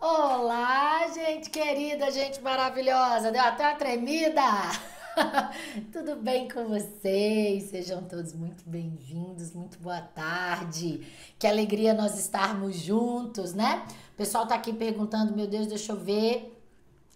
Olá, gente querida, gente maravilhosa. Deu até uma tremida. Tudo bem com vocês? Sejam todos muito bem-vindos, muito boa tarde. Que alegria nós estarmos juntos, né? O pessoal tá aqui perguntando, meu Deus, deixa eu ver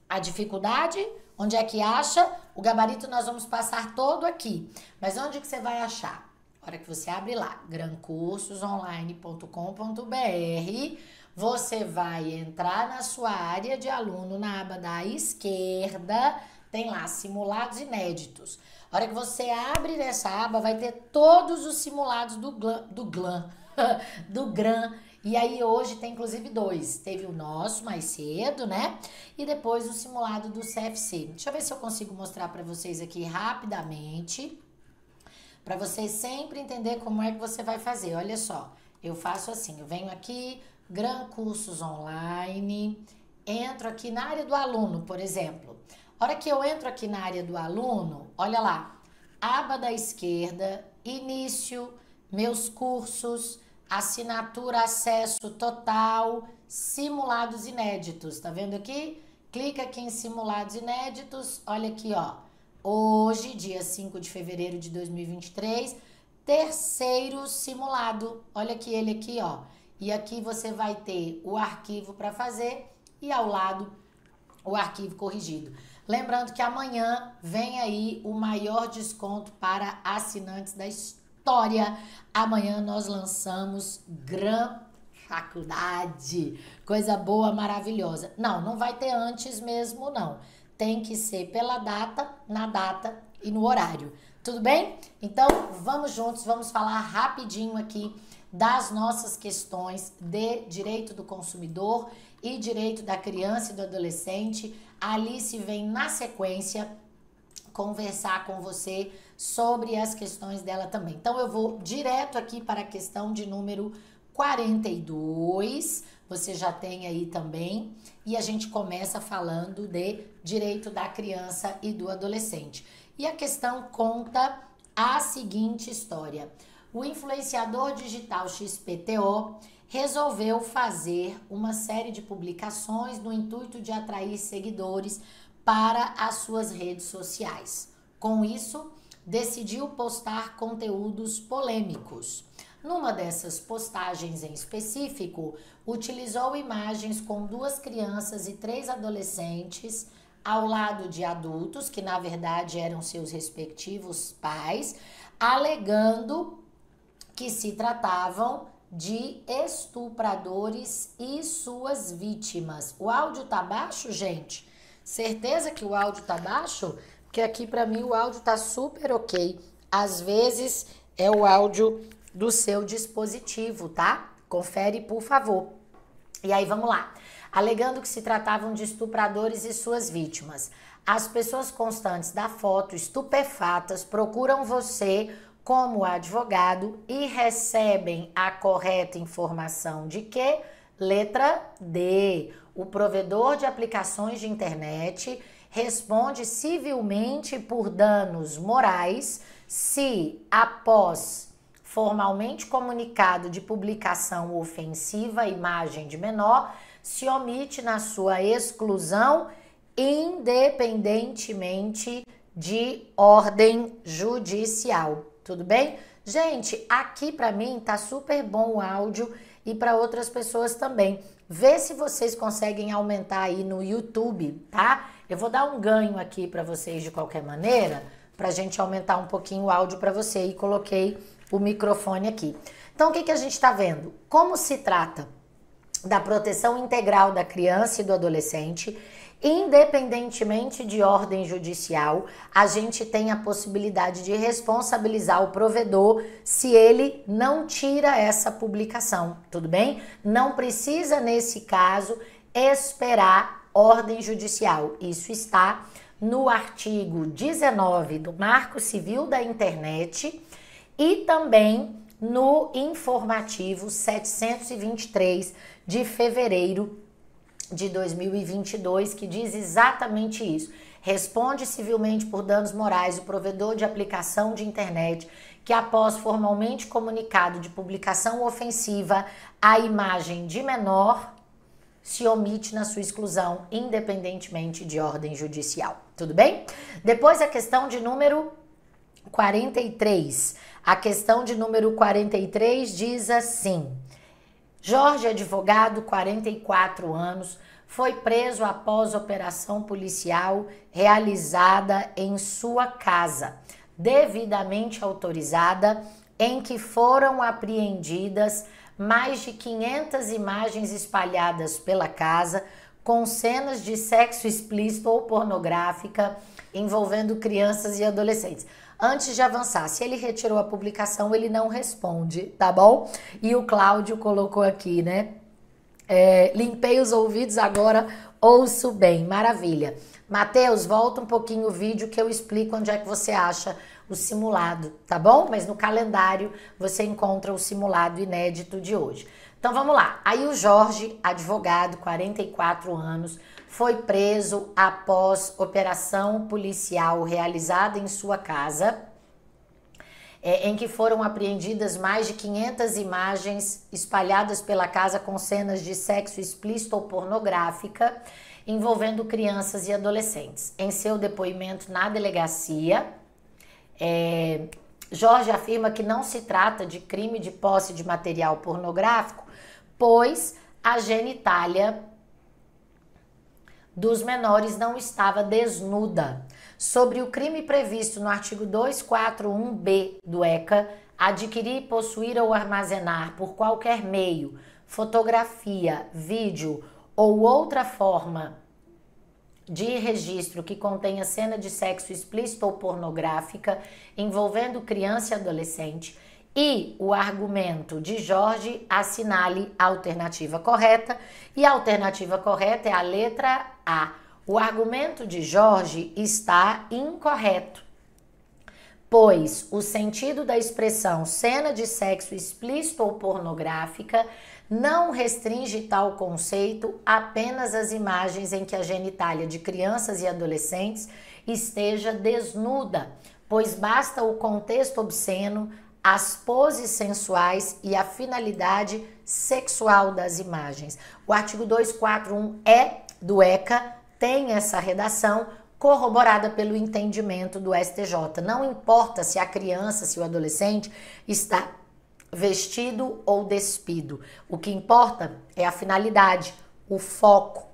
a dificuldade, onde é que acha? O gabarito nós vamos passar todo aqui. Mas onde que você vai achar? A hora que você abre lá, grancursos.online.com.br você vai entrar na sua área de aluno na aba da esquerda, tem lá simulados inéditos. A hora que você abre nessa aba, vai ter todos os simulados do GLAN, do do GRAN. E aí hoje tem inclusive dois. Teve o nosso mais cedo, né? E depois o simulado do CFC. Deixa eu ver se eu consigo mostrar para vocês aqui rapidamente, para vocês sempre entender como é que você vai fazer. Olha só, eu faço assim, eu venho aqui, Gran Cursos Online, entro aqui na área do aluno, por exemplo. A hora que eu entro aqui na área do aluno, olha lá, aba da esquerda, início, meus cursos, assinatura, acesso total, simulados inéditos, tá vendo aqui? Clica aqui em simulados inéditos, olha aqui, ó. Hoje, dia 5 de fevereiro de 2023, terceiro simulado. Olha aqui ele aqui, ó. E aqui você vai ter o arquivo para fazer e ao lado o arquivo corrigido. Lembrando que amanhã vem aí o maior desconto para assinantes da história. Amanhã nós lançamos Gran Faculdade. Coisa boa, maravilhosa. Não, não vai ter antes mesmo, não. Tem que ser pela data, na data e no horário. Tudo bem? Então vamos juntos, vamos falar rapidinho aqui das nossas questões de direito do consumidor e direito da criança e do adolescente. A Alice vem na sequência conversar com você sobre as questões dela também. Então eu vou direto aqui para a questão de número 42. Você já tem aí também. E a gente começa falando de direito da criança e do adolescente. E a questão conta a seguinte história o influenciador digital XPTO resolveu fazer uma série de publicações no intuito de atrair seguidores para as suas redes sociais. Com isso, decidiu postar conteúdos polêmicos. Numa dessas postagens em específico, utilizou imagens com duas crianças e três adolescentes ao lado de adultos, que na verdade eram seus respectivos pais, alegando que se tratavam de estupradores e suas vítimas. O áudio tá baixo, gente? Certeza que o áudio tá baixo? Porque aqui para mim o áudio tá super ok. Às vezes é o áudio do seu dispositivo, tá? Confere, por favor. E aí vamos lá. Alegando que se tratavam de estupradores e suas vítimas. As pessoas constantes da foto, estupefatas, procuram você como advogado e recebem a correta informação de que, letra D, o provedor de aplicações de internet responde civilmente por danos morais se, após formalmente comunicado de publicação ofensiva imagem de menor, se omite na sua exclusão independentemente de ordem judicial. Tudo bem? Gente, aqui para mim tá super bom o áudio e para outras pessoas também. Vê se vocês conseguem aumentar aí no YouTube, tá? Eu vou dar um ganho aqui para vocês de qualquer maneira, para gente aumentar um pouquinho o áudio para você e coloquei o microfone aqui. Então, o que, que a gente está vendo? Como se trata da proteção integral da criança e do adolescente Independentemente de ordem judicial, a gente tem a possibilidade de responsabilizar o provedor se ele não tira essa publicação, tudo bem? Não precisa, nesse caso, esperar ordem judicial. Isso está no artigo 19 do Marco Civil da Internet e também no informativo 723 de fevereiro de 2022 que diz exatamente isso. Responde civilmente por danos morais o provedor de aplicação de internet que, após formalmente comunicado de publicação ofensiva à imagem de menor, se omite na sua exclusão, independentemente de ordem judicial. Tudo bem? Depois a questão de número 43. A questão de número 43 diz assim. Jorge, advogado, 44 anos, foi preso após operação policial realizada em sua casa, devidamente autorizada, em que foram apreendidas mais de 500 imagens espalhadas pela casa com cenas de sexo explícito ou pornográfica envolvendo crianças e adolescentes antes de avançar. Se ele retirou a publicação, ele não responde, tá bom? E o Cláudio colocou aqui, né? É, limpei os ouvidos, agora ouço bem. Maravilha. Matheus, volta um pouquinho o vídeo que eu explico onde é que você acha o simulado, tá bom? Mas no calendário você encontra o simulado inédito de hoje. Então vamos lá. Aí o Jorge, advogado, 44 anos, foi preso após operação policial realizada em sua casa, é, em que foram apreendidas mais de 500 imagens espalhadas pela casa com cenas de sexo explícito ou pornográfica envolvendo crianças e adolescentes. Em seu depoimento na delegacia, é, Jorge afirma que não se trata de crime de posse de material pornográfico, pois a genitália dos menores não estava desnuda. Sobre o crime previsto no artigo 241b do ECA, adquirir, possuir ou armazenar por qualquer meio, fotografia, vídeo ou outra forma de registro que contenha cena de sexo explícito ou pornográfica envolvendo criança e adolescente e o argumento de Jorge assinale a alternativa correta. E a alternativa correta é a letra A. O argumento de Jorge está incorreto, pois o sentido da expressão cena de sexo explícito ou pornográfica não restringe tal conceito apenas às imagens em que a genitália de crianças e adolescentes esteja desnuda, pois basta o contexto obsceno, as poses sensuais e a finalidade sexual das imagens. O artigo 241 é do ECA, tem essa redação corroborada pelo entendimento do STJ. Não importa se a criança, se o adolescente está vestido ou despido. O que importa é a finalidade, o foco,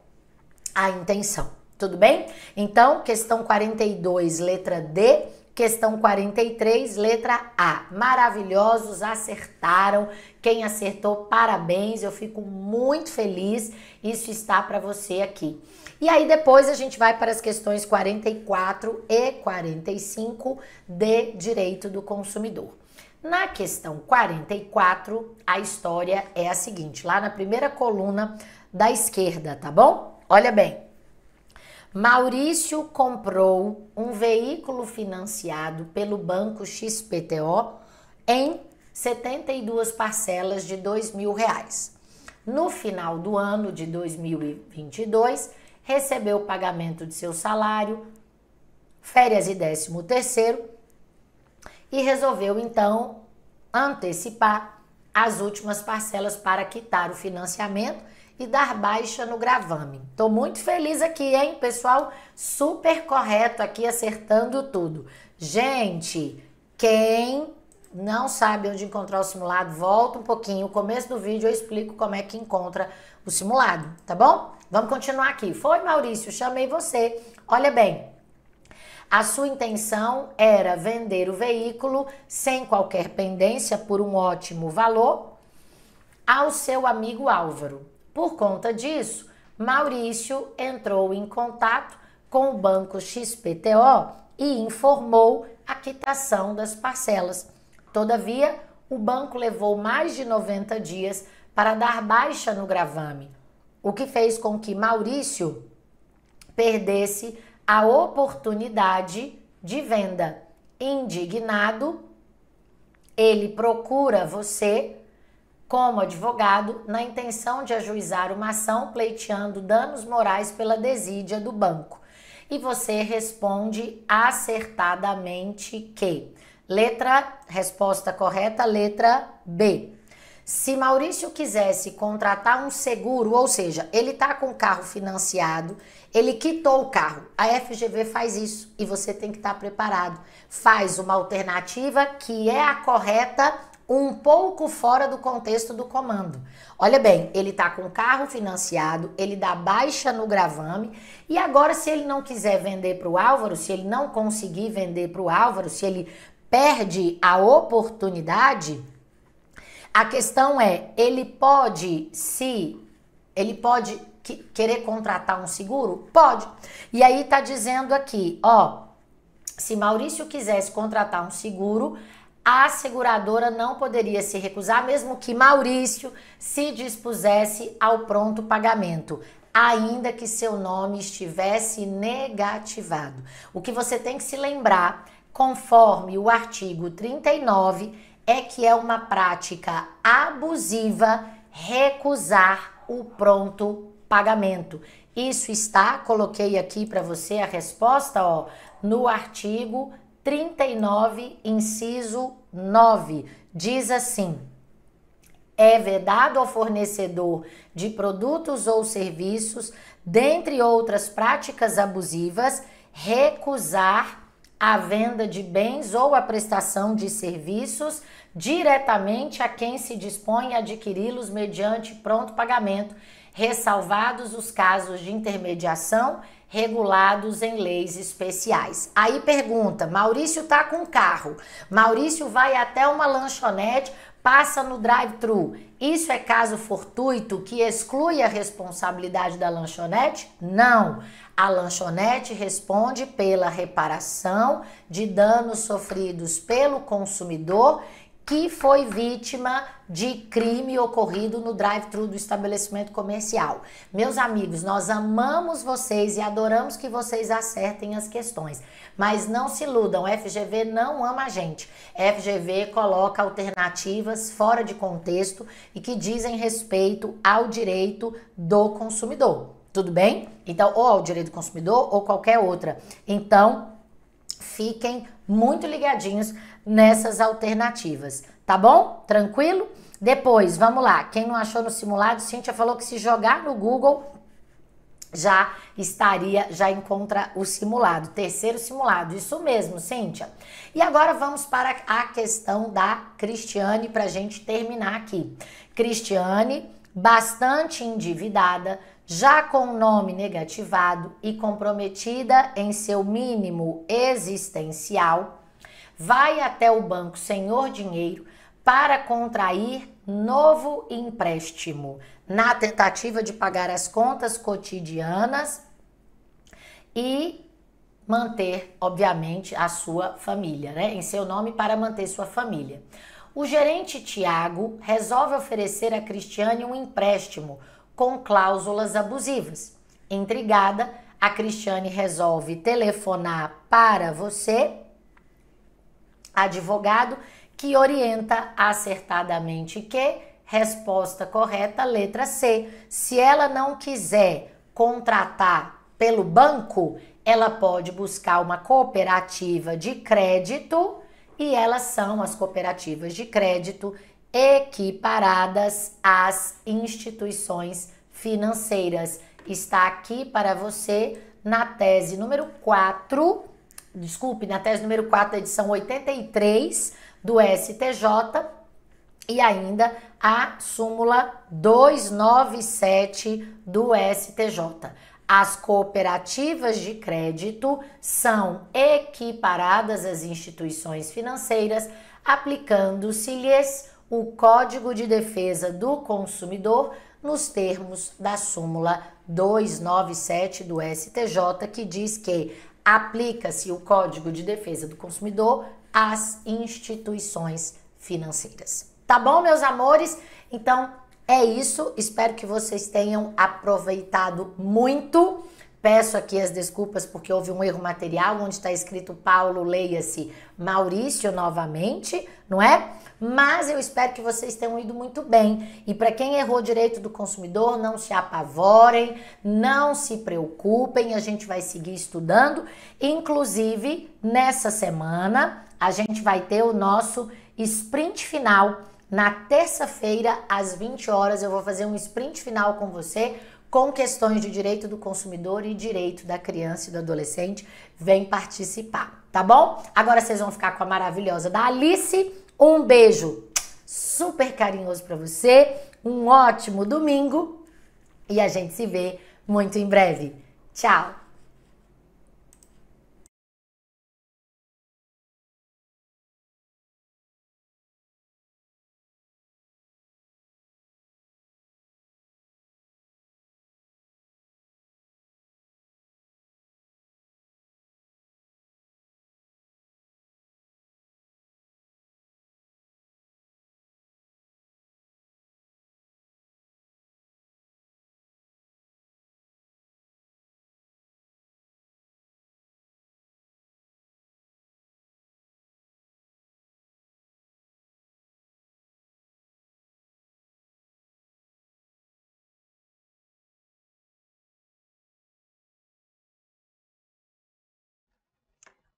a intenção. Tudo bem? Então, questão 42, letra D Questão 43, letra A. Maravilhosos, acertaram. Quem acertou, parabéns. Eu fico muito feliz. Isso está para você aqui. E aí depois a gente vai para as questões 44 e 45 de direito do consumidor. Na questão 44, a história é a seguinte, lá na primeira coluna da esquerda, tá bom? Olha bem. Maurício comprou um veículo financiado pelo banco XPTO em 72 parcelas de dois mil reais. No final do ano de 2022, recebeu o pagamento de seu salário, férias e décimo terceiro e resolveu então antecipar as últimas parcelas para quitar o financiamento e dar baixa no gravame. Tô muito feliz aqui, hein, pessoal? Super correto aqui, acertando tudo. Gente, quem não sabe onde encontrar o simulado, volta um pouquinho. No começo do vídeo eu explico como é que encontra o simulado, tá bom? Vamos continuar aqui. Foi, Maurício, chamei você. Olha bem, a sua intenção era vender o veículo sem qualquer pendência por um ótimo valor ao seu amigo Álvaro. Por conta disso, Maurício entrou em contato com o banco XPTO e informou a quitação das parcelas. Todavia, o banco levou mais de 90 dias para dar baixa no gravame, o que fez com que Maurício perdesse a oportunidade de venda. Indignado, ele procura você como advogado na intenção de ajuizar uma ação pleiteando danos morais pela desídia do banco. E você responde acertadamente que. Letra, resposta correta, letra B. Se Maurício quisesse contratar um seguro, ou seja, ele está com o carro financiado, ele quitou o carro. A FGV faz isso e você tem que estar tá preparado. Faz uma alternativa que é a correta um pouco fora do contexto do comando. Olha bem, ele está com o carro financiado, ele dá baixa no gravame e agora se ele não quiser vender para o Álvaro, se ele não conseguir vender para o Álvaro, se ele perde a oportunidade, a questão é, ele pode se ele pode que, querer contratar um seguro? Pode. E aí tá dizendo aqui, ó, se Maurício quisesse contratar um seguro, a seguradora não poderia se recusar, mesmo que Maurício se dispusesse ao pronto pagamento, ainda que seu nome estivesse negativado. O que você tem que se lembrar, conforme o artigo 39, é que é uma prática abusiva recusar o pronto pagamento. Isso está, coloquei aqui para você a resposta, ó, no artigo 39, inciso 9, diz assim: é vedado ao fornecedor de produtos ou serviços, dentre outras práticas abusivas, recusar a venda de bens ou a prestação de serviços diretamente a quem se dispõe a adquiri-los mediante pronto pagamento, ressalvados os casos de intermediação regulados em leis especiais. Aí pergunta: Maurício tá com carro. Maurício vai até uma lanchonete, passa no drive-thru. Isso é caso fortuito que exclui a responsabilidade da lanchonete? Não. A lanchonete responde pela reparação de danos sofridos pelo consumidor que foi vítima de crime ocorrido no drive-thru do estabelecimento comercial. Meus amigos, nós amamos vocês e adoramos que vocês acertem as questões, mas não se iludam, FGV não ama a gente. FGV coloca alternativas fora de contexto e que dizem respeito ao direito do consumidor. Tudo bem? Então, ou ao direito do consumidor ou qualquer outra. Então, fiquem muito ligadinhos nessas alternativas, tá bom? Tranquilo? Depois, vamos lá. Quem não achou no simulado, Cintia falou que se jogar no Google já estaria, já encontra o simulado, terceiro simulado. Isso mesmo, Cíntia. E agora vamos para a questão da Cristiane para a gente terminar aqui. Cristiane, bastante endividada, já com o nome negativado e comprometida em seu mínimo existencial, vai até o banco senhor dinheiro para contrair novo empréstimo, na tentativa de pagar as contas cotidianas e manter, obviamente, a sua família, né? Em seu nome para manter sua família. O gerente Tiago resolve oferecer a Cristiane um empréstimo com cláusulas abusivas. Intrigada, a Cristiane resolve telefonar para você, advogado, que orienta acertadamente que resposta correta, letra C. Se ela não quiser contratar pelo banco, ela pode buscar uma cooperativa de crédito e elas são as cooperativas de crédito equiparadas às instituições financeiras. Está aqui para você na tese número 4, desculpe, na tese número 4 edição 83 do STJ e ainda a súmula 297 do STJ. As cooperativas de crédito são equiparadas às instituições financeiras, aplicando-se-lhes o Código de Defesa do Consumidor nos termos da súmula 297 do STJ, que diz que aplica-se o Código de Defesa do Consumidor às instituições financeiras. Tá bom, meus amores? Então é isso. Espero que vocês tenham aproveitado muito Peço aqui as desculpas porque houve um erro material onde está escrito Paulo, leia-se Maurício novamente, não é? Mas eu espero que vocês tenham ido muito bem. E para quem errou direito do consumidor, não se apavorem, não se preocupem, a gente vai seguir estudando. Inclusive, nessa semana, a gente vai ter o nosso sprint final. Na terça-feira, às 20 horas, eu vou fazer um sprint final com você com questões de direito do consumidor e direito da criança e do adolescente, vem participar, tá bom? Agora vocês vão ficar com a maravilhosa da Alice. Um beijo super carinhoso para você, um ótimo domingo e a gente se vê muito em breve. Tchau!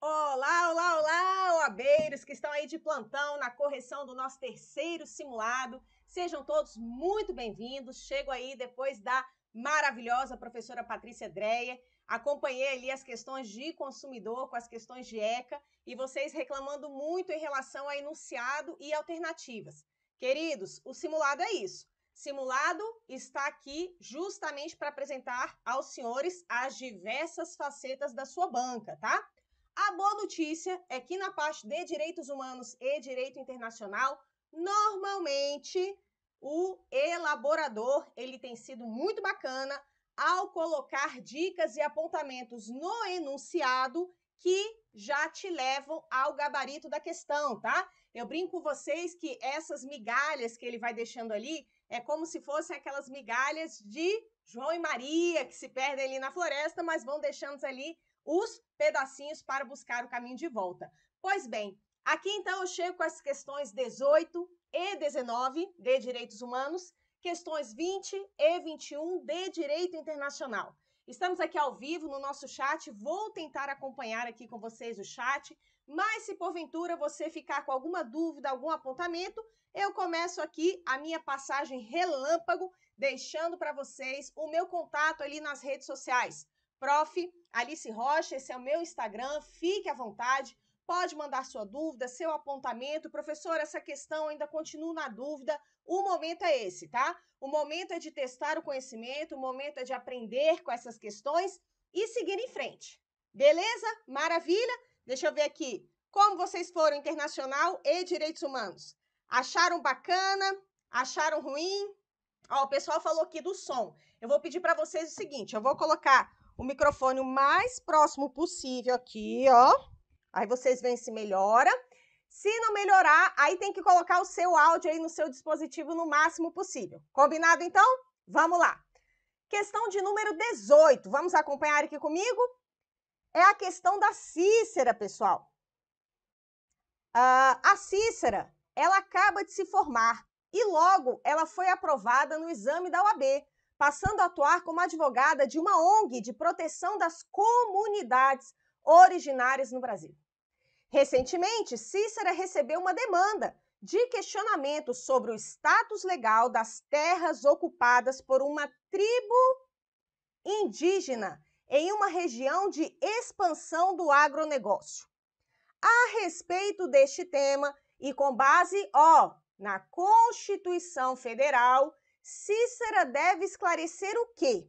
Olá, olá, olá, oabeiros que estão aí de plantão na correção do nosso terceiro simulado. Sejam todos muito bem-vindos. Chego aí depois da maravilhosa professora Patrícia Dreyer. Acompanhei ali as questões de consumidor com as questões de ECA e vocês reclamando muito em relação a enunciado e alternativas. Queridos, o simulado é isso. Simulado está aqui justamente para apresentar aos senhores as diversas facetas da sua banca, tá? A boa notícia é que na parte de direitos humanos e direito internacional, normalmente o elaborador ele tem sido muito bacana ao colocar dicas e apontamentos no enunciado que já te levam ao gabarito da questão, tá? Eu brinco com vocês que essas migalhas que ele vai deixando ali é como se fossem aquelas migalhas de João e Maria que se perdem ali na floresta, mas vão deixando ali os pedacinhos para buscar o caminho de volta. Pois bem, aqui então eu chego com as questões 18 e 19 de direitos humanos, questões 20 e 21 de direito internacional. Estamos aqui ao vivo no nosso chat, vou tentar acompanhar aqui com vocês o chat, mas se porventura você ficar com alguma dúvida, algum apontamento, eu começo aqui a minha passagem relâmpago, deixando para vocês o meu contato ali nas redes sociais. Prof. Alice Rocha, esse é o meu Instagram, fique à vontade, pode mandar sua dúvida, seu apontamento. Professor, essa questão ainda continua na dúvida. O momento é esse, tá? O momento é de testar o conhecimento, o momento é de aprender com essas questões e seguir em frente. Beleza? Maravilha? Deixa eu ver aqui. Como vocês foram internacional e direitos humanos? Acharam bacana? Acharam ruim? Ó, o pessoal falou aqui do som. Eu vou pedir para vocês o seguinte, eu vou colocar o microfone o mais próximo possível aqui, ó. Aí vocês veem se melhora. Se não melhorar, aí tem que colocar o seu áudio aí no seu dispositivo no máximo possível. Combinado então? Vamos lá. Questão de número 18. Vamos acompanhar aqui comigo? É a questão da Cícera, pessoal. Uh, a Cícera, ela acaba de se formar e logo ela foi aprovada no exame da UAB passando a atuar como advogada de uma ONG de proteção das comunidades originárias no Brasil. Recentemente, Cícera recebeu uma demanda de questionamento sobre o status legal das terras ocupadas por uma tribo indígena em uma região de expansão do agronegócio. A respeito deste tema e com base ó, na Constituição Federal, Cícera deve esclarecer o quê?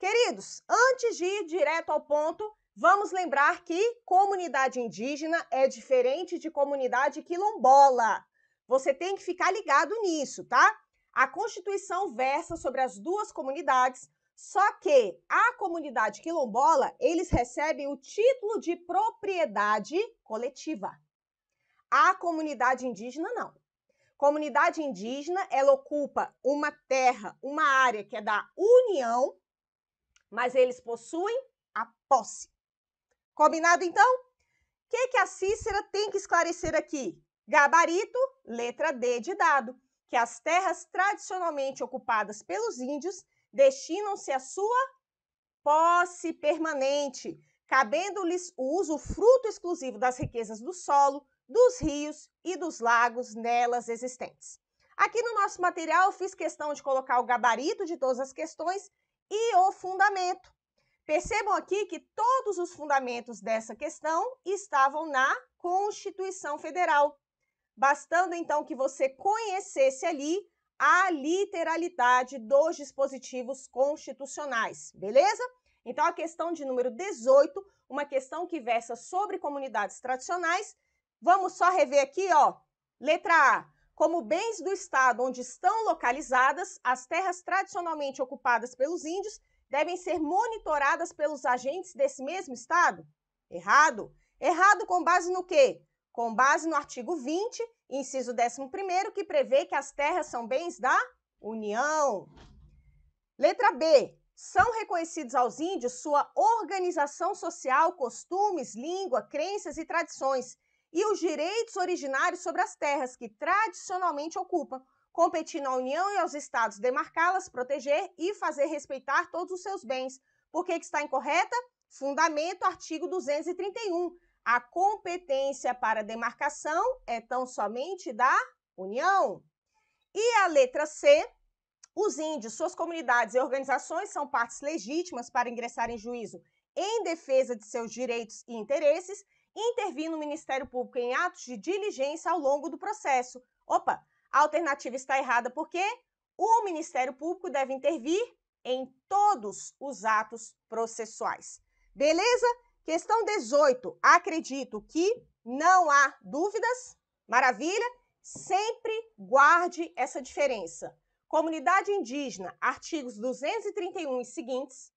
Queridos, antes de ir direto ao ponto, vamos lembrar que comunidade indígena é diferente de comunidade quilombola. Você tem que ficar ligado nisso, tá? A Constituição versa sobre as duas comunidades, só que a comunidade quilombola, eles recebem o título de propriedade coletiva. A comunidade indígena não. Comunidade indígena, ela ocupa uma terra, uma área que é da União, mas eles possuem a posse. Combinado então? O que, que a Cícera tem que esclarecer aqui? Gabarito, letra D de dado, que as terras tradicionalmente ocupadas pelos índios destinam-se à sua posse permanente, cabendo-lhes o uso fruto exclusivo das riquezas do solo, dos rios e dos lagos nelas existentes. Aqui no nosso material fiz questão de colocar o gabarito de todas as questões e o fundamento. Percebam aqui que todos os fundamentos dessa questão estavam na Constituição Federal, bastando então que você conhecesse ali a literalidade dos dispositivos constitucionais, beleza? Então, a questão de número 18, uma questão que versa sobre comunidades tradicionais, Vamos só rever aqui, ó. Letra A. Como bens do Estado onde estão localizadas, as terras tradicionalmente ocupadas pelos índios devem ser monitoradas pelos agentes desse mesmo Estado? Errado. Errado com base no quê? Com base no artigo 20, inciso 11, que prevê que as terras são bens da União. Letra B. São reconhecidos aos índios sua organização social, costumes, língua, crenças e tradições e os direitos originários sobre as terras que tradicionalmente ocupam, competindo à União e aos Estados demarcá-las, proteger e fazer respeitar todos os seus bens. Por que, que está incorreta? Fundamento, artigo 231. A competência para demarcação é tão somente da União. E a letra C, os índios, suas comunidades e organizações são partes legítimas para ingressar em juízo em defesa de seus direitos e interesses intervir no Ministério Público em atos de diligência ao longo do processo. Opa, a alternativa está errada porque o Ministério Público deve intervir em todos os atos processuais. Beleza? Questão 18. Acredito que não há dúvidas. Maravilha? Sempre guarde essa diferença. Comunidade indígena, artigos 231 e seguintes.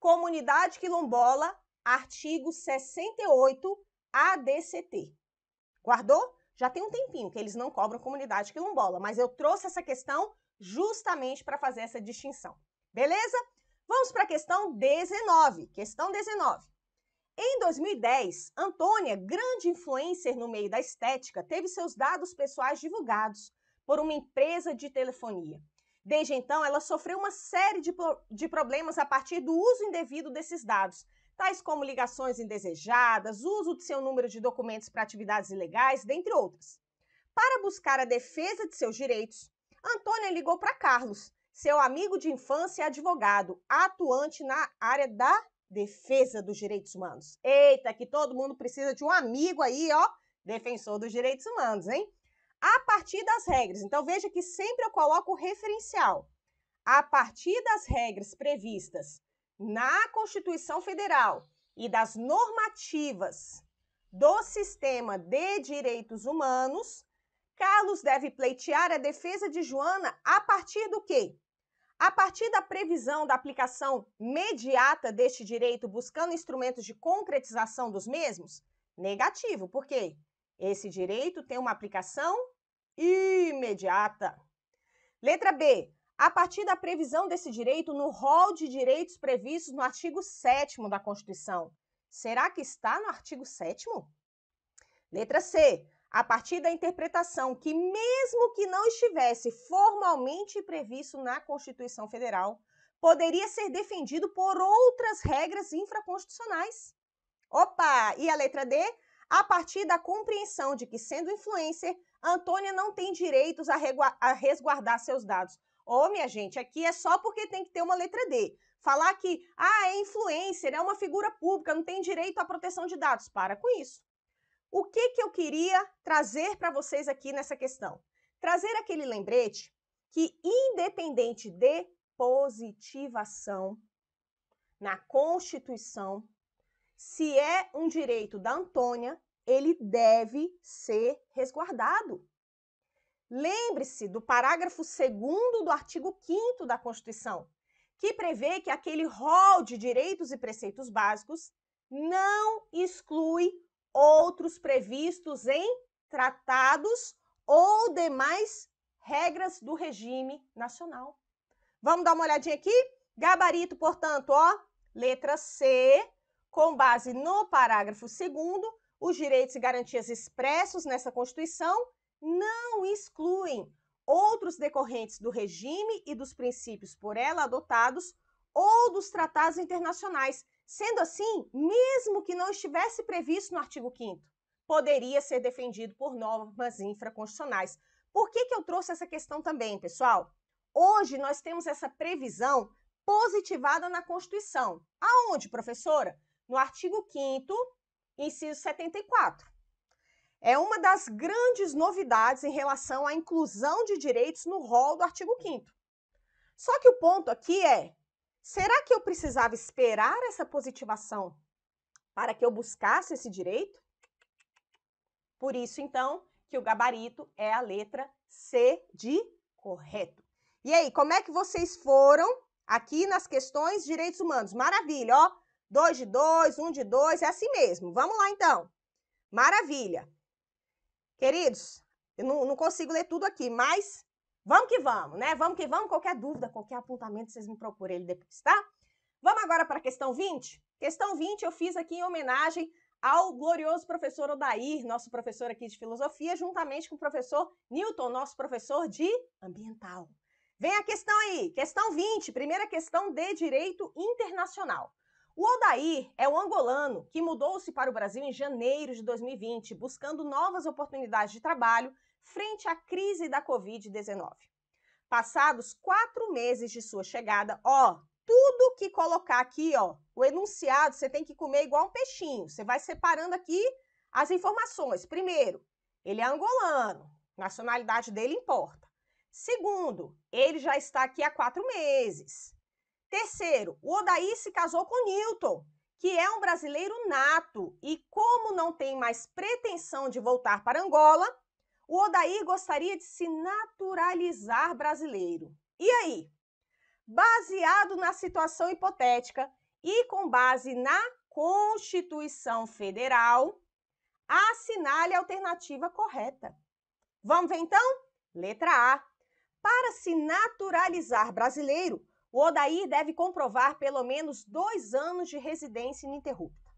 Comunidade quilombola, artigo 68 ADCT. Guardou? Já tem um tempinho que eles não cobram comunidade quilombola, mas eu trouxe essa questão justamente para fazer essa distinção. Beleza? Vamos para a questão 19. Questão 19. Em 2010, Antônia, grande influencer no meio da estética, teve seus dados pessoais divulgados por uma empresa de telefonia. Desde então, ela sofreu uma série de, de problemas a partir do uso indevido desses dados, tais como ligações indesejadas, uso de seu número de documentos para atividades ilegais, dentre outras. Para buscar a defesa de seus direitos, Antônia ligou para Carlos, seu amigo de infância e advogado, atuante na área da defesa dos direitos humanos. Eita, que todo mundo precisa de um amigo aí, ó, defensor dos direitos humanos, hein? A partir das regras. Então veja que sempre eu coloco o referencial. A partir das regras previstas na Constituição Federal e das normativas do sistema de direitos humanos, Carlos deve pleitear a defesa de Joana a partir do quê? A partir da previsão da aplicação imediata deste direito, buscando instrumentos de concretização dos mesmos? Negativo, porque esse direito tem uma aplicação imediata. Letra B a partir da previsão desse direito no rol de direitos previstos no artigo 7 da Constituição. Será que está no artigo 7? Letra C. A partir da interpretação que, mesmo que não estivesse formalmente previsto na Constituição Federal, poderia ser defendido por outras regras infraconstitucionais. Opa! E a letra D? A partir da compreensão de que, sendo influencer, Antônia não tem direitos a resguardar seus dados. Ô, oh, minha gente, aqui é só porque tem que ter uma letra D. Falar que, ah, é influencer, é uma figura pública, não tem direito à proteção de dados. Para com isso. O que, que eu queria trazer para vocês aqui nessa questão? Trazer aquele lembrete que, independente de positivação na Constituição, se é um direito da Antônia, ele deve ser resguardado. Lembre-se do parágrafo 2 do artigo 5 da Constituição, que prevê que aquele rol de direitos e preceitos básicos não exclui outros previstos em tratados ou demais regras do regime nacional. Vamos dar uma olhadinha aqui? Gabarito, portanto, ó, letra C, com base no parágrafo 2 os direitos e garantias expressos nessa Constituição não excluem outros decorrentes do regime e dos princípios por ela adotados ou dos tratados internacionais. Sendo assim, mesmo que não estivesse previsto no artigo 5 poderia ser defendido por normas infraconstitucionais. Por que, que eu trouxe essa questão também, pessoal? Hoje nós temos essa previsão positivada na Constituição. Aonde, professora? No artigo 5 inciso 74 é uma das grandes novidades em relação à inclusão de direitos no rol do artigo 5 Só que o ponto aqui é, será que eu precisava esperar essa positivação para que eu buscasse esse direito? Por isso, então, que o gabarito é a letra C de correto. E aí, como é que vocês foram aqui nas questões de direitos humanos? Maravilha, ó. 2 de 2, 1 um de 2, é assim mesmo. Vamos lá, então. Maravilha. Queridos, eu não, não consigo ler tudo aqui, mas vamos que vamos, né? Vamos que vamos. Qualquer dúvida, qualquer apontamento, vocês me procurem ele depois, tá? Vamos agora para a questão 20? Questão 20 eu fiz aqui em homenagem ao glorioso professor Odair, nosso professor aqui de filosofia, juntamente com o professor Newton, nosso professor de ambiental. Vem a questão aí, questão 20, primeira questão de direito internacional. O Odair é um angolano que mudou-se para o Brasil em janeiro de 2020, buscando novas oportunidades de trabalho frente à crise da Covid-19. Passados quatro meses de sua chegada, ó, tudo que colocar aqui, ó, o enunciado, você tem que comer igual um peixinho. Você vai separando aqui as informações. Primeiro, ele é angolano, nacionalidade dele importa. Segundo, ele já está aqui há quatro meses. Terceiro, o Odaí se casou com Newton, que é um brasileiro nato e, como não tem mais pretensão de voltar para Angola, o Odaí gostaria de se naturalizar brasileiro. E aí? Baseado na situação hipotética e com base na Constituição Federal, assinale a alternativa correta. Vamos ver então? Letra A. Para se naturalizar brasileiro, o Odair deve comprovar pelo menos dois anos de residência ininterrupta.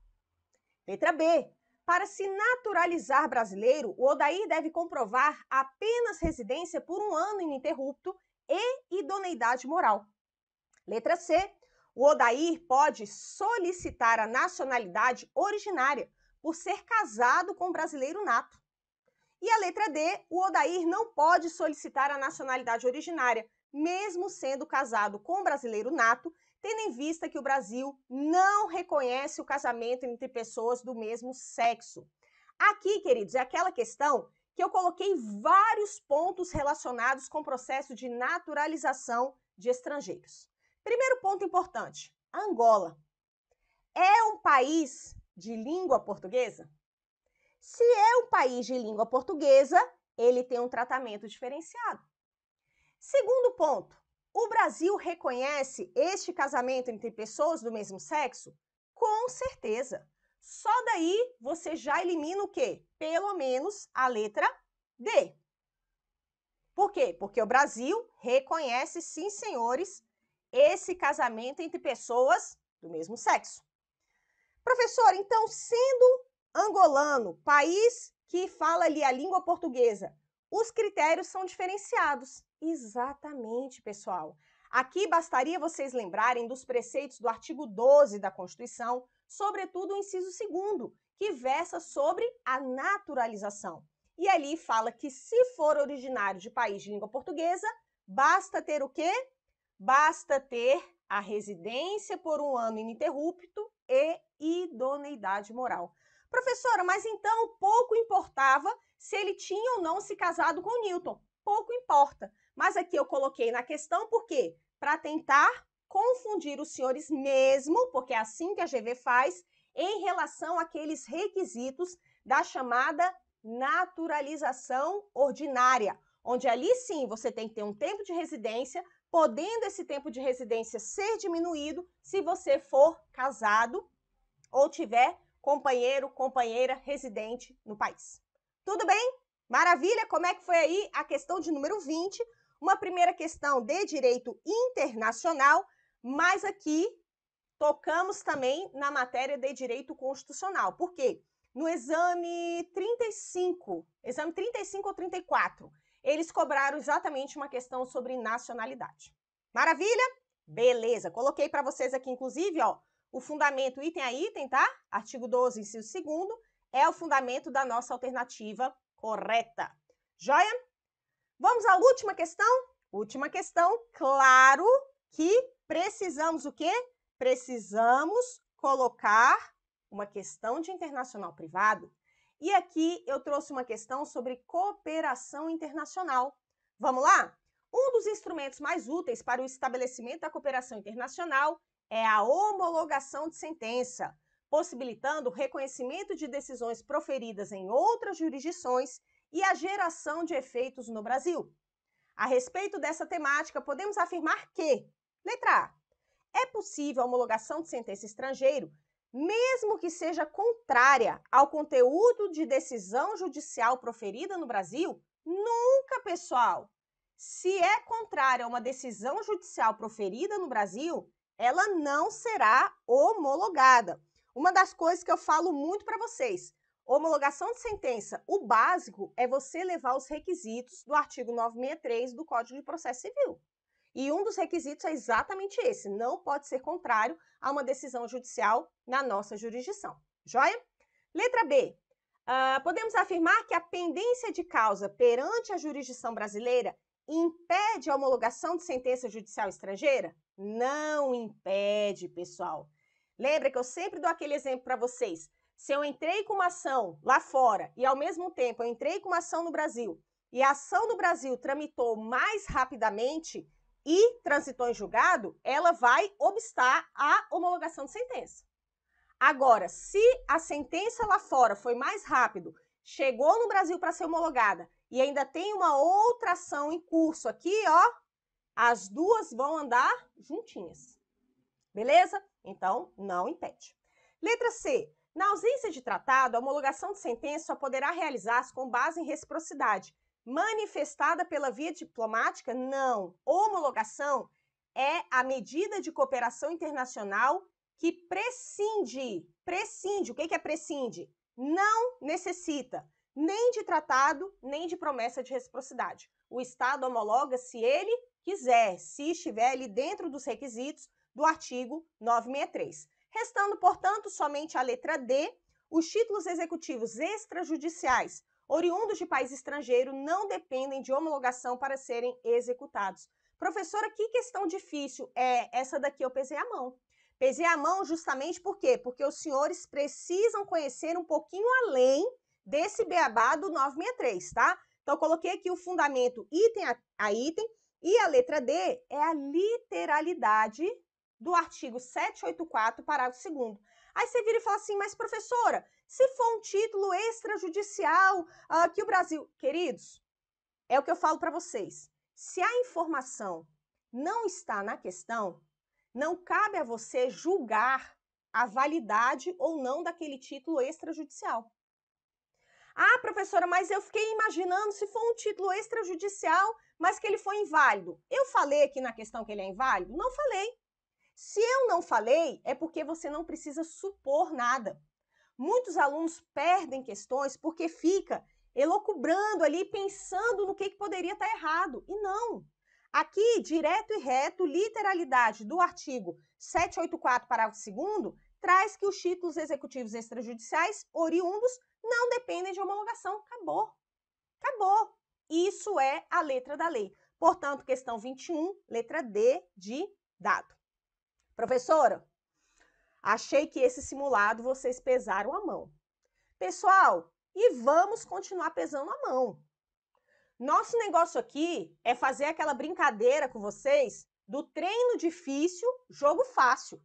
Letra B. Para se naturalizar brasileiro, o Odair deve comprovar apenas residência por um ano ininterrupto e idoneidade moral. Letra C. O Odair pode solicitar a nacionalidade originária por ser casado com um brasileiro nato. E a letra D, o Odair não pode solicitar a nacionalidade originária, mesmo sendo casado com um brasileiro nato, tendo em vista que o Brasil não reconhece o casamento entre pessoas do mesmo sexo. Aqui, queridos, é aquela questão que eu coloquei vários pontos relacionados com o processo de naturalização de estrangeiros. Primeiro ponto importante: Angola. É um país de língua portuguesa? Se é um país de língua portuguesa, ele tem um tratamento diferenciado. Segundo ponto, o Brasil reconhece este casamento entre pessoas do mesmo sexo? Com certeza. Só daí você já elimina o quê? Pelo menos a letra D. Por quê? Porque o Brasil reconhece, sim, senhores, esse casamento entre pessoas do mesmo sexo. Professor, então, sendo angolano, país que fala ali a língua portuguesa, os critérios são diferenciados. Exatamente, pessoal. Aqui bastaria vocês lembrarem dos preceitos do artigo 12 da Constituição, sobretudo o inciso 2, que versa sobre a naturalização. E ali fala que se for originário de país de língua portuguesa, basta ter o quê? Basta ter a residência por um ano ininterrupto e idoneidade moral. Professora, mas então pouco importava se ele tinha ou não se casado com Newton. Pouco importa. Mas aqui eu coloquei na questão por quê? Para tentar confundir os senhores mesmo, porque é assim que a GV faz, em relação àqueles requisitos da chamada naturalização ordinária, onde ali sim você tem que ter um tempo de residência, podendo esse tempo de residência ser diminuído se você for casado ou tiver companheiro, companheira residente no país. Tudo bem? Maravilha? Como é que foi aí a questão de número 20? Uma primeira questão de direito internacional, mas aqui tocamos também na matéria de direito constitucional. Por quê? No exame 35, exame 35 ou 34, eles cobraram exatamente uma questão sobre nacionalidade. Maravilha? Beleza. Coloquei para vocês aqui, inclusive, ó, o fundamento item a item, tá? Artigo 12, inciso 2 é o fundamento da nossa alternativa correta. Joia? Vamos à última questão? Última questão, claro que precisamos o quê? Precisamos colocar uma questão de internacional privado. E aqui eu trouxe uma questão sobre cooperação internacional. Vamos lá? Um dos instrumentos mais úteis para o estabelecimento da cooperação internacional é a homologação de sentença, possibilitando o reconhecimento de decisões proferidas em outras jurisdições e a geração de efeitos no Brasil. A respeito dessa temática, podemos afirmar que, letra A, é possível a homologação de sentença estrangeiro, mesmo que seja contrária ao conteúdo de decisão judicial proferida no Brasil? Nunca, pessoal! Se é contrária a uma decisão judicial proferida no Brasil, ela não será homologada. Uma das coisas que eu falo muito para vocês, Homologação de sentença. O básico é você levar os requisitos do artigo 963 do Código de Processo Civil. E um dos requisitos é exatamente esse: não pode ser contrário a uma decisão judicial na nossa jurisdição. Joia? Letra B. Uh, podemos afirmar que a pendência de causa perante a jurisdição brasileira impede a homologação de sentença judicial estrangeira? Não impede, pessoal. Lembra que eu sempre dou aquele exemplo para vocês se eu entrei com uma ação lá fora e ao mesmo tempo eu entrei com uma ação no Brasil e a ação no Brasil tramitou mais rapidamente e transitou em julgado, ela vai obstar a homologação de sentença. Agora, se a sentença lá fora foi mais rápido, chegou no Brasil para ser homologada e ainda tem uma outra ação em curso aqui, ó, as duas vão andar juntinhas. Beleza? Então, não impede. Letra C. Na ausência de tratado, a homologação de sentença só poderá realizar-se com base em reciprocidade. Manifestada pela via diplomática? Não. Homologação é a medida de cooperação internacional que prescinde. Prescinde. O que é, é prescinde? Não necessita nem de tratado, nem de promessa de reciprocidade. O Estado homologa se ele quiser, se estiver ali dentro dos requisitos do artigo 963. Restando, portanto, somente a letra D, os títulos executivos extrajudiciais, oriundos de país estrangeiro, não dependem de homologação para serem executados. Professora, que questão difícil é essa daqui? Eu pesei a mão. Pesei a mão justamente por quê? Porque os senhores precisam conhecer um pouquinho além desse beabá do 963, tá? Então, coloquei aqui o fundamento item a item e a letra D é a literalidade do artigo 784, parágrafo 2 Aí você vira e fala assim, mas professora, se for um título extrajudicial uh, que o Brasil... Queridos, é o que eu falo para vocês. Se a informação não está na questão, não cabe a você julgar a validade ou não daquele título extrajudicial. Ah, professora, mas eu fiquei imaginando se for um título extrajudicial, mas que ele foi inválido. Eu falei aqui na questão que ele é inválido? Não falei. Se eu não falei, é porque você não precisa supor nada. Muitos alunos perdem questões porque fica elocubrando ali, pensando no que, que poderia estar tá errado. E não. Aqui, direto e reto, literalidade do artigo 784, parágrafo 2 traz que os títulos executivos extrajudiciais oriundos não dependem de homologação. Acabou. Acabou. Isso é a letra da lei. Portanto, questão 21, letra D de dado. Professora, achei que esse simulado vocês pesaram a mão. Pessoal, e vamos continuar pesando a mão. Nosso negócio aqui é fazer aquela brincadeira com vocês do treino difícil, jogo fácil.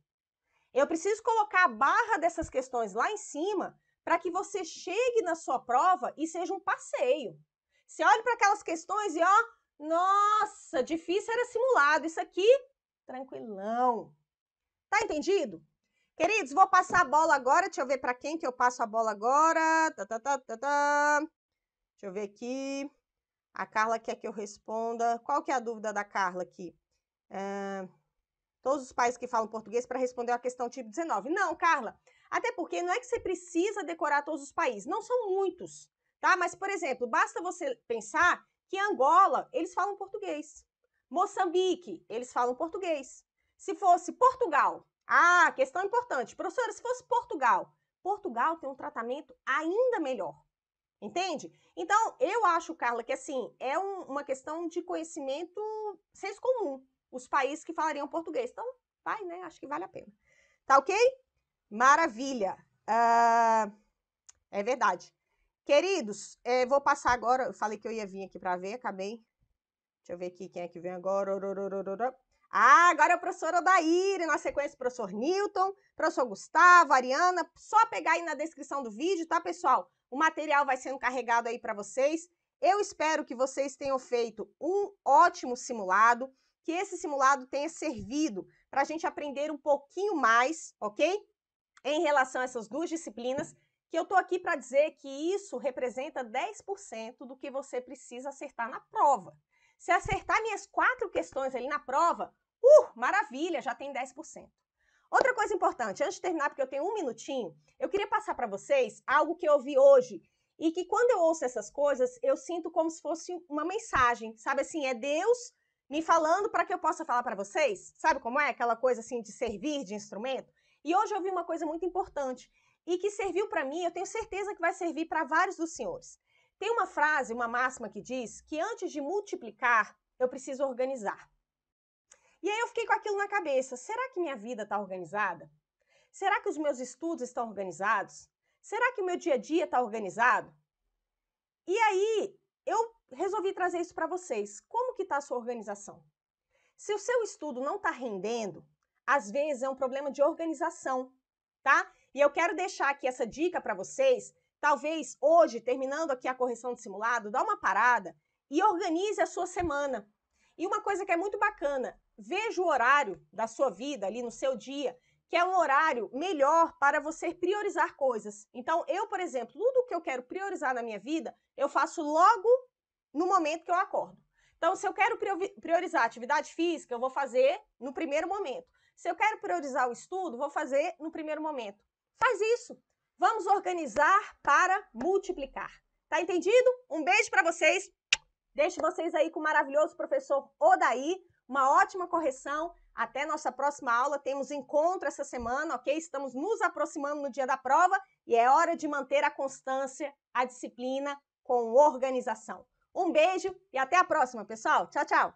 Eu preciso colocar a barra dessas questões lá em cima para que você chegue na sua prova e seja um passeio. Você olha para aquelas questões e ó, nossa, difícil era simulado, isso aqui, tranquilão. Tá entendido? Queridos, vou passar a bola agora. Deixa eu ver para quem que eu passo a bola agora. Tá, tá, tá, tá, tá. Deixa eu ver aqui. A Carla quer que eu responda. Qual que é a dúvida da Carla aqui? É... Todos os pais que falam português para responder a questão tipo 19. Não, Carla. Até porque não é que você precisa decorar todos os países. Não são muitos, tá? Mas, por exemplo, basta você pensar que Angola, eles falam português. Moçambique, eles falam português. Se fosse Portugal, ah, questão importante. Professora, se fosse Portugal, Portugal tem um tratamento ainda melhor. Entende? Então, eu acho, Carla, que assim, é um, uma questão de conhecimento senso comum. Os países que falariam português. Então, vai, né? Acho que vale a pena. Tá ok? Maravilha. Uh, é verdade. Queridos, eh, vou passar agora. Eu falei que eu ia vir aqui para ver, acabei. Deixa eu ver aqui quem é que vem agora. Ah, agora é o professor Daíre, e na sequência o professor Newton, professor Gustavo, Ariana. Só pegar aí na descrição do vídeo, tá, pessoal? O material vai sendo carregado aí para vocês. Eu espero que vocês tenham feito um ótimo simulado, que esse simulado tenha servido para a gente aprender um pouquinho mais, ok? Em relação a essas duas disciplinas, que eu tô aqui para dizer que isso representa 10% do que você precisa acertar na prova. Se acertar minhas quatro questões ali na prova, Uh, maravilha, já tem 10%. Outra coisa importante, antes de terminar, porque eu tenho um minutinho, eu queria passar para vocês algo que eu ouvi hoje e que quando eu ouço essas coisas, eu sinto como se fosse uma mensagem, sabe assim, é Deus me falando para que eu possa falar para vocês, sabe como é? Aquela coisa assim de servir de instrumento. E hoje eu ouvi uma coisa muito importante e que serviu para mim, eu tenho certeza que vai servir para vários dos senhores. Tem uma frase, uma máxima que diz que antes de multiplicar, eu preciso organizar. E aí eu fiquei com aquilo na cabeça: será que minha vida está organizada? Será que os meus estudos estão organizados? Será que o meu dia a dia está organizado? E aí eu resolvi trazer isso para vocês. Como que está a sua organização? Se o seu estudo não está rendendo, às vezes é um problema de organização, tá? E eu quero deixar aqui essa dica para vocês. Talvez hoje, terminando aqui a correção de simulado, dá uma parada e organize a sua semana. E uma coisa que é muito bacana, Veja o horário da sua vida ali no seu dia, que é um horário melhor para você priorizar coisas. Então, eu, por exemplo, tudo que eu quero priorizar na minha vida, eu faço logo no momento que eu acordo. Então, se eu quero priorizar atividade física, eu vou fazer no primeiro momento. Se eu quero priorizar o estudo, vou fazer no primeiro momento. Faz isso. Vamos organizar para multiplicar. Tá entendido? Um beijo para vocês. Deixo vocês aí com o maravilhoso professor Odaí uma ótima correção. Até nossa próxima aula, temos encontro essa semana, ok? Estamos nos aproximando no dia da prova e é hora de manter a constância, a disciplina com organização. Um beijo e até a próxima, pessoal. Tchau, tchau!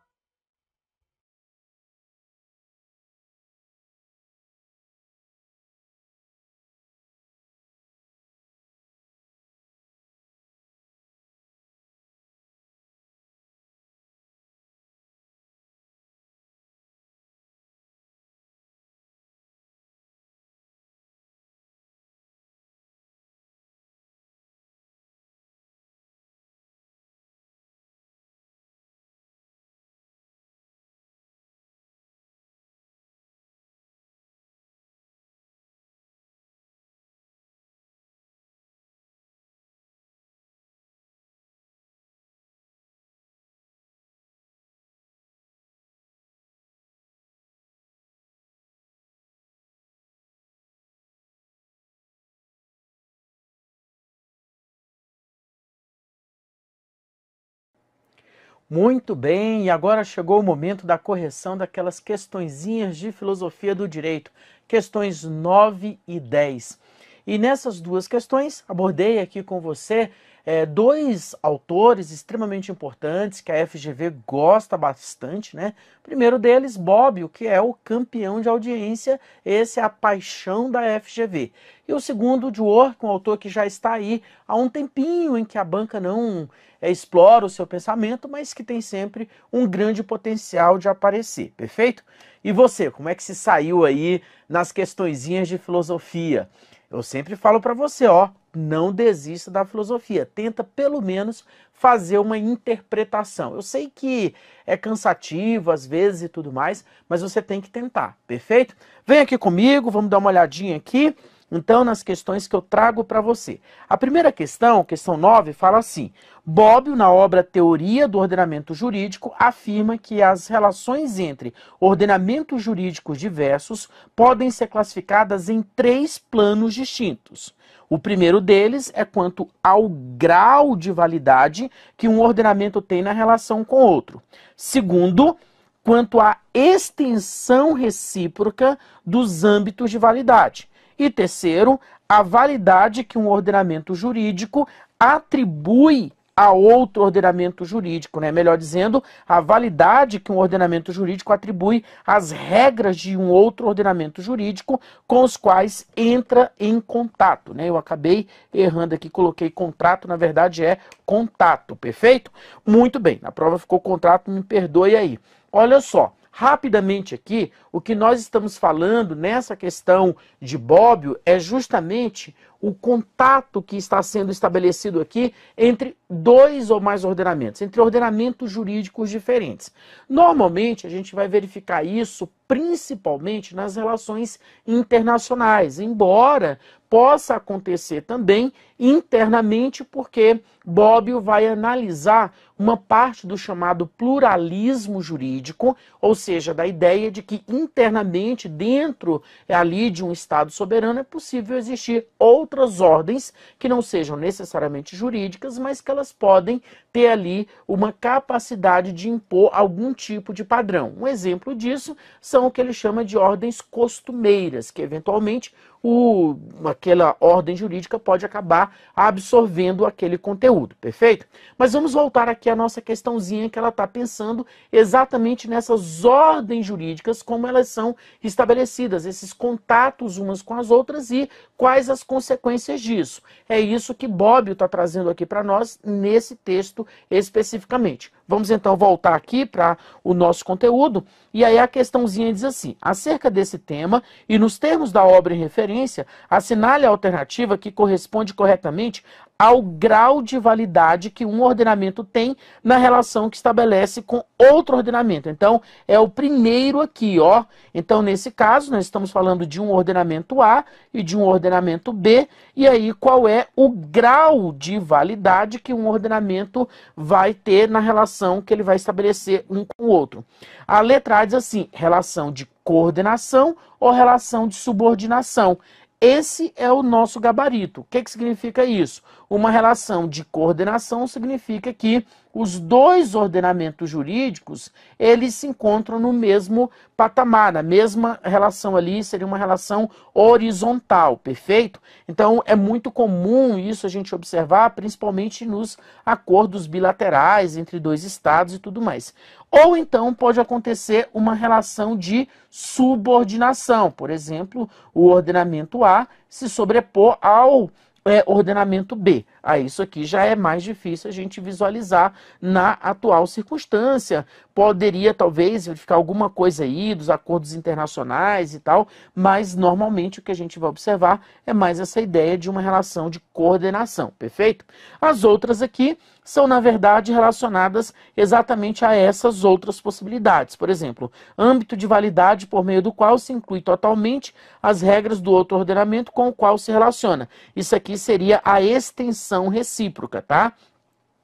Muito bem, e agora chegou o momento da correção daquelas questõezinhas de filosofia do direito, questões 9 e 10. E nessas duas questões, abordei aqui com você é, dois autores extremamente importantes que a FGV gosta bastante, né? Primeiro deles, Bobbio, que é o campeão de audiência, esse é a paixão da FGV. E o segundo, de um autor que já está aí há um tempinho em que a banca não é, explora o seu pensamento, mas que tem sempre um grande potencial de aparecer, perfeito? E você, como é que se saiu aí nas questõezinhas de filosofia? Eu sempre falo para você, ó, não desista da filosofia, tenta pelo menos fazer uma interpretação. Eu sei que é cansativo às vezes e tudo mais, mas você tem que tentar, perfeito? Vem aqui comigo, vamos dar uma olhadinha aqui. Então, nas questões que eu trago para você. A primeira questão, questão 9, fala assim: Bobbio, na obra Teoria do Ordenamento Jurídico, afirma que as relações entre ordenamentos jurídicos diversos podem ser classificadas em três planos distintos. O primeiro deles é quanto ao grau de validade que um ordenamento tem na relação com outro. Segundo, quanto à extensão recíproca dos âmbitos de validade. E terceiro, a validade que um ordenamento jurídico atribui a outro ordenamento jurídico, né? Melhor dizendo, a validade que um ordenamento jurídico atribui às regras de um outro ordenamento jurídico com os quais entra em contato, né? Eu acabei errando aqui, coloquei contrato, na verdade é contato, perfeito? Muito bem, na prova ficou contrato, me perdoe aí. Olha só, rapidamente aqui, o que nós estamos falando nessa questão de Bóbio é justamente o contato que está sendo estabelecido aqui entre dois ou mais ordenamentos, entre ordenamentos jurídicos diferentes. Normalmente, a gente vai verificar isso principalmente nas relações internacionais, embora possa acontecer também internamente, porque Bobbio vai analisar uma parte do chamado pluralismo jurídico, ou seja, da ideia de que internamente, dentro ali de um Estado soberano, é possível existir outra outras ordens que não sejam necessariamente jurídicas, mas que elas podem ter ali uma capacidade de impor algum tipo de padrão. Um exemplo disso são o que ele chama de ordens costumeiras, que eventualmente o, aquela ordem jurídica pode acabar absorvendo aquele conteúdo, perfeito? Mas vamos voltar aqui à nossa questãozinha que ela está pensando exatamente nessas ordens jurídicas, como elas são estabelecidas, esses contatos umas com as outras e quais as consequências disso. É isso que Bobbio está trazendo aqui para nós nesse texto especificamente. Vamos então voltar aqui para o nosso conteúdo. E aí a questãozinha diz assim: acerca desse tema e nos termos da obra em referência, assinale a alternativa que corresponde corretamente ao grau de validade que um ordenamento tem na relação que estabelece com outro ordenamento. Então, é o primeiro aqui, ó. Então, nesse caso, nós estamos falando de um ordenamento A e de um ordenamento B, e aí qual é o grau de validade que um ordenamento vai ter na relação que ele vai estabelecer um com o outro. A letra A diz assim: relação de coordenação ou relação de subordinação. Esse é o nosso gabarito. O que, que significa isso? Uma relação de coordenação significa que os dois ordenamentos jurídicos, eles se encontram no mesmo patamar, a mesma relação ali seria uma relação horizontal, perfeito? Então é muito comum isso a gente observar, principalmente nos acordos bilaterais entre dois estados e tudo mais. Ou então pode acontecer uma relação de subordinação, por exemplo, o ordenamento A se sobrepor ao é, ordenamento B. Ah, isso aqui já é mais difícil a gente visualizar na atual circunstância. Poderia talvez verificar alguma coisa aí dos acordos internacionais e tal, mas normalmente o que a gente vai observar é mais essa ideia de uma relação de coordenação, perfeito? As outras aqui são, na verdade, relacionadas exatamente a essas outras possibilidades. Por exemplo, âmbito de validade por meio do qual se inclui totalmente as regras do outro ordenamento com o qual se relaciona. Isso aqui seria a extensão ação recíproca, tá?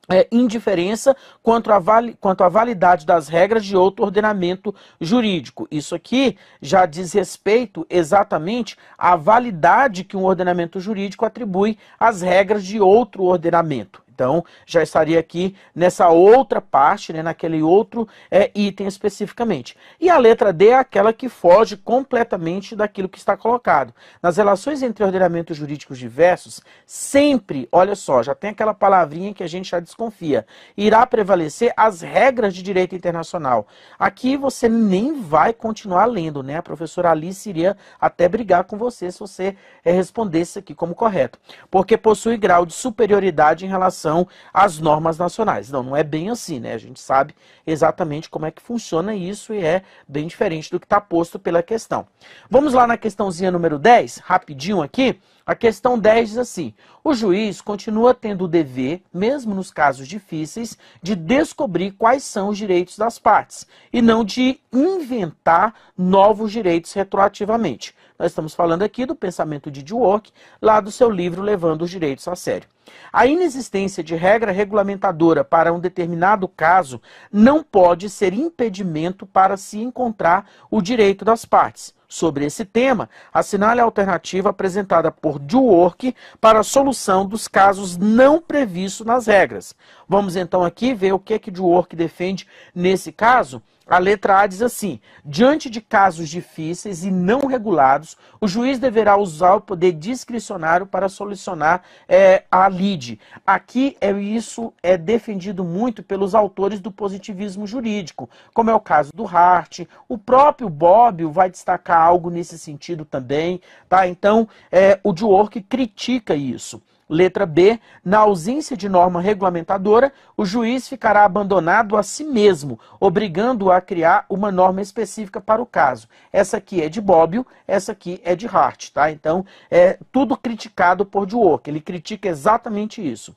É, indiferença quanto à, vali, quanto à validade das regras de outro ordenamento jurídico. Isso aqui já diz respeito exatamente à validade que um ordenamento jurídico atribui às regras de outro ordenamento. Então, já estaria aqui nessa outra parte, né, naquele outro é, item especificamente. E a letra D é aquela que foge completamente daquilo que está colocado. Nas relações entre ordenamentos jurídicos diversos, sempre, olha só, já tem aquela palavrinha que a gente já desconfia, irá prevalecer as regras de direito internacional. Aqui você nem vai continuar lendo, né? A professora Alice iria até brigar com você se você é, respondesse aqui como correto. Porque possui grau de superioridade em relação relação às normas nacionais. Não, não é bem assim, né? A gente sabe exatamente como é que funciona isso e é bem diferente do que está posto pela questão. Vamos lá na questãozinha número 10, rapidinho aqui. A questão 10 diz assim: o juiz continua tendo o dever, mesmo nos casos difíceis, de descobrir quais são os direitos das partes e não de inventar novos direitos retroativamente. Nós estamos falando aqui do pensamento de Dwork, lá do seu livro Levando os Direitos a Sério. A inexistência de regra regulamentadora para um determinado caso não pode ser impedimento para se encontrar o direito das partes. Sobre esse tema, assinale a alternativa apresentada por Dwork para a solução dos casos não previstos nas regras. Vamos então aqui ver o que é que Dwork defende nesse caso. A letra A diz assim: diante de casos difíceis e não regulados, o juiz deverá usar o poder discricionário para solucionar é, a lide. Aqui é isso é defendido muito pelos autores do positivismo jurídico, como é o caso do Hart. O próprio Bobbio vai destacar algo nesse sentido também, tá? Então, é, o Dwork critica isso. Letra B, na ausência de norma regulamentadora, o juiz ficará abandonado a si mesmo, obrigando-o a criar uma norma específica para o caso. Essa aqui é de Bobbio, essa aqui é de Hart, tá? Então, é tudo criticado por Duoc, ele critica exatamente isso.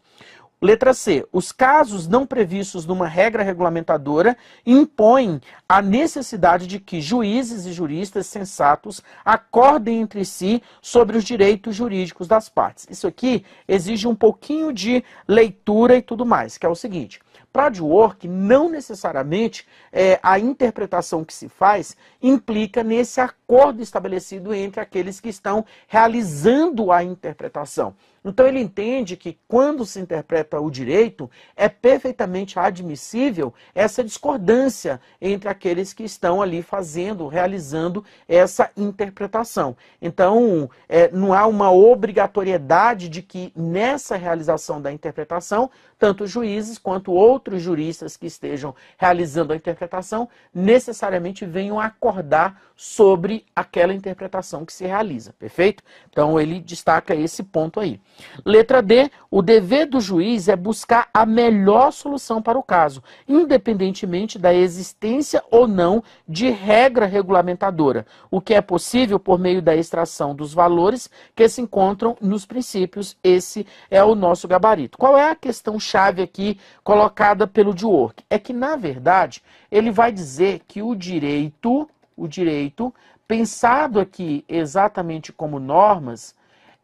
Letra C. Os casos não previstos numa regra regulamentadora impõem a necessidade de que juízes e juristas sensatos acordem entre si sobre os direitos jurídicos das partes. Isso aqui exige um pouquinho de leitura e tudo mais, que é o seguinte. Para de work, não necessariamente é, a interpretação que se faz implica nesse acordo estabelecido entre aqueles que estão realizando a interpretação. Então ele entende que quando se interpreta o direito, é perfeitamente admissível essa discordância entre aqueles que estão ali fazendo, realizando essa interpretação. Então é, não há uma obrigatoriedade de que nessa realização da interpretação tanto juízes quanto outros juristas que estejam realizando a interpretação necessariamente venham acordar sobre aquela interpretação que se realiza, perfeito? Então ele destaca esse ponto aí. Letra D, o dever do juiz é buscar a melhor solução para o caso, independentemente da existência ou não de regra regulamentadora, o que é possível por meio da extração dos valores que se encontram nos princípios. Esse é o nosso gabarito. Qual é a questão chave aqui colocada pelo Dwork. É que, na verdade, ele vai dizer que o direito, o direito, pensado aqui exatamente como normas,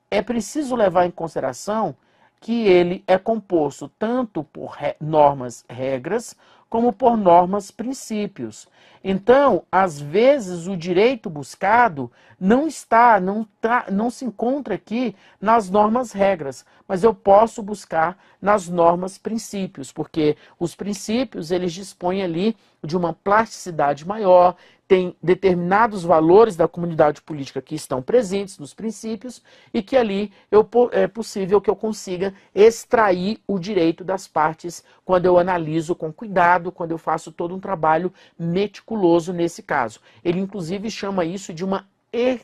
é preciso levar em consideração que ele é composto tanto por re normas, regras, como por normas, princípios. Então, às vezes, o direito buscado não está, não, tá, não se encontra aqui nas normas, regras, mas eu posso buscar nas normas, princípios, porque os princípios eles dispõem ali de uma plasticidade maior, tem determinados valores da comunidade política que estão presentes nos princípios e que ali eu, é possível que eu consiga extrair o direito das partes quando eu analiso com cuidado, quando eu faço todo um trabalho meticuloso nesse caso. Ele, inclusive, chama isso de uma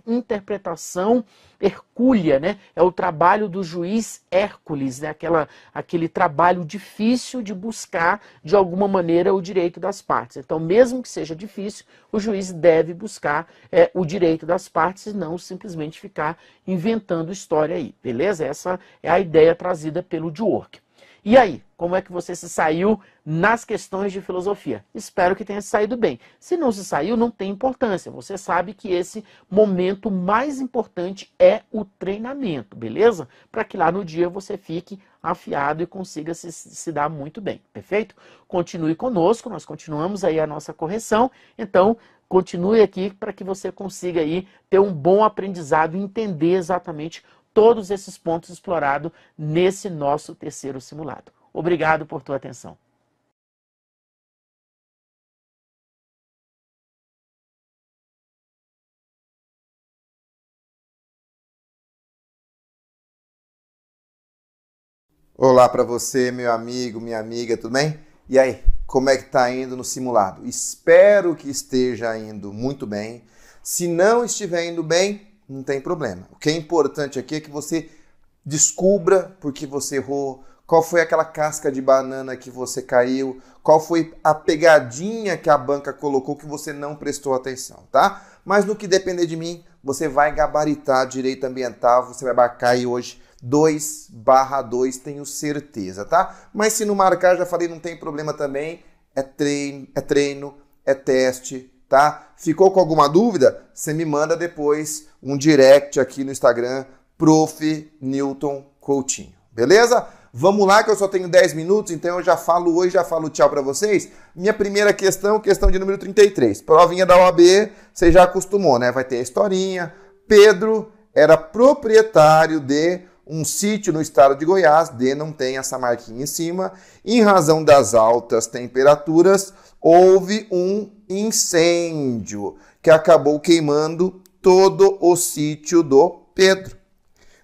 interpretação hercúlea, né? É o trabalho do juiz Hércules, né? Aquela, aquele trabalho difícil de buscar, de alguma maneira, o direito das partes. Então, mesmo que seja difícil, o juiz deve buscar é, o direito das partes e não simplesmente ficar inventando história aí, beleza? Essa é a ideia trazida pelo Dwork. E aí, como é que você se saiu nas questões de filosofia? Espero que tenha saído bem. Se não se saiu, não tem importância. Você sabe que esse momento mais importante é o treinamento, beleza? Para que lá no dia você fique afiado e consiga se, se dar muito bem, perfeito? Continue conosco, nós continuamos aí a nossa correção. Então, continue aqui para que você consiga aí ter um bom aprendizado e entender exatamente todos esses pontos explorados nesse nosso terceiro simulado. Obrigado por tua atenção. Olá para você, meu amigo, minha amiga, tudo bem? E aí, como é que está indo no simulado? Espero que esteja indo muito bem. Se não estiver indo bem, não tem problema. O que é importante aqui é que você descubra por que você errou, qual foi aquela casca de banana que você caiu, qual foi a pegadinha que a banca colocou que você não prestou atenção, tá? Mas no que depender de mim, você vai gabaritar direito ambiental, você vai marcar aí hoje 2 barra 2, tenho certeza, tá? Mas se não marcar, já falei, não tem problema também, é treino, é, treino, é teste, tá? Ficou com alguma dúvida? Você me manda depois um direct aqui no Instagram, Prof. Newton Coutinho, beleza? Vamos lá que eu só tenho 10 minutos, então eu já falo hoje, já falo tchau para vocês. Minha primeira questão, questão de número 33. Provinha da OAB, você já acostumou, né? Vai ter a historinha. Pedro era proprietário de um sítio no estado de Goiás, D não tem essa marquinha em cima. Em razão das altas temperaturas, houve um incêndio que acabou queimando todo o sítio do Pedro.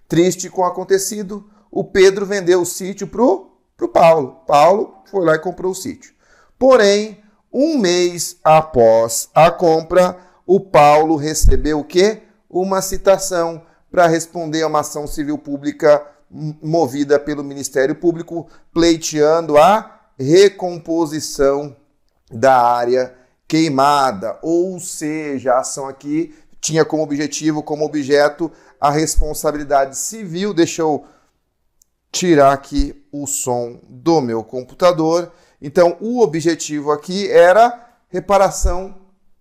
Triste com o acontecido, o Pedro vendeu o sítio para o Paulo. Paulo foi lá e comprou o sítio. Porém, um mês após a compra, o Paulo recebeu o quê? Uma citação para responder a uma ação civil pública movida pelo Ministério Público, pleiteando a recomposição da área queimada, ou seja, a ação aqui tinha como objetivo, como objeto, a responsabilidade civil. Deixa eu tirar aqui o som do meu computador. Então, o objetivo aqui era reparação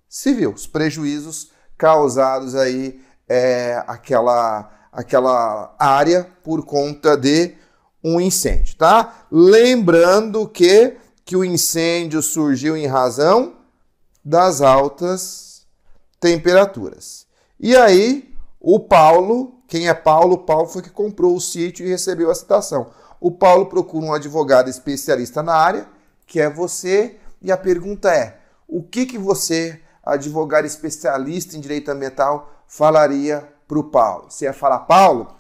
civil, os prejuízos causados aí é, aquela aquela área por conta de um incêndio, tá? Lembrando que que o incêndio surgiu em razão das altas temperaturas. E aí, o Paulo, quem é Paulo? Paulo foi que comprou o sítio e recebeu a citação. O Paulo procura um advogado especialista na área, que é você, e a pergunta é: o que, que você, advogado especialista em direito ambiental, falaria para o Paulo? Você ia falar, Paulo?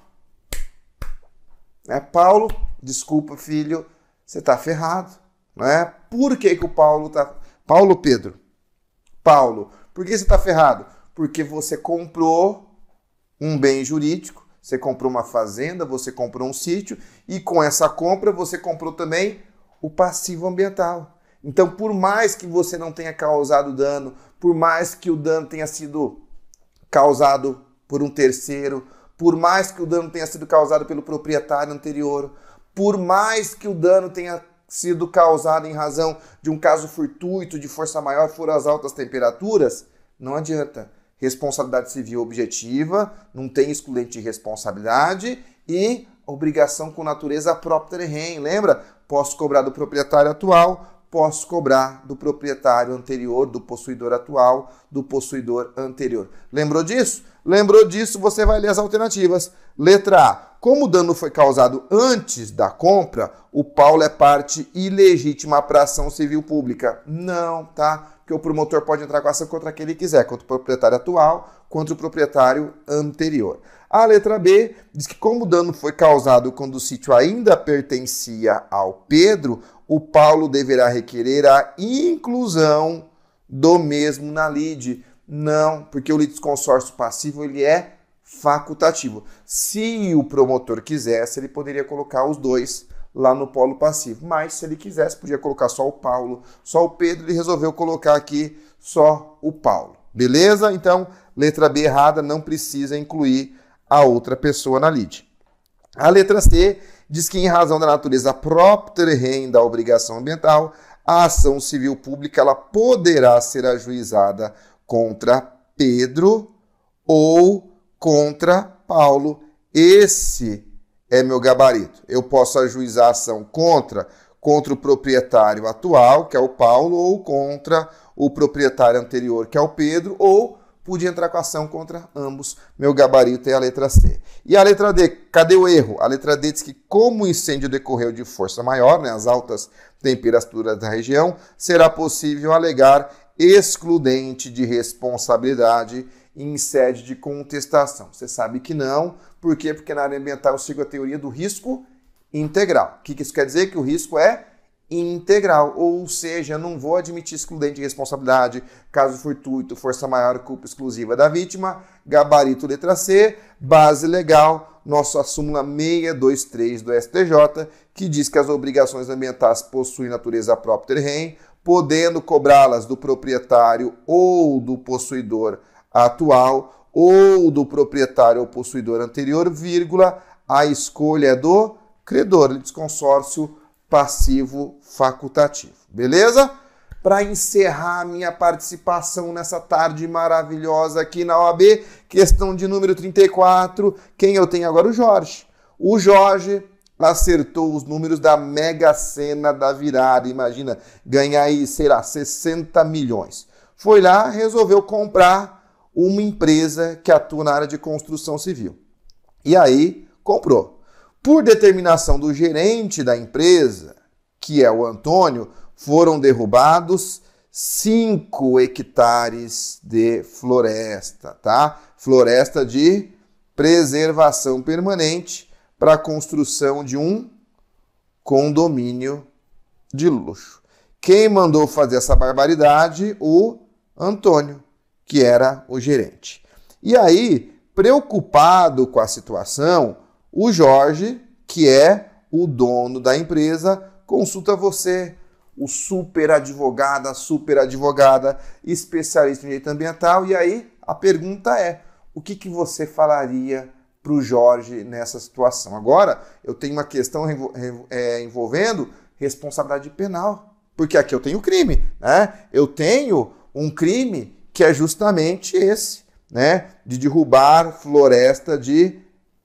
É, Paulo, desculpa, filho, você está ferrado. é? Por que, que o Paulo está. Paulo Pedro, Paulo. Por que você está ferrado? Porque você comprou um bem jurídico, você comprou uma fazenda, você comprou um sítio e com essa compra você comprou também o passivo ambiental. Então, por mais que você não tenha causado dano, por mais que o dano tenha sido causado por um terceiro, por mais que o dano tenha sido causado pelo proprietário anterior, por mais que o dano tenha sido causada em razão de um caso fortuito de força maior por as altas temperaturas, não adianta. Responsabilidade civil objetiva, não tem excludente de responsabilidade e obrigação com natureza própria terreno, lembra? Posso cobrar do proprietário atual, posso cobrar do proprietário anterior, do possuidor atual, do possuidor anterior. Lembrou disso? Lembrou disso, você vai ler as alternativas. Letra A. Como o dano foi causado antes da compra, o Paulo é parte ilegítima para ação civil pública. Não, tá? Porque o promotor pode entrar com ação contra quem ele quiser, contra o proprietário atual, contra o proprietário anterior. A letra B diz que, como o dano foi causado quando o sítio ainda pertencia ao Pedro, o Paulo deverá requerer a inclusão do mesmo na lide. Não, porque o litisconsórcio passivo ele é facultativo. Se o promotor quisesse, ele poderia colocar os dois lá no polo passivo. Mas se ele quisesse, podia colocar só o Paulo, só o Pedro, ele resolveu colocar aqui só o Paulo. Beleza? Então, letra B errada, não precisa incluir a outra pessoa na lide. A letra C diz que, em razão da natureza própria renda da obrigação ambiental, a ação civil pública ela poderá ser ajuizada contra Pedro ou contra Paulo. Esse é meu gabarito. Eu posso ajuizar a ação contra contra o proprietário atual, que é o Paulo, ou contra o proprietário anterior, que é o Pedro, ou pude entrar com ação contra ambos. Meu gabarito é a letra C. E a letra D, cadê o erro? A letra D diz que, como o incêndio decorreu de força maior, né, as altas temperaturas da região, será possível alegar excludente de responsabilidade em sede de contestação. Você sabe que não, por quê? Porque na área ambiental eu sigo a teoria do risco integral. O que isso quer dizer? Que o risco é integral, ou seja, não vou admitir excludente de responsabilidade, caso fortuito, força maior, culpa exclusiva da vítima, gabarito letra C, base legal, nossa súmula 623 do STJ, que diz que as obrigações ambientais possuem natureza própria terreno, podendo cobrá-las do proprietário ou do possuidor atual ou do proprietário ou possuidor anterior, vírgula, a escolha é do credor, litisconsórcio consórcio passivo facultativo. Beleza? Para encerrar a minha participação nessa tarde maravilhosa aqui na OAB, questão de número 34, quem eu tenho agora? O Jorge. O Jorge acertou os números da Mega Sena da virada. Imagina, ganhar aí, sei lá, 60 milhões. Foi lá, resolveu comprar uma empresa que atua na área de construção civil. E aí, comprou. Por determinação do gerente da empresa, que é o Antônio, foram derrubados 5 hectares de floresta, tá? Floresta de preservação permanente para a construção de um condomínio de luxo. Quem mandou fazer essa barbaridade? O Antônio, que era o gerente. E aí, preocupado com a situação, o Jorge, que é o dono da empresa, consulta você, o super advogada, super advogada, especialista em direito ambiental. E aí a pergunta é: o que, que você falaria para o Jorge nessa situação? Agora eu tenho uma questão é, envolvendo responsabilidade penal, porque aqui eu tenho crime, né? Eu tenho um crime que é justamente esse, né? De derrubar floresta de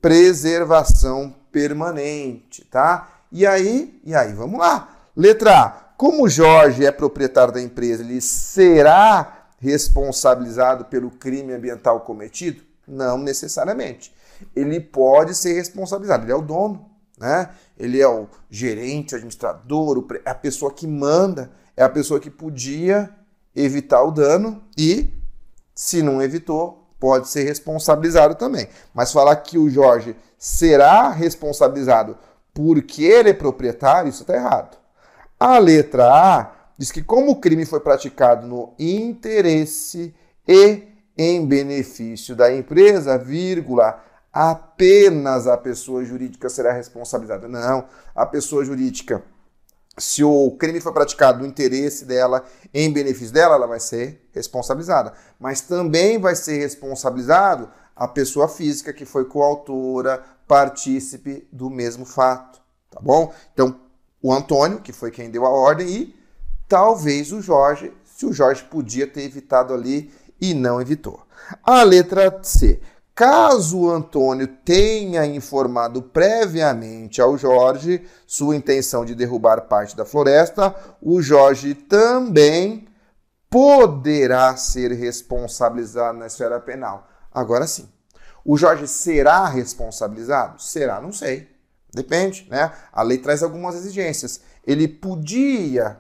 preservação permanente, tá? E aí, e aí, vamos lá. Letra A. Como Jorge é proprietário da empresa, ele será responsabilizado pelo crime ambiental cometido? Não necessariamente. Ele pode ser responsabilizado, ele é o dono, né? Ele é o gerente, o administrador, é a pessoa que manda, é a pessoa que podia evitar o dano e, se não evitou, pode ser responsabilizado também. Mas falar que o Jorge será responsabilizado porque ele é proprietário, isso está errado. A letra A diz que, como o crime foi praticado no interesse e em benefício da empresa, vírgula, apenas a pessoa jurídica será responsabilizada. Não, a pessoa jurídica se o crime foi praticado no interesse dela, em benefício dela, ela vai ser responsabilizada. Mas também vai ser responsabilizado a pessoa física que foi coautora, partícipe do mesmo fato, tá bom? Então, o Antônio, que foi quem deu a ordem, e talvez o Jorge, se o Jorge podia ter evitado ali e não evitou. A letra C. Caso Antônio tenha informado previamente ao Jorge sua intenção de derrubar parte da floresta, o Jorge também poderá ser responsabilizado na esfera penal. Agora sim. O Jorge será responsabilizado? Será, não sei. Depende, né? A lei traz algumas exigências. Ele podia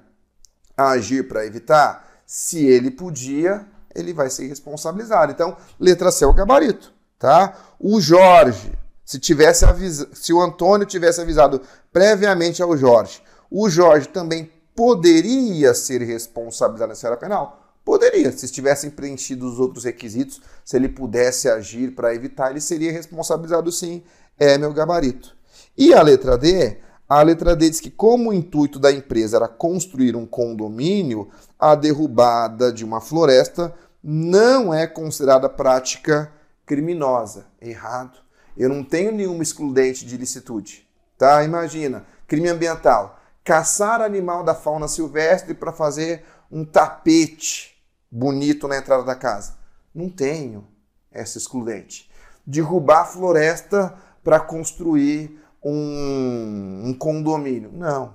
agir para evitar? Se ele podia, ele vai ser responsabilizado. Então, letra C é o gabarito tá? O Jorge, se tivesse avisa... se o Antônio tivesse avisado previamente ao Jorge, o Jorge também poderia ser responsabilizado na esfera penal? Poderia, se estivessem preenchidos os outros requisitos, se ele pudesse agir para evitar, ele seria responsabilizado sim, é meu gabarito. E a letra D? A letra D diz que, como o intuito da empresa era construir um condomínio, a derrubada de uma floresta não é considerada prática criminosa. Errado. Eu não tenho nenhuma excludente de ilicitude. Tá? Imagina, crime ambiental. Caçar animal da fauna silvestre para fazer um tapete bonito na entrada da casa. Não tenho essa excludente. Derrubar a floresta para construir um, um condomínio. Não.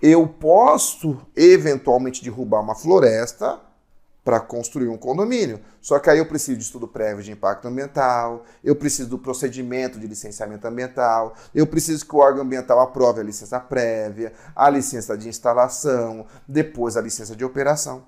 Eu posso eventualmente derrubar uma floresta para construir um condomínio. Só que aí eu preciso de estudo prévio de impacto ambiental, eu preciso do procedimento de licenciamento ambiental, eu preciso que o órgão ambiental aprove a licença prévia, a licença de instalação, depois a licença de operação.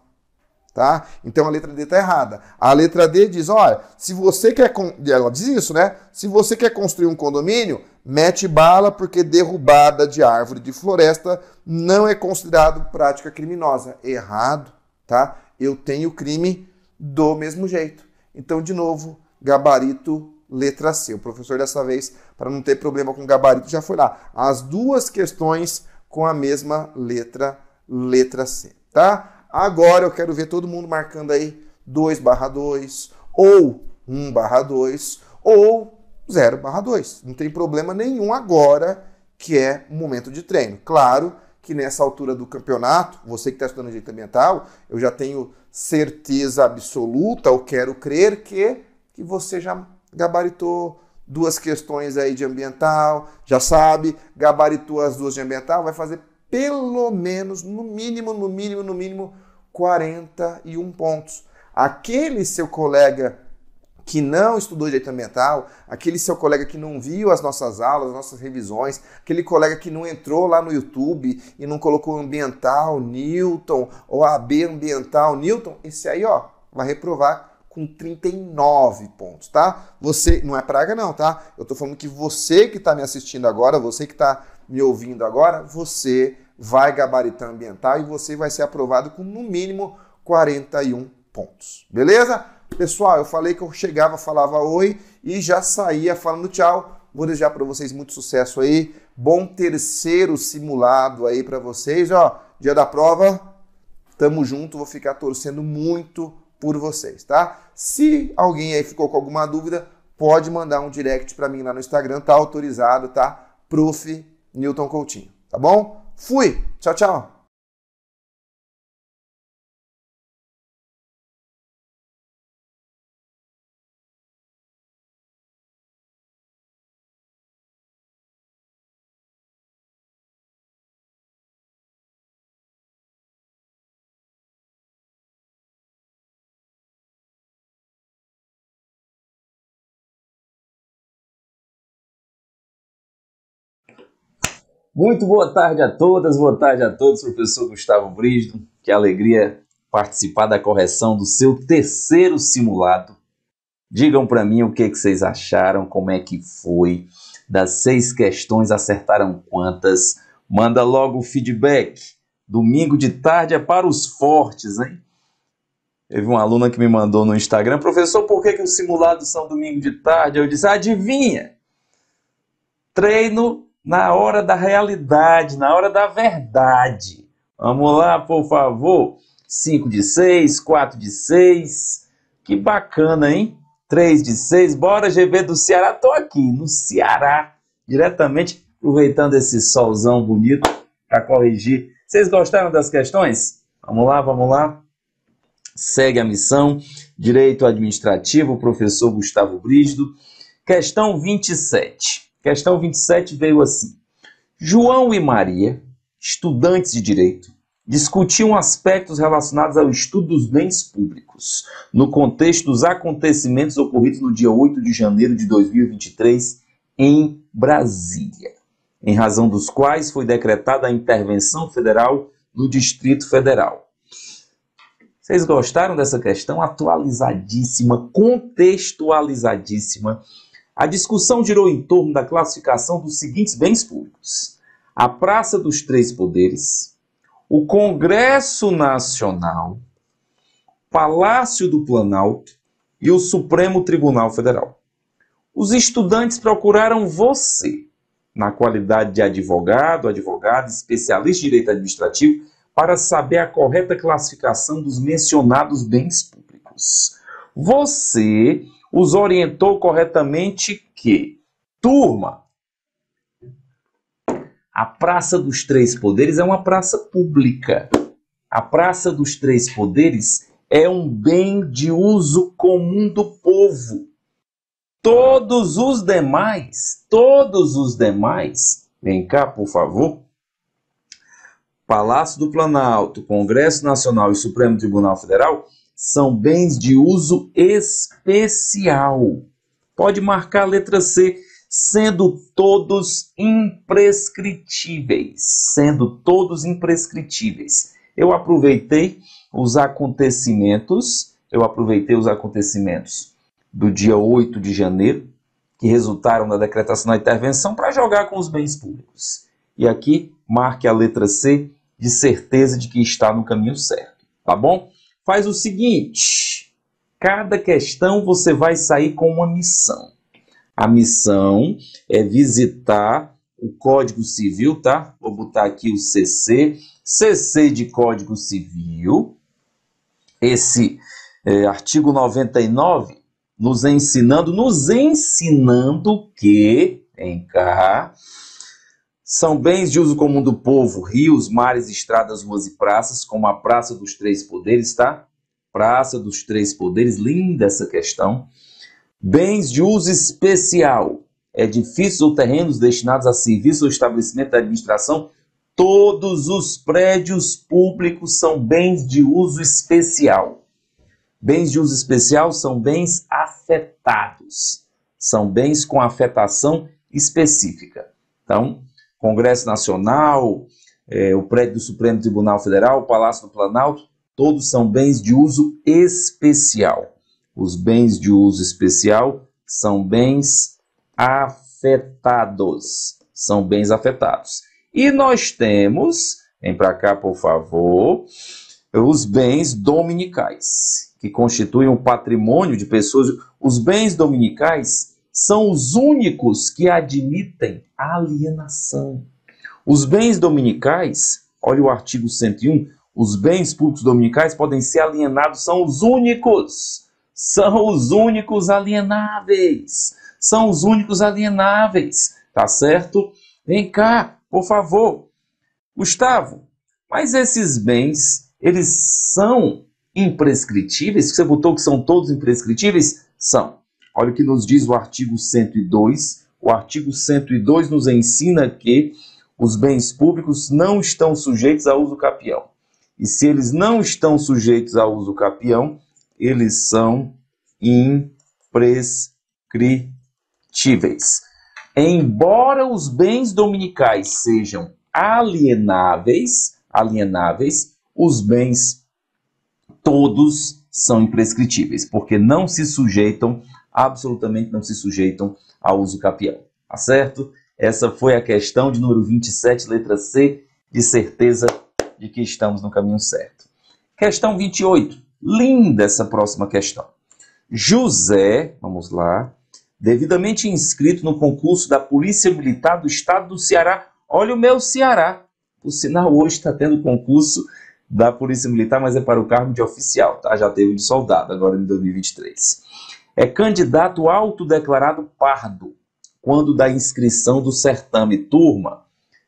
Tá? Então a letra D está errada. A letra D diz: olha, se você quer. Con... Ela diz isso, né? Se você quer construir um condomínio, mete bala, porque derrubada de árvore de floresta não é considerado prática criminosa. Errado, tá? eu tenho o crime do mesmo jeito. Então, de novo, gabarito, letra C. O professor, dessa vez, para não ter problema com gabarito, já foi lá. As duas questões com a mesma letra, letra C, tá? Agora eu quero ver todo mundo marcando aí 2 barra 2, ou 1 barra 2, ou 0 barra 2. Não tem problema nenhum agora que é momento de treino. Claro que nessa altura do campeonato, você que está estudando direito ambiental, eu já tenho certeza absoluta, ou quero crer que, que você já gabaritou duas questões aí de ambiental, já sabe, gabaritou as duas de ambiental, vai fazer pelo menos, no mínimo, no mínimo, no mínimo, 41 pontos. Aquele seu colega que não estudou direito ambiental, aquele seu colega que não viu as nossas aulas, as nossas revisões, aquele colega que não entrou lá no YouTube e não colocou ambiental, Newton, ou AB ambiental, Newton, esse aí, ó, vai reprovar com 39 pontos, tá? Você não é praga não, tá? Eu tô falando que você que tá me assistindo agora, você que tá me ouvindo agora, você vai gabaritar ambiental e você vai ser aprovado com no mínimo 41 pontos. Beleza? Pessoal, eu falei que eu chegava, falava oi e já saía falando tchau. Vou desejar para vocês muito sucesso aí. Bom terceiro simulado aí para vocês, ó. Dia da prova, tamo junto, vou ficar torcendo muito por vocês, tá? Se alguém aí ficou com alguma dúvida, pode mandar um direct para mim lá no Instagram, tá autorizado, tá? Prof. Newton Coutinho, tá bom? Fui, tchau, tchau. Muito boa tarde a todas, boa tarde a todos, professor Gustavo Brígido. Que alegria participar da correção do seu terceiro simulado. Digam para mim o que, que vocês acharam, como é que foi. Das seis questões, acertaram quantas? Manda logo o feedback. Domingo de tarde é para os fortes, hein? Teve uma aluna que me mandou no Instagram, professor, por que, que os simulados são domingo de tarde? Eu disse, adivinha? Treino na hora da realidade, na hora da verdade. Vamos lá, por favor. 5 de 6, 4 de 6. Que bacana, hein? 3 de 6. Bora, GB do Ceará. Tô aqui no Ceará, diretamente aproveitando esse solzão bonito para corrigir. Vocês gostaram das questões? Vamos lá, vamos lá. Segue a missão. Direito administrativo, professor Gustavo Brígido. Questão 27. Questão 27 veio assim. João e Maria, estudantes de direito, discutiam aspectos relacionados ao estudo dos bens públicos, no contexto dos acontecimentos ocorridos no dia 8 de janeiro de 2023 em Brasília, em razão dos quais foi decretada a intervenção federal no Distrito Federal. Vocês gostaram dessa questão atualizadíssima, contextualizadíssima? A discussão girou em torno da classificação dos seguintes bens públicos: a Praça dos Três Poderes, o Congresso Nacional, Palácio do Planalto e o Supremo Tribunal Federal. Os estudantes procuraram você, na qualidade de advogado, advogada, especialista em direito administrativo, para saber a correta classificação dos mencionados bens públicos. Você os orientou corretamente que, turma, a Praça dos Três Poderes é uma praça pública. A Praça dos Três Poderes é um bem de uso comum do povo. Todos os demais, todos os demais, vem cá, por favor. Palácio do Planalto, Congresso Nacional e Supremo Tribunal Federal são bens de uso especial. Pode marcar a letra C, sendo todos imprescritíveis. Sendo todos imprescritíveis. Eu aproveitei os acontecimentos, eu aproveitei os acontecimentos do dia 8 de janeiro, que resultaram da decretação da intervenção, para jogar com os bens públicos. E aqui, marque a letra C, de certeza de que está no caminho certo. Tá bom? faz o seguinte: cada questão você vai sair com uma missão. A missão é visitar o Código Civil, tá? Vou botar aqui o CC, CC de Código Civil. Esse é, artigo 99 nos ensinando, nos ensinando que, em cá, são bens de uso comum do povo, rios, mares, estradas, ruas e praças, como a Praça dos Três Poderes, tá? Praça dos Três Poderes, linda essa questão. Bens de uso especial, edifícios ou terrenos destinados a serviço ou estabelecimento da administração, todos os prédios públicos são bens de uso especial. Bens de uso especial são bens afetados, são bens com afetação específica. Então, Congresso Nacional, é, o prédio do Supremo Tribunal Federal, o Palácio do Planalto, todos são bens de uso especial. Os bens de uso especial são bens afetados. São bens afetados. E nós temos, vem para cá, por favor, os bens dominicais, que constituem o um patrimônio de pessoas. Os bens dominicais são os únicos que admitem a alienação. Os bens dominicais, olha o artigo 101, os bens públicos dominicais podem ser alienados, são os únicos, são os únicos alienáveis, são os únicos alienáveis, tá certo? Vem cá, por favor. Gustavo, mas esses bens, eles são imprescritíveis? Você botou que são todos imprescritíveis? São. Olha o que nos diz o artigo 102. O artigo 102 nos ensina que os bens públicos não estão sujeitos a uso capião. E se eles não estão sujeitos a uso capião, eles são imprescritíveis. Embora os bens dominicais sejam alienáveis, alienáveis, os bens todos são imprescritíveis, porque não se sujeitam absolutamente não se sujeitam ao uso capião. Tá certo? Essa foi a questão de número 27, letra C, de certeza de que estamos no caminho certo. Questão 28. Linda essa próxima questão. José, vamos lá, devidamente inscrito no concurso da Polícia Militar do Estado do Ceará. Olha o meu Ceará. o sinal, hoje está tendo concurso da Polícia Militar, mas é para o cargo de oficial, tá? Já teve de soldado agora em 2023 é candidato autodeclarado pardo quando da inscrição do certame. Turma,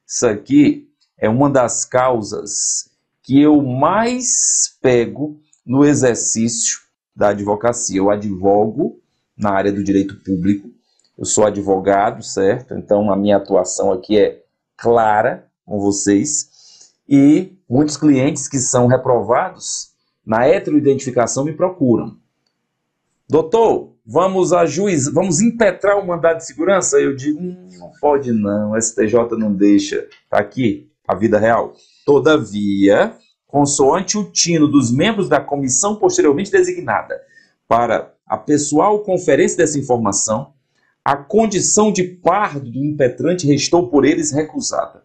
isso aqui é uma das causas que eu mais pego no exercício da advocacia. Eu advogo na área do direito público, eu sou advogado, certo? Então a minha atuação aqui é clara com vocês. E muitos clientes que são reprovados na heteroidentificação me procuram doutor, vamos a vamos impetrar o mandado de segurança? Eu digo, hum, não pode não, o STJ não deixa. Está aqui a vida real. Todavia, consoante o tino dos membros da comissão posteriormente designada para a pessoal conferência dessa informação, a condição de pardo do impetrante restou por eles recusada,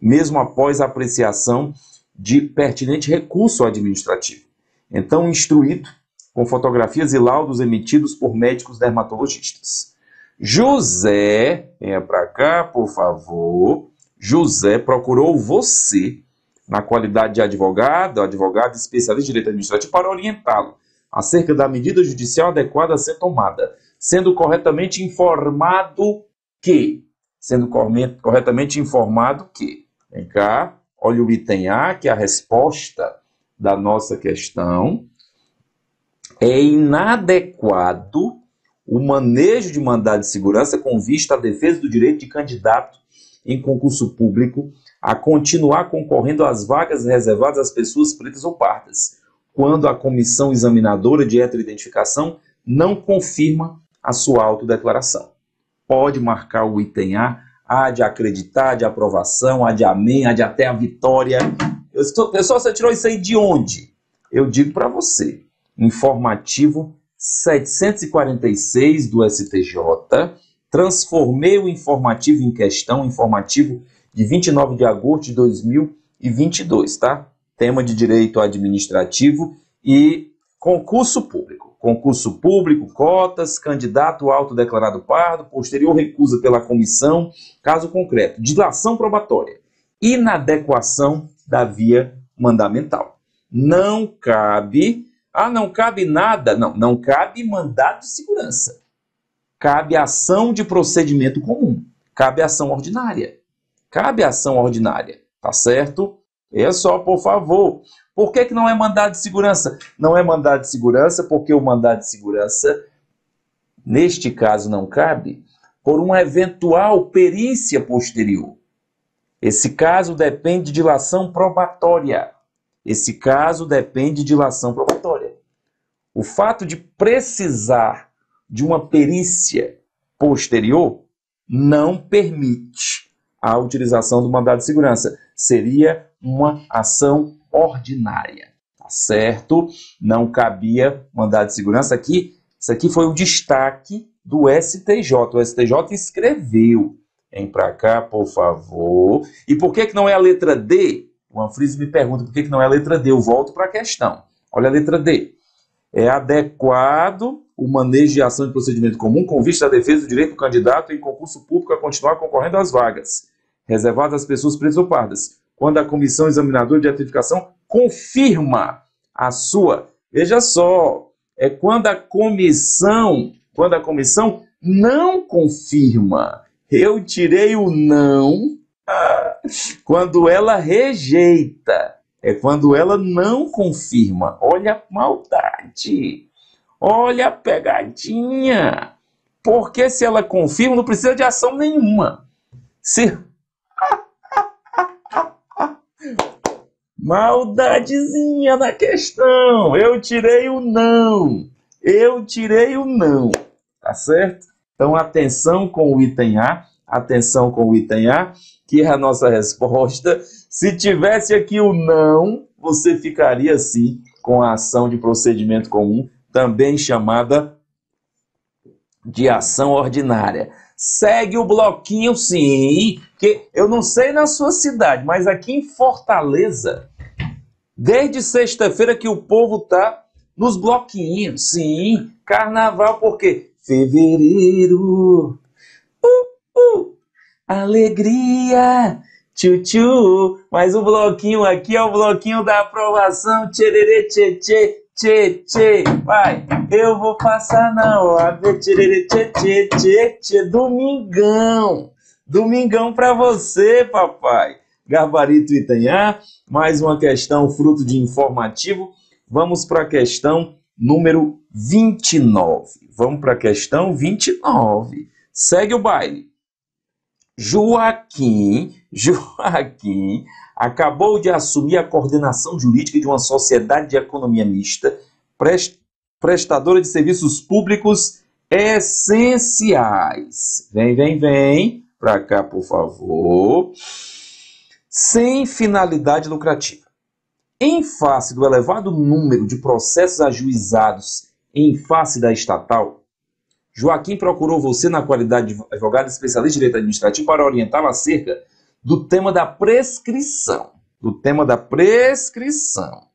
mesmo após a apreciação de pertinente recurso administrativo. Então, instruído, com fotografias e laudos emitidos por médicos dermatologistas. José, venha para cá, por favor. José procurou você na qualidade de advogado, advogado especialista em direito administrativo, para orientá-lo acerca da medida judicial adequada a ser tomada, sendo corretamente informado que, sendo corretamente informado que, vem cá, olha o item A, que é a resposta da nossa questão, é inadequado o manejo de mandado de segurança com vista à defesa do direito de candidato em concurso público a continuar concorrendo às vagas reservadas às pessoas pretas ou pardas, quando a comissão examinadora de heteroidentificação não confirma a sua autodeclaração. Pode marcar o item A, A de acreditar, de aprovação, A de amém, A de até a vitória. pessoal, você tirou isso aí de onde? Eu digo para você, informativo 746 do STJ, transformei o informativo em questão, informativo de 29 de agosto de 2022, tá? Tema de direito administrativo e concurso público. Concurso público, cotas, candidato autodeclarado pardo, posterior recusa pela comissão, caso concreto, dilação probatória, inadequação da via mandamental. Não cabe ah, não cabe nada. Não, não cabe mandado de segurança. Cabe ação de procedimento comum. Cabe ação ordinária. Cabe ação ordinária, tá certo? É só, por favor. Por que, que não é mandado de segurança? Não é mandado de segurança porque o mandado de segurança, neste caso, não cabe por uma eventual perícia posterior. Esse caso depende de lação probatória. Esse caso depende de lação probatória. O fato de precisar de uma perícia posterior não permite a utilização do mandado de segurança. Seria uma ação ordinária, tá certo? Não cabia mandado de segurança aqui. Isso aqui foi o destaque do STJ. O STJ escreveu. Vem para cá, por favor. E por que, que não é a letra D? O Anfriso me pergunta por que, que não é a letra D. Eu volto para a questão. Olha a letra D é adequado o manejo de ação de procedimento comum com vista à defesa do direito do candidato em concurso público a continuar concorrendo às vagas, reservadas às pessoas presocupadas, quando a comissão examinadora de ratificação confirma a sua. Veja só, é quando a comissão, quando a comissão não confirma. Eu tirei o não quando ela rejeita. É quando ela não confirma. Olha a maldade. Olha a pegadinha. Porque se ela confirma, não precisa de ação nenhuma. Se... Maldadezinha na questão. Eu tirei o não. Eu tirei o não. Tá certo? Então, atenção com o item A. Atenção com o item A, que é a nossa resposta se tivesse aqui o não, você ficaria sim com a ação de procedimento comum, também chamada de ação ordinária. Segue o bloquinho sim, que eu não sei na sua cidade, mas aqui em Fortaleza, desde sexta-feira que o povo tá nos bloquinhos. Sim, carnaval porque fevereiro. Uh, uh, alegria tchu, mais um bloquinho aqui é o bloquinho da aprovação. Tchererê, tchê, tchê, tchê, tchê. Vai, eu vou passar na hora. Tchererê, tchê, tchê, tchê, tchê. Domingão. Domingão pra você, papai. Gabarito Itanhá, mais uma questão fruto de informativo. Vamos para a questão número 29. Vamos para a questão 29. Segue o baile. Joaquim Joaquim acabou de assumir a coordenação jurídica de uma sociedade de economia mista, prestadora de serviços públicos essenciais. Vem, vem, vem para cá, por favor. Sem finalidade lucrativa. Em face do elevado número de processos ajuizados em face da estatal, Joaquim procurou você na qualidade de advogado especialista em direito administrativo para orientá-lo acerca do tema da prescrição, do tema da prescrição,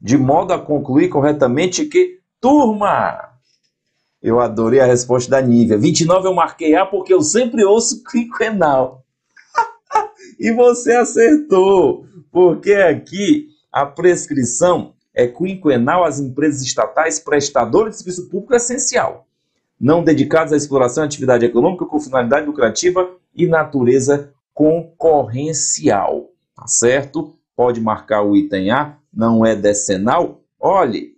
de modo a concluir corretamente que, turma, eu adorei a resposta da Nívia. 29 eu marquei A porque eu sempre ouço quinquenal. e você acertou, porque aqui a prescrição é quinquenal às empresas estatais prestadoras de serviço público é essencial, não dedicadas à exploração de atividade econômica com finalidade lucrativa e natureza concorrencial, tá certo? Pode marcar o item A, não é decenal? Olhe,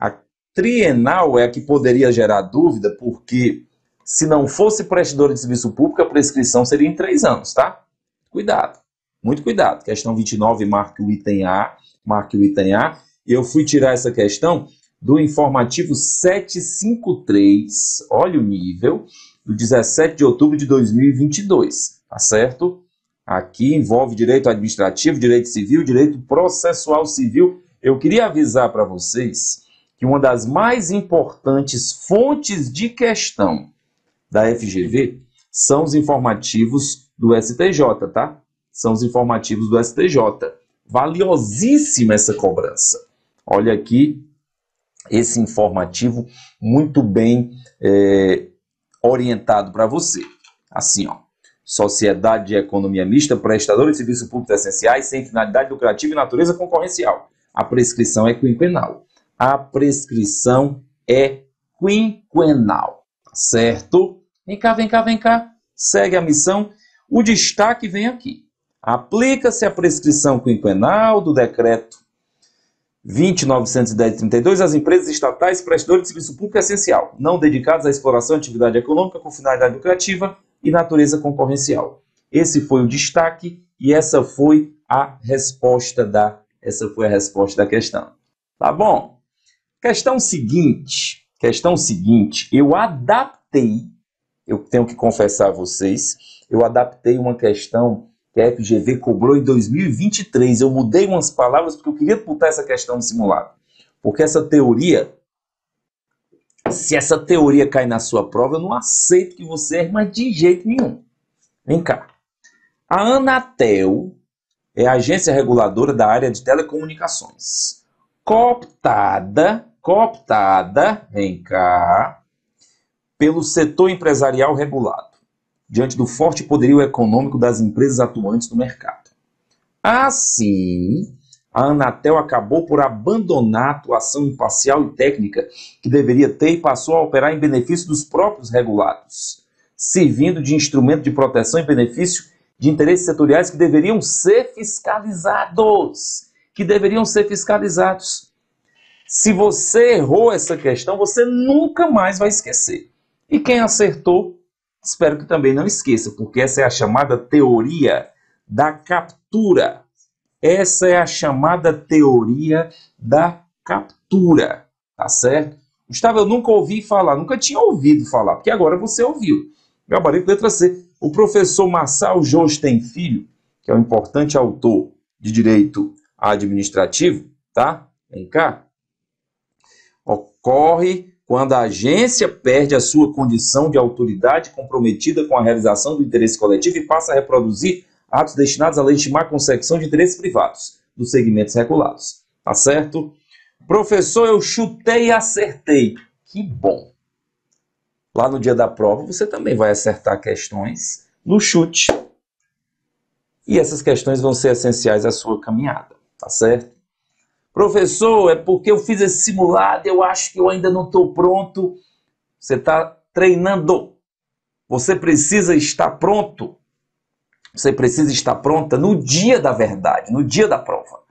a trienal é a que poderia gerar dúvida, porque se não fosse prestador de serviço público, a prescrição seria em três anos, tá? Cuidado, muito cuidado. Questão 29, marque o item A, marque o item A. Eu fui tirar essa questão do informativo 753, olha o nível, do 17 de outubro de 2022 tá certo? Aqui envolve direito administrativo, direito civil, direito processual civil. Eu queria avisar para vocês que uma das mais importantes fontes de questão da FGV são os informativos do STJ, tá? São os informativos do STJ. Valiosíssima essa cobrança. Olha aqui esse informativo muito bem é, orientado para você. Assim, ó sociedade de economia mista, prestador de serviços públicos essenciais sem finalidade lucrativa e natureza concorrencial. A prescrição é quinquenal. A prescrição é quinquenal, tá certo? Vem cá, vem cá, vem cá. Segue a missão. O destaque vem aqui. Aplica-se a prescrição quinquenal do decreto 2910-32 às empresas estatais prestadoras de serviço público essencial, não dedicadas à exploração de atividade econômica com finalidade lucrativa, e natureza concorrencial. Esse foi o destaque e essa foi a resposta da essa foi a resposta da questão. Tá bom? Questão seguinte, questão seguinte, eu adaptei, eu tenho que confessar a vocês, eu adaptei uma questão que a FGV cobrou em 2023. Eu mudei umas palavras porque eu queria botar essa questão no simulado. Porque essa teoria se essa teoria cair na sua prova, eu não aceito que você erre, mas de jeito nenhum. Vem cá. A Anatel é a agência reguladora da área de telecomunicações. Cooptada, cooptada, vem cá, pelo setor empresarial regulado, diante do forte poderio econômico das empresas atuantes no mercado. Assim, a Anatel acabou por abandonar a atuação imparcial e técnica que deveria ter e passou a operar em benefício dos próprios regulados, servindo de instrumento de proteção e benefício de interesses setoriais que deveriam ser fiscalizados. Que deveriam ser fiscalizados. Se você errou essa questão, você nunca mais vai esquecer. E quem acertou, espero que também não esqueça, porque essa é a chamada teoria da captura essa é a chamada teoria da captura, tá certo? Gustavo, eu nunca ouvi falar, nunca tinha ouvido falar, porque agora você ouviu. Gabarito letra C. O professor Massal tem Filho, que é um importante autor de direito administrativo, tá? Vem cá. Ocorre quando a agência perde a sua condição de autoridade comprometida com a realização do interesse coletivo e passa a reproduzir atos destinados a legitimar consecução de interesses privados dos segmentos regulados. Tá certo? Professor, eu chutei e acertei. Que bom. Lá no dia da prova, você também vai acertar questões no chute. E essas questões vão ser essenciais à sua caminhada, tá certo? Professor, é porque eu fiz esse simulado, eu acho que eu ainda não estou pronto. Você está treinando. Você precisa estar pronto você precisa estar pronta no dia da verdade, no dia da prova.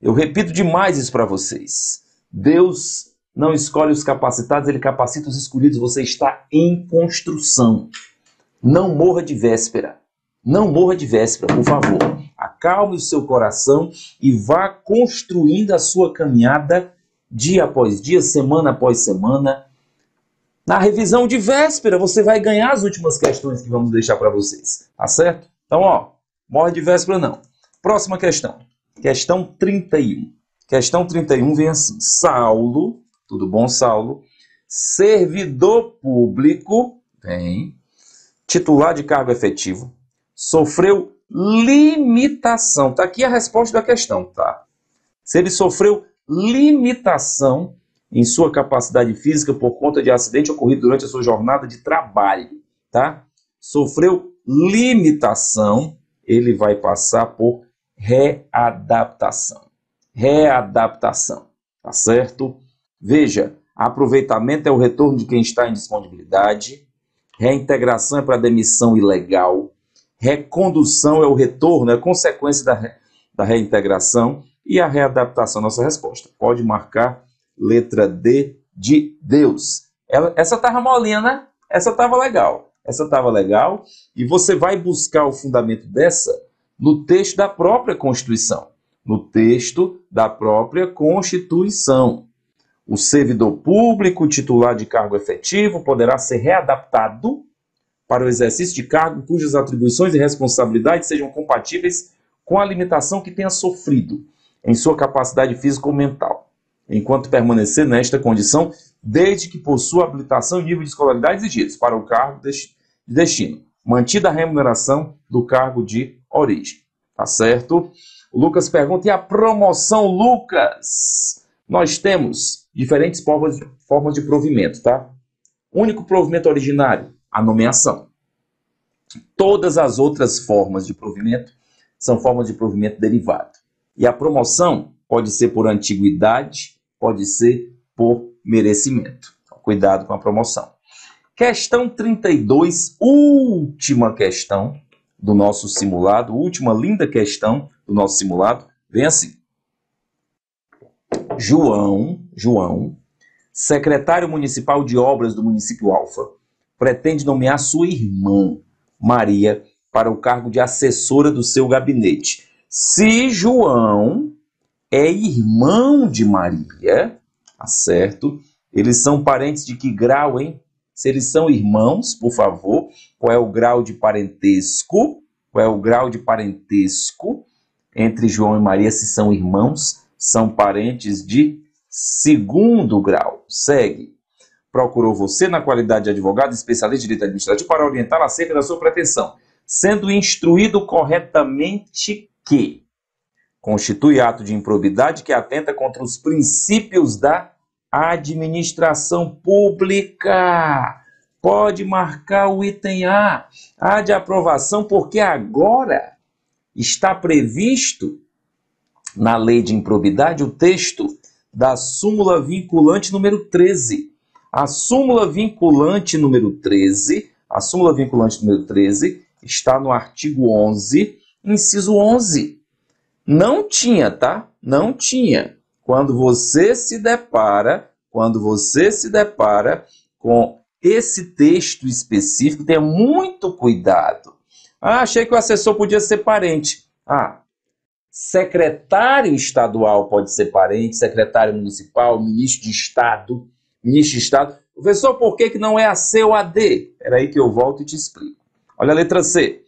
Eu repito demais isso para vocês. Deus não escolhe os capacitados, ele capacita os escolhidos. Você está em construção. Não morra de véspera. Não morra de véspera, por favor. Acalme o seu coração e vá construindo a sua caminhada dia após dia, semana após semana, na revisão de véspera, você vai ganhar as últimas questões que vamos deixar para vocês, tá certo? Então, ó, morre de véspera não. Próxima questão, questão 31. Questão 31 vem assim, Saulo, tudo bom, Saulo? Servidor público, vem, titular de cargo efetivo, sofreu limitação. Tá aqui a resposta da questão, tá? Se ele sofreu limitação em sua capacidade física por conta de acidente ocorrido durante a sua jornada de trabalho, tá? Sofreu limitação, ele vai passar por readaptação. Readaptação, tá certo? Veja, aproveitamento é o retorno de quem está em disponibilidade, reintegração é para demissão ilegal, recondução é o retorno, é consequência da, re... da reintegração e a readaptação, nossa resposta. Pode marcar Letra D, de Deus. Ela, essa tava molinha, né? Essa tava legal. Essa tava legal. E você vai buscar o fundamento dessa no texto da própria Constituição. No texto da própria Constituição. O servidor público, titular de cargo efetivo, poderá ser readaptado para o exercício de cargo cujas atribuições e responsabilidades sejam compatíveis com a limitação que tenha sofrido em sua capacidade física ou mental enquanto permanecer nesta condição, desde que possua habilitação e nível de escolaridade exigidos para o cargo de destino, mantida a remuneração do cargo de origem. Tá certo? O Lucas pergunta: e a promoção, Lucas? Nós temos diferentes formas, formas de provimento, tá? Único provimento originário, a nomeação. Todas as outras formas de provimento são formas de provimento derivado. E a promoção pode ser por antiguidade, pode ser por merecimento. Então, cuidado com a promoção. Questão 32, última questão do nosso simulado, última linda questão do nosso simulado, vem assim. João, João, secretário municipal de obras do município Alfa, pretende nomear sua irmã, Maria, para o cargo de assessora do seu gabinete. Se João é irmão de Maria. Tá certo? Eles são parentes de que grau, hein? Se eles são irmãos, por favor, qual é o grau de parentesco? Qual é o grau de parentesco entre João e Maria, se são irmãos, são parentes de segundo grau. Segue. Procurou você na qualidade de advogado, especialista em direito administrativo, para orientá-la acerca da sua pretensão, sendo instruído corretamente que Constitui ato de improbidade que atenta contra os princípios da administração pública. Pode marcar o item A. A de aprovação, porque agora está previsto na lei de improbidade o texto da súmula vinculante número 13. A súmula vinculante número 13, a súmula vinculante número 13 está no artigo 11, inciso 11. Não tinha, tá? Não tinha. Quando você se depara, quando você se depara com esse texto específico, tenha muito cuidado. Ah, achei que o assessor podia ser parente. Ah, secretário estadual pode ser parente, secretário municipal, ministro de Estado, ministro de Estado. Professor, por que, que não é a D. Espera aí que eu volto e te explico. Olha a letra C.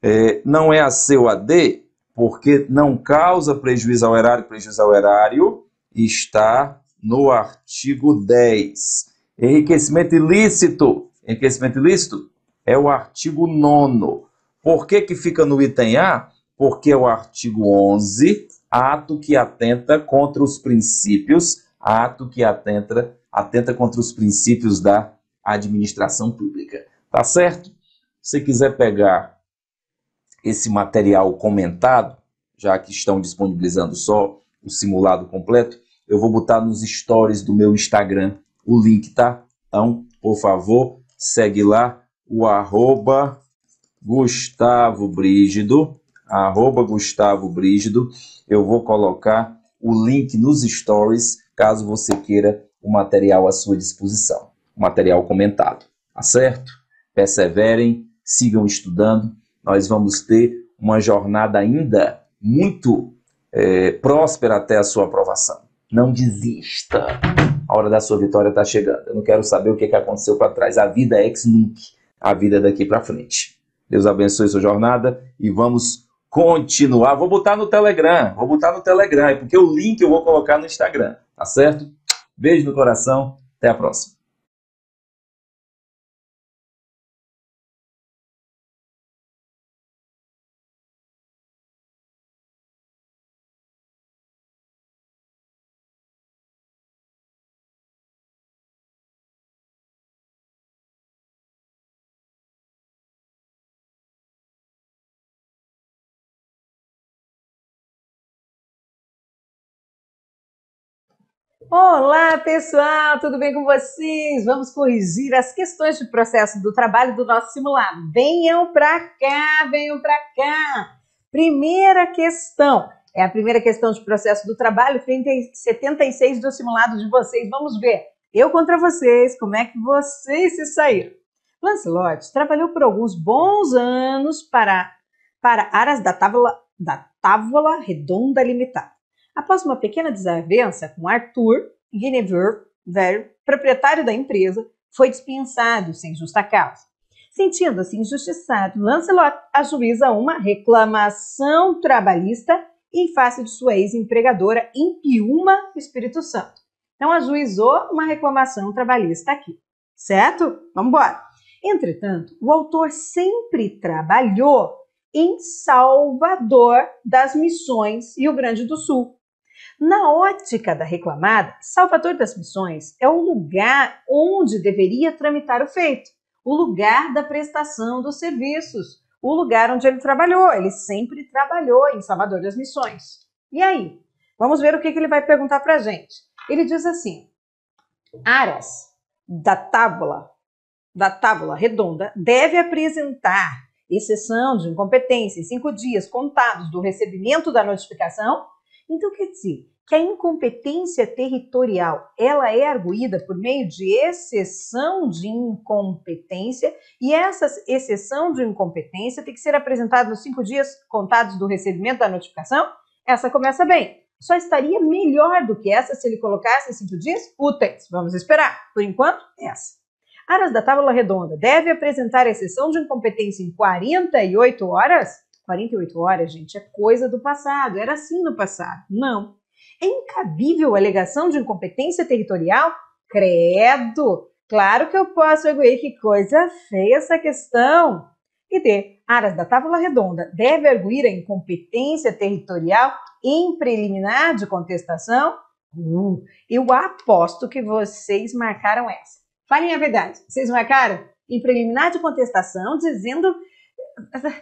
É, não é a D porque não causa prejuízo ao erário, prejuízo ao erário, está no artigo 10. Enriquecimento ilícito, enriquecimento ilícito é o artigo 9. Por que, que fica no item A? Porque é o artigo 11, ato que atenta contra os princípios, ato que atenta, atenta contra os princípios da administração pública. Tá certo? Se quiser pegar esse material comentado, já que estão disponibilizando só o simulado completo, eu vou botar nos stories do meu Instagram o link, tá? Então, por favor, segue lá o arroba Gustavo Brígido, arroba Gustavo Brígido. Eu vou colocar o link nos stories, caso você queira o material à sua disposição, o material comentado, tá certo? Perseverem, sigam estudando nós vamos ter uma jornada ainda muito é, próspera até a sua aprovação. Não desista. A hora da sua vitória está chegando. Eu não quero saber o que, que aconteceu para trás. A vida é ex nunc. A vida é daqui para frente. Deus abençoe sua jornada e vamos continuar. Vou botar no Telegram. Vou botar no Telegram, porque o link eu vou colocar no Instagram. Tá certo? Beijo no coração. Até a próxima. Olá, pessoal, tudo bem com vocês? Vamos corrigir as questões de processo do trabalho do nosso simulado. Venham para cá, venham para cá. Primeira questão, é a primeira questão de processo do trabalho, 30, 76 do simulado de vocês. Vamos ver, eu contra vocês, como é que vocês se saíram? Lancelot trabalhou por alguns bons anos para, para aras da tábua, da tábua redonda limitada Após uma pequena desavença com Arthur, Guinevere, proprietário da empresa, foi dispensado sem justa causa. Sentindo-se injustiçado, Lancelot ajuiza uma reclamação trabalhista em face de sua ex-empregadora em Piúma, Espírito Santo. Então, ajuizou uma reclamação trabalhista aqui, certo? Vamos embora. Entretanto, o autor sempre trabalhou em Salvador das Missões e o Grande do Sul, na ótica da reclamada, Salvador das Missões é o lugar onde deveria tramitar o feito, o lugar da prestação dos serviços, o lugar onde ele trabalhou. Ele sempre trabalhou em Salvador das Missões. E aí? Vamos ver o que, ele vai perguntar para a gente. Ele diz assim: Aras da tábula, da tábula redonda, deve apresentar exceção de incompetência em cinco dias contados do recebimento da notificação então, quer dizer que a incompetência territorial ela é arguída por meio de exceção de incompetência e essa exceção de incompetência tem que ser apresentada nos cinco dias contados do recebimento da notificação. Essa começa bem. Só estaria melhor do que essa se ele colocasse cinco dias úteis. Vamos esperar. Por enquanto, essa. Aras da Tábula Redonda deve apresentar exceção de incompetência em 48 horas? 48 horas, gente, é coisa do passado, era assim no passado. Não. É incabível a alegação de incompetência territorial? Credo! Claro que eu posso arguir que coisa feia essa questão. E D. Aras da Távola Redonda deve arguir a incompetência territorial em preliminar de contestação? Uh, eu aposto que vocês marcaram essa. Falem a verdade, vocês marcaram? Em preliminar de contestação, dizendo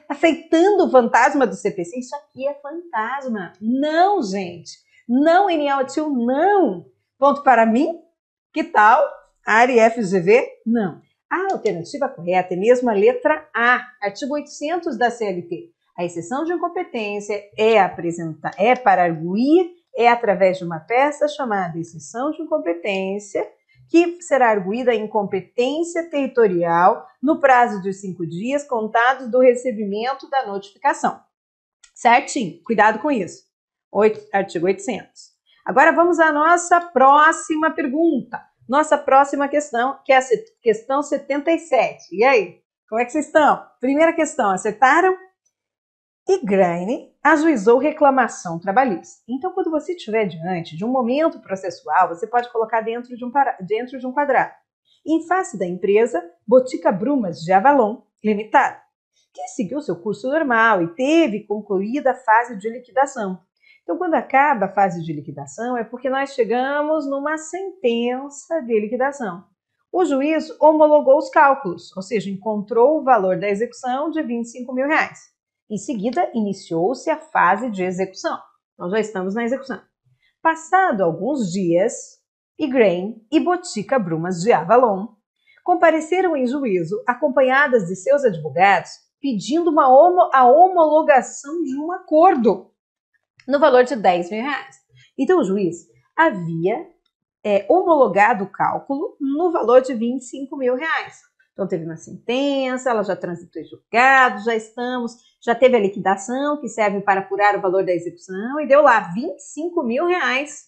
aceitando o fantasma do CPC. Isso aqui é fantasma. Não, gente. Não, NLTU, não. Ponto para mim? Que tal? Área FGV? Não. A alternativa correta é mesmo a letra A, artigo 800 da CLT. A exceção de incompetência é apresentar, é para arguir, é através de uma peça chamada exceção de incompetência, que será arguída a incompetência territorial no prazo de cinco dias contados do recebimento da notificação. Certinho, cuidado com isso. Oito, artigo 800. Agora vamos à nossa próxima pergunta. Nossa próxima questão, que é a questão 77. E aí, como é que vocês estão? Primeira questão, acertaram? E Graine ajuizou reclamação trabalhista. Então, quando você estiver diante de um momento processual, você pode colocar dentro de um, para... dentro de um quadrado. Em face da empresa Botica Brumas de Avalon Limitada, que seguiu seu curso normal e teve concluída a fase de liquidação. Então, quando acaba a fase de liquidação, é porque nós chegamos numa sentença de liquidação. O juiz homologou os cálculos, ou seja, encontrou o valor da execução de 25 mil reais. Em seguida, iniciou-se a fase de execução. Nós já estamos na execução. Passado alguns dias, Igraine e Botica Brumas de Avalon compareceram em juízo, acompanhadas de seus advogados, pedindo uma homo, a homologação de um acordo no valor de 10 mil reais. Então, o juiz havia é, homologado o cálculo no valor de 25 mil reais. Então, teve uma sentença, ela já transitou em julgado, já estamos já teve a liquidação, que serve para apurar o valor da execução, e deu lá 25 mil reais.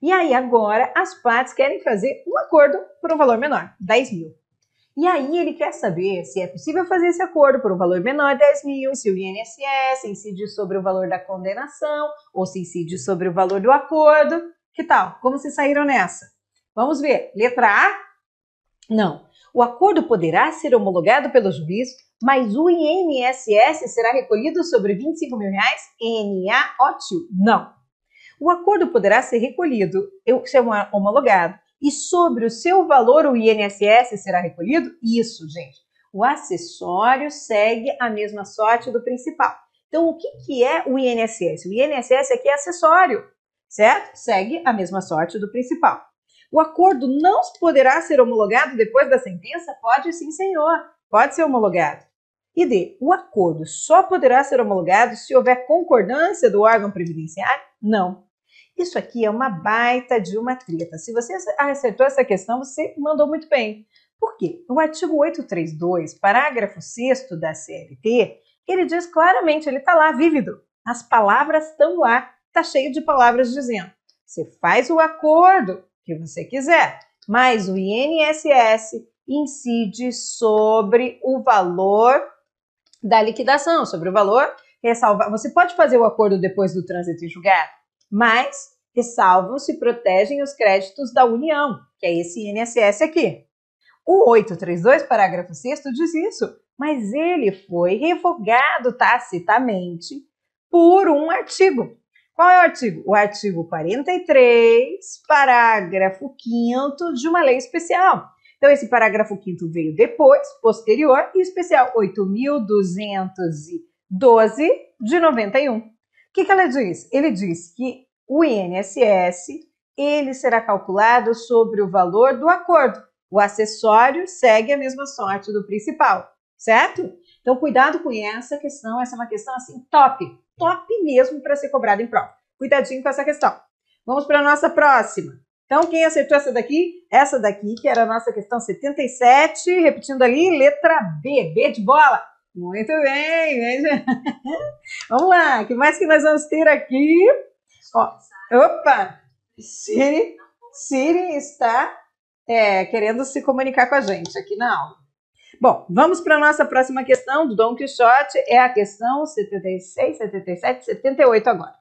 E aí agora as partes querem fazer um acordo por um valor menor, 10 mil. E aí ele quer saber se é possível fazer esse acordo por um valor menor, 10 mil, se o INSS incide sobre o valor da condenação ou se incide sobre o valor do acordo. Que tal? Como vocês saíram nessa? Vamos ver. Letra A? Não. O acordo poderá ser homologado pelo juiz mas o INSS será recolhido sobre 25 mil reais NA ótimo? Não. O acordo poderá ser recolhido, ser homologado, e sobre o seu valor o INSS será recolhido? Isso, gente. O acessório segue a mesma sorte do principal. Então, o que, que é o INSS? O INSS aqui é acessório, certo? Segue a mesma sorte do principal. O acordo não poderá ser homologado depois da sentença? Pode sim, senhor pode ser homologado. E D, o acordo só poderá ser homologado se houver concordância do órgão previdenciário? Não. Isso aqui é uma baita de uma treta. Se você acertou essa questão, você mandou muito bem. Por quê? O artigo 832, parágrafo 6 da CLT, ele diz claramente, ele está lá, vívido. As palavras estão lá, está cheio de palavras dizendo. Você faz o acordo que você quiser, mas o INSS incide sobre o valor da liquidação, sobre o valor ressalva. Você pode fazer o acordo depois do trânsito em julgado, mas ressalvam-se protegem os créditos da União, que é esse INSS aqui. O 832, parágrafo 6 diz isso, mas ele foi revogado tacitamente por um artigo. Qual é o artigo? O artigo 43, parágrafo 5 de uma lei especial. Então, esse parágrafo quinto veio depois, posterior, e especial 8.212 de 91. O que, que ela diz? Ele diz que o INSS ele será calculado sobre o valor do acordo. O acessório segue a mesma sorte do principal, certo? Então, cuidado com essa questão. Essa é uma questão assim top, top mesmo para ser cobrada em prova. Cuidadinho com essa questão. Vamos para a nossa próxima. Então, quem acertou essa daqui? Essa daqui, que era a nossa questão 77, repetindo ali, letra B, B de bola. Muito bem, veja. vamos lá, o que mais que nós vamos ter aqui? Ó, opa, Siri, Siri está é, querendo se comunicar com a gente aqui na aula. Bom, vamos para a nossa próxima questão do Dom Quixote, é a questão 76, 77, 78 agora.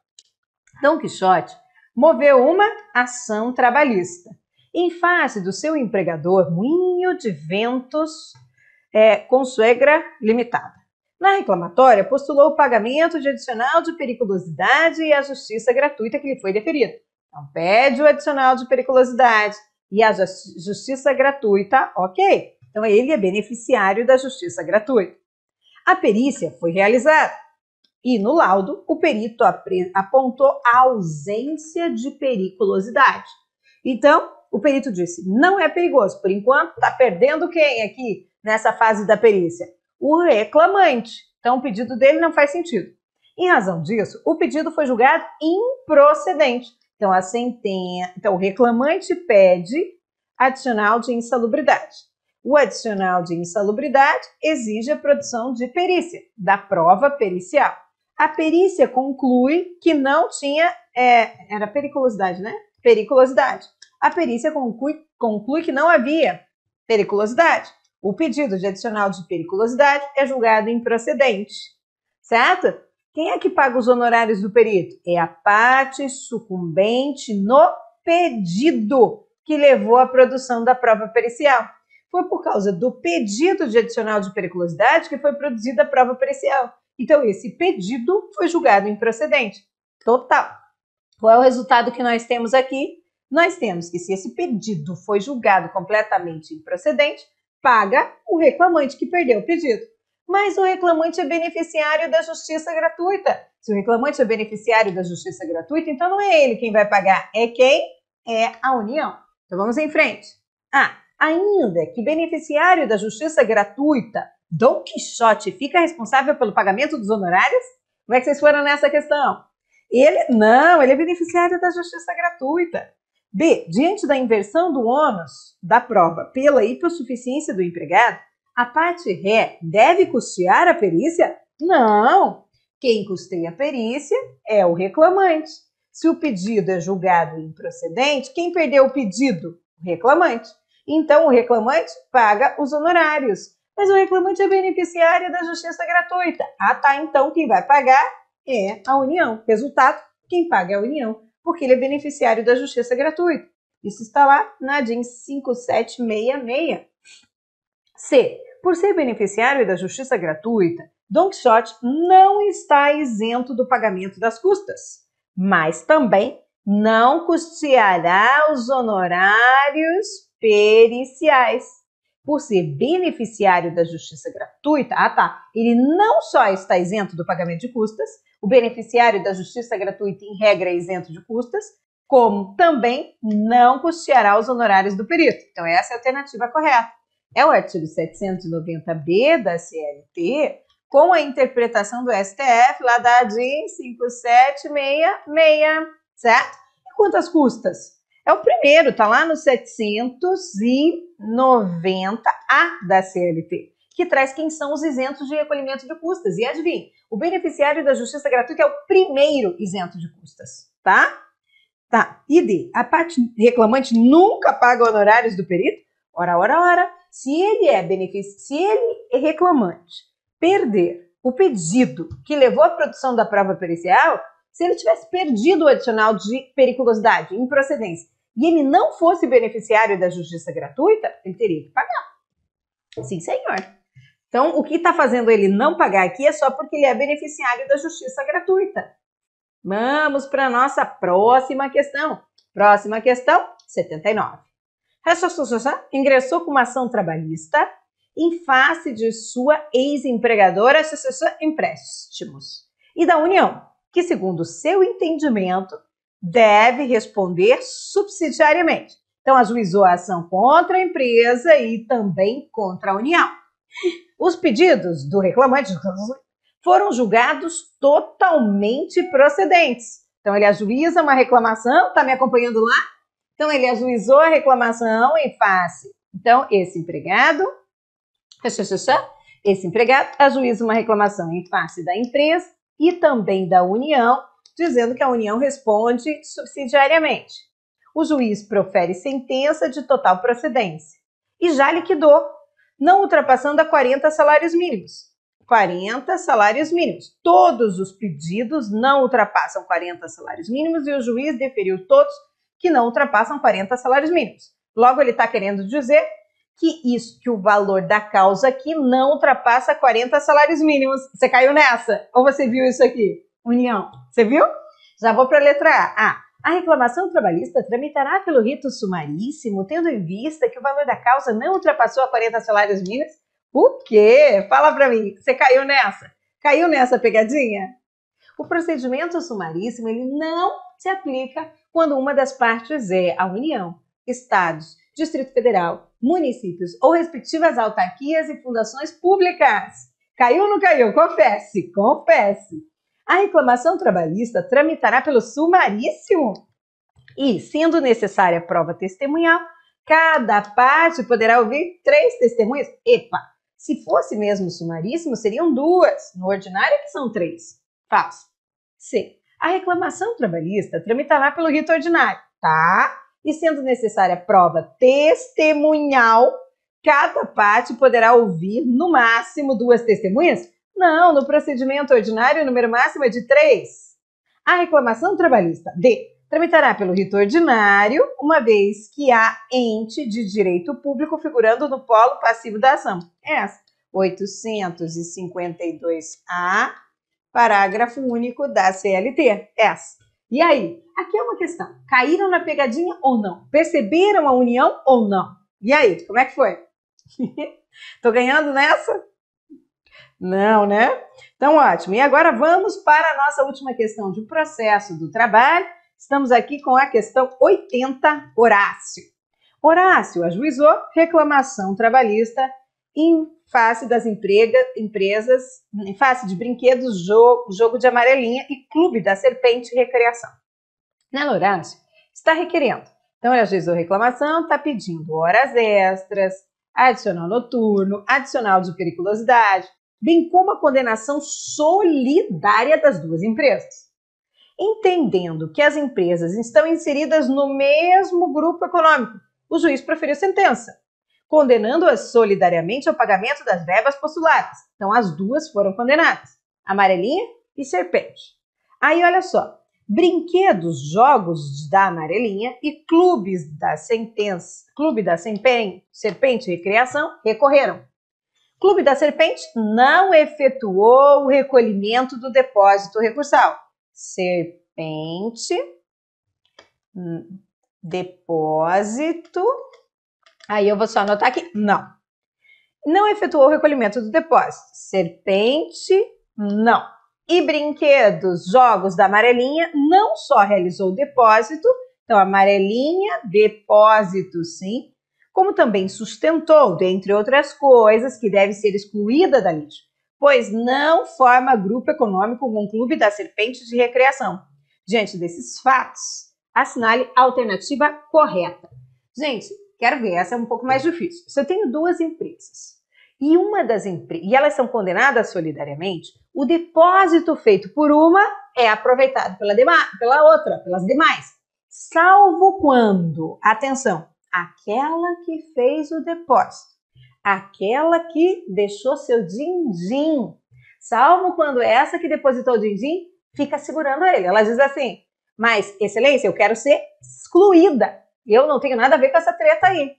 Dom Quixote moveu uma ação trabalhista. Em face do seu empregador, moinho de ventos é, consuegra limitada. Na reclamatória, postulou o pagamento de adicional de periculosidade e a justiça gratuita que lhe foi deferida. Então, pede o adicional de periculosidade e a justiça gratuita, ok. Então, ele é beneficiário da justiça gratuita. A perícia foi realizada. E no laudo, o perito apontou a ausência de periculosidade. Então, o perito disse: não é perigoso, por enquanto, está perdendo quem aqui nessa fase da perícia? O reclamante. Então, o pedido dele não faz sentido. Em razão disso, o pedido foi julgado improcedente. Então, a sentença, então, o reclamante pede adicional de insalubridade. O adicional de insalubridade exige a produção de perícia, da prova pericial. A perícia conclui que não tinha. É, era periculosidade, né? Periculosidade. A perícia conclui, conclui que não havia periculosidade. O pedido de adicional de periculosidade é julgado improcedente, certo? Quem é que paga os honorários do perito? É a parte sucumbente no pedido que levou à produção da prova pericial. Foi por causa do pedido de adicional de periculosidade que foi produzida a prova pericial. Então, esse pedido foi julgado improcedente. Total. Qual é o resultado que nós temos aqui? Nós temos que, se esse pedido foi julgado completamente improcedente, paga o reclamante que perdeu o pedido. Mas o reclamante é beneficiário da justiça gratuita. Se o reclamante é beneficiário da justiça gratuita, então não é ele quem vai pagar, é quem? É a União. Então vamos em frente. Ah, ainda que beneficiário da justiça gratuita Dom Quixote fica responsável pelo pagamento dos honorários? Como é que vocês foram nessa questão? Ele não, ele é beneficiário da justiça gratuita. B, diante da inversão do ônus da prova pela hipossuficiência do empregado, a parte ré deve custear a perícia? Não! Quem custeia a perícia é o reclamante. Se o pedido é julgado improcedente, quem perdeu o pedido? O reclamante. Então, o reclamante paga os honorários mas o reclamante é beneficiário da justiça gratuita. Ah, tá, então quem vai pagar é a União. Resultado, quem paga é a União, porque ele é beneficiário da justiça gratuita. Isso está lá na DIN 5766. C. Por ser beneficiário da justiça gratuita, Don Quixote não está isento do pagamento das custas, mas também não custeará os honorários periciais por ser beneficiário da justiça gratuita, ah tá, ele não só está isento do pagamento de custas, o beneficiário da justiça gratuita, em regra, é isento de custas, como também não custeará os honorários do perito. Então, essa é a alternativa correta. É o artigo 790B da CLT, com a interpretação do STF, lá da DIN 5766, certo? E quantas custas? É o primeiro, tá lá no 790A da CLT, que traz quem são os isentos de recolhimento de custas. E adivinha, o beneficiário da justiça gratuita é o primeiro isento de custas, tá? Tá, e D, a parte reclamante nunca paga honorários do perito? Ora, ora, ora, se ele é benefício, se ele é reclamante, perder o pedido que levou à produção da prova pericial, se ele tivesse perdido o adicional de periculosidade, improcedência, e ele não fosse beneficiário da justiça gratuita, ele teria que pagar. Sim, senhor. Então, o que está fazendo ele não pagar aqui é só porque ele é beneficiário da justiça gratuita. Vamos para a nossa próxima questão. Próxima questão, 79. Ingressou com uma ação trabalhista em face de sua ex-empregadora Associação Empréstimos e da União, que, segundo seu entendimento, deve responder subsidiariamente. Então, ajuizou a ação contra a empresa e também contra a União. Os pedidos do reclamante foram julgados totalmente procedentes. Então, ele ajuiza uma reclamação, está me acompanhando lá? Então, ele ajuizou a reclamação em face. Então, esse empregado, esse empregado ajuiza uma reclamação em face da empresa e também da União dizendo que a União responde subsidiariamente. O juiz profere sentença de total procedência e já liquidou, não ultrapassando a 40 salários mínimos. 40 salários mínimos. Todos os pedidos não ultrapassam 40 salários mínimos e o juiz deferiu todos que não ultrapassam 40 salários mínimos. Logo, ele está querendo dizer que isso, que o valor da causa aqui não ultrapassa 40 salários mínimos. Você caiu nessa? Ou você viu isso aqui? União. Você viu? Já vou para a letra A. Ah, a reclamação trabalhista tramitará pelo rito sumaríssimo, tendo em vista que o valor da causa não ultrapassou a 40 salários mínimos. O quê? Fala para mim, você caiu nessa? Caiu nessa pegadinha? O procedimento sumaríssimo ele não se aplica quando uma das partes é a União, estados, Distrito Federal, municípios ou respectivas autarquias e fundações públicas. Caiu ou não caiu? Confesse, confesse a reclamação trabalhista tramitará pelo sumaríssimo e, sendo necessária prova testemunhal, cada parte poderá ouvir três testemunhas. Epa! Se fosse mesmo sumaríssimo, seriam duas. No ordinário, é que são três. Fácil. C. A reclamação trabalhista tramitará pelo rito ordinário, tá? E sendo necessária prova testemunhal, cada parte poderá ouvir no máximo duas testemunhas não, no procedimento ordinário, o número máximo é de 3. A reclamação trabalhista D tramitará pelo rito ordinário, uma vez que há ente de direito público figurando no polo passivo da ação. Essa, 852A, parágrafo único da CLT. Essa. E aí, aqui é uma questão. Caíram na pegadinha ou não? Perceberam a união ou não? E aí, como é que foi? Tô ganhando nessa? Não, né? Então, ótimo. E agora vamos para a nossa última questão de processo do trabalho. Estamos aqui com a questão 80, Horácio. Horácio ajuizou reclamação trabalhista em face das emprega, empresas, em face de brinquedos, jogo, jogo de amarelinha e clube da serpente recreação. Né, Horácio está requerendo. Então, ele ajuizou reclamação, está pedindo horas extras, adicional noturno, adicional de periculosidade, bem como a condenação solidária das duas empresas. Entendendo que as empresas estão inseridas no mesmo grupo econômico, o juiz proferiu sentença, condenando-as solidariamente ao pagamento das verbas postuladas. Então, as duas foram condenadas: amarelinha e serpente. Aí, olha só: brinquedos, jogos da amarelinha e clubes da sentença, clube da serpente, serpente e recorreram. Clube da Serpente não efetuou o recolhimento do depósito recursal. Serpente, hum, depósito. Aí eu vou só anotar aqui. Não. Não efetuou o recolhimento do depósito. Serpente, não. E brinquedos, jogos da amarelinha, não só realizou o depósito, então amarelinha, depósito, sim, como também sustentou, dentre outras coisas, que deve ser excluída da lista, pois não forma grupo econômico com o Clube da Serpente de Recreação. Diante desses fatos, assinale a alternativa correta. Gente, quero ver, essa é um pouco mais difícil. Se eu tenho duas empresas e uma das empresas, e elas são condenadas solidariamente, o depósito feito por uma é aproveitado pela, pela outra, pelas demais, salvo quando, atenção, aquela que fez o depósito, aquela que deixou seu din-din, salvo quando é essa que depositou o din-din fica segurando ele. Ela diz assim: Mas, Excelência, eu quero ser excluída, eu não tenho nada a ver com essa treta aí.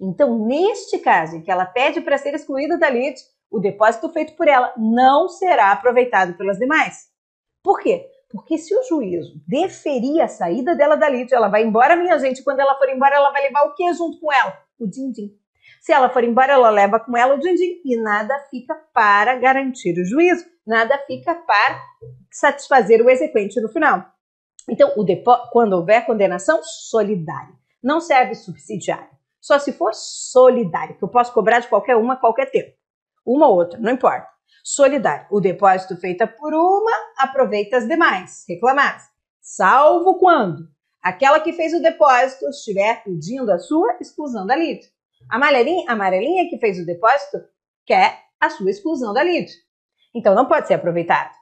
Então, neste caso em que ela pede para ser excluída da lite, o depósito feito por ela não será aproveitado pelas demais. Por quê? Porque se o juízo deferir a saída dela da lite, ela vai embora, minha gente, quando ela for embora, ela vai levar o que junto com ela? O din-din. Se ela for embora, ela leva com ela o din-din e nada fica para garantir o juízo, nada fica para satisfazer o exequente no final. Então, quando houver condenação solidária, não serve subsidiária. Só se for solidária, que eu posso cobrar de qualquer uma a qualquer tempo. Uma ou outra, não importa. Solidário. O depósito feito por uma aproveita as demais reclamadas, salvo quando aquela que fez o depósito estiver pedindo a sua exclusão da lid. A amarelinha, a amarelinha que fez o depósito quer a sua exclusão da lid. Então não pode ser aproveitado.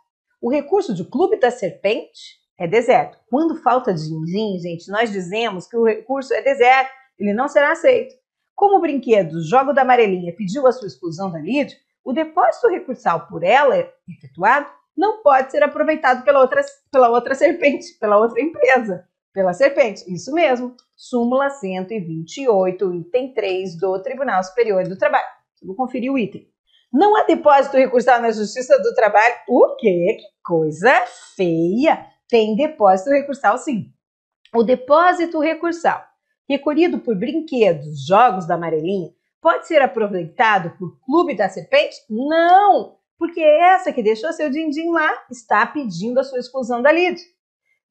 O recurso de clube da serpente é deserto. Quando falta de din-din, gente, nós dizemos que o recurso é deserto, ele não será aceito. Como o brinquedo Jogo da Amarelinha pediu a sua exclusão da lid, o depósito recursal por ela efetuado não pode ser aproveitado pela outra, pela outra serpente, pela outra empresa, pela serpente. Isso mesmo. Súmula 128, item 3 do Tribunal Superior do Trabalho. Vou conferir o item. Não há depósito recursal na Justiça do Trabalho. O quê? Que coisa feia! Tem depósito recursal, sim. O depósito recursal, recolhido por brinquedos, jogos da amarelinha, pode ser aproveitado por Clube da Serpente? Não! Porque essa que deixou seu din-din lá está pedindo a sua exclusão da lid.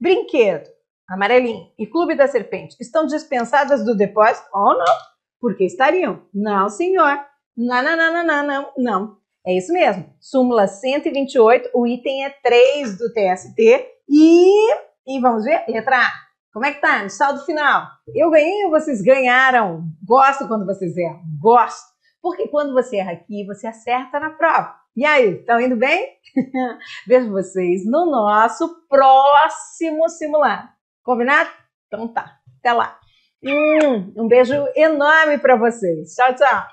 Brinquedo, amarelinho e Clube da Serpente estão dispensadas do depósito? Oh, não! Porque estariam? Não, senhor. Não, não, não, não, não, não. É isso mesmo. Súmula 128, o item é 3 do TST e, e vamos ver, letra A como é que tá? No saldo final. Eu ganhei ou vocês ganharam? Gosto quando vocês erram. Gosto. Porque quando você erra aqui, você acerta na prova. E aí, estão indo bem? Vejo vocês no nosso próximo simulado. Combinado? Então tá. Até lá. Hum, um beijo enorme para vocês. Tchau, tchau.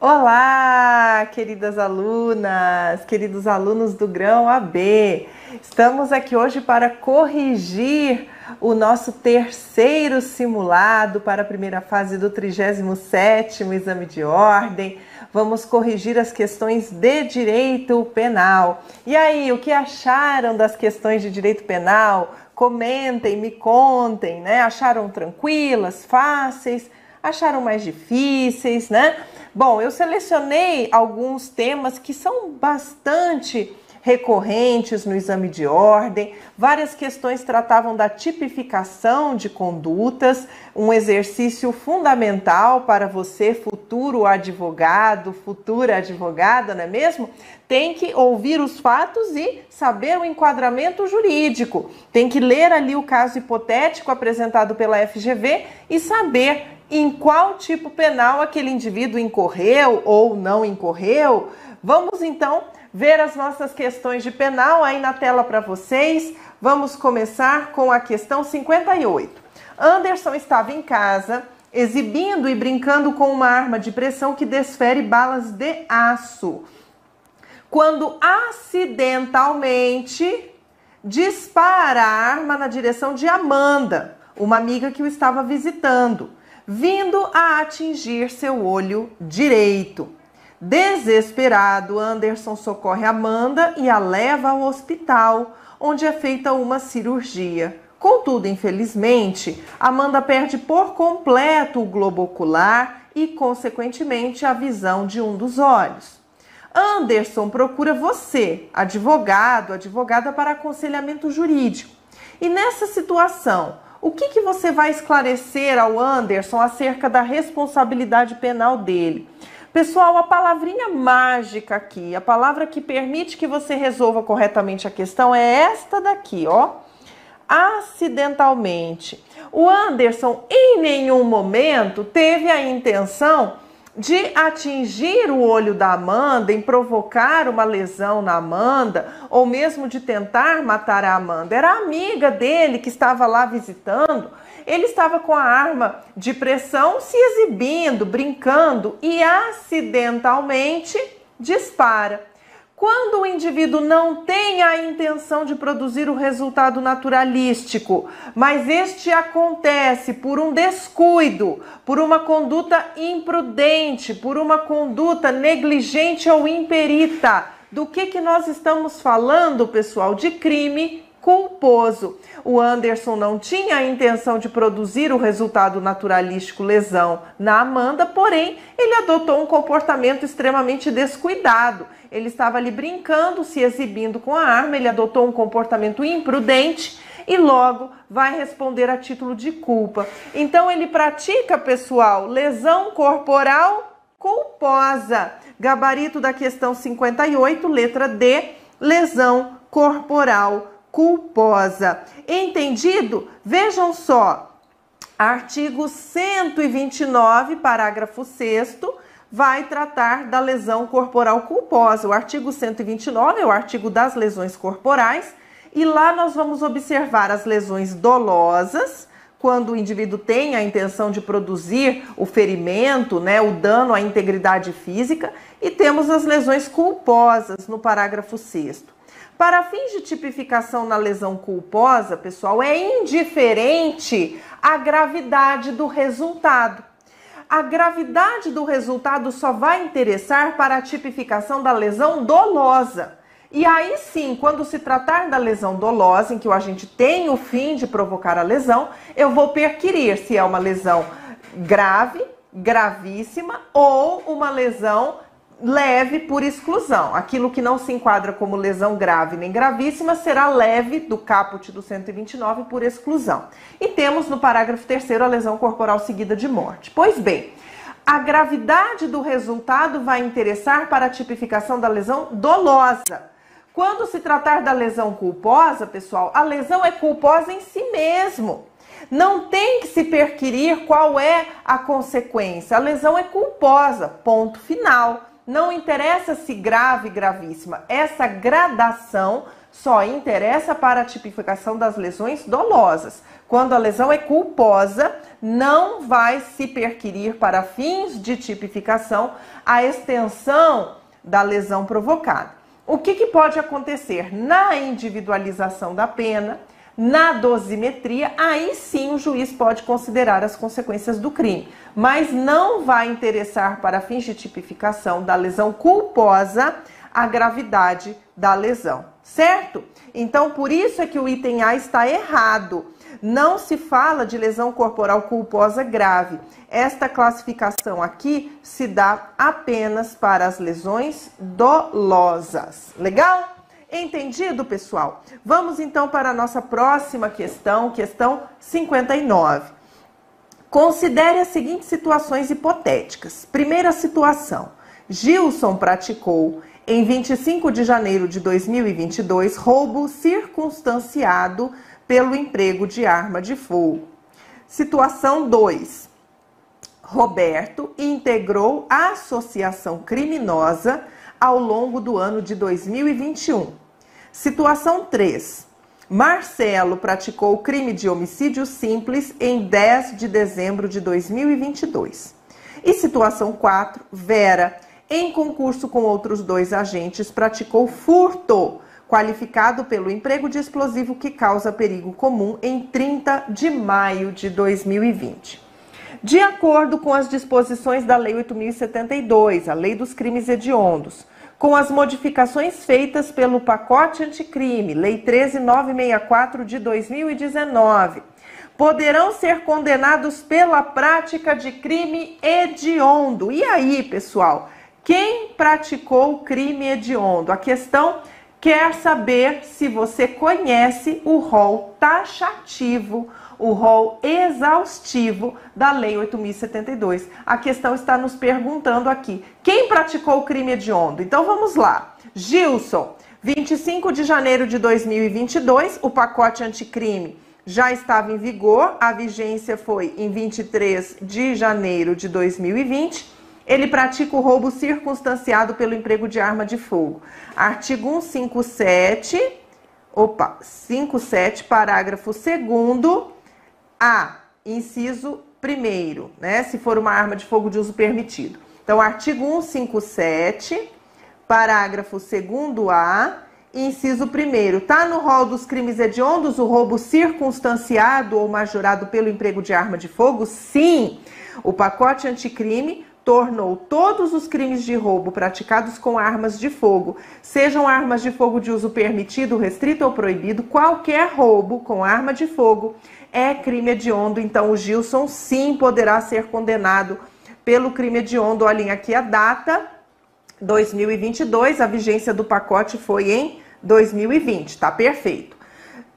Olá, queridas alunas, queridos alunos do Grão AB. Estamos aqui hoje para corrigir o nosso terceiro simulado para a primeira fase do 37º exame de ordem. Vamos corrigir as questões de direito penal. E aí, o que acharam das questões de direito penal? Comentem, me contem, né? Acharam tranquilas, fáceis? acharam mais difíceis, né? Bom, eu selecionei alguns temas que são bastante recorrentes no exame de ordem. Várias questões tratavam da tipificação de condutas, um exercício fundamental para você, futuro advogado, futura advogada, não é mesmo? Tem que ouvir os fatos e saber o enquadramento jurídico. Tem que ler ali o caso hipotético apresentado pela FGV e saber em qual tipo penal aquele indivíduo incorreu ou não incorreu. Vamos então ver as nossas questões de penal aí na tela para vocês. Vamos começar com a questão 58. Anderson estava em casa exibindo e brincando com uma arma de pressão que desfere balas de aço. Quando acidentalmente dispara a arma na direção de Amanda, uma amiga que o estava visitando vindo a atingir seu olho direito. Desesperado, Anderson socorre Amanda e a leva ao hospital, onde é feita uma cirurgia. Contudo, infelizmente, Amanda perde por completo o globo ocular e, consequentemente, a visão de um dos olhos. Anderson procura você, advogado, advogada para aconselhamento jurídico. E nessa situação, o que, que você vai esclarecer ao Anderson acerca da responsabilidade penal dele? Pessoal, a palavrinha mágica aqui, a palavra que permite que você resolva corretamente a questão é esta daqui, ó. Acidentalmente. O Anderson em nenhum momento teve a intenção de atingir o olho da Amanda, em provocar uma lesão na Amanda, ou mesmo de tentar matar a Amanda. Era a amiga dele que estava lá visitando. Ele estava com a arma de pressão se exibindo, brincando e acidentalmente dispara. Quando o indivíduo não tem a intenção de produzir o resultado naturalístico, mas este acontece por um descuido, por uma conduta imprudente, por uma conduta negligente ou imperita, do que, que nós estamos falando, pessoal? De crime culposo. O Anderson não tinha a intenção de produzir o resultado naturalístico lesão na Amanda, porém, ele adotou um comportamento extremamente descuidado. Ele estava ali brincando, se exibindo com a arma, ele adotou um comportamento imprudente e logo vai responder a título de culpa. Então ele pratica, pessoal, lesão corporal culposa. Gabarito da questão 58, letra D, lesão corporal culposa. Entendido? Vejam só, artigo 129, parágrafo 6 vai tratar da lesão corporal culposa. O artigo 129 é o artigo das lesões corporais e lá nós vamos observar as lesões dolosas, quando o indivíduo tem a intenção de produzir o ferimento, né, o dano à integridade física, e temos as lesões culposas no parágrafo 6 para fins de tipificação na lesão culposa, pessoal, é indiferente a gravidade do resultado. A gravidade do resultado só vai interessar para a tipificação da lesão dolosa. E aí sim, quando se tratar da lesão dolosa, em que o agente tem o fim de provocar a lesão, eu vou perquirir se é uma lesão grave, gravíssima ou uma lesão leve por exclusão. Aquilo que não se enquadra como lesão grave nem gravíssima será leve do caput do 129 por exclusão. E temos no parágrafo 3 a lesão corporal seguida de morte. Pois bem, a gravidade do resultado vai interessar para a tipificação da lesão dolosa. Quando se tratar da lesão culposa, pessoal, a lesão é culposa em si mesmo. Não tem que se perquirir qual é a consequência. A lesão é culposa, ponto final. Não interessa se grave, gravíssima. Essa gradação só interessa para a tipificação das lesões dolosas. Quando a lesão é culposa, não vai se perquirir para fins de tipificação a extensão da lesão provocada. O que, que pode acontecer na individualização da pena? Na dosimetria, aí sim o juiz pode considerar as consequências do crime, mas não vai interessar para fins de tipificação da lesão culposa a gravidade da lesão, certo? Então, por isso é que o item A está errado. Não se fala de lesão corporal culposa grave. Esta classificação aqui se dá apenas para as lesões dolosas. Legal? Entendido, pessoal? Vamos então para a nossa próxima questão, questão 59. Considere as seguintes situações hipotéticas. Primeira situação: Gilson praticou, em 25 de janeiro de 2022, roubo circunstanciado pelo emprego de arma de fogo. Situação 2: Roberto integrou a associação criminosa ao longo do ano de 2021. Situação 3. Marcelo praticou o crime de homicídio simples em 10 de dezembro de 2022. E situação 4, Vera, em concurso com outros dois agentes, praticou furto, qualificado pelo emprego de explosivo que causa perigo comum em 30 de maio de 2020 de acordo com as disposições da Lei 8072, a Lei dos Crimes Hediondos, com as modificações feitas pelo pacote anticrime, Lei 13964 de 2019. Poderão ser condenados pela prática de crime hediondo. E aí, pessoal? Quem praticou crime hediondo? A questão quer saber se você conhece o rol taxativo o rol exaustivo da Lei 8.072. A questão está nos perguntando aqui: quem praticou o crime hediondo? Então vamos lá. Gilson, 25 de janeiro de 2022, o pacote anticrime já estava em vigor, a vigência foi em 23 de janeiro de 2020. Ele pratica o roubo circunstanciado pelo emprego de arma de fogo. Artigo 157, opa, 57, parágrafo 2 a, inciso 1, né? Se for uma arma de fogo de uso permitido. Então, artigo 157, parágrafo 2 A, inciso 1. Tá no rol dos crimes hediondos o roubo circunstanciado ou majorado pelo emprego de arma de fogo? Sim! O pacote anticrime tornou todos os crimes de roubo praticados com armas de fogo, sejam armas de fogo de uso permitido, restrito ou proibido, qualquer roubo com arma de fogo é crime hediondo, então o Gilson sim poderá ser condenado pelo crime hediondo. Olhem aqui a data, 2022, a vigência do pacote foi em 2020, tá perfeito.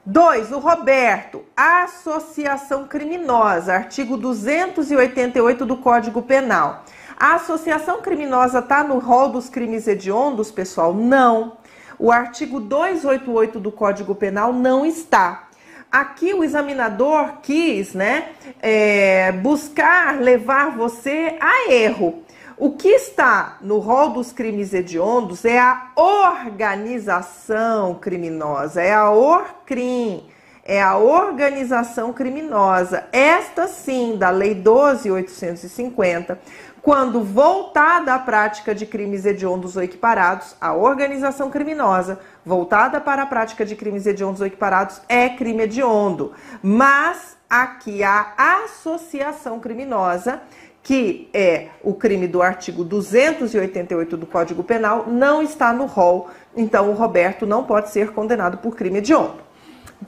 2. O Roberto, associação criminosa, artigo 288 do Código Penal. A associação criminosa está no rol dos crimes hediondos, pessoal? Não. O artigo 288 do Código Penal não está aqui o examinador quis, né, é, buscar levar você a erro. O que está no rol dos crimes hediondos é a organização criminosa, é a ORCRIM, é a organização criminosa. Esta sim, da Lei 12850, quando voltada à prática de crimes hediondos ou equiparados, a organização criminosa voltada para a prática de crimes hediondos ou equiparados é crime hediondo. Mas aqui a associação criminosa, que é o crime do artigo 288 do Código Penal, não está no rol. Então o Roberto não pode ser condenado por crime hediondo.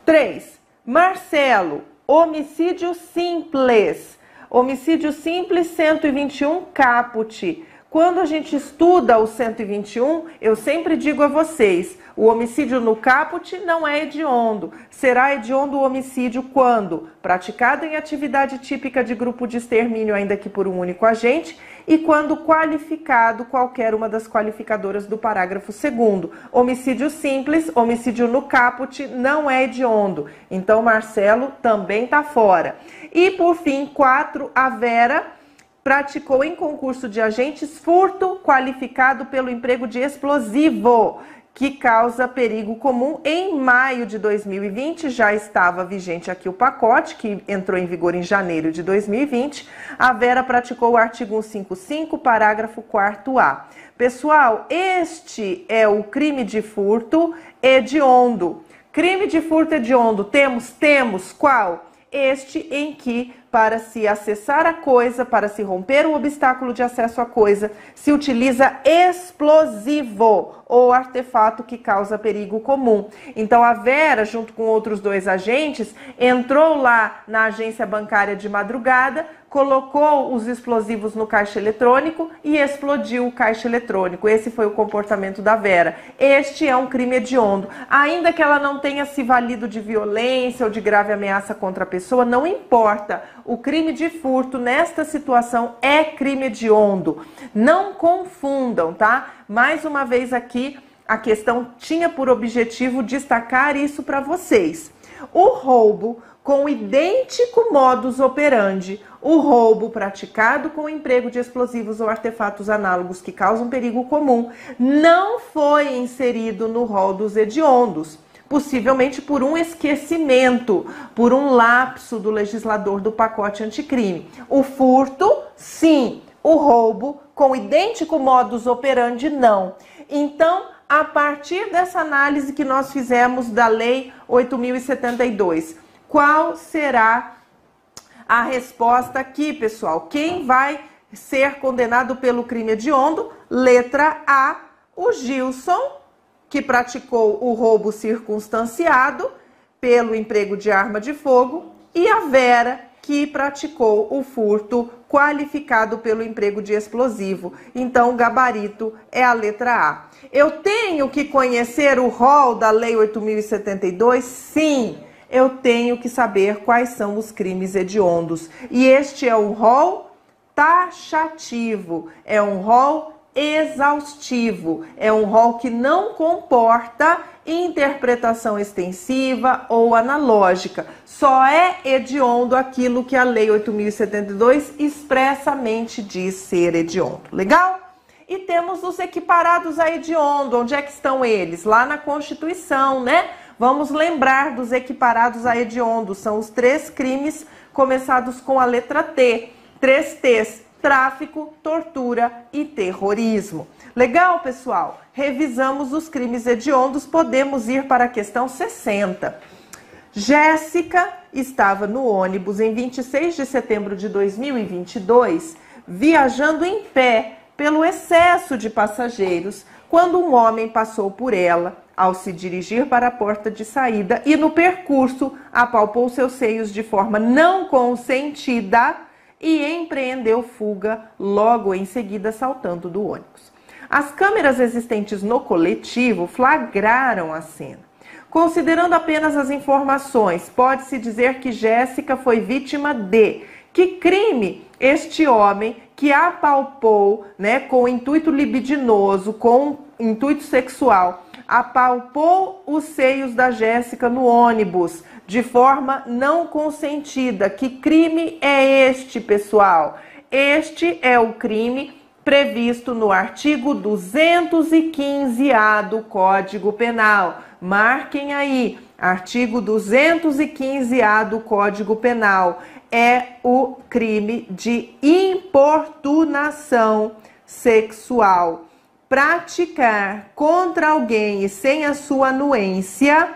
3. Marcelo, homicídio simples Homicídio simples 121 caput. Quando a gente estuda o 121, eu sempre digo a vocês: o homicídio no caput não é hediondo. Será hediondo o homicídio quando praticado em atividade típica de grupo de extermínio, ainda que por um único agente, e quando qualificado qualquer uma das qualificadoras do parágrafo 2. Homicídio simples, homicídio no caput não é hediondo. Então, Marcelo também está fora. E por fim, quatro a Vera praticou em concurso de agentes furto qualificado pelo emprego de explosivo, que causa perigo comum em maio de 2020. Já estava vigente aqui o pacote, que entrou em vigor em janeiro de 2020. A Vera praticou o artigo 155, parágrafo 4A. Pessoal, este é o crime de furto hediondo. Crime de furto hediondo, temos? Temos. Qual? este em que, para se acessar a coisa, para se romper o obstáculo de acesso à coisa, se utiliza explosivo ou artefato que causa perigo comum. Então a Vera, junto com outros dois agentes, entrou lá na agência bancária de madrugada colocou os explosivos no caixa eletrônico e explodiu o caixa eletrônico. Esse foi o comportamento da Vera. Este é um crime hediondo. Ainda que ela não tenha se valido de violência ou de grave ameaça contra a pessoa, não importa. O crime de furto nesta situação é crime hediondo. Não confundam, tá? Mais uma vez aqui, a questão tinha por objetivo destacar isso para vocês. O roubo com idêntico modus operandi o roubo praticado com o emprego de explosivos ou artefatos análogos que causam perigo comum não foi inserido no rol dos hediondos, possivelmente por um esquecimento, por um lapso do legislador do pacote anticrime. O furto, sim, o roubo com idêntico modus operandi, não. Então, a partir dessa análise que nós fizemos da Lei 8072, qual será a resposta aqui, pessoal? Quem vai ser condenado pelo crime hediondo? Letra A, o Gilson, que praticou o roubo circunstanciado pelo emprego de arma de fogo, e a Vera, que praticou o furto qualificado pelo emprego de explosivo. Então, o gabarito é a letra A. Eu tenho que conhecer o rol da Lei 8072? Sim eu tenho que saber quais são os crimes hediondos. E este é um rol taxativo, é um rol exaustivo, é um rol que não comporta interpretação extensiva ou analógica. Só é hediondo aquilo que a Lei 8072 expressamente diz ser hediondo. Legal? E temos os equiparados a hediondo. Onde é que estão eles? Lá na Constituição, né? Vamos lembrar dos equiparados a hediondos. São os três crimes começados com a letra T. Três T's: tráfico, tortura e terrorismo. Legal, pessoal? Revisamos os crimes hediondos. Podemos ir para a questão 60. Jéssica estava no ônibus em 26 de setembro de 2022, viajando em pé pelo excesso de passageiros, quando um homem passou por ela ao se dirigir para a porta de saída e no percurso, apalpou seus seios de forma não consentida e empreendeu fuga logo em seguida saltando do ônibus. As câmeras existentes no coletivo flagraram a cena. Considerando apenas as informações, pode-se dizer que Jéssica foi vítima de que crime este homem que apalpou, né, com intuito libidinoso, com intuito sexual, apalpou os seios da Jéssica no ônibus de forma não consentida. Que crime é este, pessoal? Este é o crime previsto no artigo 215A do Código Penal. Marquem aí, artigo 215A do Código Penal é o crime de importunação sexual praticar contra alguém e sem a sua anuência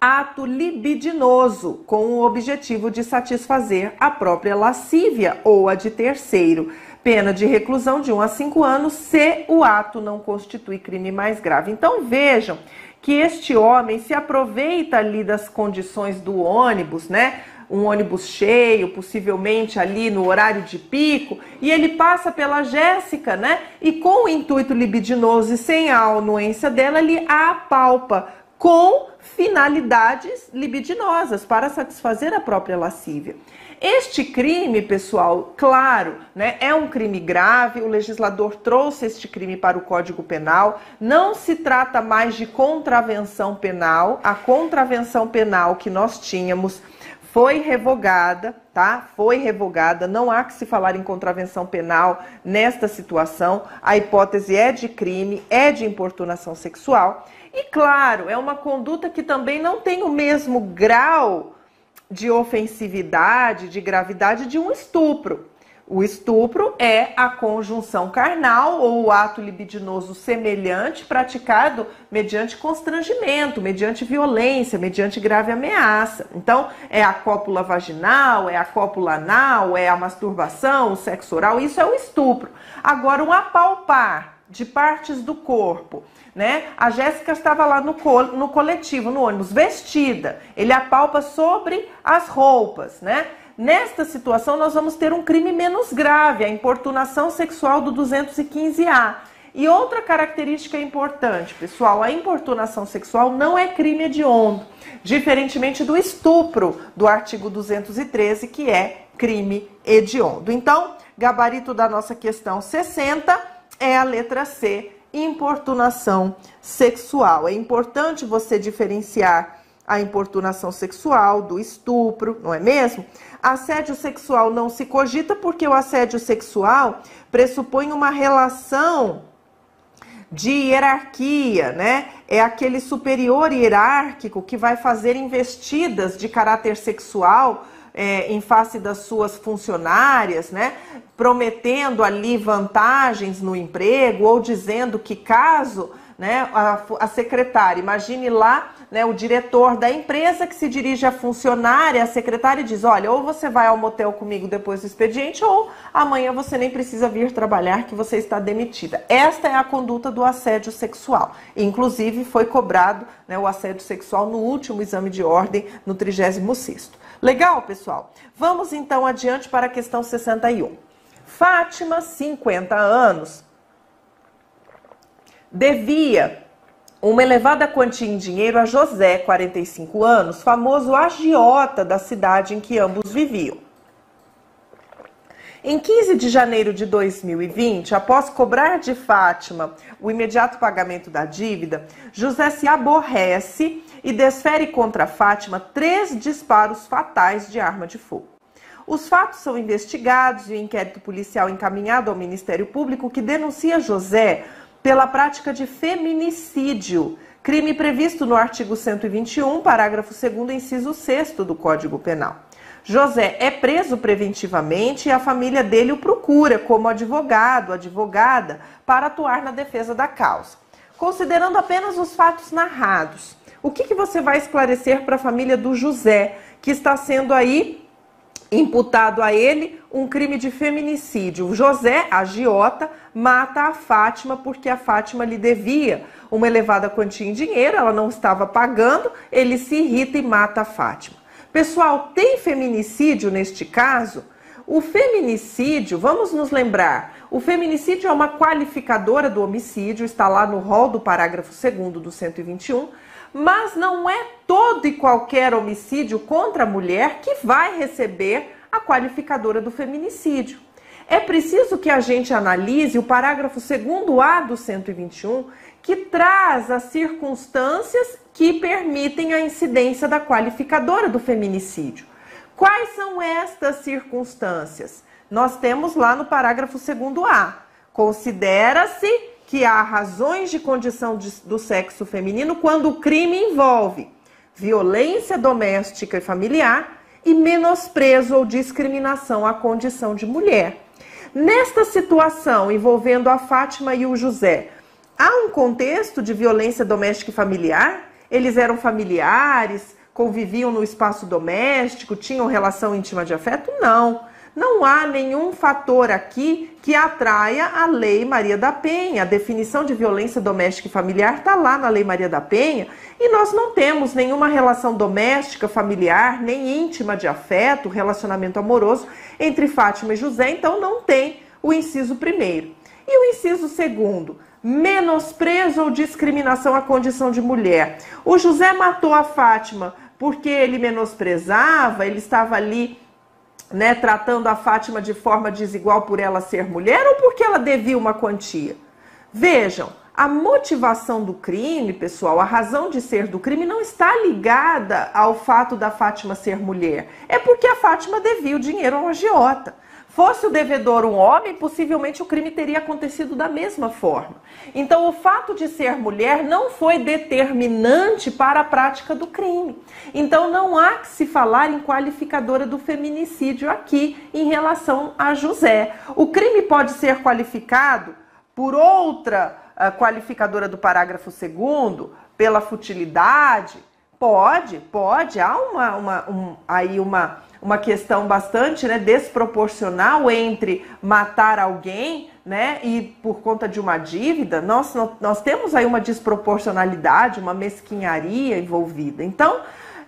ato libidinoso com o objetivo de satisfazer a própria lascívia ou a de terceiro. Pena de reclusão de 1 um a 5 anos se o ato não constitui crime mais grave. Então vejam que este homem se aproveita ali das condições do ônibus, né? um ônibus cheio, possivelmente ali no horário de pico, e ele passa pela Jéssica, né? E com o intuito libidinoso e sem a anuência dela, ele a apalpa com finalidades libidinosas para satisfazer a própria lascívia. Este crime, pessoal, claro, né, é um crime grave. O legislador trouxe este crime para o Código Penal. Não se trata mais de contravenção penal. A contravenção penal que nós tínhamos foi revogada, tá? Foi revogada, não há que se falar em contravenção penal nesta situação. A hipótese é de crime, é de importunação sexual. E claro, é uma conduta que também não tem o mesmo grau de ofensividade, de gravidade de um estupro. O estupro é a conjunção carnal ou o ato libidinoso semelhante praticado mediante constrangimento, mediante violência, mediante grave ameaça. Então, é a cópula vaginal, é a cópula anal, é a masturbação, o sexo oral, isso é o estupro. Agora, um apalpar de partes do corpo, né? A Jéssica estava lá no, no coletivo, no ônibus, vestida. Ele apalpa sobre as roupas, né? Nesta situação, nós vamos ter um crime menos grave, a importunação sexual do 215A. E outra característica importante, pessoal, a importunação sexual não é crime hediondo, diferentemente do estupro do artigo 213, que é crime hediondo. Então, gabarito da nossa questão 60 é a letra C, importunação sexual. É importante você diferenciar a importunação sexual, do estupro, não é mesmo? Assédio sexual não se cogita porque o assédio sexual pressupõe uma relação de hierarquia, né? É aquele superior hierárquico que vai fazer investidas de caráter sexual é, em face das suas funcionárias, né? Prometendo ali vantagens no emprego ou dizendo que caso né, a, a secretária, imagine lá né, o diretor da empresa que se dirige à funcionária, a secretária e diz: "Olha, ou você vai ao motel comigo depois do expediente ou amanhã você nem precisa vir trabalhar que você está demitida". Esta é a conduta do assédio sexual. Inclusive foi cobrado, né, o assédio sexual no último exame de ordem, no 36 Legal, pessoal? Vamos então adiante para a questão 61. Fátima, 50 anos, devia uma elevada quantia em dinheiro a José, 45 anos, famoso agiota da cidade em que ambos viviam. Em 15 de janeiro de 2020, após cobrar de Fátima o imediato pagamento da dívida, José se aborrece e desfere contra Fátima três disparos fatais de arma de fogo. Os fatos são investigados e o inquérito policial encaminhado ao Ministério Público que denuncia José pela prática de feminicídio, crime previsto no artigo 121, parágrafo 2, inciso 6 do Código Penal. José é preso preventivamente e a família dele o procura como advogado, advogada, para atuar na defesa da causa. Considerando apenas os fatos narrados, o que, que você vai esclarecer para a família do José, que está sendo aí Imputado a ele um crime de feminicídio. José, agiota, mata a Fátima porque a Fátima lhe devia uma elevada quantia em dinheiro, ela não estava pagando, ele se irrita e mata a Fátima. Pessoal, tem feminicídio neste caso? O feminicídio, vamos nos lembrar, o feminicídio é uma qualificadora do homicídio, está lá no rol do parágrafo 2 do 121 mas não é todo e qualquer homicídio contra a mulher que vai receber a qualificadora do feminicídio. É preciso que a gente analise o parágrafo 2A do 121, que traz as circunstâncias que permitem a incidência da qualificadora do feminicídio. Quais são estas circunstâncias? Nós temos lá no parágrafo 2A. Considera-se que há razões de condição de, do sexo feminino quando o crime envolve violência doméstica e familiar e menosprezo ou discriminação à condição de mulher. Nesta situação envolvendo a Fátima e o José, há um contexto de violência doméstica e familiar? Eles eram familiares, conviviam no espaço doméstico, tinham relação íntima de afeto? Não não há nenhum fator aqui que atraia a Lei Maria da Penha. A definição de violência doméstica e familiar está lá na Lei Maria da Penha e nós não temos nenhuma relação doméstica, familiar, nem íntima de afeto, relacionamento amoroso entre Fátima e José, então não tem o inciso primeiro. E o inciso segundo? Menosprezo ou discriminação à condição de mulher. O José matou a Fátima porque ele menosprezava, ele estava ali né, tratando a Fátima de forma desigual por ela ser mulher ou porque ela devia uma quantia? Vejam, a motivação do crime, pessoal, a razão de ser do crime não está ligada ao fato da Fátima ser mulher. É porque a Fátima devia o dinheiro ao agiota. Fosse o devedor um homem, possivelmente o crime teria acontecido da mesma forma. Então, o fato de ser mulher não foi determinante para a prática do crime. Então, não há que se falar em qualificadora do feminicídio aqui em relação a José. O crime pode ser qualificado por outra ah, qualificadora do parágrafo 2, pela futilidade. Pode, pode, há uma, uma um, aí uma uma questão bastante né, desproporcional entre matar alguém né, e por conta de uma dívida, nós, nós temos aí uma desproporcionalidade, uma mesquinharia envolvida. Então,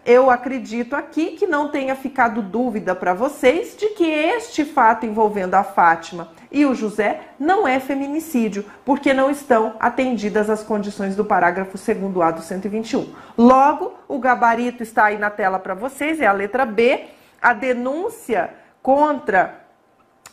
eu acredito aqui que não tenha ficado dúvida para vocês de que este fato envolvendo a Fátima e o José não é feminicídio, porque não estão atendidas as condições do parágrafo 2 A do 121. Logo, o gabarito está aí na tela para vocês, é a letra B a denúncia contra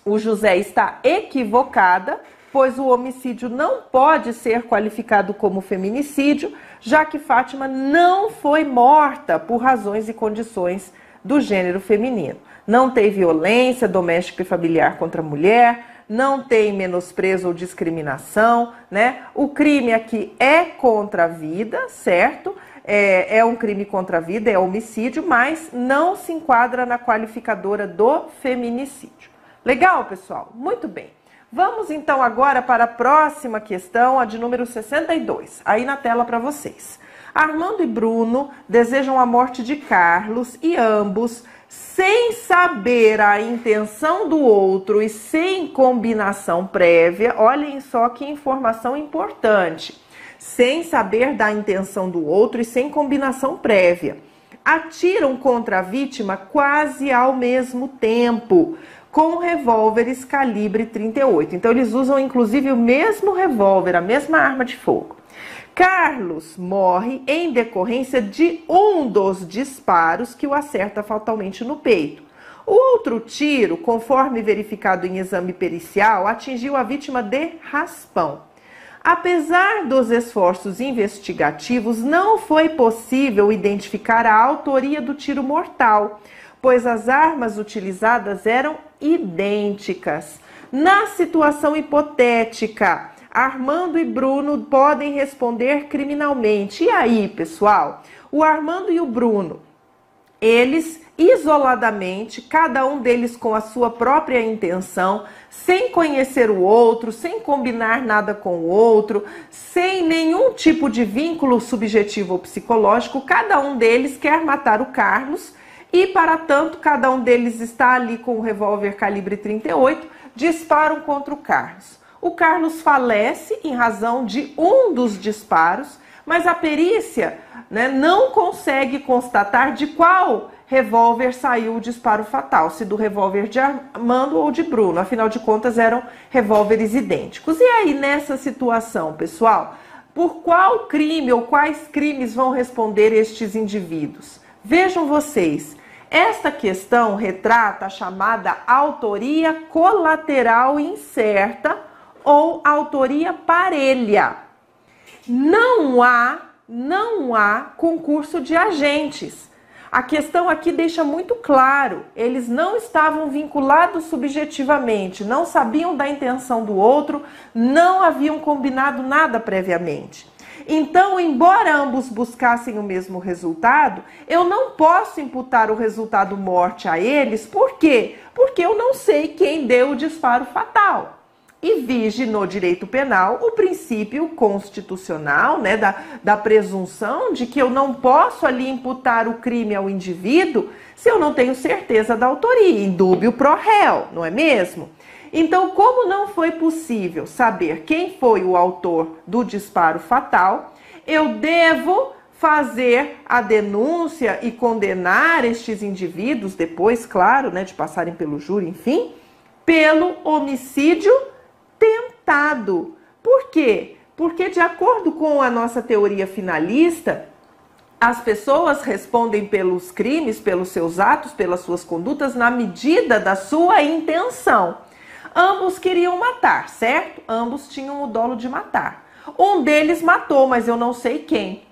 o José está equivocada, pois o homicídio não pode ser qualificado como feminicídio, já que Fátima não foi morta por razões e condições do gênero feminino. Não tem violência doméstica e familiar contra a mulher, não tem menosprezo ou discriminação, né? O crime aqui é contra a vida, certo? é, é um crime contra a vida, é homicídio, mas não se enquadra na qualificadora do feminicídio. Legal, pessoal? Muito bem. Vamos então agora para a próxima questão, a de número 62, aí na tela para vocês. Armando e Bruno desejam a morte de Carlos e ambos, sem saber a intenção do outro e sem combinação prévia, olhem só que informação importante sem saber da intenção do outro e sem combinação prévia. Atiram contra a vítima quase ao mesmo tempo, com revólveres calibre 38. Então eles usam inclusive o mesmo revólver, a mesma arma de fogo. Carlos morre em decorrência de um dos disparos que o acerta fatalmente no peito. O outro tiro, conforme verificado em exame pericial, atingiu a vítima de raspão. Apesar dos esforços investigativos, não foi possível identificar a autoria do tiro mortal, pois as armas utilizadas eram idênticas. Na situação hipotética, Armando e Bruno podem responder criminalmente. E aí, pessoal? O Armando e o Bruno, eles isoladamente, cada um deles com a sua própria intenção, sem conhecer o outro, sem combinar nada com o outro, sem nenhum tipo de vínculo subjetivo ou psicológico, cada um deles quer matar o Carlos e, para tanto, cada um deles está ali com o revólver calibre 38, disparam contra o Carlos. O Carlos falece em razão de um dos disparos, mas a perícia né, não consegue constatar de qual revólver saiu o disparo fatal, se do revólver de Armando ou de Bruno, afinal de contas eram revólveres idênticos. E aí, nessa situação, pessoal, por qual crime ou quais crimes vão responder estes indivíduos? Vejam vocês, esta questão retrata a chamada autoria colateral incerta ou autoria parelha. Não há, não há concurso de agentes. A questão aqui deixa muito claro: eles não estavam vinculados subjetivamente, não sabiam da intenção do outro, não haviam combinado nada previamente. Então, embora ambos buscassem o mesmo resultado, eu não posso imputar o resultado morte a eles, por quê? Porque eu não sei quem deu o disparo fatal e vige no direito penal o princípio constitucional, né, da, da presunção de que eu não posso ali imputar o crime ao indivíduo se eu não tenho certeza da autoria, indúbio pro réu, não é mesmo? Então, como não foi possível saber quem foi o autor do disparo fatal, eu devo fazer a denúncia e condenar estes indivíduos depois, claro, né, de passarem pelo júri, enfim, pelo homicídio tentado. Por quê? Porque, de acordo com a nossa teoria finalista, as pessoas respondem pelos crimes, pelos seus atos, pelas suas condutas, na medida da sua intenção. Ambos queriam matar, certo? Ambos tinham o dolo de matar. Um deles matou, mas eu não sei quem.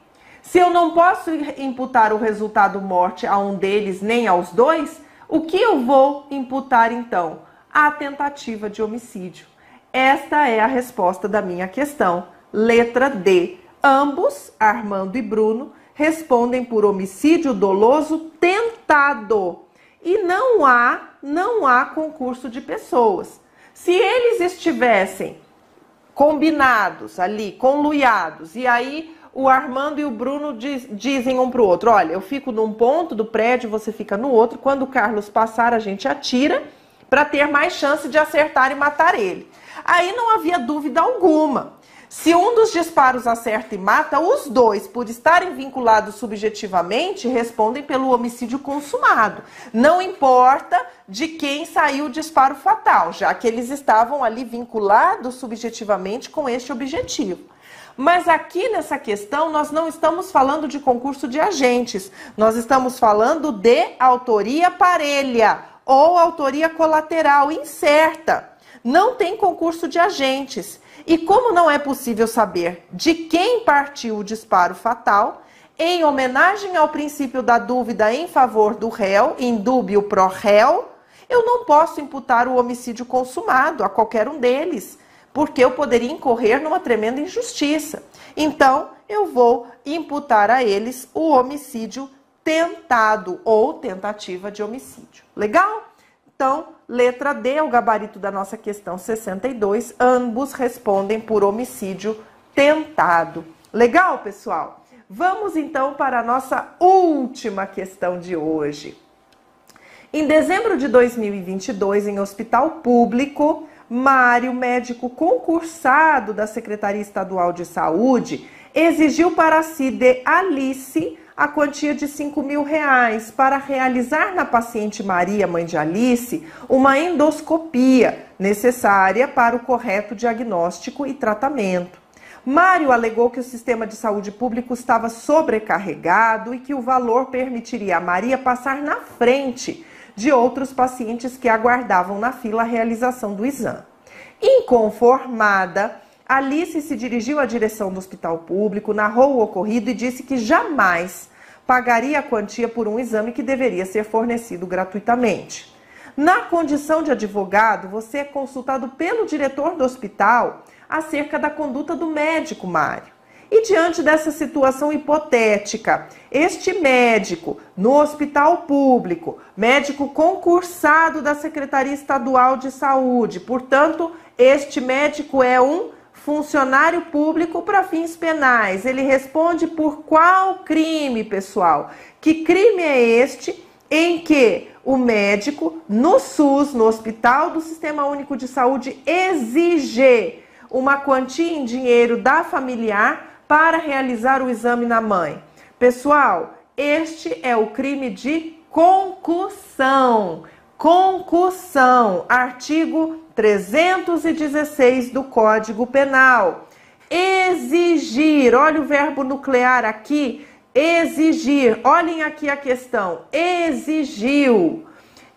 Se eu não posso imputar o resultado morte a um deles nem aos dois, o que eu vou imputar então? A tentativa de homicídio. Esta é a resposta da minha questão. Letra D. Ambos, Armando e Bruno, respondem por homicídio doloso tentado. E não há, não há concurso de pessoas. Se eles estivessem combinados ali, conluiados, e aí o Armando e o Bruno diz, dizem um para o outro: olha, eu fico num ponto do prédio, você fica no outro. Quando o Carlos passar, a gente atira para ter mais chance de acertar e matar ele. Aí não havia dúvida alguma. Se um dos disparos acerta e mata, os dois, por estarem vinculados subjetivamente, respondem pelo homicídio consumado. Não importa de quem saiu o disparo fatal, já que eles estavam ali vinculados subjetivamente com este objetivo. Mas aqui nessa questão, nós não estamos falando de concurso de agentes, nós estamos falando de autoria parelha ou autoria colateral incerta não tem concurso de agentes. E como não é possível saber de quem partiu o disparo fatal, em homenagem ao princípio da dúvida em favor do réu, em dúbio pro réu, eu não posso imputar o homicídio consumado a qualquer um deles, porque eu poderia incorrer numa tremenda injustiça. Então, eu vou imputar a eles o homicídio tentado ou tentativa de homicídio. Legal? Então, Letra D, é o gabarito da nossa questão 62, ambos respondem por homicídio tentado. Legal, pessoal? Vamos então para a nossa última questão de hoje. Em dezembro de 2022, em hospital público, Mário, médico concursado da Secretaria Estadual de Saúde, exigiu para si de Alice a quantia de 5 mil reais para realizar na paciente Maria, mãe de Alice, uma endoscopia necessária para o correto diagnóstico e tratamento. Mário alegou que o sistema de saúde público estava sobrecarregado e que o valor permitiria a Maria passar na frente de outros pacientes que aguardavam na fila a realização do exame. Inconformada, Alice se dirigiu à direção do hospital público, narrou o ocorrido e disse que jamais pagaria a quantia por um exame que deveria ser fornecido gratuitamente. Na condição de advogado, você é consultado pelo diretor do hospital acerca da conduta do médico, Mário. E diante dessa situação hipotética, este médico no hospital público, médico concursado da Secretaria Estadual de Saúde, portanto, este médico é um funcionário público para fins penais. Ele responde por qual crime, pessoal? Que crime é este em que o médico no SUS, no Hospital do Sistema Único de Saúde, exige uma quantia em dinheiro da familiar para realizar o exame na mãe? Pessoal, este é o crime de concussão. Concussão, artigo 316 do Código Penal. Exigir, olha o verbo nuclear aqui, exigir. Olhem aqui a questão: exigiu.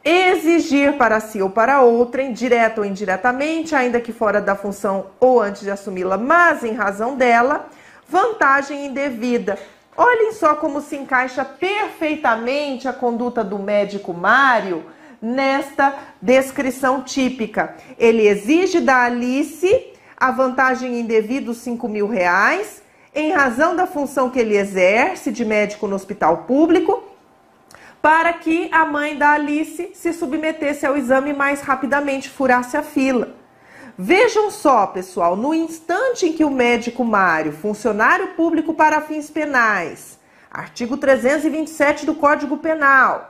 Exigir para si ou para outra direta ou indiretamente, ainda que fora da função ou antes de assumi-la, mas em razão dela, vantagem indevida. Olhem só como se encaixa perfeitamente a conduta do médico Mário nesta descrição típica. Ele exige da Alice a vantagem indevida de 5 mil reais, em razão da função que ele exerce de médico no hospital público, para que a mãe da Alice se submetesse ao exame mais rapidamente, furasse a fila. Vejam só, pessoal, no instante em que o médico Mário, funcionário público para fins penais, artigo 327 do Código Penal,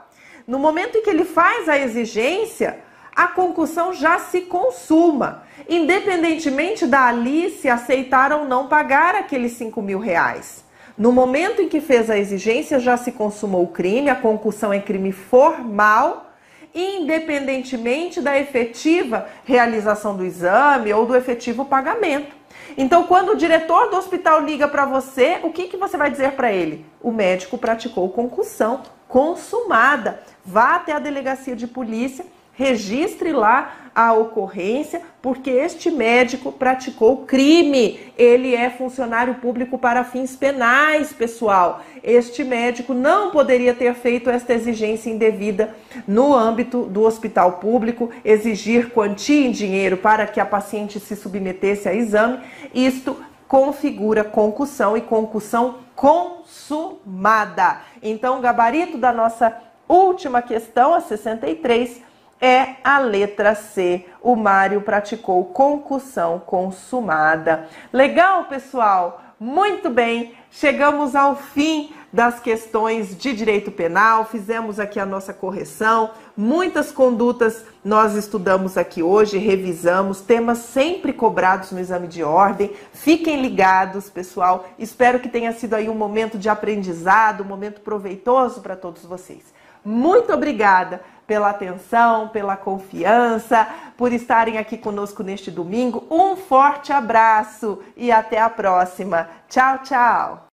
no momento em que ele faz a exigência, a concussão já se consuma, independentemente da Alice aceitar ou não pagar aqueles 5 mil reais. No momento em que fez a exigência, já se consumou o crime, a concussão é crime formal, independentemente da efetiva realização do exame ou do efetivo pagamento. Então, quando o diretor do hospital liga para você, o que, que você vai dizer para ele? O médico praticou concussão consumada vá até a delegacia de polícia, registre lá a ocorrência, porque este médico praticou crime. Ele é funcionário público para fins penais, pessoal. Este médico não poderia ter feito esta exigência indevida no âmbito do hospital público, exigir quantia em dinheiro para que a paciente se submetesse a exame. Isto configura concussão e concussão consumada. Então, o gabarito da nossa Última questão, a 63, é a letra C. O Mário praticou concussão consumada. Legal, pessoal? Muito bem, chegamos ao fim das questões de direito penal, fizemos aqui a nossa correção, muitas condutas nós estudamos aqui hoje, revisamos, temas sempre cobrados no exame de ordem. Fiquem ligados, pessoal. Espero que tenha sido aí um momento de aprendizado, um momento proveitoso para todos vocês. Muito obrigada pela atenção, pela confiança, por estarem aqui conosco neste domingo. Um forte abraço e até a próxima. Tchau, tchau.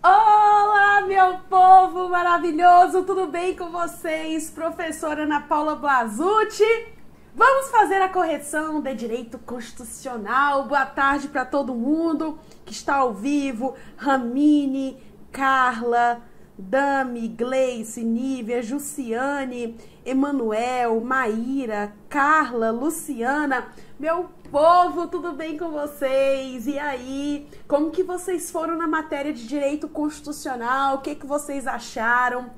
Olá, meu povo maravilhoso, tudo bem com vocês? Professora Ana Paula Blasucci. Vamos fazer a correção de direito constitucional. Boa tarde para todo mundo que está ao vivo. Ramine, Carla, Dami, Gleice, Nívia, Jussiane, Emanuel, Maíra, Carla, Luciana, meu povo, tudo bem com vocês? E aí, como que vocês foram na matéria de direito constitucional? O que que vocês acharam?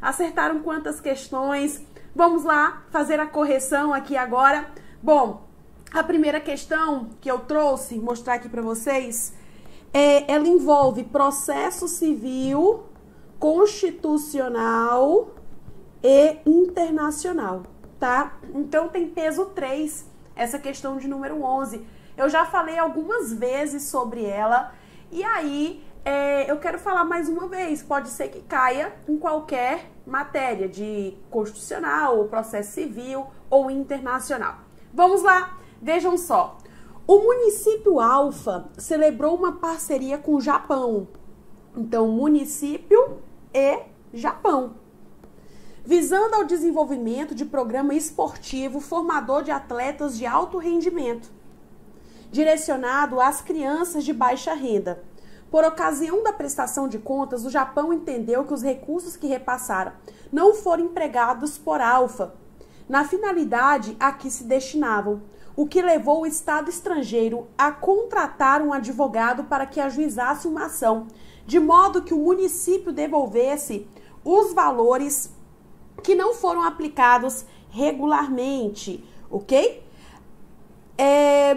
Acertaram quantas questões? Vamos lá fazer a correção aqui agora. Bom, a primeira questão que eu trouxe, mostrar aqui para vocês, é, ela envolve processo civil, constitucional e internacional, tá? Então tem peso 3 essa questão de número 11. Eu já falei algumas vezes sobre ela e aí é, eu quero falar mais uma vez. Pode ser que caia em qualquer matéria de constitucional, ou processo civil ou internacional. Vamos lá, vejam só. O município Alfa celebrou uma parceria com o Japão. Então, município e é Japão visando ao desenvolvimento de programa esportivo formador de atletas de alto rendimento, direcionado às crianças de baixa renda. Por ocasião da prestação de contas, o Japão entendeu que os recursos que repassaram não foram empregados por Alfa na finalidade a que se destinavam, o que levou o Estado estrangeiro a contratar um advogado para que ajuizasse uma ação, de modo que o município devolvesse os valores que não foram aplicados regularmente, ok? É,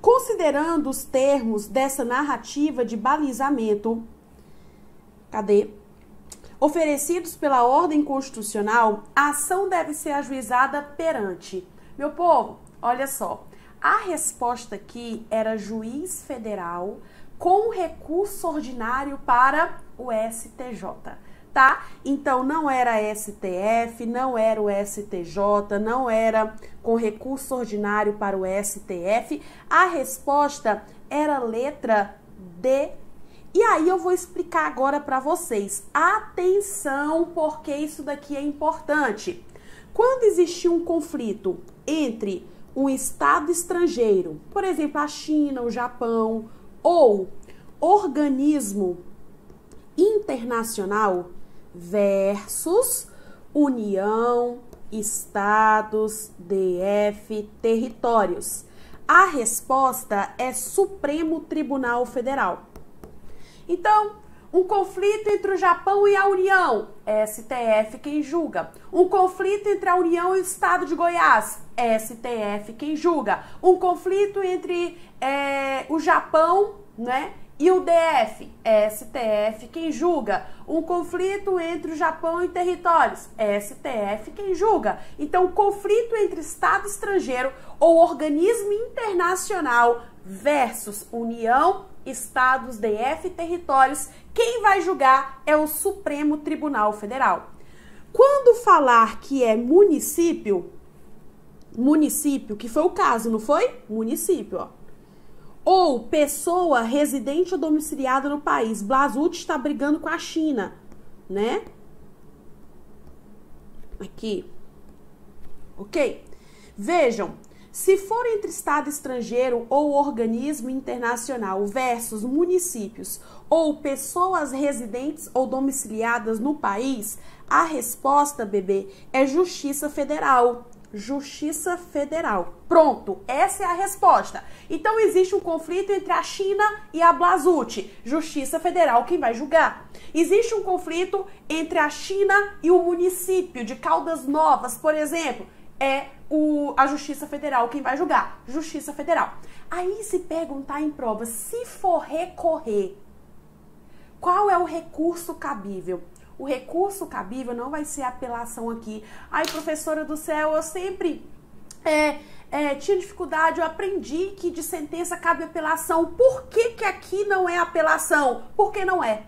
considerando os termos dessa narrativa de balizamento, cadê? Oferecidos pela ordem constitucional, a ação deve ser ajuizada perante. Meu povo, olha só. A resposta aqui era juiz federal com recurso ordinário para o STJ tá? Então não era STF, não era o STJ, não era com recurso ordinário para o STF. A resposta era letra D. E aí eu vou explicar agora para vocês. Atenção, porque isso daqui é importante. Quando existia um conflito entre um estado estrangeiro, por exemplo, a China, o Japão, ou organismo internacional, versus União, Estados, DF, territórios. A resposta é Supremo Tribunal Federal. Então, um conflito entre o Japão e a União, STF quem julga. Um conflito entre a União e o Estado de Goiás, STF quem julga. Um conflito entre é, o Japão, né, e o DF? STF quem julga. Um conflito entre o Japão e territórios? STF quem julga. Então, conflito entre Estado estrangeiro ou organismo internacional versus União, Estados, DF e territórios. Quem vai julgar é o Supremo Tribunal Federal. Quando falar que é município, município, que foi o caso, não foi? Município, ó. Ou pessoa residente ou domiciliada no país. Blasucci está brigando com a China, né? Aqui. Ok? Vejam, se for entre Estado estrangeiro ou organismo internacional versus municípios ou pessoas residentes ou domiciliadas no país, a resposta, bebê, é Justiça Federal. Justiça Federal. Pronto, essa é a resposta. Então existe um conflito entre a China e a Blasucci, Justiça Federal quem vai julgar. Existe um conflito entre a China e o município de Caldas Novas, por exemplo, é o, a Justiça Federal quem vai julgar, Justiça Federal. Aí se perguntar em prova, se for recorrer, qual é o recurso cabível? O recurso cabível não vai ser apelação aqui. Ai, professora do céu, eu sempre é, é, tinha dificuldade, eu aprendi que de sentença cabe apelação. Por que, que aqui não é apelação? Porque não é.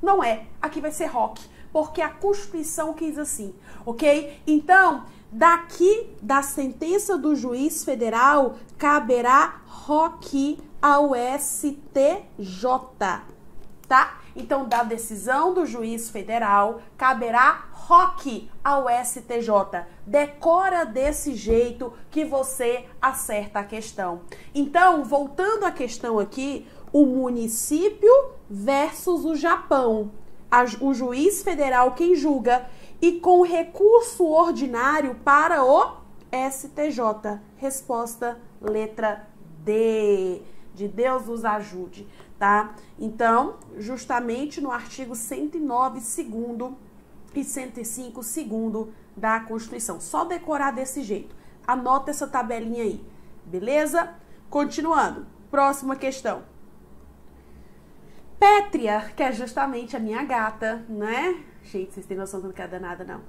Não é. Aqui vai ser rock. Porque a Constituição quis assim, ok? Então, daqui da sentença do juiz federal, caberá rock ao STJ, tá? Então, da decisão do juiz federal, caberá roque ao STJ. Decora desse jeito que você acerta a questão. Então, voltando à questão aqui, o município versus o Japão. o juiz federal quem julga e com recurso ordinário para o STJ. Resposta letra D. De Deus nos ajude tá? Então, justamente no artigo 109, segundo e 105, segundo da Constituição. Só decorar desse jeito. Anota essa tabelinha aí, beleza? Continuando, próxima questão. Pétria, que é justamente a minha gata, né? Gente, vocês têm noção do que é danada, não.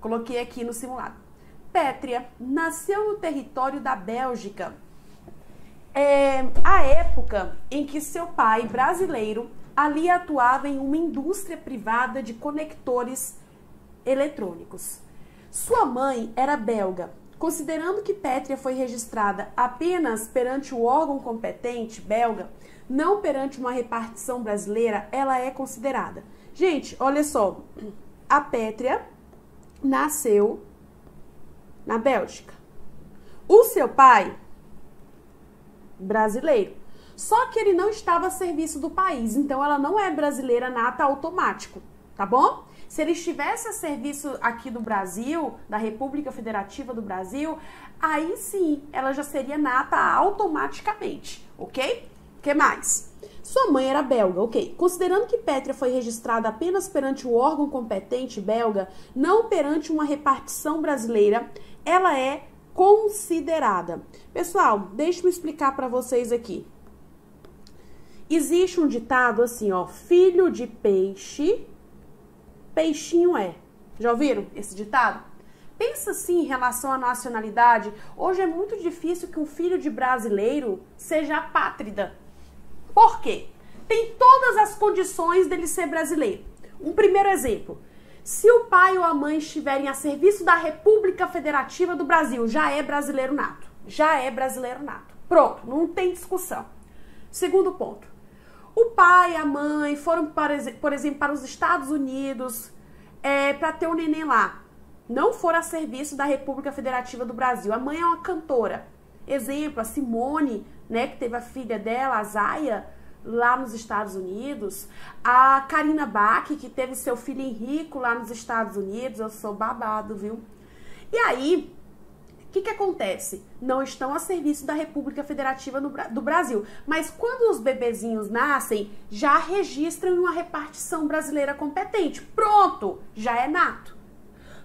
Coloquei aqui no simulado. Pétria nasceu no território da Bélgica é, a época em que seu pai, brasileiro, ali atuava em uma indústria privada de conectores eletrônicos. Sua mãe era belga. Considerando que Pétria foi registrada apenas perante o órgão competente belga, não perante uma repartição brasileira, ela é considerada. Gente, olha só. A Pétria nasceu na Bélgica. O seu pai brasileiro. Só que ele não estava a serviço do país, então ela não é brasileira nata automático, tá bom? Se ele estivesse a serviço aqui do Brasil, da República Federativa do Brasil, aí sim ela já seria nata automaticamente, ok? O que mais? Sua mãe era belga, ok. Considerando que Petra foi registrada apenas perante o órgão competente belga, não perante uma repartição brasileira, ela é considerada. Pessoal, deixa eu explicar para vocês aqui. Existe um ditado assim, ó, filho de peixe, peixinho é. Já ouviram esse ditado? Pensa assim em relação à nacionalidade. Hoje é muito difícil que um filho de brasileiro seja apátrida. Por quê? Tem todas as condições dele ser brasileiro. Um primeiro exemplo, se o pai ou a mãe estiverem a serviço da República Federativa do Brasil, já é brasileiro nato. Já é brasileiro nato. Pronto, não tem discussão. Segundo ponto. O pai, e a mãe foram, para, por exemplo, para os Estados Unidos é, para ter o um neném lá. Não foram a serviço da República Federativa do Brasil. A mãe é uma cantora. Exemplo, a Simone, né, que teve a filha dela, a Zaya, lá nos Estados Unidos, a Karina Bach, que teve seu filho Henrico lá nos Estados Unidos, eu sou babado, viu? E aí, o que, que acontece? Não estão a serviço da República Federativa do Brasil. Mas quando os bebezinhos nascem, já registram em uma repartição brasileira competente. Pronto, já é nato.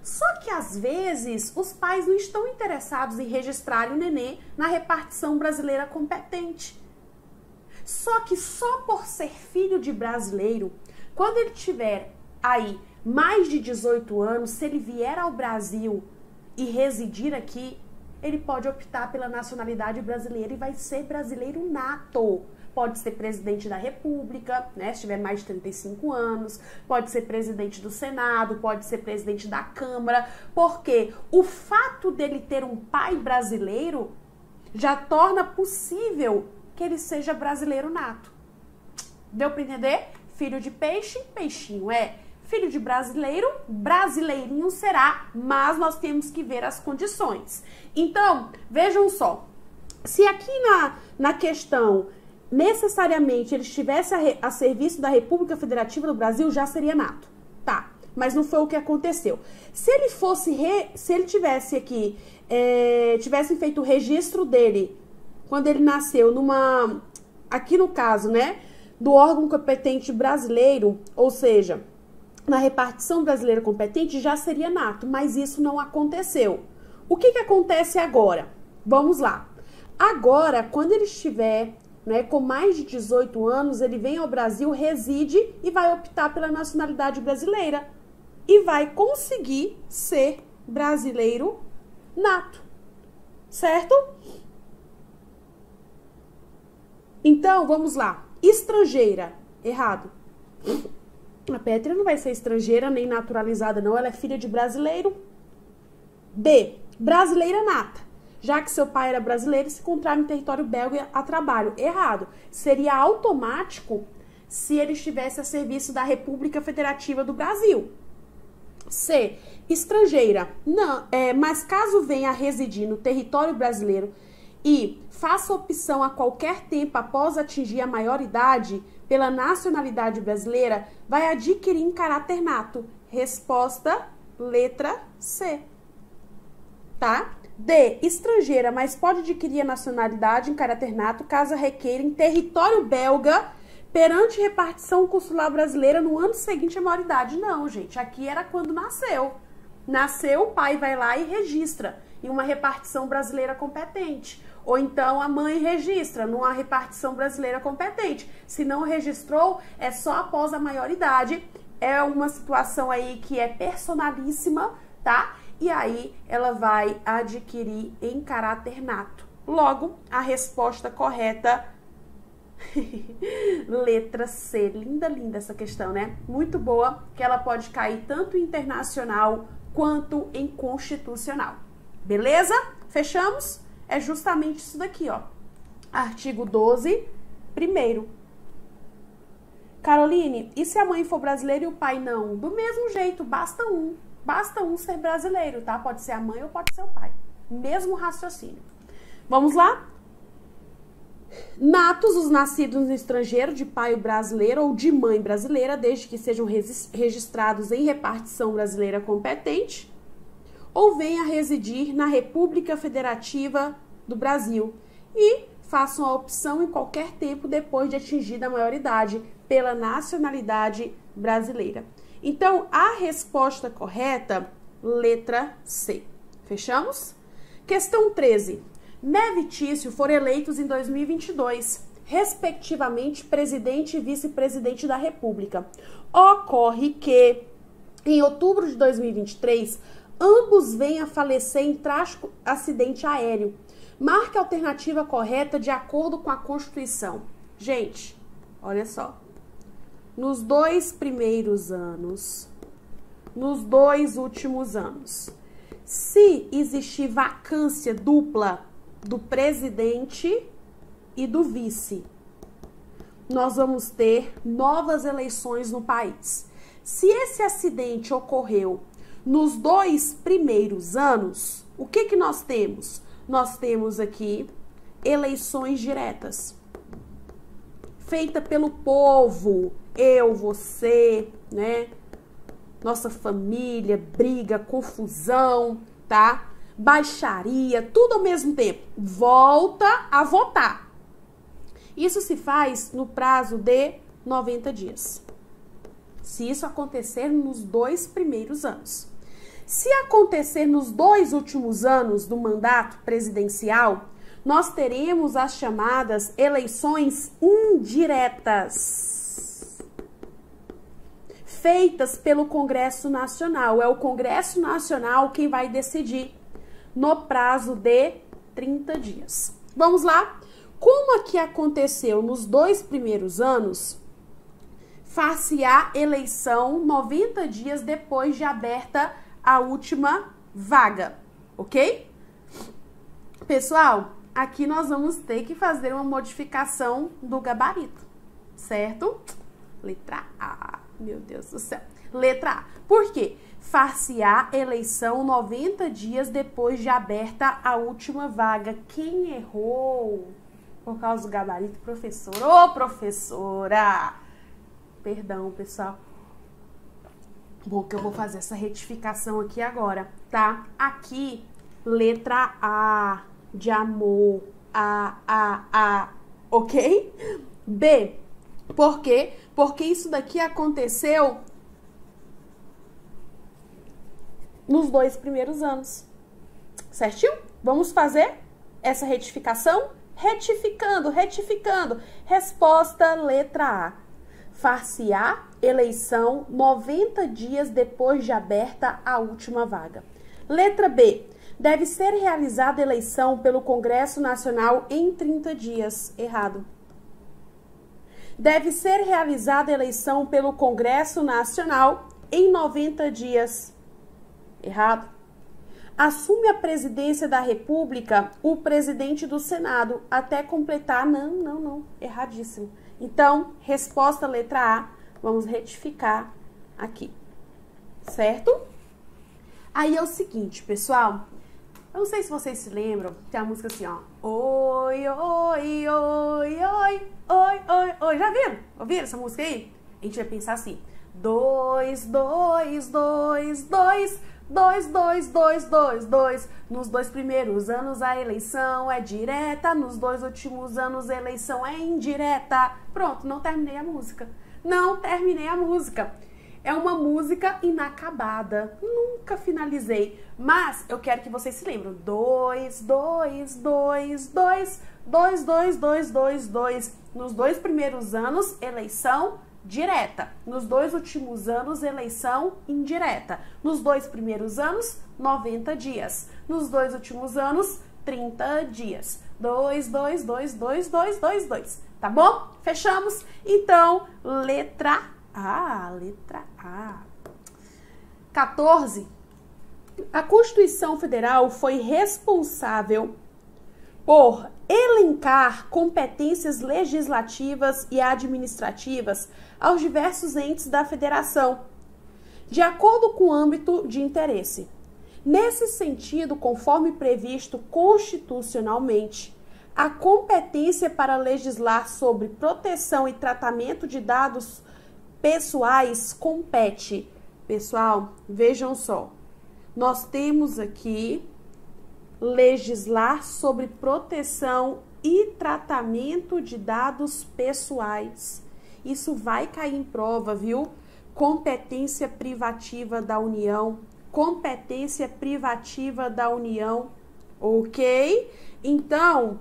Só que às vezes os pais não estão interessados em registrar o nenê na repartição brasileira competente. Só que só por ser filho de brasileiro, quando ele tiver aí mais de 18 anos, se ele vier ao Brasil e residir aqui, ele pode optar pela nacionalidade brasileira e vai ser brasileiro nato. Pode ser presidente da República, né, se tiver mais de 35 anos, pode ser presidente do Senado, pode ser presidente da Câmara, porque o fato dele ter um pai brasileiro já torna possível que ele seja brasileiro nato. Deu para entender? Filho de peixe, peixinho é. Filho de brasileiro, brasileirinho será, mas nós temos que ver as condições. Então, vejam só. Se aqui na, na questão necessariamente ele estivesse a, re, a serviço da República Federativa do Brasil, já seria nato. Tá, mas não foi o que aconteceu. Se ele fosse, re, se ele tivesse aqui, é, tivessem feito o registro dele quando ele nasceu numa. Aqui no caso, né? Do órgão competente brasileiro, ou seja, na repartição brasileira competente, já seria nato, mas isso não aconteceu. O que, que acontece agora? Vamos lá. Agora, quando ele estiver né, com mais de 18 anos, ele vem ao Brasil, reside e vai optar pela nacionalidade brasileira. E vai conseguir ser brasileiro nato. Certo? Então, vamos lá. Estrangeira. Errado. A Petra não vai ser estrangeira nem naturalizada, não. Ela é filha de brasileiro. B. Brasileira nata. Já que seu pai era brasileiro, se encontrava em território belga a trabalho. Errado. Seria automático se ele estivesse a serviço da República Federativa do Brasil. C. Estrangeira. Não, é, mas caso venha a residir no território brasileiro e faça opção a qualquer tempo após atingir a maioridade pela nacionalidade brasileira, vai adquirir em caráter nato. Resposta, letra C. Tá? D. Estrangeira, mas pode adquirir a nacionalidade em caráter nato caso requeira em território belga perante repartição consular brasileira no ano seguinte à maioridade. Não, gente, aqui era quando nasceu. Nasceu, o pai vai lá e registra em uma repartição brasileira competente. Ou então a mãe registra numa repartição brasileira competente. Se não registrou, é só após a maioridade. É uma situação aí que é personalíssima, tá? E aí ela vai adquirir em caráter nato. Logo, a resposta correta Letra C, linda, linda essa questão, né? Muito boa, que ela pode cair tanto internacional quanto em constitucional. Beleza? Fechamos? é justamente isso daqui, ó. Artigo 12, primeiro. Caroline, e se a mãe for brasileira e o pai não? Do mesmo jeito, basta um. Basta um ser brasileiro, tá? Pode ser a mãe ou pode ser o pai. Mesmo raciocínio. Vamos lá? Natos, os nascidos no estrangeiro, de pai brasileiro ou de mãe brasileira, desde que sejam registrados em repartição brasileira competente ou venha residir na República Federativa do Brasil e façam a opção em qualquer tempo depois de atingida a maioridade pela nacionalidade brasileira. Então, a resposta correta, letra C. Fechamos? Questão 13. Neve e Tício foram eleitos em 2022, respectivamente presidente e vice-presidente da República. Ocorre que em outubro de 2023, ambos vêm a falecer em trágico acidente aéreo. Marque a alternativa correta de acordo com a Constituição. Gente, olha só. Nos dois primeiros anos, nos dois últimos anos, se existir vacância dupla do presidente e do vice, nós vamos ter novas eleições no país. Se esse acidente ocorreu nos dois primeiros anos, o que, que nós temos? Nós temos aqui eleições diretas, feita pelo povo, eu, você, né? Nossa família, briga, confusão, tá? Baixaria, tudo ao mesmo tempo. Volta a votar. Isso se faz no prazo de 90 dias. Se isso acontecer nos dois primeiros anos. Se acontecer nos dois últimos anos do mandato presidencial, nós teremos as chamadas eleições indiretas, feitas pelo Congresso Nacional. É o Congresso Nacional quem vai decidir no prazo de 30 dias. Vamos lá? Como é que aconteceu nos dois primeiros anos, Face se eleição 90 dias depois de aberta a a última vaga, ok? Pessoal, aqui nós vamos ter que fazer uma modificação do gabarito, certo? Letra A, meu Deus do céu. Letra A. Por quê? Far-se-á eleição 90 dias depois de aberta a última vaga. Quem errou? Por causa do gabarito, professor. Ô, professora! Perdão, pessoal que eu vou fazer essa retificação aqui agora, tá? Aqui, letra A de amor, A, A, A, ok? B, por quê? Porque isso daqui aconteceu nos dois primeiros anos, certinho? Vamos fazer essa retificação? Retificando, retificando. Resposta, letra A. Far-se-á eleição 90 dias depois de aberta a última vaga. Letra B. Deve ser realizada eleição pelo Congresso Nacional em 30 dias. Errado. Deve ser realizada eleição pelo Congresso Nacional em 90 dias. Errado. Assume a presidência da República o presidente do Senado até completar. Não, não, não. Erradíssimo. Então, resposta letra A Vamos retificar aqui, certo? Aí é o seguinte, pessoal. Eu não sei se vocês se lembram, tem a música assim, ó. Oi, oi, oi, oi, oi, oi, oi. Já viram? Ouviram essa música aí? A gente vai pensar assim. Dois, dois, dois, dois, dois, dois, dois, dois, dois. Nos dois primeiros anos a eleição é direta, nos dois últimos anos a eleição é indireta. Pronto, não terminei a música. Não terminei a música. É uma música inacabada. Nunca finalizei. Mas eu quero que vocês se lembrem. Dois, dois, dois, dois, dois, dois, dois, dois, dois. Nos dois primeiros anos, eleição direta. Nos dois últimos anos, eleição indireta. Nos dois primeiros anos, 90 dias. Nos dois últimos anos, 30 dias. Dois, dois, dois, dois, dois, dois, dois. Tá bom? Fechamos? Então, letra A, letra A. 14. A Constituição Federal foi responsável por elencar competências legislativas e administrativas aos diversos entes da federação, de acordo com o âmbito de interesse. Nesse sentido, conforme previsto constitucionalmente, a competência para legislar sobre proteção e tratamento de dados pessoais compete. Pessoal, vejam só. Nós temos aqui legislar sobre proteção e tratamento de dados pessoais. Isso vai cair em prova, viu? Competência privativa da União. Competência privativa da União. Ok? Então,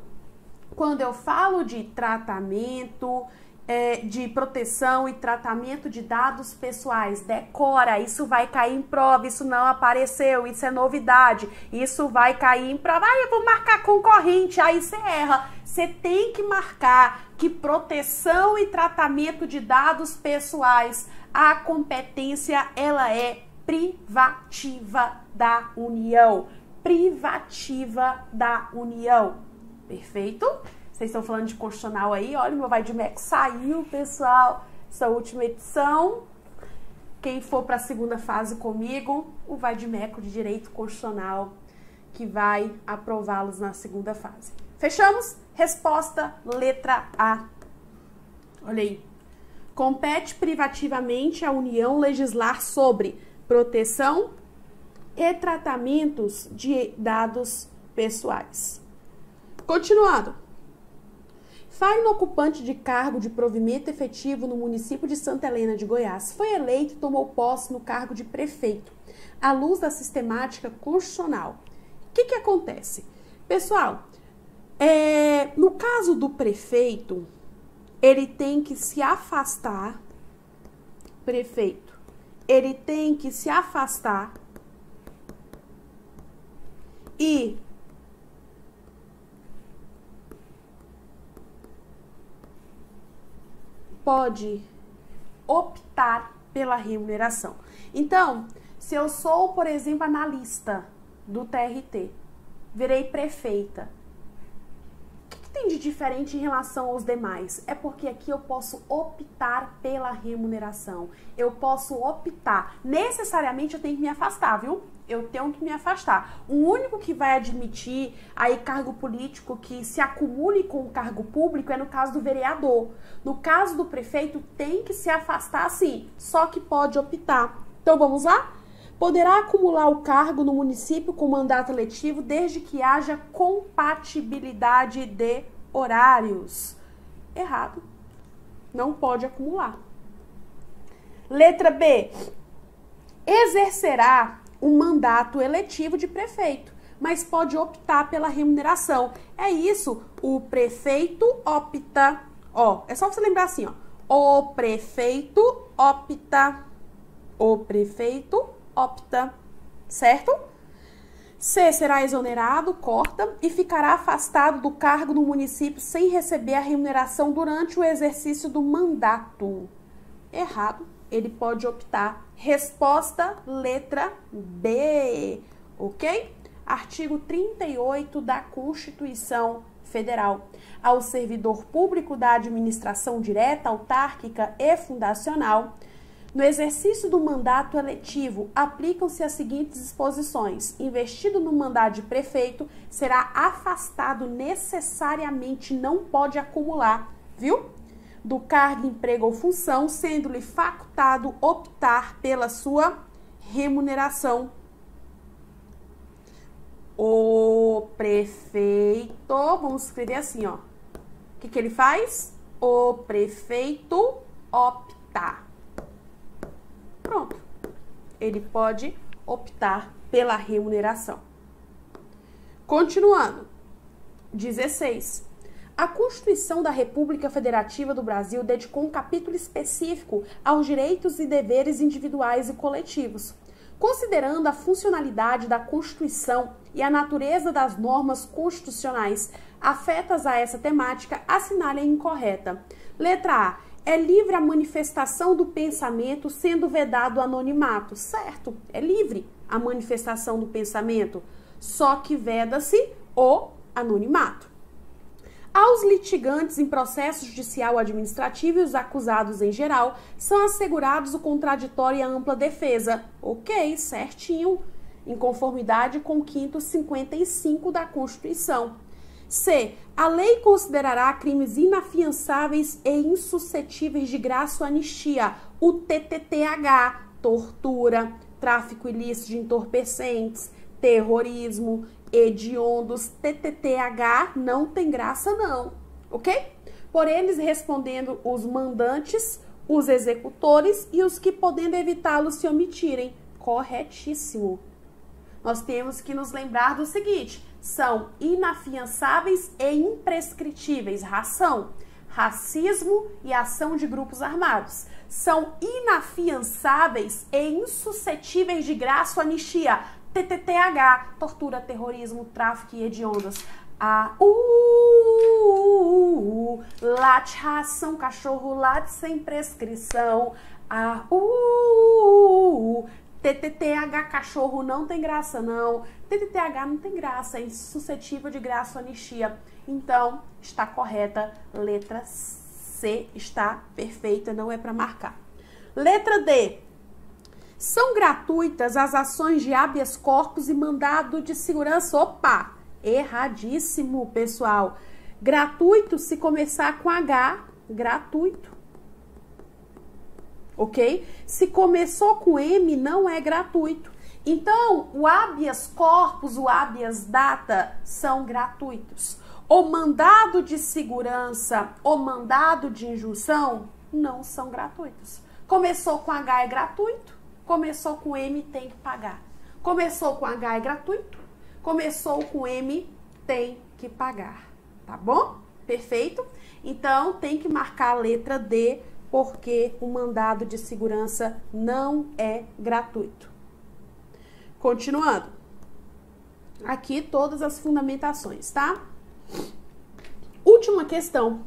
quando eu falo de tratamento, é, de proteção e tratamento de dados pessoais, decora, isso vai cair em prova, isso não apareceu, isso é novidade, isso vai cair em prova, aí eu vou marcar concorrente, aí você erra. Você tem que marcar que proteção e tratamento de dados pessoais, a competência ela é privativa da União, privativa da União. Perfeito? Vocês estão falando de constitucional aí, olha, o meu Vai de Mac saiu, pessoal, essa é última edição. Quem for para a segunda fase comigo, o Vai de Meco de Direito Constitucional, que vai aprová-los na segunda fase. Fechamos? Resposta, letra A. Olha aí. Compete privativamente à União legislar sobre proteção e tratamentos de dados pessoais. Continuado. Faino ocupante de cargo de provimento efetivo no município de Santa Helena de Goiás foi eleito e tomou posse no cargo de prefeito, à luz da sistemática constitucional. O que, que acontece? Pessoal, é, no caso do prefeito, ele tem que se afastar, prefeito, ele tem que se afastar e pode optar pela remuneração. Então, se eu sou, por exemplo, analista do TRT, virei prefeita, o que, que tem de diferente em relação aos demais? É porque aqui eu posso optar pela remuneração, eu posso optar. Necessariamente eu tenho que me afastar, viu? eu tenho que me afastar. O único que vai admitir aí cargo político que se acumule com o cargo público é no caso do vereador. No caso do prefeito, tem que se afastar sim, só que pode optar. Então vamos lá? Poderá acumular o cargo no município com mandato eletivo desde que haja compatibilidade de horários. Errado. Não pode acumular. Letra B. Exercerá um mandato eletivo de prefeito, mas pode optar pela remuneração. É isso, o prefeito opta. Ó, é só você lembrar assim, ó. O prefeito opta. O prefeito opta, certo? C será exonerado, corta, e ficará afastado do cargo no município sem receber a remuneração durante o exercício do mandato. Errado, ele pode optar Resposta letra B, ok? Artigo 38 da Constituição Federal. Ao servidor público da administração direta, autárquica e fundacional, no exercício do mandato eletivo, aplicam-se as seguintes disposições: investido no mandato de prefeito, será afastado necessariamente, não pode acumular, viu? do cargo, emprego ou função, sendo-lhe facultado optar pela sua remuneração. O prefeito, vamos escrever assim, ó. O que, que ele faz? O prefeito opta. Pronto. Ele pode optar pela remuneração. Continuando. 16. A Constituição da República Federativa do Brasil dedicou um capítulo específico aos direitos e deveres individuais e coletivos. Considerando a funcionalidade da Constituição e a natureza das normas constitucionais afetas a essa temática, assinale a é incorreta. Letra A. É livre a manifestação do pensamento sendo vedado o anonimato. Certo, é livre a manifestação do pensamento, só que veda-se o anonimato. Aos litigantes em processo judicial administrativo e os acusados em geral, são assegurados o contraditório e a ampla defesa. Ok, certinho. Em conformidade com o quinto 55 da Constituição. C. A lei considerará crimes inafiançáveis e insuscetíveis de graça ou anistia, o TTTH, tortura, tráfico ilícito de entorpecentes, terrorismo, hediondos, TTTH, não tem graça não, ok? Por eles respondendo os mandantes, os executores e os que podendo evitá-los se omitirem. Corretíssimo. Nós temos que nos lembrar do seguinte, são inafiançáveis e imprescritíveis, ração, racismo e ação de grupos armados. São inafiançáveis e insuscetíveis de graça ou anistia, TTTH, tortura, terrorismo, tráfico e hediondas. A U, late ração, cachorro late sem prescrição. A U, TTTH, cachorro não tem graça não. TTTH não tem graça, é insuscetível de graça ou anistia. Então, está correta, letra C está perfeita, não é para marcar. Letra D, são gratuitas as ações de habeas corpus e mandado de segurança. Opa! Erradíssimo, pessoal. Gratuito se começar com H, gratuito. Ok? Se começou com M, não é gratuito. Então, o habeas corpus, o habeas data são gratuitos. O mandado de segurança, o mandado de injunção não são gratuitos. Começou com H é gratuito, Começou com M, tem que pagar. Começou com H, é gratuito. Começou com M, tem que pagar. Tá bom? Perfeito? Então, tem que marcar a letra D, porque o mandado de segurança não é gratuito. Continuando. Aqui todas as fundamentações, tá? Última questão.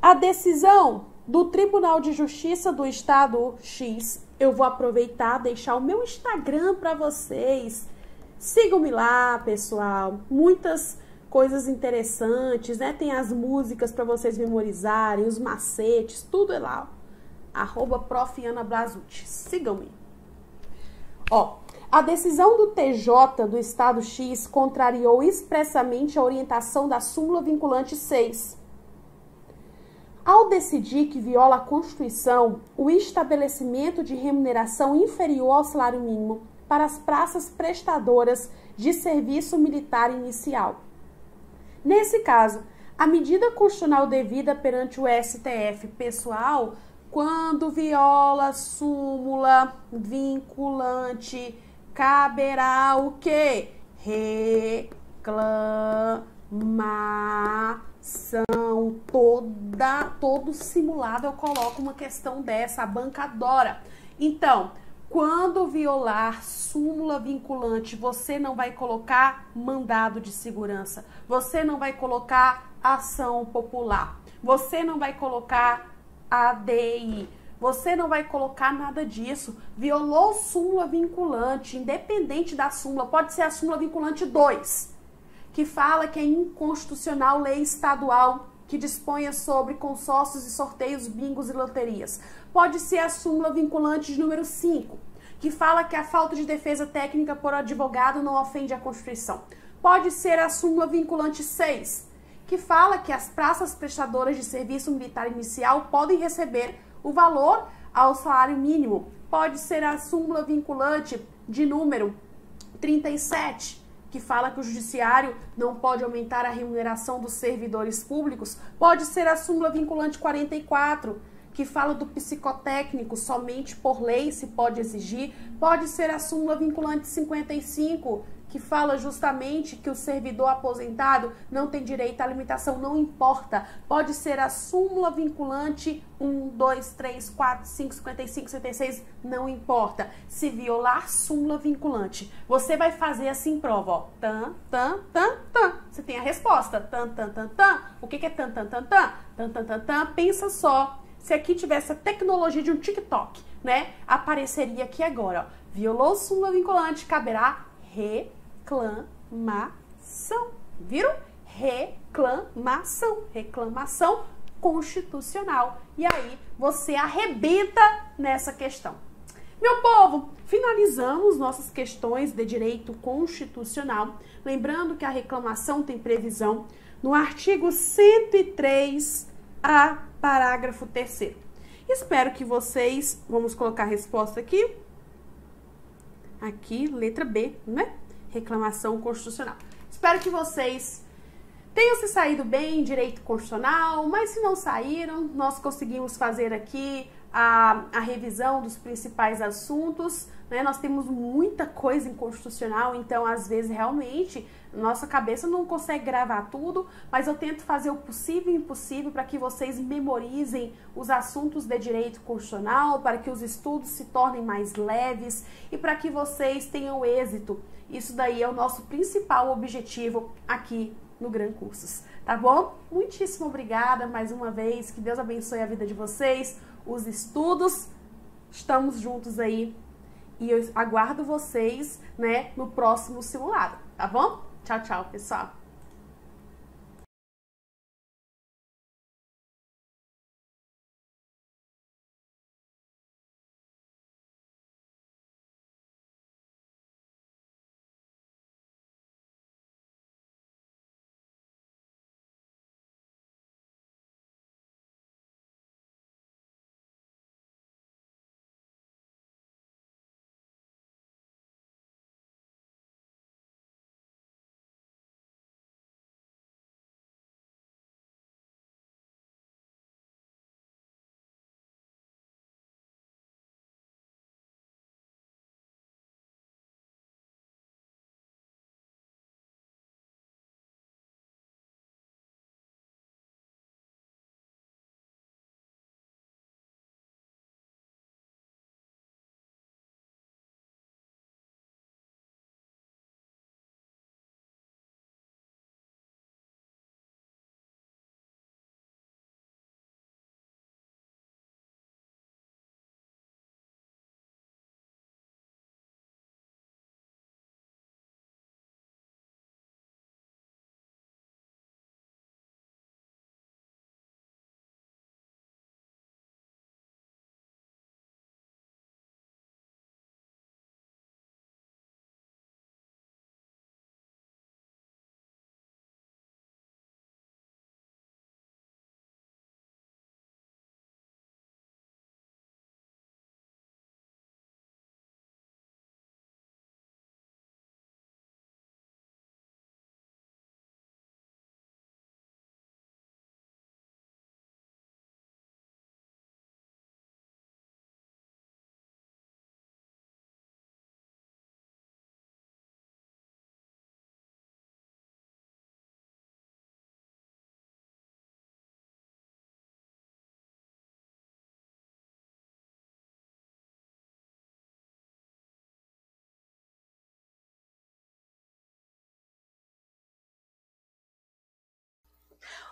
A decisão do Tribunal de Justiça do Estado X eu vou aproveitar deixar o meu Instagram para vocês. Sigam-me lá, pessoal. Muitas coisas interessantes, né? Tem as músicas para vocês memorizarem, os macetes, tudo é lá. Arroba prof. Ana Blasucci. Sigam-me. Ó, a decisão do TJ do Estado X contrariou expressamente a orientação da súmula vinculante 6 ao decidir que viola a Constituição o estabelecimento de remuneração inferior ao salário mínimo para as praças prestadoras de serviço militar inicial. Nesse caso, a medida constitucional devida perante o STF pessoal, quando viola súmula vinculante, caberá o quê? Reclamar são toda todo simulado eu coloco uma questão dessa a banca adora então quando violar súmula vinculante você não vai colocar mandado de segurança você não vai colocar ação popular você não vai colocar ADI você não vai colocar nada disso. Violou súmula vinculante, independente da súmula, pode ser a súmula vinculante 2 que fala que é inconstitucional lei estadual que disponha sobre consórcios e sorteios, bingos e loterias. Pode ser a súmula vinculante de número 5, que fala que a falta de defesa técnica por advogado não ofende a Constituição. Pode ser a súmula vinculante 6, que fala que as praças prestadoras de serviço militar inicial podem receber o valor ao salário mínimo. Pode ser a súmula vinculante de número 37, que fala que o judiciário não pode aumentar a remuneração dos servidores públicos, pode ser a súmula vinculante 44, que fala do psicotécnico, somente por lei se pode exigir, pode ser a súmula vinculante 55, que fala justamente que o servidor aposentado não tem direito à limitação, não importa. Pode ser a súmula vinculante 1, 2, 3, 4, 5, 55, 56, não importa. Se violar súmula vinculante, você vai fazer assim prova, ó. Tan, tan, tan, tan. Você tem a resposta. Tan, tan, tan, tan. O que, que é tan, tan, tan, tan? Tan, tan, tan, tan. Pensa só. Se aqui tivesse a tecnologia de um TikTok, né? Apareceria aqui agora, ó. Violou súmula vinculante, caberá re reclamação. Viram? Reclamação. Reclamação constitucional. E aí você arrebenta nessa questão. Meu povo, finalizamos nossas questões de direito constitucional. Lembrando que a reclamação tem previsão no artigo 103A, parágrafo 3. Espero que vocês. Vamos colocar a resposta aqui. Aqui, letra B, né? reclamação constitucional. Espero que vocês tenham se saído bem em direito constitucional, mas se não saíram, nós conseguimos fazer aqui a, a revisão dos principais assuntos. Né? Nós temos muita coisa inconstitucional, então às vezes realmente nossa cabeça não consegue gravar tudo, mas eu tento fazer o possível e impossível para que vocês memorizem os assuntos de direito constitucional, para que os estudos se tornem mais leves e para que vocês tenham êxito isso daí é o nosso principal objetivo aqui no Gran Cursos, tá bom? Muitíssimo obrigada mais uma vez, que Deus abençoe a vida de vocês, os estudos, estamos juntos aí e eu aguardo vocês, né, no próximo simulado, tá bom? Tchau, tchau, pessoal!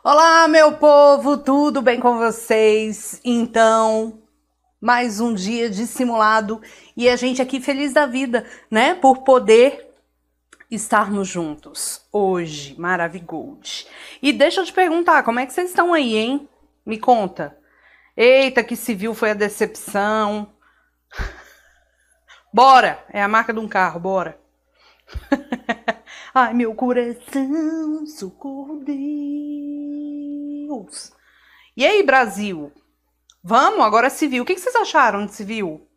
Olá, meu povo, tudo bem com vocês? Então, mais um dia de simulado e a gente aqui feliz da vida, né? Por poder estarmos juntos hoje, Maravigold. E deixa eu te perguntar, como é que vocês estão aí, hein? Me conta. Eita, que civil foi a decepção. Bora! É a marca de um carro, bora. Ai, meu coração, socorro, Deus. E aí, Brasil? Vamos, agora é civil. O que vocês acharam de civil?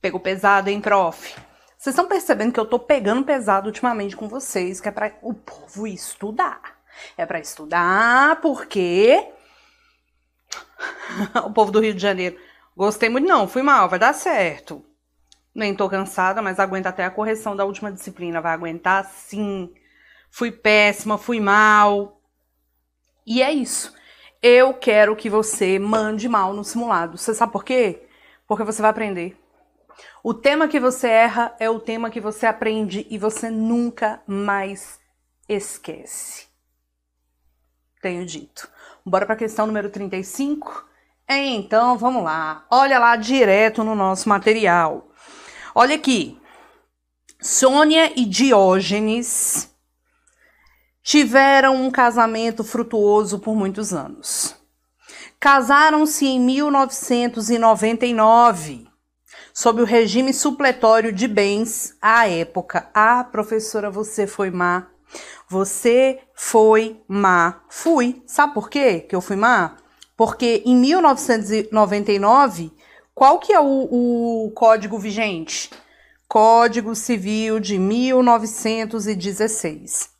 Pegou pesado, hein, prof? Vocês estão percebendo que eu tô pegando pesado ultimamente com vocês, que é para o povo estudar. É para estudar porque o povo do Rio de Janeiro, gostei muito não, fui mal, vai dar certo. Nem tô cansada, mas aguenta até a correção da última disciplina. Vai aguentar sim. Fui péssima, fui mal. E é isso. Eu quero que você mande mal no simulado. Você sabe por quê? Porque você vai aprender. O tema que você erra é o tema que você aprende e você nunca mais esquece. Tenho dito. Bora para a questão número 35? Então, vamos lá. Olha lá direto no nosso material. Olha aqui. Sônia e Diógenes tiveram um casamento frutuoso por muitos anos. Casaram-se em 1999, sob o regime supletório de bens à época. Ah, professora, você foi má. Você foi má. Fui. Sabe por quê que eu fui má? Porque em 1999 qual que é o, o código vigente? Código Civil de 1916.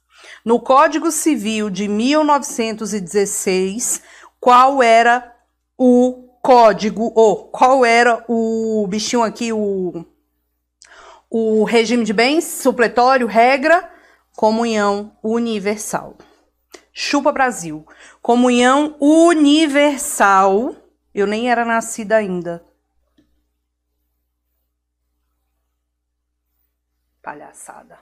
No Código Civil de 1916, qual era o código, ou qual era o bichinho aqui, o, o regime de bens, supletório, regra, comunhão universal. Chupa Brasil. Comunhão universal. Eu nem era nascida ainda. Palhaçada.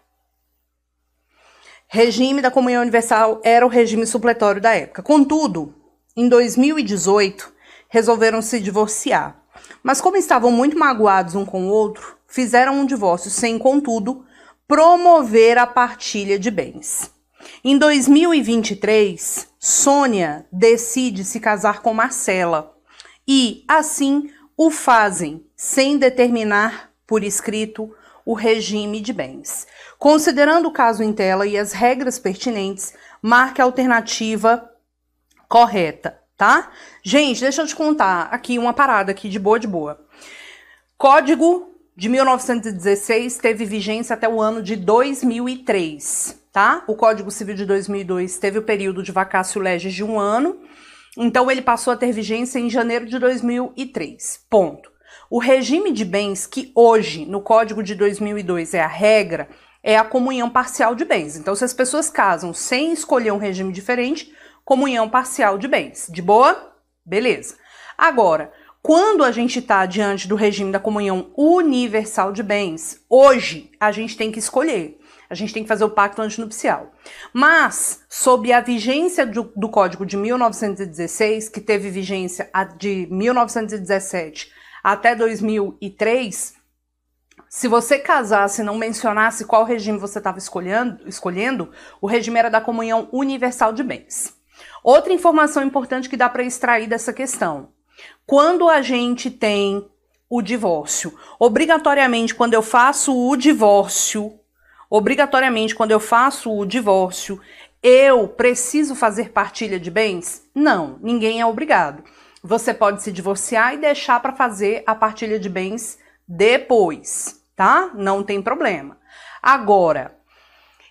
Regime da comunhão universal era o regime supletório da época. Contudo, em 2018, resolveram se divorciar. Mas como estavam muito magoados um com o outro, fizeram um divórcio sem, contudo, promover a partilha de bens. Em 2023, Sônia decide se casar com Marcela e, assim, o fazem sem determinar por escrito o regime de bens. Considerando o caso em tela e as regras pertinentes, marque a alternativa correta, tá? Gente, deixa eu te contar aqui uma parada aqui de boa de boa. Código de 1916 teve vigência até o ano de 2003, tá? O Código Civil de 2002 teve o período de vacácio legis de um ano, então ele passou a ter vigência em janeiro de 2003, ponto. O regime de bens que hoje, no Código de 2002, é a regra, é a comunhão parcial de bens. Então, se as pessoas casam sem escolher um regime diferente, comunhão parcial de bens. De boa? Beleza. Agora, quando a gente está diante do regime da comunhão universal de bens, hoje a gente tem que escolher. A gente tem que fazer o pacto antinupcial. Mas, sob a vigência do, do Código de 1916, que teve vigência de 1917 até 2003, se você casasse e não mencionasse qual regime você estava escolhendo, escolhendo, o regime era da comunhão universal de bens. Outra informação importante que dá para extrair dessa questão: quando a gente tem o divórcio, obrigatoriamente, quando eu faço o divórcio, obrigatoriamente, quando eu faço o divórcio, eu preciso fazer partilha de bens? Não, ninguém é obrigado você pode se divorciar e deixar para fazer a partilha de bens depois, tá? Não tem problema. Agora,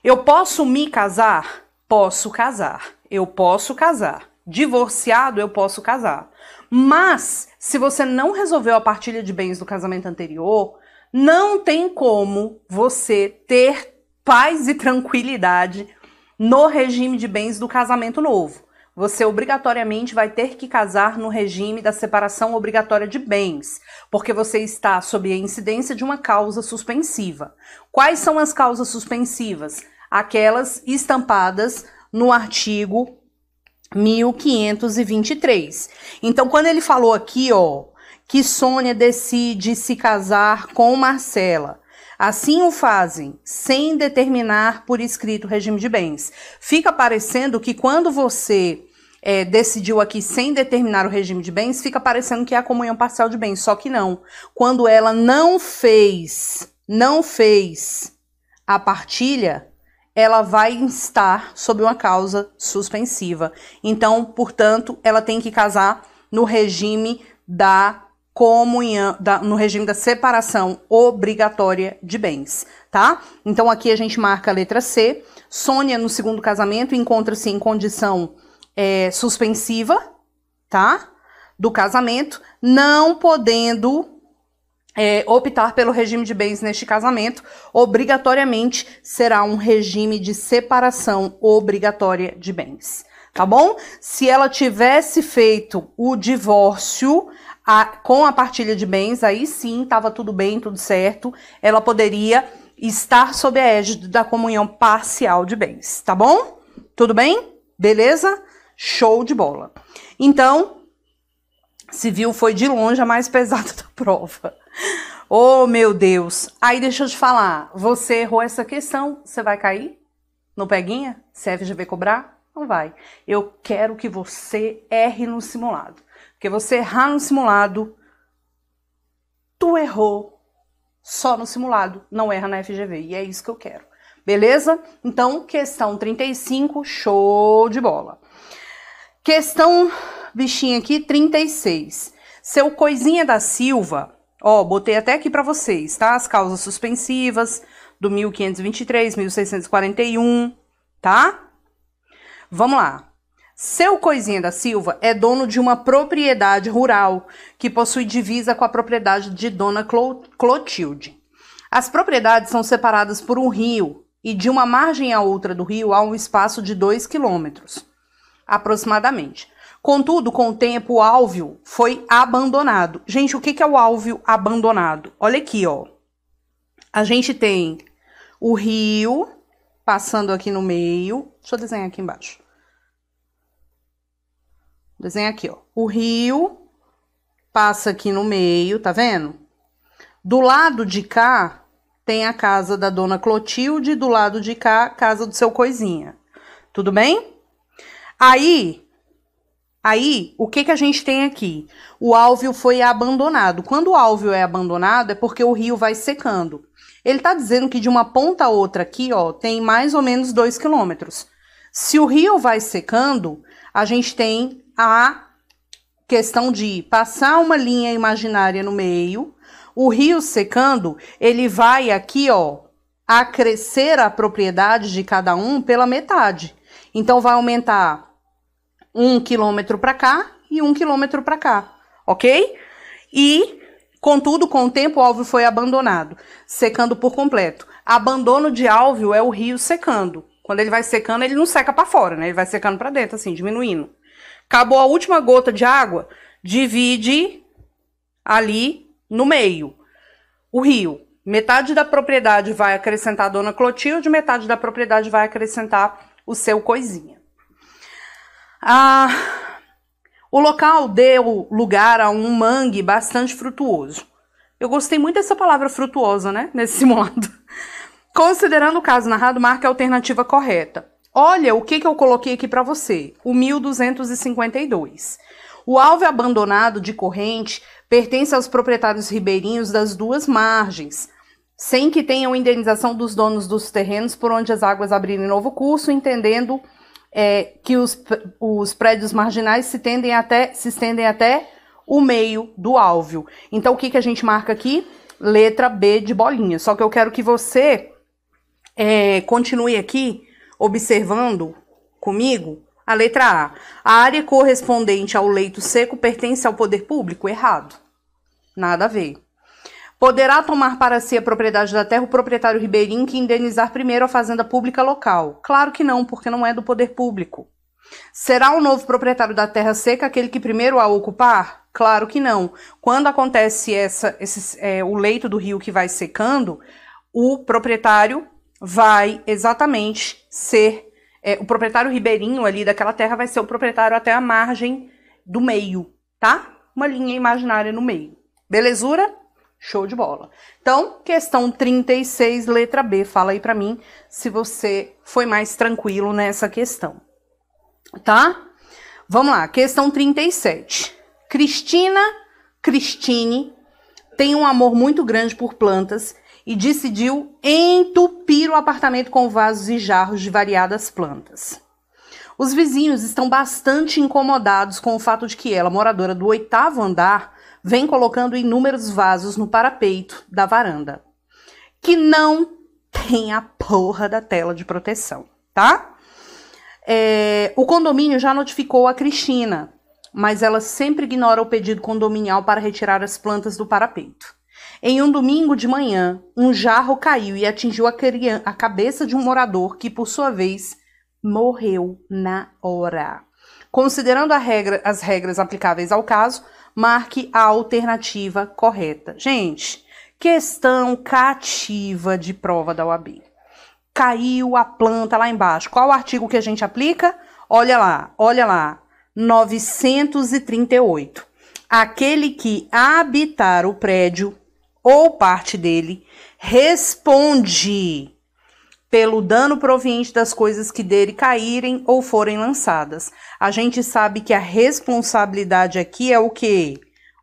eu posso me casar? Posso casar. Eu posso casar. Divorciado, eu posso casar. Mas, se você não resolveu a partilha de bens do casamento anterior, não tem como você ter paz e tranquilidade no regime de bens do casamento novo você obrigatoriamente vai ter que casar no regime da separação obrigatória de bens, porque você está sob a incidência de uma causa suspensiva. Quais são as causas suspensivas? Aquelas estampadas no artigo 1523. Então, quando ele falou aqui, ó, que Sônia decide se casar com Marcela, Assim o fazem, sem determinar por escrito o regime de bens. Fica parecendo que quando você é, decidiu aqui sem determinar o regime de bens, fica parecendo que é a comunhão parcial de bens, só que não. Quando ela não fez, não fez a partilha, ela vai estar sob uma causa suspensiva. Então, portanto, ela tem que casar no regime da como da, no regime da separação obrigatória de bens, tá? Então aqui a gente marca a letra C. Sônia, no segundo casamento, encontra-se em condição é, suspensiva, tá? Do casamento, não podendo é, optar pelo regime de bens neste casamento, obrigatoriamente será um regime de separação obrigatória de bens, tá bom? Se ela tivesse feito o divórcio, a, com a partilha de bens, aí sim estava tudo bem, tudo certo, ela poderia estar sob a égide da comunhão parcial de bens, tá bom? Tudo bem? Beleza? Show de bola. Então, civil foi de longe a mais pesada da prova. Oh, meu Deus. Aí deixa eu te falar, você errou essa questão, você vai cair? No peguinha? CFGV é cobrar? Não vai. Eu quero que você erre no simulado. Porque você errar no simulado, tu errou só no simulado, não erra na FGV. E é isso que eu quero. Beleza? Então, questão 35, show de bola. Questão, bichinha aqui, 36. Seu Coisinha da Silva, ó, botei até aqui para vocês, tá? As causas suspensivas do 1523, 1641, tá? Vamos lá. Seu Coisinha da Silva é dono de uma propriedade rural que possui divisa com a propriedade de Dona Clotilde. As propriedades são separadas por um rio e de uma margem à outra do rio há um espaço de 2 quilômetros, aproximadamente. Contudo, com o tempo, o álvio foi abandonado. Gente, o que é o álvio abandonado? Olha aqui, ó. A gente tem o rio passando aqui no meio. Deixa eu desenhar aqui embaixo. Desenha aqui, ó. O rio passa aqui no meio, tá vendo? Do lado de cá tem a casa da dona Clotilde, do lado de cá, casa do seu coisinha. Tudo bem? Aí, Aí, o que, que a gente tem aqui? O Alvio foi abandonado. Quando o Alvio é abandonado, é porque o rio vai secando. Ele tá dizendo que de uma ponta a outra aqui, ó, tem mais ou menos dois quilômetros. Se o rio vai secando, a gente tem a questão de passar uma linha imaginária no meio. O rio secando, ele vai aqui, ó, acrescer a propriedade de cada um pela metade. Então vai aumentar um quilômetro para cá e um quilômetro para cá, ok? E, contudo, com o tempo, o alvo foi abandonado, secando por completo. Abandono de alvo é o rio secando. Quando ele vai secando, ele não seca para fora, né? Ele vai secando para dentro, assim, diminuindo. Acabou a última gota de água, divide ali no meio o rio. Metade da propriedade vai acrescentar a dona Clotilde, metade da propriedade vai acrescentar o seu coisinha. Ah, o local deu lugar a um mangue bastante frutuoso. Eu gostei muito dessa palavra frutuosa, né? Nesse modo. Considerando o caso narrado, marque a alternativa correta. Olha o que, que eu coloquei aqui para você, o 1252. O alvo abandonado de corrente pertence aos proprietários ribeirinhos das duas margens, sem que tenham indenização dos donos dos terrenos por onde as águas abrirem novo curso, entendendo é, que os, os prédios marginais se, tendem até, se estendem até o meio do alvo. Então, o que, que a gente marca aqui? Letra B de bolinha. Só que eu quero que você é, continue aqui observando comigo? A letra A. A área correspondente ao leito seco pertence ao poder público? Errado. Nada a ver. Poderá tomar para si a propriedade da terra o proprietário ribeirinho que indenizar primeiro a fazenda pública local? Claro que não, porque não é do poder público. Será o novo proprietário da terra seca aquele que primeiro a ocupar? Claro que não. Quando acontece essa, esse, é, o leito do rio que vai secando, o proprietário vai exatamente ser é, o proprietário ribeirinho ali daquela terra vai ser o proprietário até a margem do meio, tá? Uma linha imaginária no meio. Belezura? Show de bola. Então, questão 36, letra B. Fala aí para mim se você foi mais tranquilo nessa questão. Tá? Vamos lá, questão 37. Cristina, Cristine, tem um amor muito grande por plantas e decidiu entupir o apartamento com vasos e jarros de variadas plantas. Os vizinhos estão bastante incomodados com o fato de que ela, moradora do oitavo andar, vem colocando inúmeros vasos no parapeito da varanda, que não tem a porra da tela de proteção, tá? É, o condomínio já notificou a Cristina, mas ela sempre ignora o pedido condominial para retirar as plantas do parapeito. Em um domingo de manhã, um jarro caiu e atingiu a, criança, a cabeça de um morador que, por sua vez, morreu na hora. Considerando regra, as regras aplicáveis ao caso, marque a alternativa correta. Gente, questão cativa de prova da UAB. Caiu a planta lá embaixo. Qual artigo que a gente aplica? Olha lá, olha lá. 938. Aquele que habitar o prédio ou parte dele responde pelo dano proveniente das coisas que dele caírem ou forem lançadas. A gente sabe que a responsabilidade aqui é o que?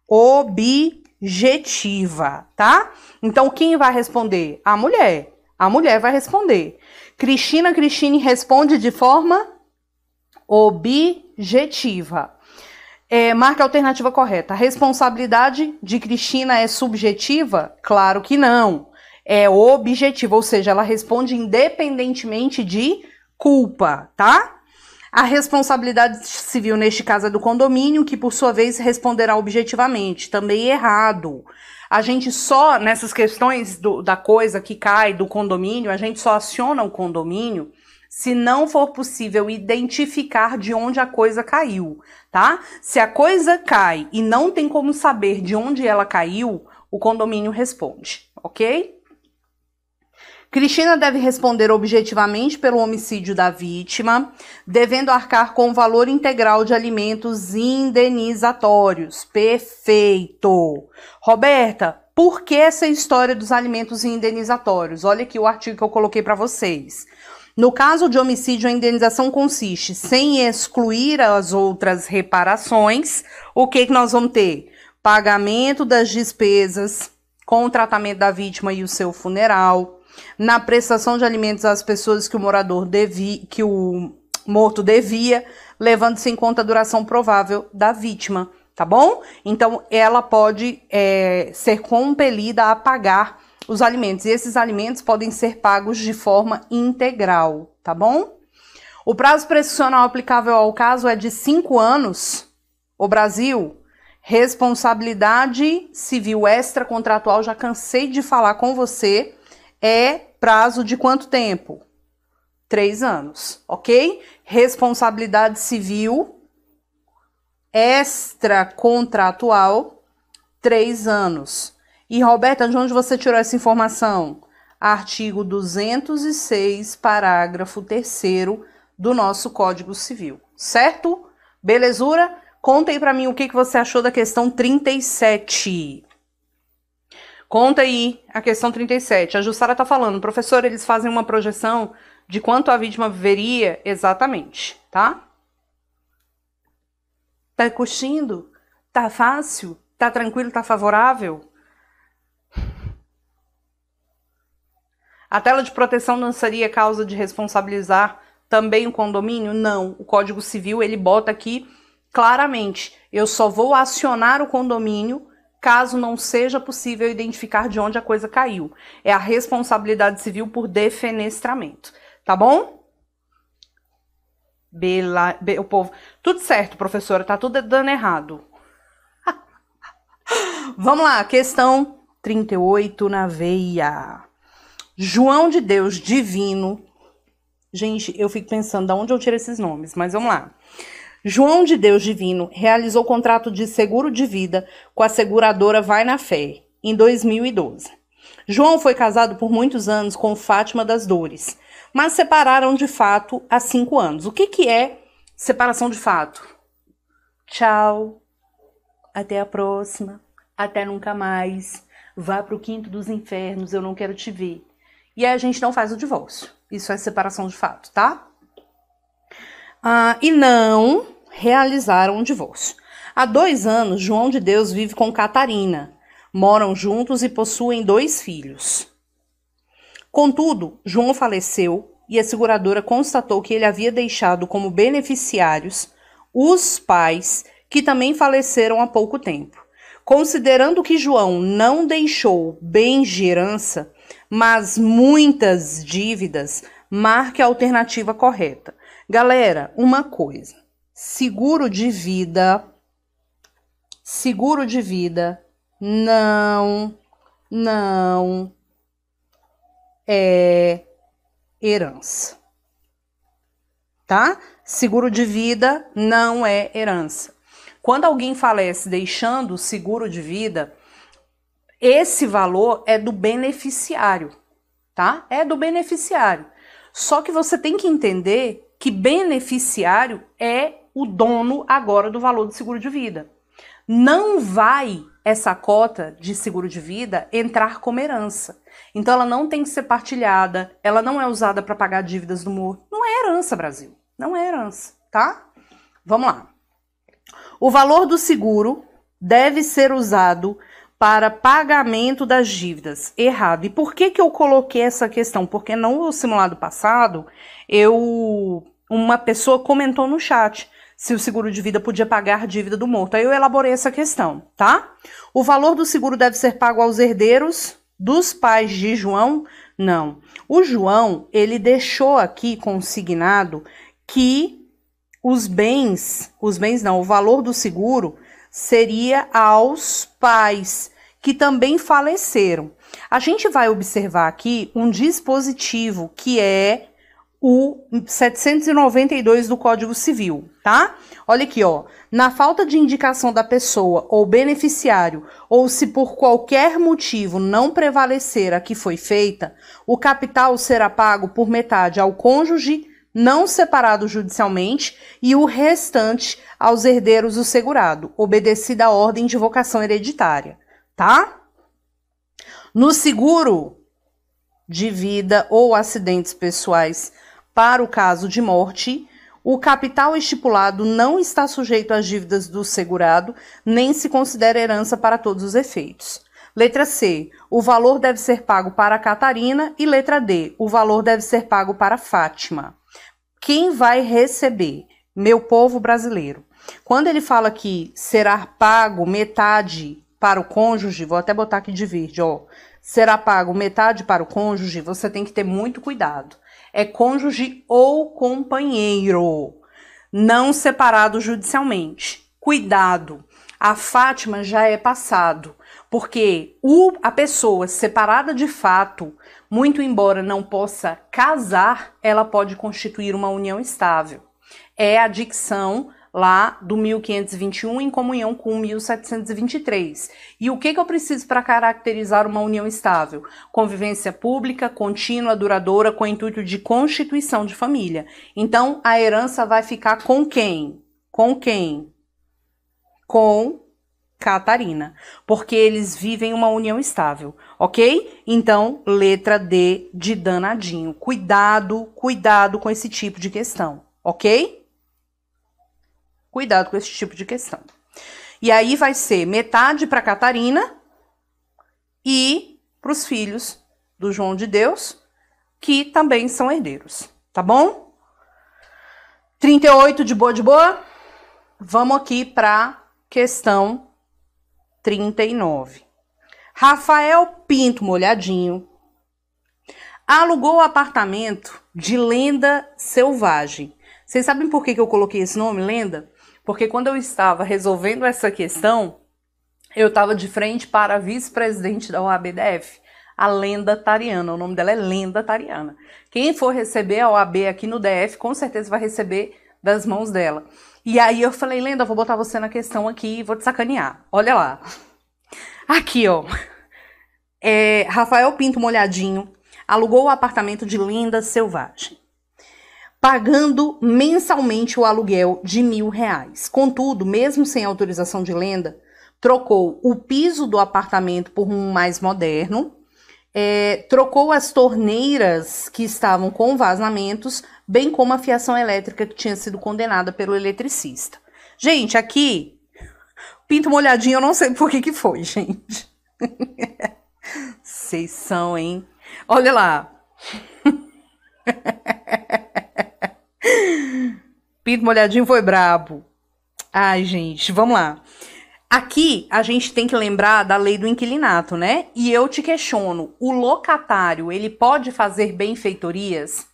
Objetiva, tá? Então quem vai responder? A mulher. A mulher vai responder. Cristina Cristine responde de forma objetiva. É, a alternativa correta. A responsabilidade de Cristina é subjetiva? Claro que não. É objetiva, ou seja, ela responde independentemente de culpa, tá? A responsabilidade civil, neste caso, é do condomínio, que por sua vez responderá objetivamente. Também errado. A gente só, nessas questões do, da coisa que cai do condomínio, a gente só aciona o condomínio se não for possível identificar de onde a coisa caiu, tá? Se a coisa cai e não tem como saber de onde ela caiu, o condomínio responde, ok? Cristina deve responder objetivamente pelo homicídio da vítima, devendo arcar com o valor integral de alimentos indenizatórios. Perfeito! Roberta, por que essa história dos alimentos indenizatórios? Olha aqui o artigo que eu coloquei para vocês. No caso de homicídio, a indenização consiste, sem excluir as outras reparações, o que, que nós vamos ter? Pagamento das despesas com o tratamento da vítima e o seu funeral, na prestação de alimentos às pessoas que o morador devia, que o morto devia, levando-se em conta a duração provável da vítima, tá bom? Então ela pode é, ser compelida a pagar os alimentos. E esses alimentos podem ser pagos de forma integral, tá bom? O prazo prescricional aplicável ao caso é de cinco anos. O Brasil, responsabilidade civil extracontratual, já cansei de falar com você, é prazo de quanto tempo? Três anos, ok? Responsabilidade civil extracontratual, três anos. E Roberta, de onde você tirou essa informação? Artigo 206, parágrafo 3 do nosso Código Civil, certo? Belezura? Conta aí para mim o que, que você achou da questão 37. Conta aí a questão 37. A Jussara está falando, professor, eles fazem uma projeção de quanto a vítima viveria exatamente, tá? Tá curtindo? Tá fácil? Tá tranquilo? Tá favorável? A tela de proteção não seria causa de responsabilizar também o condomínio? Não. O Código Civil ele bota aqui claramente: eu só vou acionar o condomínio caso não seja possível identificar de onde a coisa caiu. É a responsabilidade civil por defenestramento, tá bom? Bela, be, o povo, tudo certo, professora, tá tudo dando errado. Vamos lá, questão 38 na veia. João de Deus Divino. Gente, eu fico pensando de onde eu tiro esses nomes, mas vamos lá. João de Deus Divino realizou contrato de seguro de vida com a seguradora Vai na Fé em 2012. João foi casado por muitos anos com Fátima das Dores, mas separaram de fato há cinco anos. O que, que é separação de fato? Tchau, até a próxima, até nunca mais. Vá para o quinto dos infernos, eu não quero te ver. E aí a gente não faz o divórcio. Isso é separação de fato, tá? Ah, e não realizaram o divórcio. Há dois anos, João de Deus vive com Catarina. Moram juntos e possuem dois filhos. Contudo, João faleceu e a seguradora constatou que ele havia deixado como beneficiários os pais que também faleceram há pouco tempo. Considerando que João não deixou bem de herança, mas muitas dívidas, marque a alternativa correta. Galera, uma coisa: seguro de vida, seguro de vida, não, não é herança. Tá? Seguro de vida não é herança. Quando alguém falece deixando o seguro de vida, esse valor é do beneficiário, tá? É do beneficiário. Só que você tem que entender que beneficiário é o dono agora do valor do seguro de vida. Não vai essa cota de seguro de vida entrar como herança. Então ela não tem que ser partilhada, ela não é usada para pagar dívidas do morro. Não é herança, Brasil. Não é herança, tá? Vamos lá. O valor do seguro deve ser usado para pagamento das dívidas. Errado. E por que, que eu coloquei essa questão? Porque no simulado passado, eu uma pessoa comentou no chat se o seguro de vida podia pagar a dívida do morto. Aí eu elaborei essa questão, tá? O valor do seguro deve ser pago aos herdeiros dos pais de João? Não. O João, ele deixou aqui consignado que os bens, os bens não, o valor do seguro seria aos pais que também faleceram. A gente vai observar aqui um dispositivo que é o 792 do Código Civil, tá? Olha aqui, ó. Na falta de indicação da pessoa ou beneficiário, ou se por qualquer motivo não prevalecer a que foi feita, o capital será pago por metade ao cônjuge não separado judicialmente, e o restante aos herdeiros do segurado, obedecida a ordem de vocação hereditária, tá? No seguro de vida ou acidentes pessoais para o caso de morte, o capital estipulado não está sujeito às dívidas do segurado, nem se considera herança para todos os efeitos. Letra C. O valor deve ser pago para Catarina. E letra D. O valor deve ser pago para Fátima quem vai receber? Meu povo brasileiro. Quando ele fala que será pago metade para o cônjuge, vou até botar aqui de verde, ó. Será pago metade para o cônjuge, você tem que ter muito cuidado. É cônjuge ou companheiro, não separado judicialmente. Cuidado. A Fátima já é passado. Porque o, a pessoa separada de fato, muito embora não possa casar, ela pode constituir uma união estável. É a dicção lá do 1521 em comunhão com 1723. E o que, que eu preciso para caracterizar uma união estável? Convivência pública, contínua, duradoura, com o intuito de constituição de família. Então, a herança vai ficar com quem? Com quem? Com Catarina, porque eles vivem uma união estável, ok? Então, letra D de danadinho. Cuidado, cuidado com esse tipo de questão, ok? Cuidado com esse tipo de questão. E aí vai ser metade para Catarina e para os filhos do João de Deus, que também são herdeiros, tá bom? 38 de boa de boa. Vamos aqui para questão 39. Rafael Pinto Molhadinho alugou o apartamento de Lenda Selvagem. Vocês sabem por que, que eu coloquei esse nome, Lenda? Porque quando eu estava resolvendo essa questão, eu estava de frente para a vice-presidente da OABDF, a Lenda Tariana. O nome dela é Lenda Tariana. Quem for receber a OAB aqui no DF, com certeza vai receber das mãos dela. E aí eu falei, Lenda, vou botar você na questão aqui e vou te sacanear. Olha lá. Aqui, ó. É, Rafael Pinto Molhadinho alugou o apartamento de Lenda Selvagem, pagando mensalmente o aluguel de mil reais. Contudo, mesmo sem autorização de Lenda, trocou o piso do apartamento por um mais moderno, é, trocou as torneiras que estavam com vazamentos bem como a fiação elétrica que tinha sido condenada pelo eletricista. Gente, aqui, pinto molhadinho, eu não sei por que que foi, gente. Vocês são, hein? Olha lá. Pinto molhadinho foi brabo. Ai, gente, vamos lá. Aqui a gente tem que lembrar da lei do inquilinato, né? E eu te questiono, o locatário, ele pode fazer benfeitorias?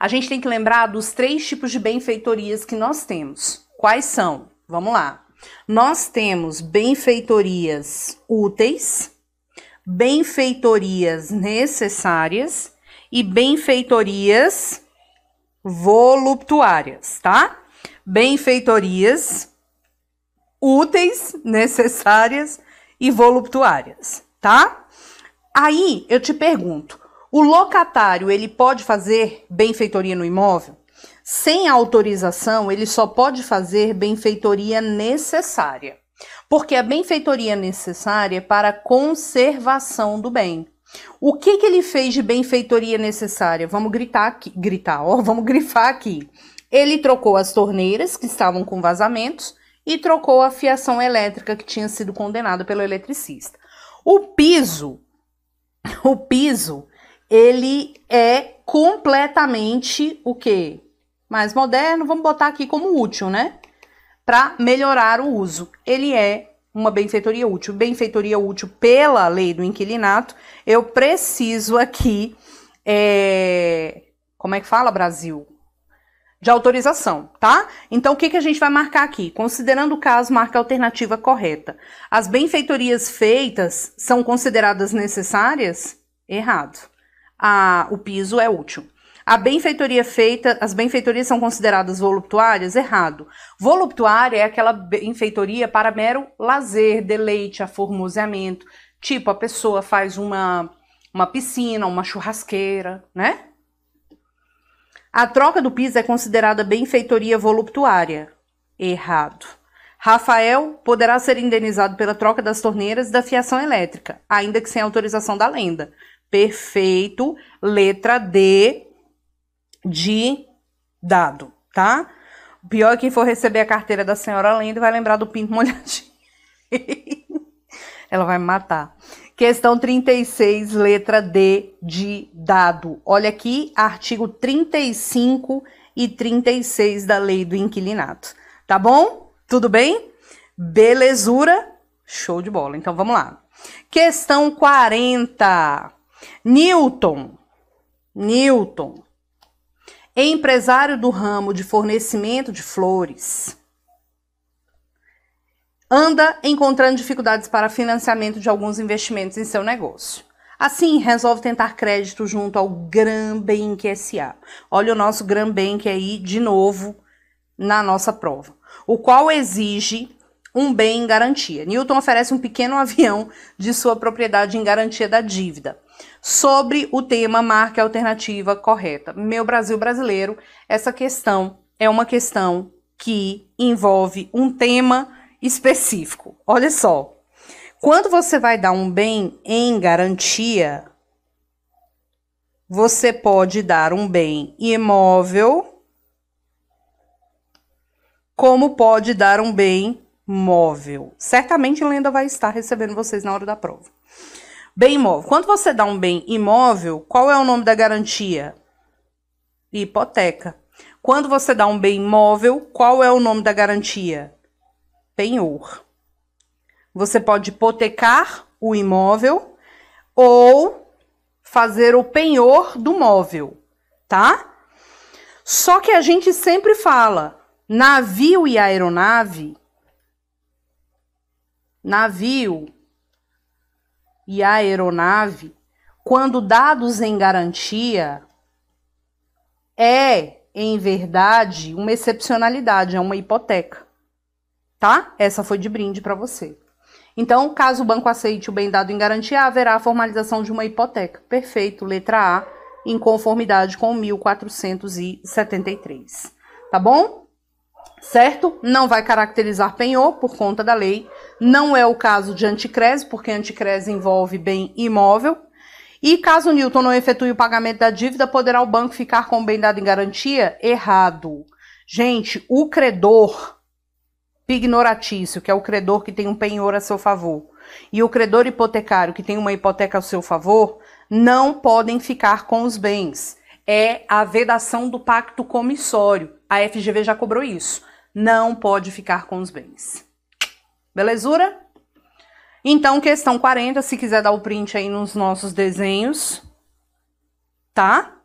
A gente tem que lembrar dos três tipos de benfeitorias que nós temos. Quais são? Vamos lá. Nós temos benfeitorias úteis, benfeitorias necessárias e benfeitorias voluptuárias, tá? Benfeitorias úteis, necessárias e voluptuárias, tá? Aí eu te pergunto, o locatário, ele pode fazer benfeitoria no imóvel? Sem autorização, ele só pode fazer benfeitoria necessária. Porque a benfeitoria necessária é para conservação do bem. O que, que ele fez de benfeitoria necessária? Vamos gritar aqui, gritar, ó, vamos grifar aqui. Ele trocou as torneiras que estavam com vazamentos e trocou a fiação elétrica que tinha sido condenada pelo eletricista. O piso, o piso ele é completamente o quê? Mais moderno, vamos botar aqui como útil, né? Para melhorar o uso. Ele é uma benfeitoria útil. Benfeitoria útil pela lei do inquilinato, eu preciso aqui. É... Como é que fala, Brasil? de autorização, tá? Então, o que, que a gente vai marcar aqui? Considerando o caso, marca a alternativa correta. As benfeitorias feitas são consideradas necessárias? Errado a, o piso é útil. A benfeitoria feita, as benfeitorias são consideradas voluptuárias? Errado. Voluptuária é aquela benfeitoria para mero lazer, deleite, aformoseamento. Tipo, a pessoa faz uma, uma piscina, uma churrasqueira, né? A troca do piso é considerada benfeitoria voluptuária. Errado. Rafael poderá ser indenizado pela troca das torneiras da fiação elétrica, ainda que sem autorização da lenda. Perfeito. Letra D de dado, tá? O pior é quem for receber a carteira da senhora Linda vai lembrar do pinto molhadinho. Ela vai me matar. Questão 36, letra D de dado. Olha aqui, artigo 35 e 36 da Lei do Inquilinato. Tá bom? Tudo bem? Belezura? Show de bola. Então vamos lá. Questão 40. Newton, Newton, empresário do ramo de fornecimento de flores, anda encontrando dificuldades para financiamento de alguns investimentos em seu negócio. Assim, resolve tentar crédito junto ao Grambank SA. Olha o nosso Grambank aí de novo na nossa prova, o qual exige um bem em garantia. Newton oferece um pequeno avião de sua propriedade em garantia da dívida sobre o tema marca alternativa correta. Meu Brasil brasileiro, essa questão é uma questão que envolve um tema específico. Olha só. Quando você vai dar um bem em garantia, você pode dar um bem imóvel, como pode dar um bem móvel. Certamente Lenda vai estar recebendo vocês na hora da prova. Bem imóvel. Quando você dá um bem imóvel, qual é o nome da garantia? Hipoteca. Quando você dá um bem imóvel, qual é o nome da garantia? Penhor. Você pode hipotecar o imóvel ou fazer o penhor do móvel, tá? Só que a gente sempre fala navio e aeronave. Navio e a aeronave, quando dados em garantia, é, em verdade, uma excepcionalidade, é uma hipoteca. Tá? Essa foi de brinde para você. Então, caso o banco aceite o bem dado em garantia, haverá a formalização de uma hipoteca. Perfeito, letra A, em conformidade com 1473. Tá bom? Certo? Não vai caracterizar penhor por conta da lei não é o caso de anticrese, porque anticrese envolve bem imóvel. E caso Newton não efetue o pagamento da dívida, poderá o banco ficar com o bem dado em garantia? Errado. Gente, o credor pignoratício, que é o credor que tem um penhor a seu favor, e o credor hipotecário, que tem uma hipoteca a seu favor, não podem ficar com os bens. É a vedação do pacto comissório. A FGV já cobrou isso. Não pode ficar com os bens. Belezura? Então, questão 40, se quiser dar o print aí nos nossos desenhos, tá?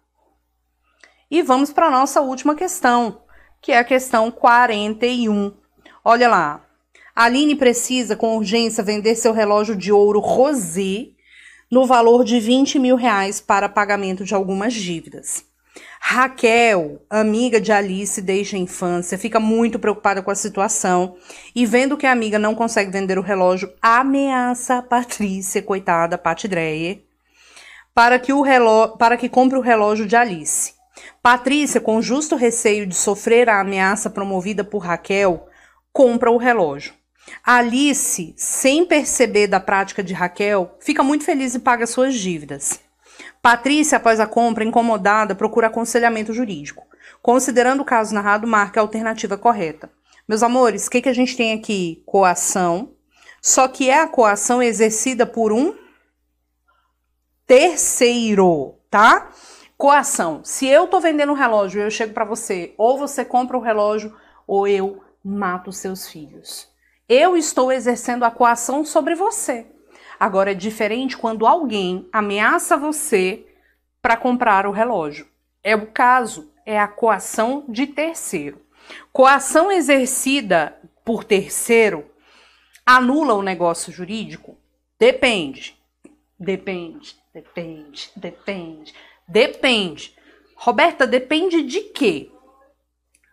E vamos para nossa última questão, que é a questão 41. Olha lá. Aline precisa, com urgência, vender seu relógio de ouro rosé no valor de 20 mil reais para pagamento de algumas dívidas. Raquel, amiga de Alice desde a infância, fica muito preocupada com a situação e vendo que a amiga não consegue vender o relógio, ameaça a Patrícia, coitada, Pat Dreyer, para que, o relógio, para que compre o relógio de Alice. Patrícia, com justo receio de sofrer a ameaça promovida por Raquel, compra o relógio. Alice, sem perceber da prática de Raquel, fica muito feliz e paga suas dívidas. Patrícia, após a compra, incomodada, procura aconselhamento jurídico. Considerando o caso narrado, marca a alternativa correta. Meus amores, o que, que a gente tem aqui? Coação. Só que é a coação exercida por um terceiro, tá? Coação. Se eu tô vendendo um relógio, eu chego para você, ou você compra o um relógio, ou eu mato seus filhos. Eu estou exercendo a coação sobre você. Agora é diferente quando alguém ameaça você para comprar o relógio. É o caso, é a coação de terceiro. Coação exercida por terceiro anula o negócio jurídico? Depende. Depende, depende, depende. Depende. Roberta, depende de quê?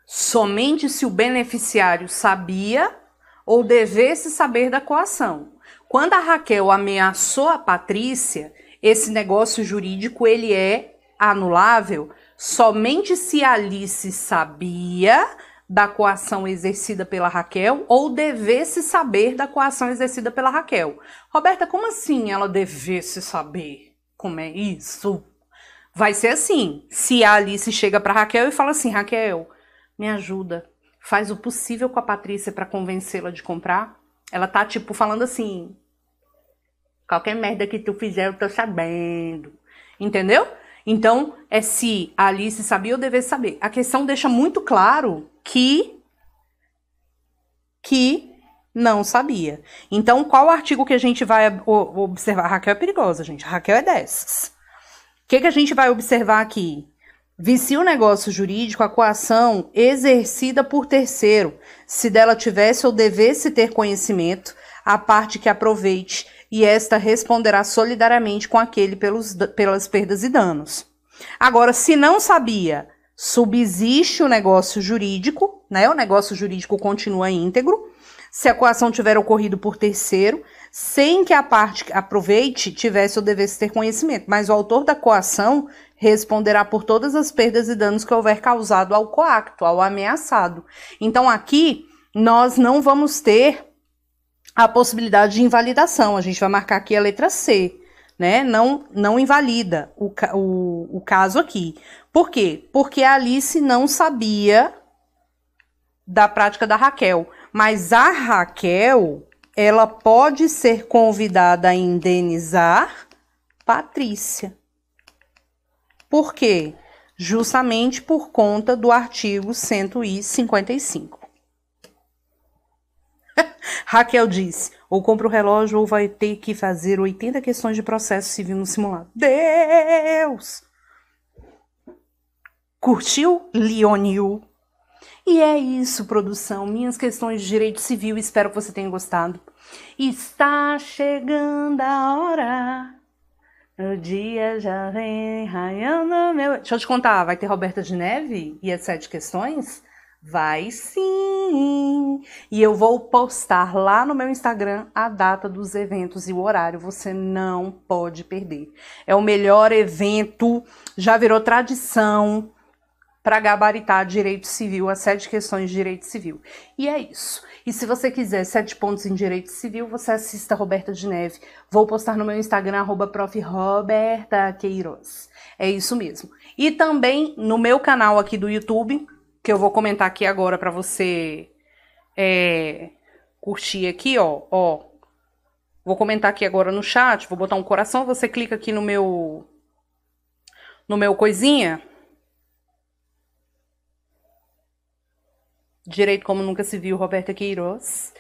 Somente se o beneficiário sabia ou devesse saber da coação. Quando a Raquel ameaçou a Patrícia, esse negócio jurídico ele é anulável somente se Alice sabia da coação exercida pela Raquel ou devesse saber da coação exercida pela Raquel. Roberta, como assim ela devesse saber? Como é isso? Vai ser assim. Se a Alice chega para Raquel e fala assim: "Raquel, me ajuda. Faz o possível com a Patrícia para convencê-la de comprar." Ela tá, tipo, falando assim: qualquer merda que tu fizer, eu tô sabendo. Entendeu? Então, é se a Alice sabia ou deveria saber. A questão deixa muito claro que. que não sabia. Então, qual artigo que a gente vai observar? A Raquel é perigosa, gente. A Raquel é dessas. O que, que a gente vai observar aqui? Vicia o negócio jurídico a coação exercida por terceiro, se dela tivesse ou devesse ter conhecimento, a parte que aproveite, e esta responderá solidariamente com aquele pelos, pelas perdas e danos. Agora, se não sabia, subsiste o negócio jurídico, né? O negócio jurídico continua íntegro. Se a coação tiver ocorrido por terceiro, sem que a parte aproveite, tivesse ou devesse ter conhecimento. Mas o autor da coação responderá por todas as perdas e danos que houver causado ao coacto, ao ameaçado. Então aqui nós não vamos ter a possibilidade de invalidação. A gente vai marcar aqui a letra C, né? Não, não invalida o, o, o caso aqui. Por quê? Porque a Alice não sabia da prática da Raquel. Mas a Raquel, ela pode ser convidada a indenizar Patrícia. Por quê? Justamente por conta do artigo 155. Raquel disse: ou compra o relógio ou vai ter que fazer 80 questões de processo civil no simulado. Deus! Curtiu, Leoniu? E é isso, produção. Minhas questões de direito civil. Espero que você tenha gostado. Está chegando a hora. O dia já vem raiando meu. Deixa eu te contar, vai ter Roberta de Neve e as sete questões? Vai sim! E eu vou postar lá no meu Instagram a data dos eventos e o horário, você não pode perder. É o melhor evento, já virou tradição para gabaritar direito civil, as sete questões de direito civil. E é isso. E se você quiser sete pontos em direito civil, você assista Roberta de Neve. Vou postar no meu Instagram, arroba É isso mesmo. E também no meu canal aqui do YouTube, que eu vou comentar aqui agora para você é, curtir aqui, ó, ó. Vou comentar aqui agora no chat, vou botar um coração, você clica aqui no meu no meu coisinha Direito Como Nunca Se Viu, Roberta Queiroz.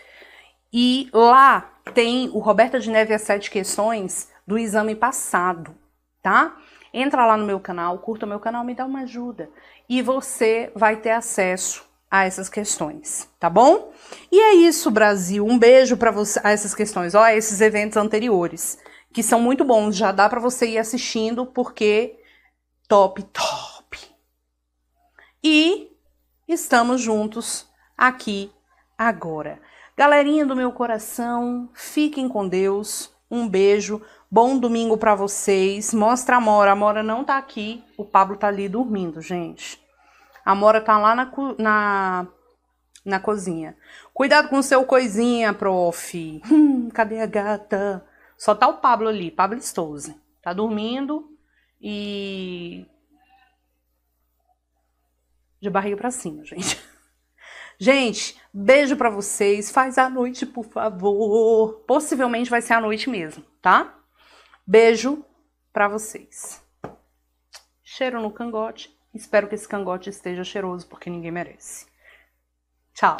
E lá tem o Roberta de Neve as Sete Questões do exame passado, tá? Entra lá no meu canal, curta o meu canal, me dá uma ajuda. E você vai ter acesso a essas questões, tá bom? E é isso, Brasil. Um beijo para você a essas questões, ó, a esses eventos anteriores, que são muito bons, já dá para você ir assistindo porque top, top. E Estamos juntos aqui agora. Galerinha do meu coração, fiquem com Deus. Um beijo, bom domingo para vocês. Mostra a Amora. A Amora não tá aqui, o Pablo tá ali dormindo, gente. A Amora tá lá na, na, na cozinha. Cuidado com o seu coisinha, prof. Hum, cadê a gata? Só tá o Pablo ali, Pablo Stouze. Tá dormindo e de barriga para cima, gente. Gente, beijo para vocês. Faz à noite, por favor. Possivelmente vai ser à noite mesmo, tá? Beijo para vocês. Cheiro no cangote. Espero que esse cangote esteja cheiroso, porque ninguém merece. Tchau.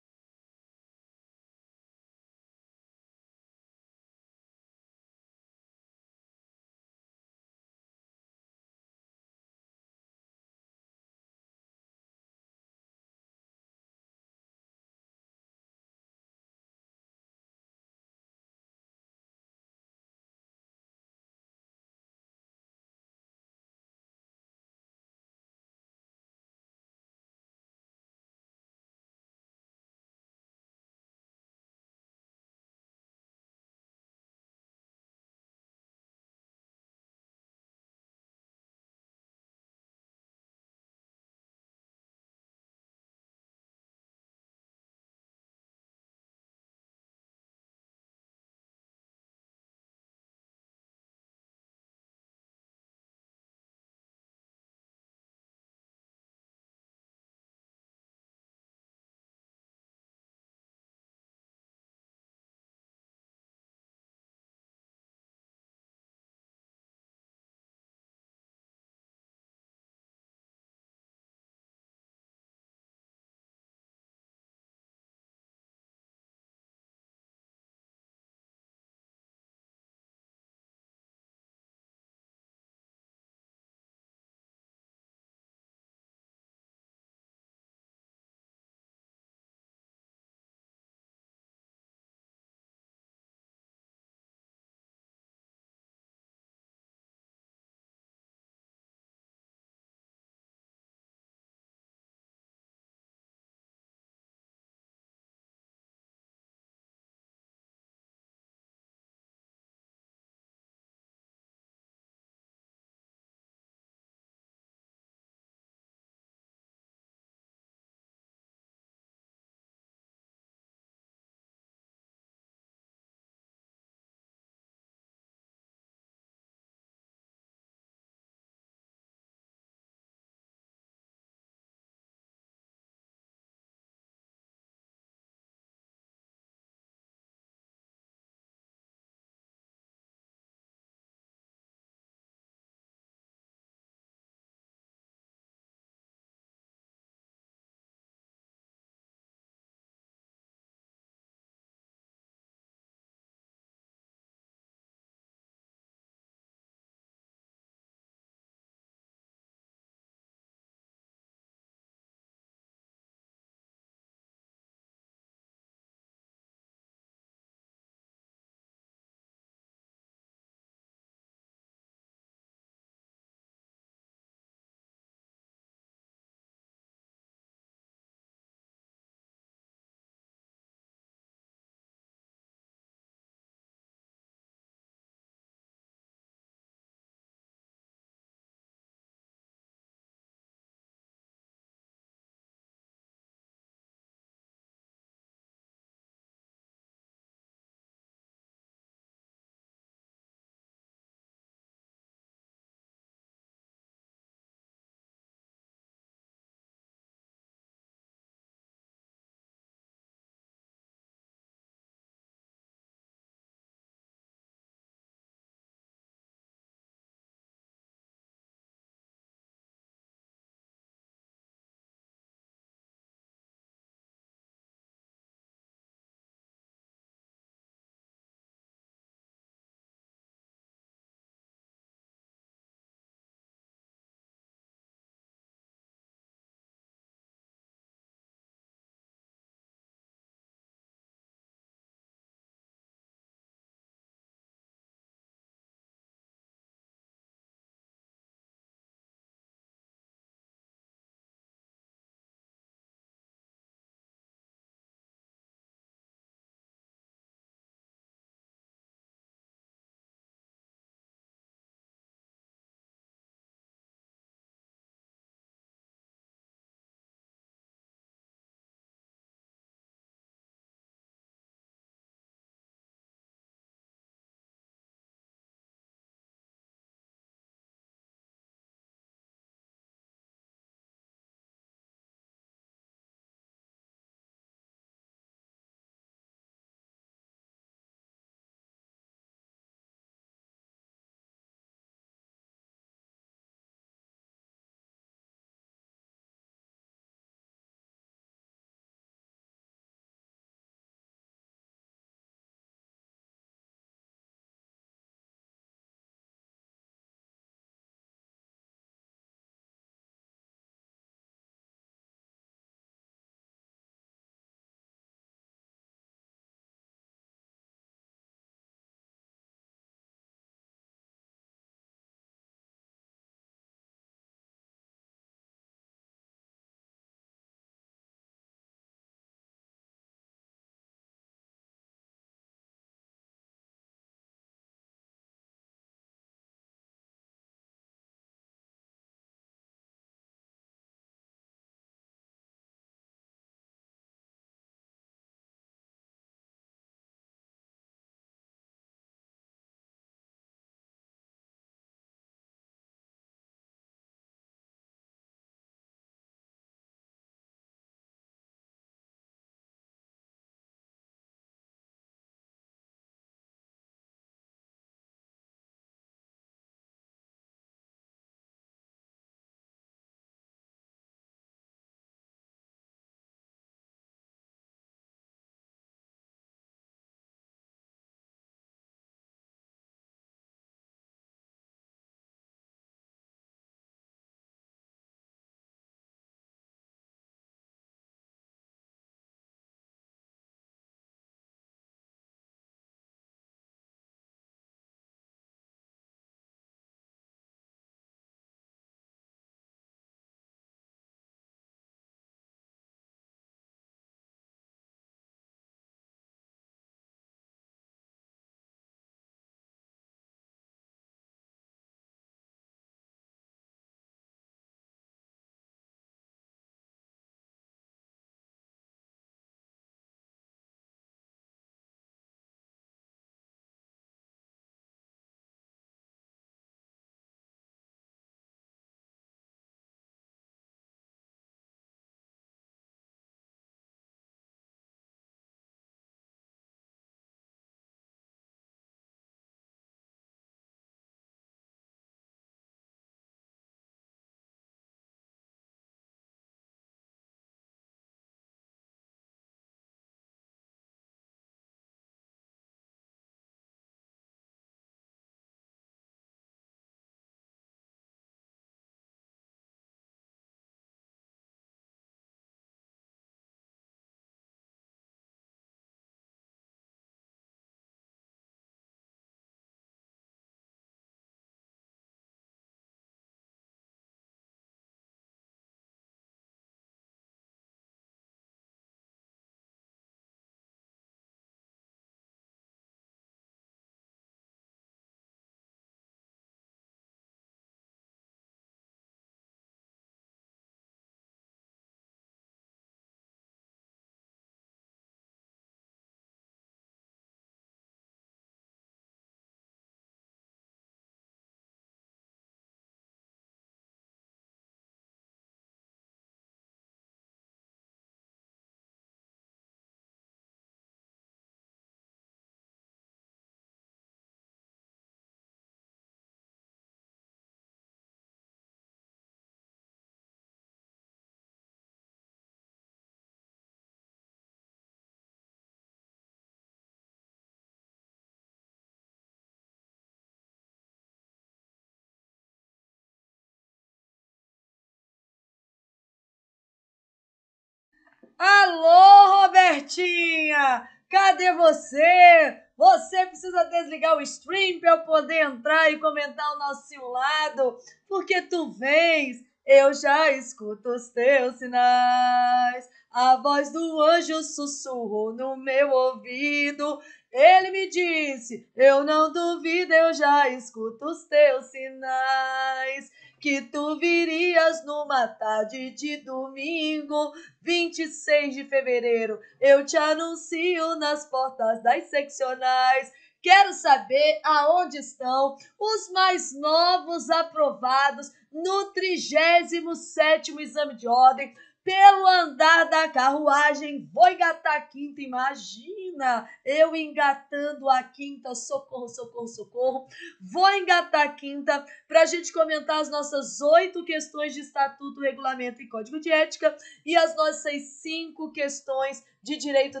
Alô, Robertinha! Cadê você? Você precisa desligar o stream para eu poder entrar e comentar o nosso simulado, porque tu vens. Eu já escuto os teus sinais. A voz do anjo sussurrou no meu ouvido. Ele me disse: Eu não duvido, eu já escuto os teus sinais que tu virias numa tarde de domingo, 26 de fevereiro. Eu te anuncio nas portas das seccionais. Quero saber aonde estão os mais novos aprovados no 37º exame de ordem pelo andar da carruagem, vou engatar a quinta, imagina, eu engatando a quinta, socorro, socorro, socorro, vou engatar a quinta para a gente comentar as nossas oito questões de estatuto, regulamento e código de ética e as nossas cinco questões de direito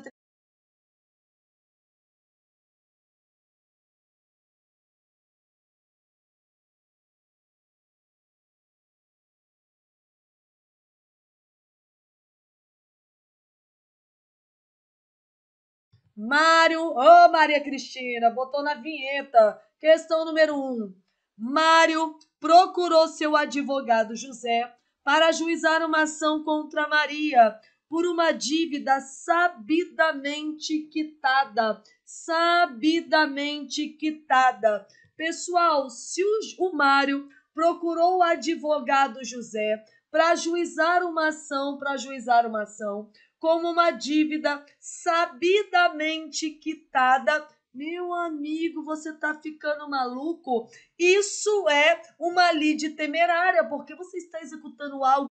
Mário, ô oh, Maria Cristina, botou na vinheta. Questão número um. Mário procurou seu advogado José para ajuizar uma ação contra Maria por uma dívida sabidamente quitada. Sabidamente quitada. Pessoal, se o Mário procurou o advogado José para ajuizar uma ação, para ajuizar uma ação, como uma dívida sabidamente quitada. Meu amigo, você está ficando maluco? Isso é uma lide temerária, porque você está executando algo.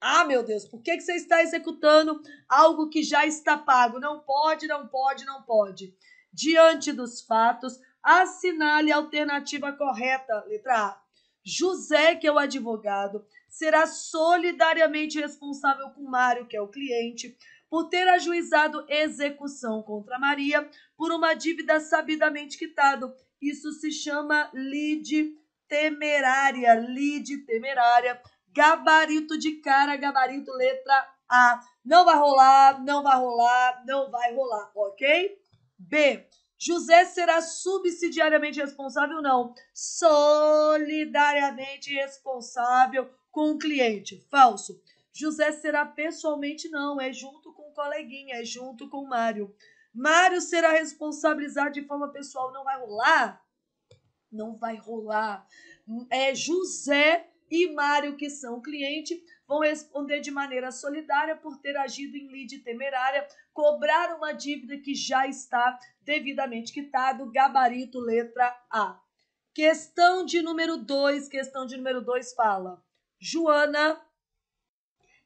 Ah, meu Deus, por que, que você está executando algo que já está pago? Não pode, não pode, não pode. Diante dos fatos, assinale a alternativa correta, letra A. José, que é o advogado, será solidariamente responsável com Mário, que é o cliente, por ter ajuizado execução contra Maria por uma dívida sabidamente quitado. Isso se chama lide temerária, lide temerária, gabarito de cara, gabarito letra A. Não vai rolar, não vai rolar, não vai rolar, ok? B. José será subsidiariamente responsável? Não. Solidariamente responsável com o cliente. Falso. José será pessoalmente, não, é junto com o coleguinha, é junto com o Mário. Mário será responsabilizado de forma pessoal, não vai rolar? Não vai rolar. É José e Mário, que são o cliente, vão responder de maneira solidária por ter agido em lide temerária, cobrar uma dívida que já está devidamente quitado, gabarito letra A. Questão de número 2, questão de número 2 fala: Joana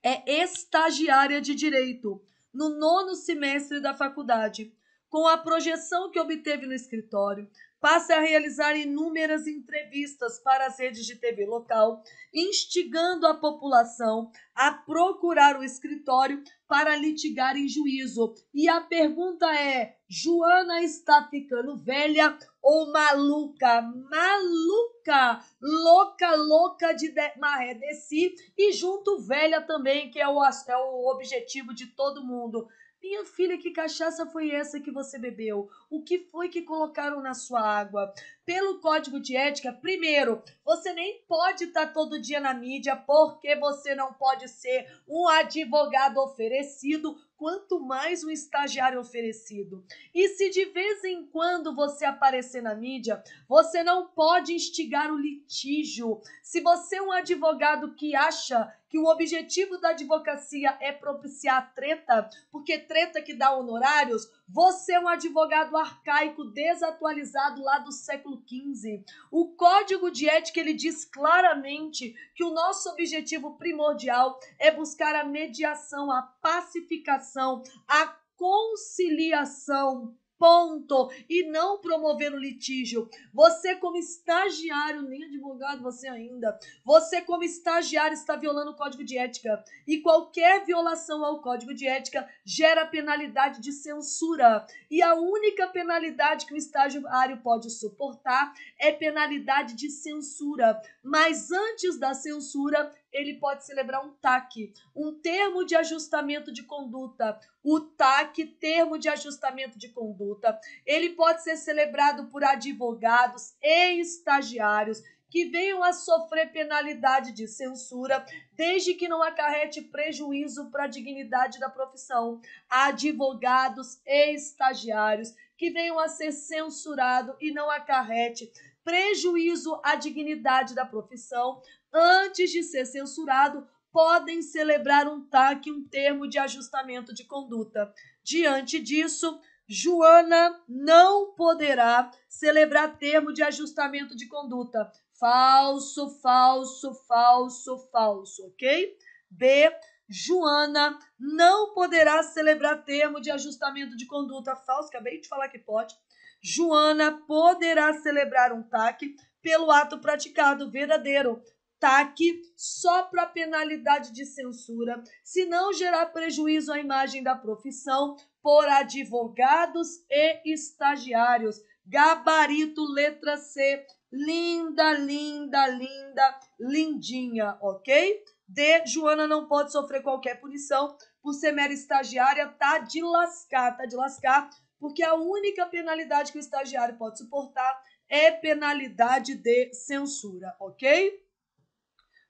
é estagiária de direito no nono semestre da faculdade. Com a projeção que obteve no escritório, passa a realizar inúmeras entrevistas para as redes de TV local, instigando a população a procurar o escritório para litigar em juízo. E a pergunta é: Joana está ficando velha ou maluca, maluca, louca, louca de, maré de si e junto velha também, que é o, é o objetivo de todo mundo. Minha filha, que cachaça foi essa que você bebeu? O que foi que colocaram na sua água? Pelo código de ética, primeiro, você nem pode estar tá todo dia na mídia porque você não pode ser um advogado oferecido quanto mais um estagiário oferecido. E se de vez em quando você aparecer na mídia, você não pode instigar o litígio. Se você é um advogado que acha que o objetivo da advocacia é propiciar treta, porque treta que dá honorários, você é um advogado arcaico, desatualizado lá do século XV. O Código de Ética ele diz claramente que o nosso objetivo primordial é buscar a mediação, a pacificação, a conciliação ponto e não promover o litígio. Você como estagiário, nem advogado você ainda, você como estagiário está violando o código de ética e qualquer violação ao código de ética gera penalidade de censura. E a única penalidade que o estagiário pode suportar é penalidade de censura. Mas antes da censura, ele pode celebrar um TAC, um termo de ajustamento de conduta. O TAC, termo de ajustamento de conduta, ele pode ser celebrado por advogados e estagiários que venham a sofrer penalidade de censura, desde que não acarrete prejuízo para a dignidade da profissão. Advogados e estagiários que venham a ser censurados e não acarrete prejuízo à dignidade da profissão, antes de ser censurado, podem celebrar um TAC, um termo de ajustamento de conduta. Diante disso, Joana não poderá celebrar termo de ajustamento de conduta. Falso, falso, falso, falso, ok? B. Joana não poderá celebrar termo de ajustamento de conduta. Falso, acabei de falar que pode. Joana poderá celebrar um TAC pelo ato praticado, verdadeiro ataque tá só para penalidade de censura, se não gerar prejuízo à imagem da profissão por advogados e estagiários. Gabarito letra C, linda, linda, linda, lindinha, ok? D, Joana não pode sofrer qualquer punição por ser mera estagiária, tá de lascar, tá de lascar, porque a única penalidade que o estagiário pode suportar é penalidade de censura, ok?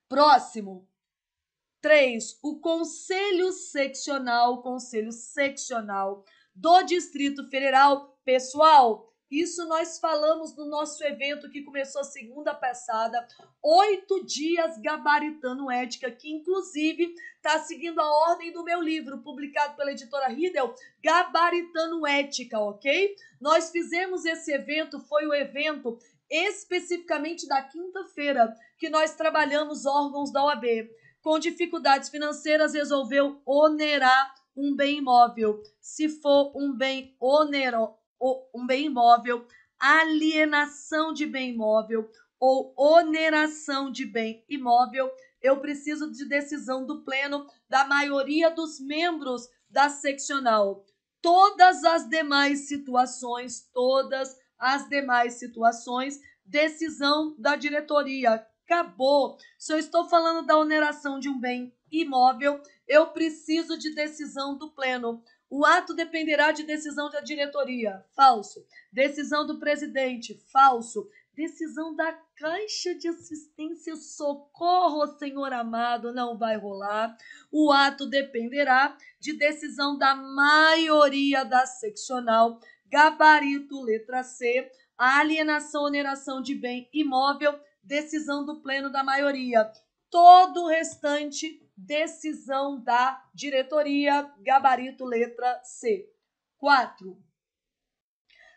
Próximo. 3. O Conselho Seccional, Conselho Seccional do Distrito Federal. Pessoal, isso nós falamos no nosso evento que começou segunda passada, oito dias gabaritando ética, que inclusive está seguindo a ordem do meu livro, publicado pela editora Riddle, Gabaritando Ética, ok? Nós fizemos esse evento, foi o evento especificamente da quinta-feira, que nós trabalhamos órgãos da OAB. Com dificuldades financeiras, resolveu onerar um bem imóvel. Se for um bem onero, um bem imóvel, alienação de bem imóvel ou oneração de bem imóvel, eu preciso de decisão do pleno da maioria dos membros da seccional. Todas as demais situações, todas as demais situações, decisão da diretoria, acabou. Se eu estou falando da oneração de um bem imóvel, eu preciso de decisão do pleno. O ato dependerá de decisão da diretoria. Falso. Decisão do presidente. Falso. Decisão da Caixa de Assistência Socorro, Senhor amado, não vai rolar. O ato dependerá de decisão da maioria da seccional, gabarito letra C, alienação oneração de bem imóvel decisão do pleno da maioria. Todo o restante, decisão da diretoria, gabarito letra C. 4.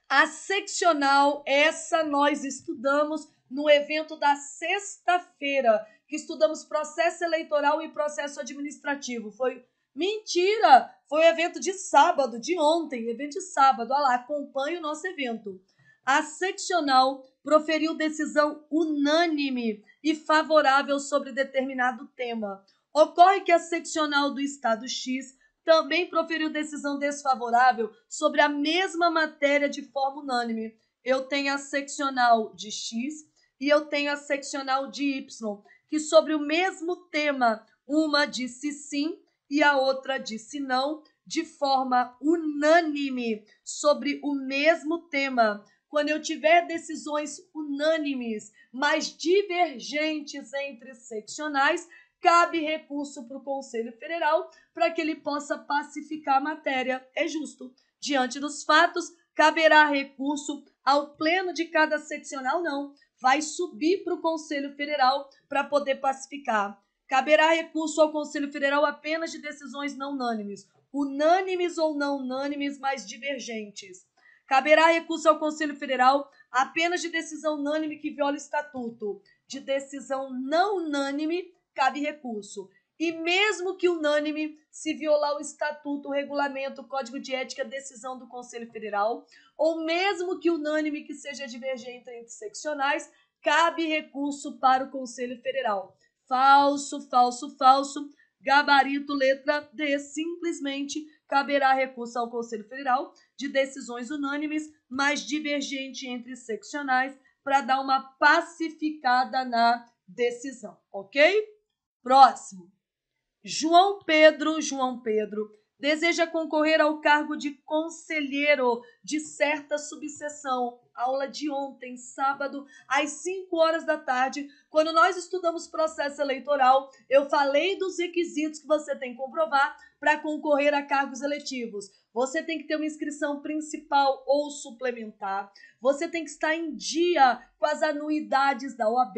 A seccional, essa nós estudamos no evento da sexta-feira, que estudamos processo eleitoral e processo administrativo. Foi mentira! Foi o evento de sábado, de ontem, evento de sábado. Olha lá, acompanhe o nosso evento a seccional proferiu decisão unânime e favorável sobre determinado tema. Ocorre que a seccional do Estado X também proferiu decisão desfavorável sobre a mesma matéria de forma unânime. Eu tenho a seccional de X e eu tenho a seccional de Y, que sobre o mesmo tema, uma disse sim e a outra disse não, de forma unânime sobre o mesmo tema, quando eu tiver decisões unânimes, mas divergentes entre seccionais, cabe recurso para o Conselho Federal para que ele possa pacificar a matéria. É justo. Diante dos fatos, caberá recurso ao pleno de cada seccional, não. Vai subir para o Conselho Federal para poder pacificar. Caberá recurso ao Conselho Federal apenas de decisões não unânimes, unânimes ou não unânimes, mas divergentes. Caberá recurso ao Conselho Federal apenas de decisão unânime que viola o estatuto. De decisão não unânime, cabe recurso. E mesmo que unânime, se violar o estatuto, o regulamento, o código de ética, decisão do Conselho Federal, ou mesmo que unânime que seja divergente entre seccionais, cabe recurso para o Conselho Federal. Falso, falso, falso. Gabarito letra D, simplesmente caberá recurso ao Conselho Federal de decisões unânimes, mas divergente entre seccionais, para dar uma pacificada na decisão, ok? Próximo. João Pedro, João Pedro deseja concorrer ao cargo de conselheiro de certa subseção. Aula de ontem, sábado, às 5 horas da tarde, quando nós estudamos processo eleitoral, eu falei dos requisitos que você tem que comprovar para concorrer a cargos eletivos você tem que ter uma inscrição principal ou suplementar, você tem que estar em dia com as anuidades da OAB,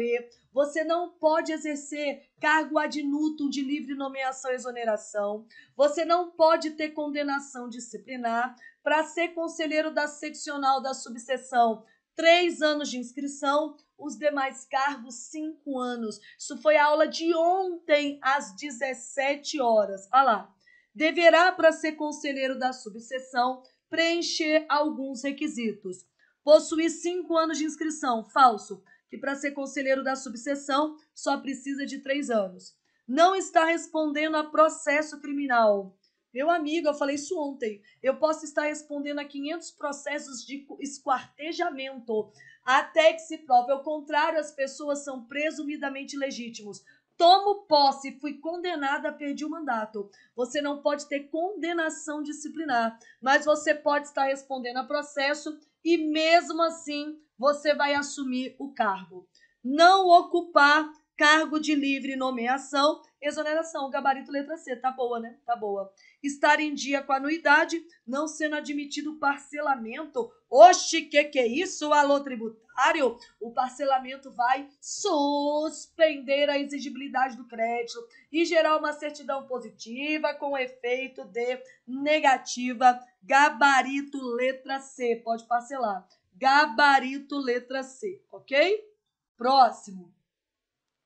você não pode exercer cargo ad nutum de livre nomeação e exoneração, você não pode ter condenação disciplinar. Para ser conselheiro da seccional da subseção, três anos de inscrição, os demais cargos, cinco anos. Isso foi a aula de ontem, às 17 horas. Olha lá deverá, para ser conselheiro da subseção, preencher alguns requisitos. Possuir cinco anos de inscrição, falso, que para ser conselheiro da subseção só precisa de três anos. Não está respondendo a processo criminal. Meu amigo, eu falei isso ontem. Eu posso estar respondendo a 500 processos de esquartejamento até que se prove ao contrário, as pessoas são presumidamente legítimos tomo posse, fui condenada, perdi o mandato. Você não pode ter condenação disciplinar, mas você pode estar respondendo a processo e mesmo assim você vai assumir o cargo. Não ocupar cargo de livre nomeação Exoneração, gabarito letra C, tá boa, né? Tá boa. Estar em dia com anuidade, não sendo admitido parcelamento. Oxe, que que é isso, alô tributário? O parcelamento vai suspender a exigibilidade do crédito e gerar uma certidão positiva com efeito de negativa. Gabarito letra C, pode parcelar. Gabarito letra C, ok? Próximo.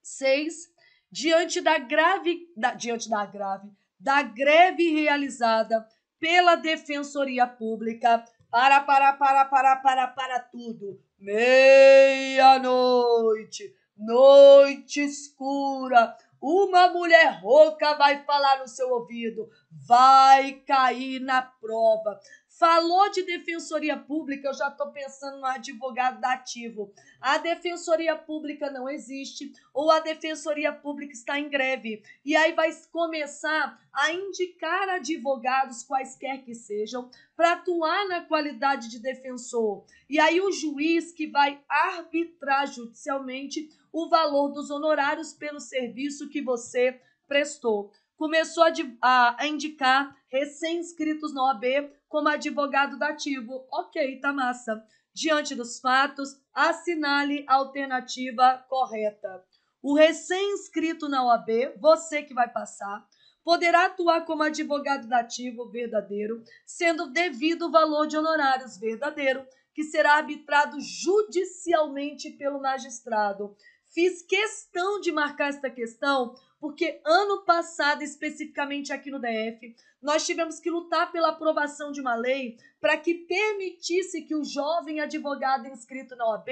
6 diante da grave da, diante da grave da greve realizada pela Defensoria Pública para para para para para para tudo meia-noite noite escura uma mulher rouca vai falar no seu ouvido, vai cair na prova, Falou de defensoria pública, eu já estou pensando no advogado ativo. A defensoria pública não existe, ou a defensoria pública está em greve. E aí vai começar a indicar advogados, quaisquer que sejam, para atuar na qualidade de defensor. E aí o juiz que vai arbitrar judicialmente o valor dos honorários pelo serviço que você prestou começou a, a, a indicar recém-inscritos na OAB como advogado dativo. Ok, tá massa. Diante dos fatos, assinale a alternativa correta. O recém-inscrito na OAB, você que vai passar, poderá atuar como advogado dativo verdadeiro, sendo devido o valor de honorários verdadeiro, que será arbitrado judicialmente pelo magistrado. Fiz questão de marcar esta questão porque ano passado, especificamente aqui no DF, nós tivemos que lutar pela aprovação de uma lei para que permitisse que o jovem advogado inscrito na OAB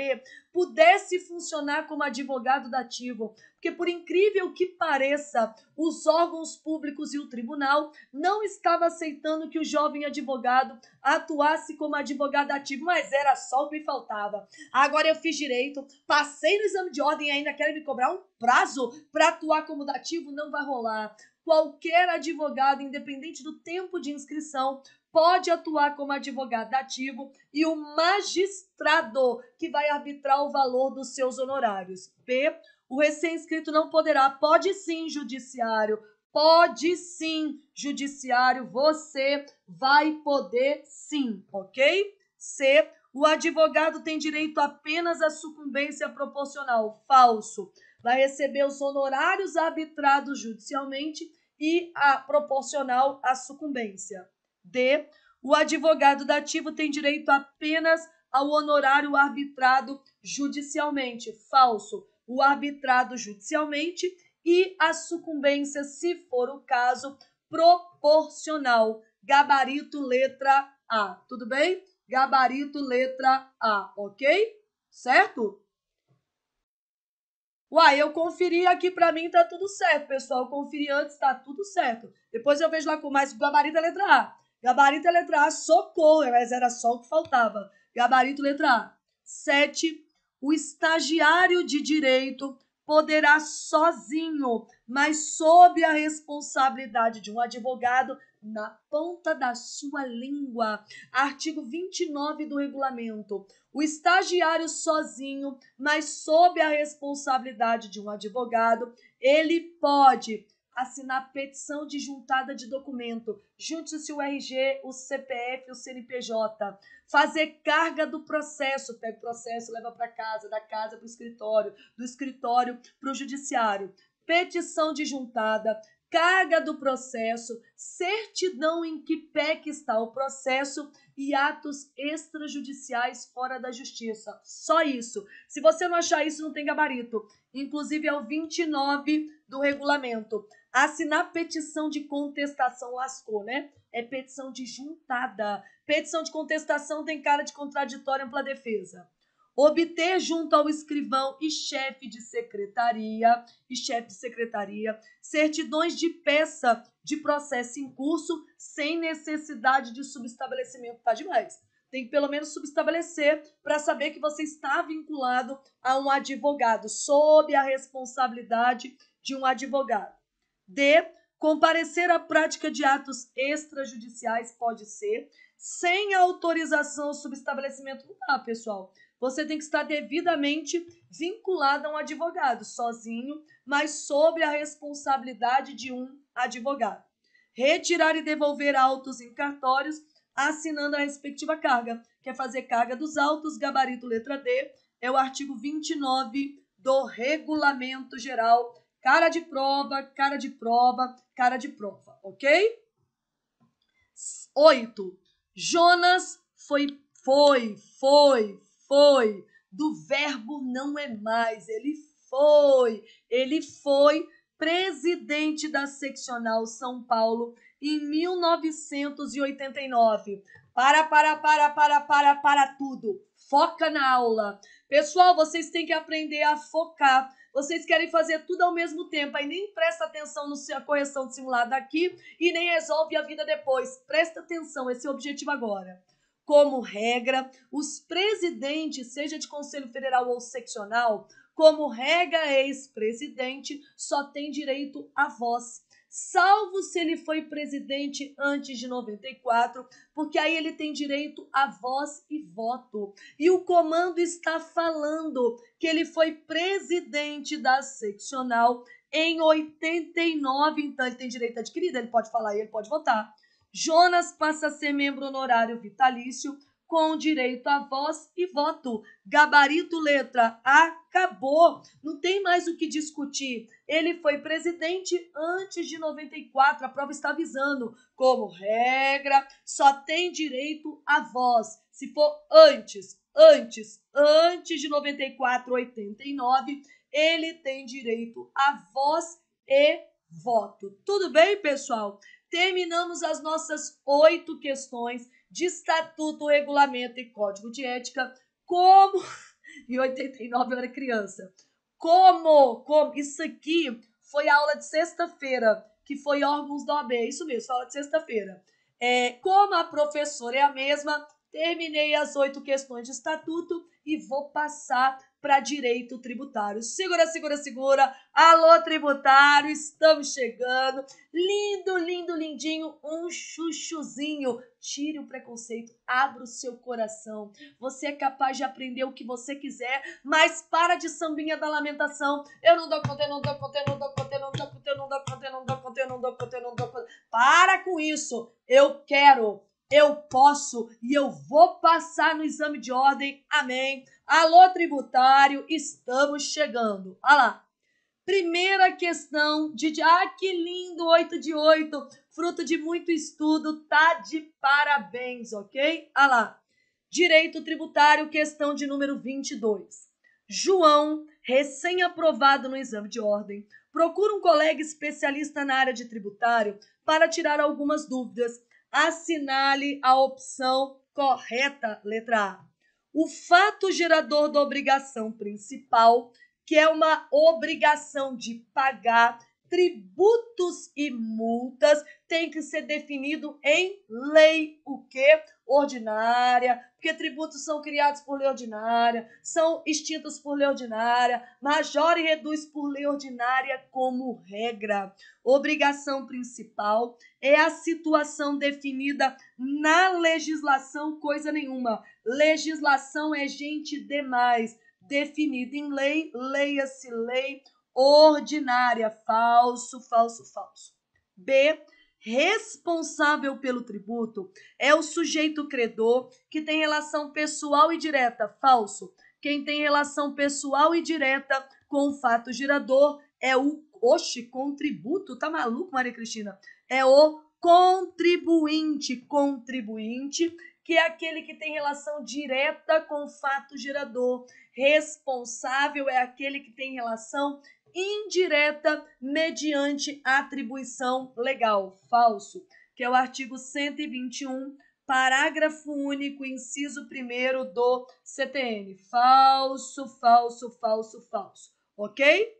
pudesse funcionar como advogado dativo. Porque, por incrível que pareça, os órgãos públicos e o tribunal não estavam aceitando que o jovem advogado atuasse como advogado ativo, mas era só o que me faltava. Agora eu fiz direito, passei no exame de ordem e ainda querem me cobrar um prazo para atuar como dativo, não vai rolar qualquer advogado, independente do tempo de inscrição, pode atuar como advogado ativo e o magistrado que vai arbitrar o valor dos seus honorários. B. O recém-inscrito não poderá, pode sim, judiciário, pode sim, judiciário, você vai poder sim, ok? C. O advogado tem direito apenas à sucumbência proporcional. Falso vai receber os honorários arbitrados judicialmente e a proporcional à sucumbência. D. O advogado da tem direito apenas ao honorário arbitrado judicialmente. Falso. O arbitrado judicialmente e a sucumbência, se for o caso, proporcional. Gabarito letra A. Tudo bem? Gabarito letra A, ok? Certo? Uai, eu conferi aqui para mim, tá tudo certo, pessoal. Eu conferi antes, tá tudo certo. Depois eu vejo lá com mais gabarito é letra A. Gabarito é letra A, socorro, mas era só o que faltava. Gabarito letra A. 7. O estagiário de direito poderá sozinho, mas sob a responsabilidade de um advogado, na ponta da sua língua. Artigo 29 do regulamento. O estagiário sozinho, mas sob a responsabilidade de um advogado, ele pode assinar petição de juntada de documento, junte-se o RG, o CPF, o CNPJ, fazer carga do processo, pega o processo, leva para casa, da casa para o escritório, do escritório para o judiciário, petição de juntada, carga do processo, certidão em que pé que está o processo e atos extrajudiciais fora da justiça. Só isso. Se você não achar isso, não tem gabarito. Inclusive é o 29 do regulamento. Assinar petição de contestação lascou, né? É petição de juntada. Petição de contestação tem cara de contraditória ampla defesa obter junto ao escrivão e chefe de secretaria e chefe de secretaria certidões de peça de processo em curso sem necessidade de subestabelecimento, tá demais. Tem que pelo menos subestabelecer para saber que você está vinculado a um advogado, sob a responsabilidade de um advogado. D. Comparecer à prática de atos extrajudiciais pode ser sem autorização subestabelecimento. Não dá, pessoal você tem que estar devidamente vinculado a um advogado, sozinho, mas sob a responsabilidade de um advogado. Retirar e devolver autos em cartórios, assinando a respectiva carga, que é fazer carga dos autos, gabarito letra D, é o artigo 29 do Regulamento Geral. Cara de prova, cara de prova, cara de prova, ok? 8. Jonas foi, foi, foi, foi, do verbo não é mais, ele foi, ele foi presidente da seccional São Paulo em 1989. Para, para, para, para, para, para tudo. Foca na aula. Pessoal, vocês têm que aprender a focar. Vocês querem fazer tudo ao mesmo tempo, aí nem presta atenção na correção de simulado aqui e nem resolve a vida depois. Presta atenção, esse é o objetivo agora como regra, os presidentes, seja de conselho federal ou seccional, como regra ex-presidente, só tem direito à voz, salvo se ele foi presidente antes de 94, porque aí ele tem direito à voz e voto. E o comando está falando que ele foi presidente da seccional em 89, então ele tem direito adquirido, ele pode falar e ele pode votar Jonas passa a ser membro honorário vitalício, com direito a voz e voto. Gabarito letra acabou, não tem mais o que discutir. Ele foi presidente antes de 94, a prova está avisando. Como regra, só tem direito a voz se for antes, antes, antes de 94, 89, ele tem direito a voz e voto. Tudo bem, pessoal? terminamos as nossas oito questões de estatuto, regulamento e código de ética. Como. E 89 eu era criança. Como, como. Isso aqui foi a aula de sexta-feira, que foi órgãos da OAB. Isso mesmo, foi aula de sexta-feira. É, como a professora é a mesma, terminei as oito questões de estatuto e vou passar para direito tributário. Segura, segura, segura. Alô, tributário, estamos chegando. Lindo, lindo, lindinho, um chuchuzinho. Tire o preconceito, abra o seu coração. Você é capaz de aprender o que você quiser, mas para de sambinha da lamentação. Eu não dou conta, não dou conta, não dou conta, não dou conta, não dou conta, não dou conta, não dou conta, não dou conta. Para com isso. Eu quero eu posso e eu vou passar no exame de ordem. Amém. Alô, tributário, estamos chegando. Olha lá. Primeira questão de. Ah, que lindo! 8 de 8, fruto de muito estudo, tá de parabéns, ok? Olha lá. Direito tributário, questão de número 22. João, recém-aprovado no exame de ordem, procura um colega especialista na área de tributário para tirar algumas dúvidas assinale a opção correta, letra A. O fato gerador da obrigação principal, que é uma obrigação de pagar, tributos e multas têm que ser definido em lei, o quê Ordinária, porque tributos são criados por lei ordinária, são extintos por lei ordinária, majora e reduz por lei ordinária como regra. Obrigação principal é a situação definida na legislação, coisa nenhuma. Legislação é gente demais, definida em lei, leia-se lei, ordinária. Falso, falso, falso. B. Responsável pelo tributo é o sujeito credor que tem relação pessoal e direta. Falso. Quem tem relação pessoal e direta com o fato gerador é o. Oxe, contributo. Tá maluco, Maria Cristina? É o contribuinte. Contribuinte que é aquele que tem relação direta com o fato gerador. Responsável é aquele que tem relação indireta mediante atribuição legal. Falso, que é o artigo 121, parágrafo único, inciso 1 do CTN. Falso, falso, falso, falso. Ok?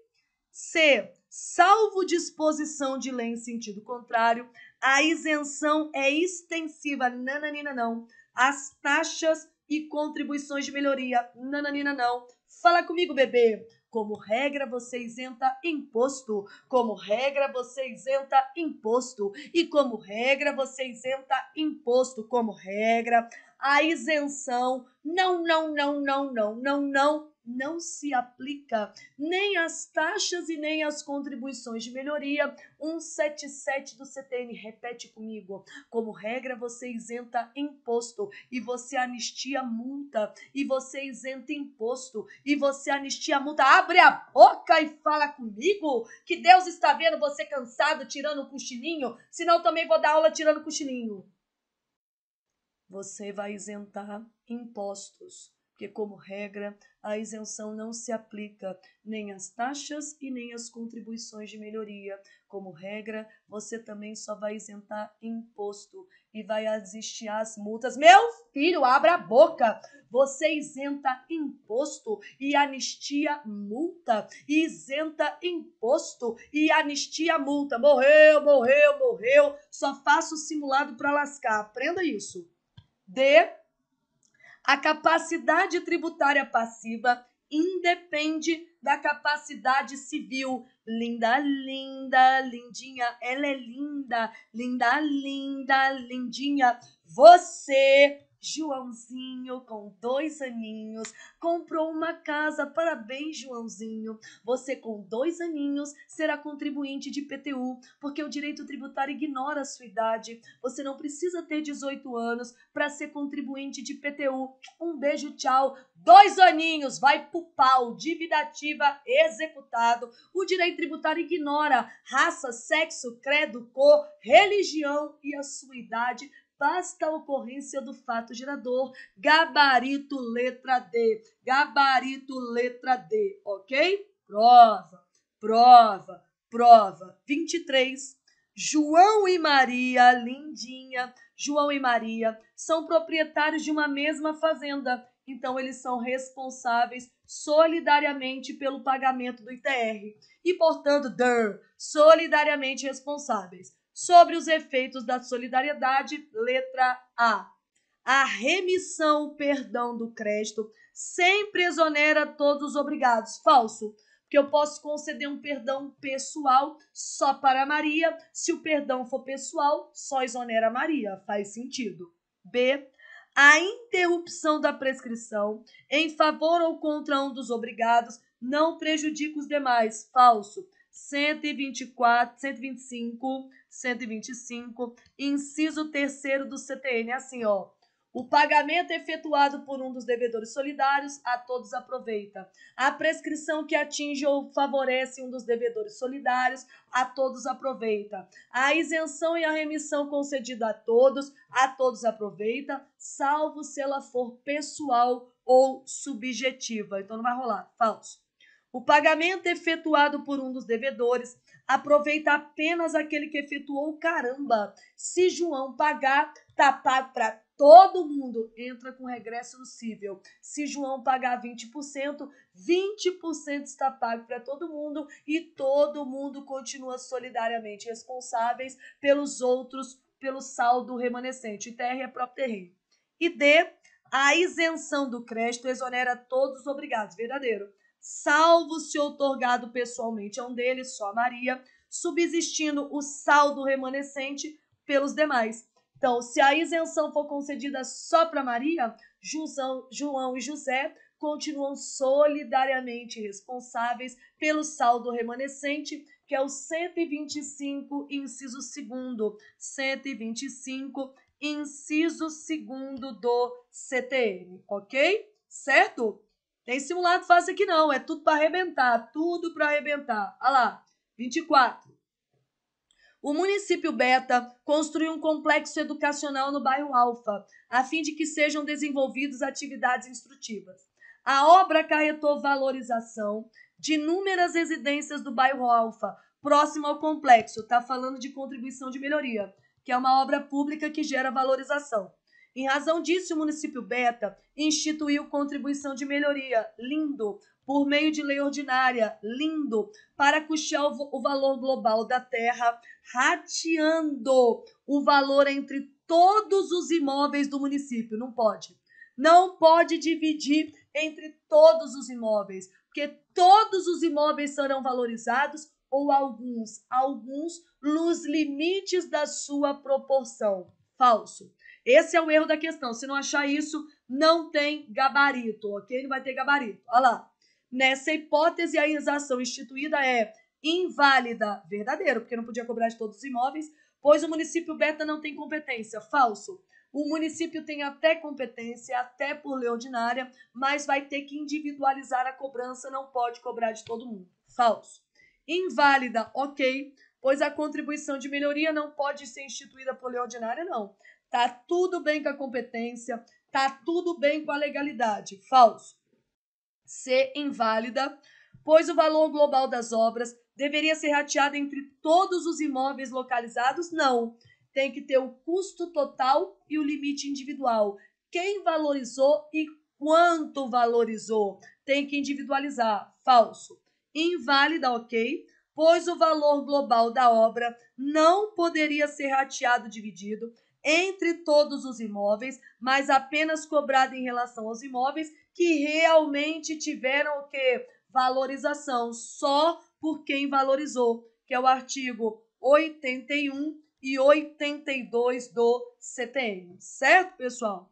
C. Salvo disposição de lei em sentido contrário, a isenção é extensiva, nananina não, as taxas e contribuições de melhoria, nananina não. Fala comigo, bebê. Como regra, você isenta imposto. Como regra, você isenta imposto. E como regra, você isenta imposto. Como regra, a isenção não, não, não, não, não, não, não não se aplica nem as taxas e nem as contribuições de melhoria. 177 do CTN, repete comigo. Como regra, você isenta imposto e você anistia multa e você isenta imposto e você anistia multa. Abre a boca e fala comigo que Deus está vendo você cansado tirando o cochilinho, senão também vou dar aula tirando o cochilinho. Você vai isentar impostos, porque como regra, a isenção não se aplica nem às taxas e nem às contribuições de melhoria. Como regra, você também só vai isentar imposto e vai assistir às multas. Meu filho, abra a boca! Você isenta imposto e anistia multa. Isenta imposto e anistia multa. Morreu, morreu, morreu. Só faço simulado para lascar. Aprenda isso. D a capacidade tributária passiva independe da capacidade civil. Linda, linda, lindinha, ela é linda, linda, linda, lindinha. Você Joãozinho, com dois aninhos, comprou uma casa. Parabéns, Joãozinho. Você, com dois aninhos, será contribuinte de IPTU, porque o direito tributário ignora a sua idade. Você não precisa ter 18 anos para ser contribuinte de IPTU. Um beijo, tchau. Dois aninhos, vai pro pau. Dívida ativa, executado. O direito tributário ignora raça, sexo, credo, cor, religião e a sua idade basta a ocorrência do fato gerador. Gabarito letra D. Gabarito letra D, ok? Prova, prova, prova. 23. João e Maria, lindinha. João e Maria são proprietários de uma mesma fazenda, então eles são responsáveis solidariamente pelo pagamento do ITR e, portanto, der, solidariamente responsáveis sobre os efeitos da solidariedade, letra A. A remissão, perdão do crédito sempre exonera todos os obrigados. Falso porque eu posso conceder um perdão pessoal só para Maria. Se o perdão for pessoal, só exonera Maria. Faz sentido. B. A interrupção da prescrição em favor ou contra um dos obrigados não prejudica os demais. Falso. 124, 125, 125, inciso 3 do CTN, é assim, ó. O pagamento efetuado por um dos devedores solidários a todos aproveita. A prescrição que atinge ou favorece um dos devedores solidários a todos aproveita. A isenção e a remissão concedida a todos, a todos aproveita, salvo se ela for pessoal ou subjetiva. Então não vai rolar, falso. O pagamento efetuado por um dos devedores aproveita apenas aquele que efetuou o caramba. Se João pagar, tá pago para todo mundo. Entra com regresso possível. Se João pagar 20%, 20% está pago para todo mundo e todo mundo continua solidariamente responsáveis pelos outros, pelo saldo remanescente. ITR é próprio terreno. E D, a isenção do crédito exonera todos os obrigados. Verdadeiro salvo se outorgado pessoalmente a um deles, só a Maria, subsistindo o saldo remanescente pelos demais. Então, se a isenção for concedida só para Maria, João, e José continuam solidariamente responsáveis pelo saldo remanescente, que é o 125, inciso 2, 125, inciso 2 do CTN, ok? Certo? Tem simulado fácil aqui não, é tudo para arrebentar, tudo para arrebentar. Olha lá, 24. O município Beta construiu um complexo educacional no bairro Alfa, a fim de que sejam desenvolvidas atividades instrutivas. A obra acarretou valorização de inúmeras residências do bairro Alfa, próximo ao complexo. Está falando de contribuição de melhoria, que é uma obra pública que gera valorização. Em razão disso, o município Beta instituiu contribuição de melhoria, lindo, por meio de lei ordinária, lindo, para custear o valor global da terra, rateando o valor entre todos os imóveis do município. Não pode. Não pode dividir entre todos os imóveis, porque todos os imóveis serão valorizados ou alguns, alguns nos limites da sua proporção. Falso. Esse é o erro da questão. Se não achar isso, não tem gabarito, ok? Não vai ter gabarito. Olha lá. Nessa hipótese, a isenção instituída é inválida. Verdadeiro, porque não podia cobrar de todos os imóveis, pois o município Beta não tem competência. Falso. O município tem até competência, até por lei ordinária, mas vai ter que individualizar a cobrança, não pode cobrar de todo mundo. Falso. Inválida, ok, pois a contribuição de melhoria não pode ser instituída por lei ordinária, não. Tá tudo bem com a competência, tá tudo bem com a legalidade. Falso. Ser inválida, pois o valor global das obras deveria ser rateado entre todos os imóveis localizados? Não. Tem que ter o custo total e o limite individual. Quem valorizou e quanto valorizou? Tem que individualizar. Falso. Inválida, ok? Pois o valor global da obra não poderia ser rateado dividido entre todos os imóveis, mas apenas cobrado em relação aos imóveis que realmente tiveram o que? Valorização, só por quem valorizou, que é o artigo 81 e 82 do CTM, certo, pessoal?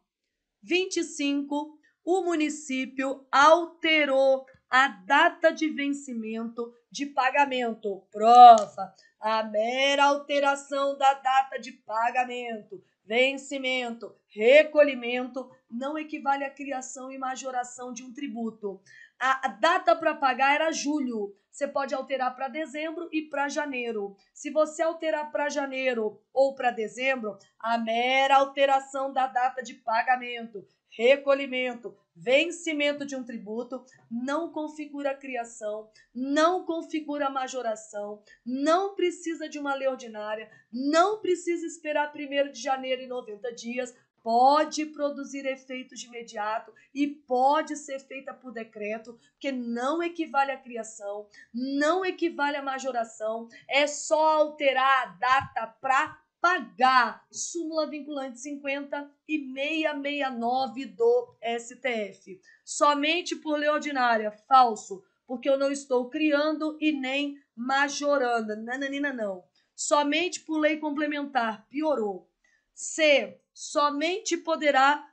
25, o município alterou a data de vencimento de pagamento. Prova, a mera alteração da data de pagamento, vencimento, recolhimento não equivale à criação e majoração de um tributo. A data para pagar era julho. Você pode alterar para dezembro e para janeiro. Se você alterar para janeiro ou para dezembro, a mera alteração da data de pagamento recolhimento, vencimento de um tributo, não configura a criação, não configura a majoração, não precisa de uma lei ordinária, não precisa esperar 1 de janeiro e 90 dias, pode produzir efeitos de imediato e pode ser feita por decreto, que não equivale à criação, não equivale à majoração, é só alterar a data para pagar súmula vinculante 50 e 669 do STF. Somente por lei ordinária, falso, porque eu não estou criando e nem majorando. Nananina não. Somente por lei complementar, piorou. C. Somente poderá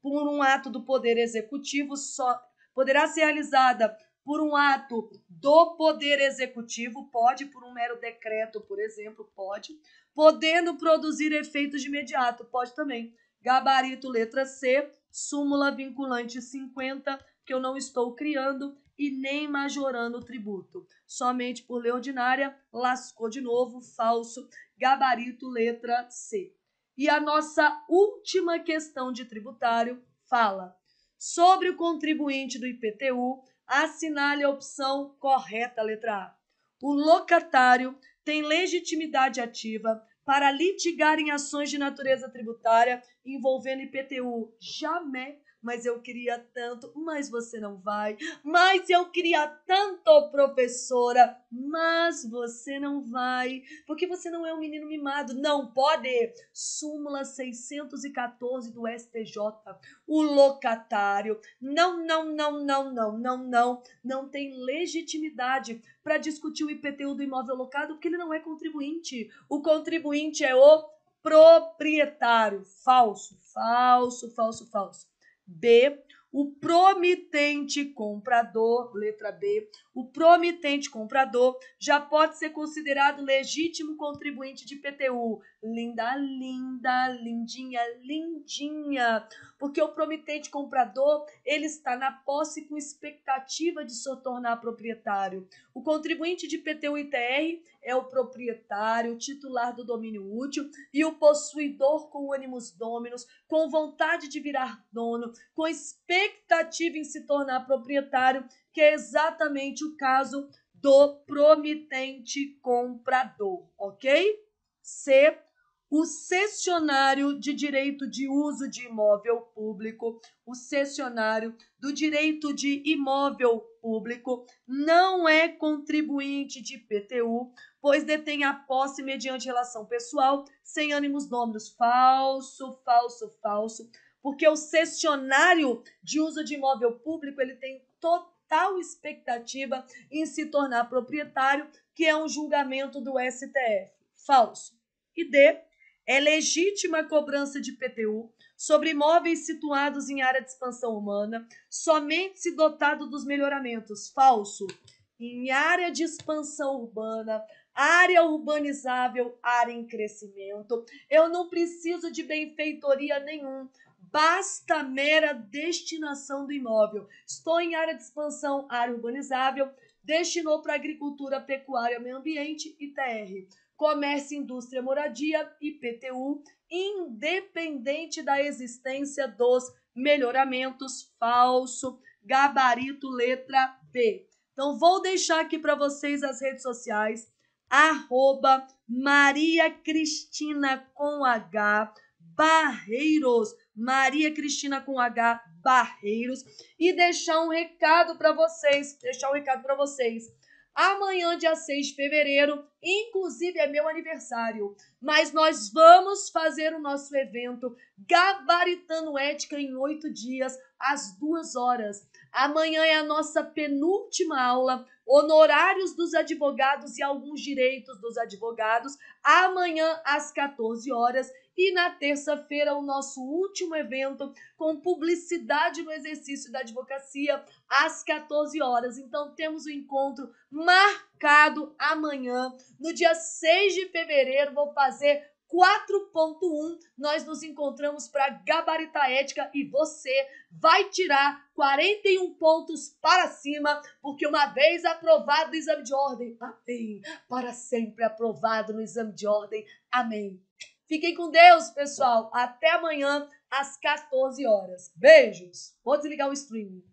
por um ato do poder executivo só poderá ser realizada por um ato do poder executivo, pode, por um mero decreto, por exemplo, pode, podendo produzir efeitos de imediato, pode também. Gabarito letra C, súmula vinculante 50, que eu não estou criando e nem majorando o tributo. Somente por lei ordinária, lascou de novo, falso, gabarito letra C. E a nossa última questão de tributário fala sobre o contribuinte do IPTU assinale a opção correta, letra A. O locatário tem legitimidade ativa para litigar em ações de natureza tributária envolvendo IPTU, jamais mas eu queria tanto, mas você não vai, mas eu queria tanto, professora, mas você não vai, porque você não é um menino mimado, não pode. Súmula 614 do STJ, o locatário, não, não, não, não, não, não, não, não tem legitimidade para discutir o IPTU do imóvel locado, porque ele não é contribuinte. O contribuinte é o proprietário. Falso, falso, falso, falso. B, o promitente comprador, letra B, o promitente comprador já pode ser considerado legítimo contribuinte de PTU. Linda, linda, lindinha, lindinha porque o promitente comprador, ele está na posse com expectativa de se tornar proprietário. O contribuinte de PTU e TR é o proprietário, titular do domínio útil e o possuidor com ânimos dominos, com vontade de virar dono, com expectativa em se tornar proprietário, que é exatamente o caso do promitente comprador, ok? C o cessionário de direito de uso de imóvel público, o cessionário do direito de imóvel público não é contribuinte de PTU, pois detém a posse mediante relação pessoal, sem ânimos nôminos. Falso, falso, falso. Porque o cessionário de uso de imóvel público, ele tem total expectativa em se tornar proprietário, que é um julgamento do STF. Falso. E D, é legítima a cobrança de PTU sobre imóveis situados em área de expansão humana, somente se dotado dos melhoramentos. Falso. Em área de expansão urbana, área urbanizável, área em crescimento. Eu não preciso de benfeitoria nenhum. Basta a mera destinação do imóvel. Estou em área de expansão, área urbanizável, destinou para agricultura, pecuária, meio ambiente e TR. Comércio, Indústria, Moradia, IPTU, independente da existência dos melhoramentos, falso, gabarito, letra B. Então, vou deixar aqui para vocês as redes sociais, arroba Maria Cristina com H, Barreiros, Maria Cristina com H, Barreiros, e deixar um recado para vocês, deixar um recado para vocês. Amanhã, dia 6 de fevereiro, inclusive é meu aniversário, mas nós vamos fazer o nosso evento Gabaritando Ética em oito dias, às duas horas. Amanhã é a nossa penúltima aula honorários dos advogados e alguns direitos dos advogados, amanhã às 14 horas. E na terça-feira, o nosso último evento com publicidade no exercício da advocacia, às 14 horas. Então, temos o um encontro marcado amanhã, no dia 6 de fevereiro. Vou fazer 4.1, nós nos encontramos para gabaritar ética e você vai tirar 41 pontos para cima, porque uma vez aprovado no exame de ordem, amém, para sempre aprovado no exame de ordem, amém. Fiquem com Deus, pessoal. Até amanhã, às 14 horas. Beijos. Vou desligar o streaming.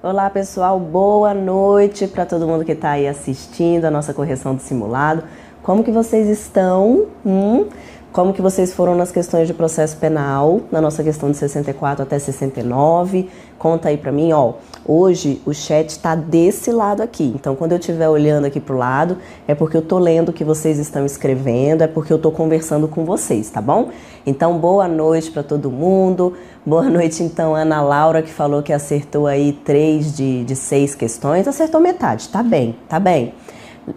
Olá, pessoal. Boa noite para todo mundo que está aí assistindo a nossa correção do simulado. Como que vocês estão? Hum? como que vocês foram nas questões de processo penal, na nossa questão de 64 até 69. Conta aí para mim, ó. Hoje o chat está desse lado aqui. Então, quando eu estiver olhando aqui pro lado, é porque eu tô lendo o que vocês estão escrevendo, é porque eu tô conversando com vocês, tá bom? Então, boa noite para todo mundo. Boa noite, então, Ana Laura, que falou que acertou aí três de, de seis questões. Acertou metade, tá bem, tá bem.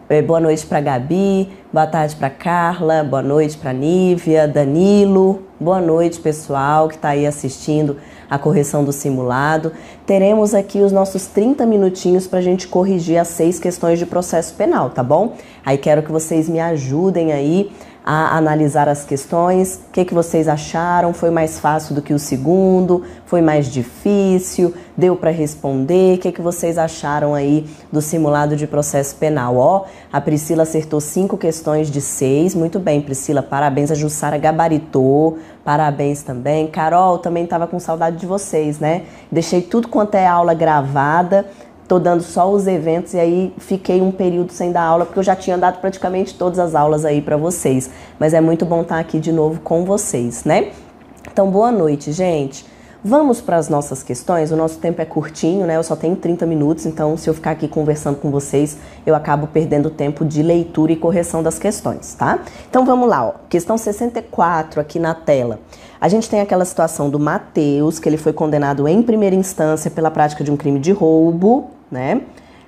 É, boa noite para Gabi, boa tarde para Carla, boa noite para Nívia, Danilo, boa noite pessoal que está aí assistindo a correção do simulado. Teremos aqui os nossos 30 minutinhos para a gente corrigir as seis questões de processo penal, tá bom? Aí quero que vocês me ajudem aí a analisar as questões. O que, é que vocês acharam? Foi mais fácil do que o segundo? Foi mais difícil? Deu para responder? O que, é que vocês acharam aí do simulado de processo penal? Ó, a Priscila acertou cinco questões de seis. Muito bem, Priscila, parabéns. A Jussara gabaritou. Parabéns também. Carol, também estava com saudade de vocês, né? Deixei tudo quanto é aula gravada Estou dando só os eventos e aí fiquei um período sem dar aula, porque eu já tinha dado praticamente todas as aulas aí para vocês. Mas é muito bom estar tá aqui de novo com vocês, né? Então, boa noite, gente. Vamos para as nossas questões. O nosso tempo é curtinho, né? Eu só tenho 30 minutos, então se eu ficar aqui conversando com vocês, eu acabo perdendo tempo de leitura e correção das questões, tá? Então vamos lá, ó. Questão 64 aqui na tela. A gente tem aquela situação do Mateus, que ele foi condenado em primeira instância pela prática de um crime de roubo, né?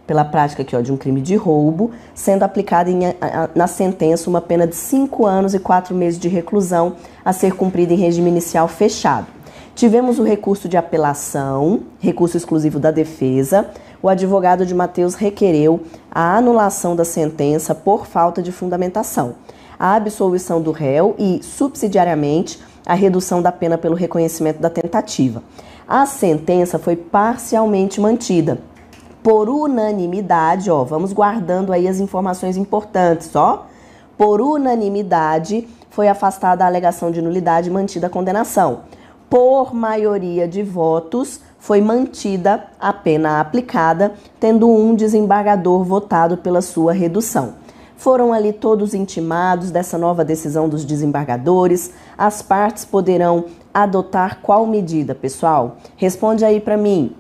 Pela prática aqui, ó, de um crime de roubo, sendo aplicada na sentença uma pena de cinco anos e quatro meses de reclusão a ser cumprida em regime inicial fechado. Tivemos o recurso de apelação, recurso exclusivo da defesa. O advogado de Mateus requereu a anulação da sentença por falta de fundamentação, a absolvição do réu e, subsidiariamente, a redução da pena pelo reconhecimento da tentativa. A sentença foi parcialmente mantida, por unanimidade, ó, vamos guardando aí as informações importantes, ó. Por unanimidade foi afastada a alegação de nulidade e mantida a condenação. Por maioria de votos foi mantida a pena aplicada, tendo um desembargador votado pela sua redução. Foram ali todos intimados dessa nova decisão dos desembargadores. As partes poderão adotar qual medida, pessoal? Responde aí para mim.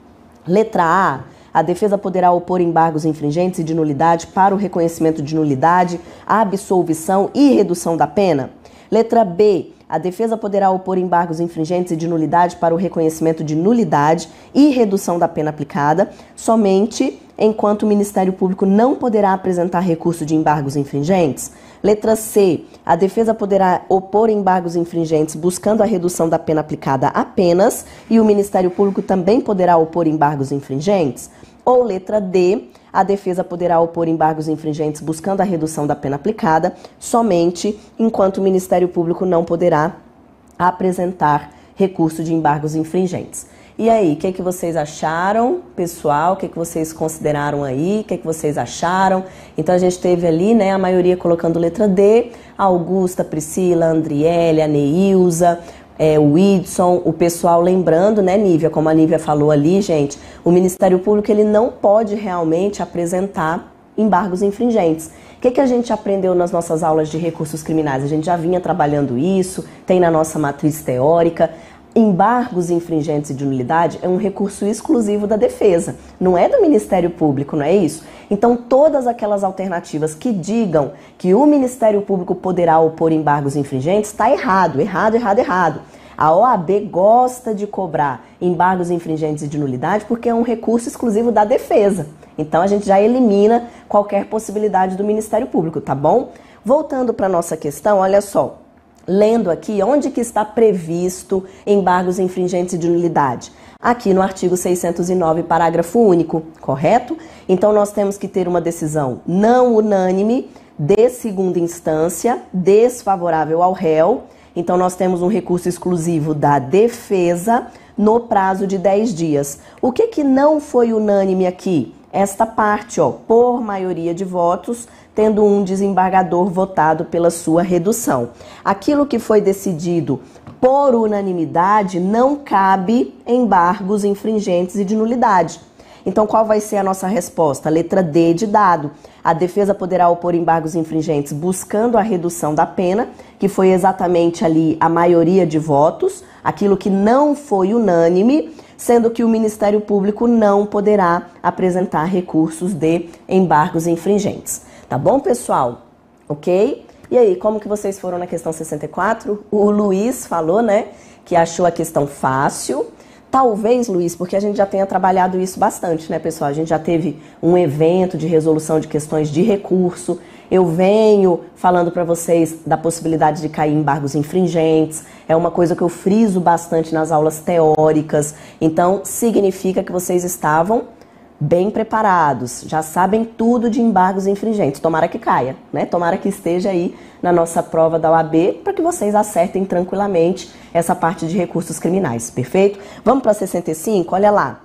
Letra A, a defesa poderá opor embargos infringentes e de nulidade para o reconhecimento de nulidade, absolvição e redução da pena. Letra B. A defesa poderá opor embargos infringentes e de nulidade para o reconhecimento de nulidade e redução da pena aplicada, somente enquanto o Ministério Público não poderá apresentar recurso de embargos infringentes. Letra C. A defesa poderá opor embargos infringentes buscando a redução da pena aplicada apenas e o Ministério Público também poderá opor embargos infringentes. Ou letra D, a defesa poderá opor embargos infringentes buscando a redução da pena aplicada, somente enquanto o Ministério Público não poderá apresentar recurso de embargos infringentes. E aí, o que, que vocês acharam, pessoal? O que, que vocês consideraram aí? O que, que vocês acharam? Então a gente teve ali, né, a maioria colocando letra D, Augusta, Priscila, Andriele, Neilza, é, o Whidson, o pessoal lembrando, né, Nívia, como a Nívia falou ali, gente, o Ministério Público ele não pode realmente apresentar embargos infringentes. O que, que a gente aprendeu nas nossas aulas de recursos criminais? A gente já vinha trabalhando isso, tem na nossa matriz teórica embargos infringentes e de nulidade é um recurso exclusivo da defesa, não é do Ministério Público, não é isso? Então, todas aquelas alternativas que digam que o Ministério Público poderá opor embargos infringentes está errado, errado, errado, errado. A OAB gosta de cobrar embargos infringentes e de nulidade porque é um recurso exclusivo da defesa. Então a gente já elimina qualquer possibilidade do Ministério Público, tá bom? Voltando para nossa questão, olha só lendo aqui onde que está previsto embargos infringentes de nulidade. Aqui no artigo 609, parágrafo único, correto? Então nós temos que ter uma decisão não unânime de segunda instância, desfavorável ao réu. Então nós temos um recurso exclusivo da defesa no prazo de 10 dias. O que que não foi unânime aqui? Esta parte, ó, por maioria de votos, tendo um desembargador votado pela sua redução. Aquilo que foi decidido por unanimidade não cabe embargos infringentes e de nulidade. Então, qual vai ser a nossa resposta? Letra D de dado. A defesa poderá opor embargos infringentes buscando a redução da pena, que foi exatamente ali a maioria de votos, aquilo que não foi unânime, sendo que o Ministério Público não poderá apresentar recursos de embargos infringentes. Tá bom, pessoal? Ok? E aí, como que vocês foram na questão 64? O Luiz falou, né, que achou a questão fácil. Talvez, Luiz, porque a gente já tenha trabalhado isso bastante, né, pessoal? A gente já teve um evento de resolução de questões de recurso. Eu venho falando para vocês da possibilidade de cair em embargos infringentes. É uma coisa que eu friso bastante nas aulas teóricas. Então, significa que vocês estavam bem preparados, já sabem tudo de embargos infringentes. Tomara que caia, né? Tomara que esteja aí na nossa prova da OAB para que vocês acertem tranquilamente essa parte de recursos criminais, perfeito? Vamos para 65, olha lá.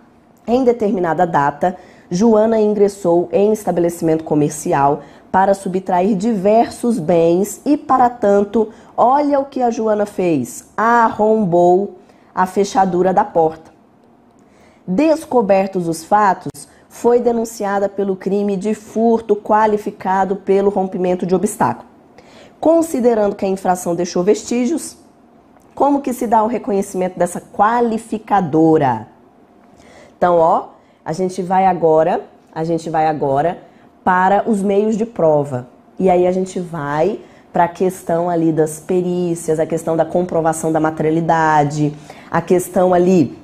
Em determinada data, Joana ingressou em estabelecimento comercial para subtrair diversos bens e, para tanto, olha o que a Joana fez: arrombou a fechadura da porta descobertos os fatos, foi denunciada pelo crime de furto qualificado pelo rompimento de obstáculo. Considerando que a infração deixou vestígios, como que se dá o reconhecimento dessa qualificadora? Então, ó, a gente vai agora, a gente vai agora para os meios de prova. E aí a gente vai para a questão ali das perícias, a questão da comprovação da materialidade, a questão ali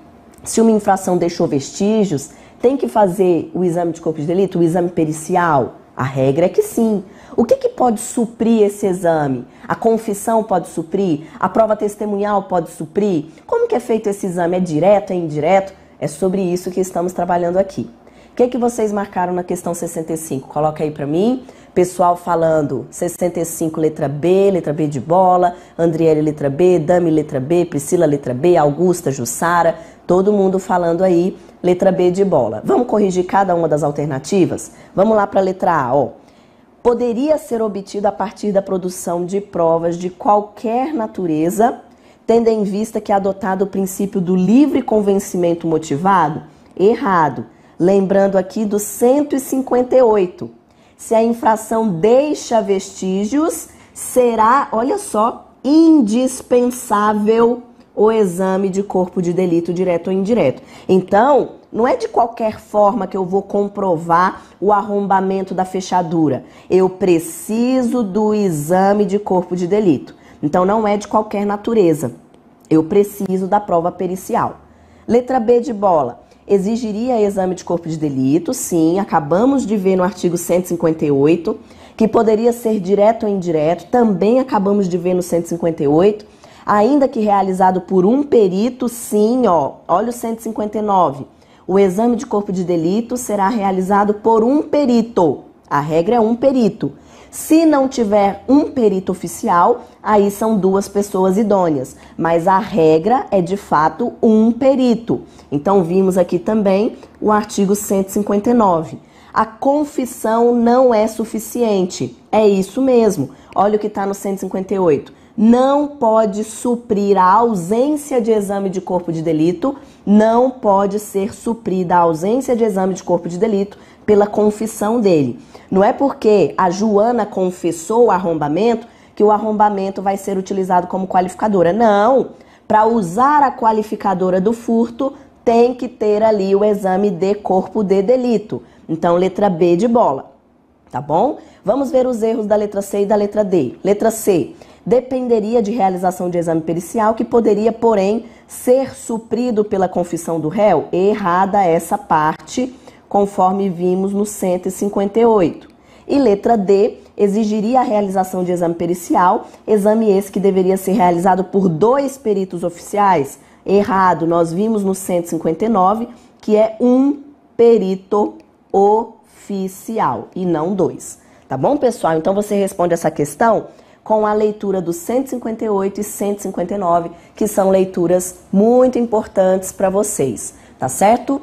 se uma infração deixou vestígios, tem que fazer o exame de corpo de delito, o exame pericial? A regra é que sim. O que, que, pode suprir esse exame? A confissão pode suprir? A prova testemunhal pode suprir? Como que é feito esse exame? É direto, é indireto? É sobre isso que estamos trabalhando aqui. O que, que vocês marcaram na questão 65? Coloca aí para mim. Pessoal falando 65 letra B, letra B de bola, Andriele letra B, Dami letra B, Priscila letra B, Augusta, Jussara, todo mundo falando aí letra B de bola. Vamos corrigir cada uma das alternativas? Vamos lá para a letra A, ó. Poderia ser obtido a partir da produção de provas de qualquer natureza, tendo em vista que é adotado o princípio do livre convencimento motivado? Errado. Lembrando aqui do 158 se a infração deixa vestígios, será, olha só, indispensável o exame de corpo de delito direto ou indireto. Então, não é de qualquer forma que eu vou comprovar o arrombamento da fechadura. Eu preciso do exame de corpo de delito. Então, não é de qualquer natureza. Eu preciso da prova pericial. Letra B de bola exigiria exame de corpo de delito, sim, acabamos de ver no artigo 158, que poderia ser direto ou indireto, também acabamos de ver no 158, ainda que realizado por um perito, sim, ó, olha o 159. O exame de corpo de delito será realizado por um perito. A regra é um perito. Se não tiver um perito oficial, aí são duas pessoas idôneas, mas a regra é de fato um perito. Então vimos aqui também o artigo 159. A confissão não é suficiente. É isso mesmo. Olha o que está no 158. Não pode suprir a ausência de exame de corpo de delito, não pode ser suprida a ausência de exame de corpo de delito pela confissão dele. Não é porque a Joana confessou o arrombamento que o arrombamento vai ser utilizado como qualificadora. Não! Para usar a qualificadora do furto, tem que ter ali o exame de corpo de delito. Então, letra B de bola. Tá bom? Vamos ver os erros da letra C e da letra D. Letra C. Dependeria de realização de exame pericial, que poderia, porém, ser suprido pela confissão do réu. Errada essa parte conforme vimos no 158. E letra D exigiria a realização de exame pericial, exame esse que deveria ser realizado por dois peritos oficiais. Errado, nós vimos no 159 que é um perito oficial e não dois. Tá bom, pessoal? Então você responde essa questão com a leitura dos 158 e 159, que são leituras muito importantes para vocês, tá certo?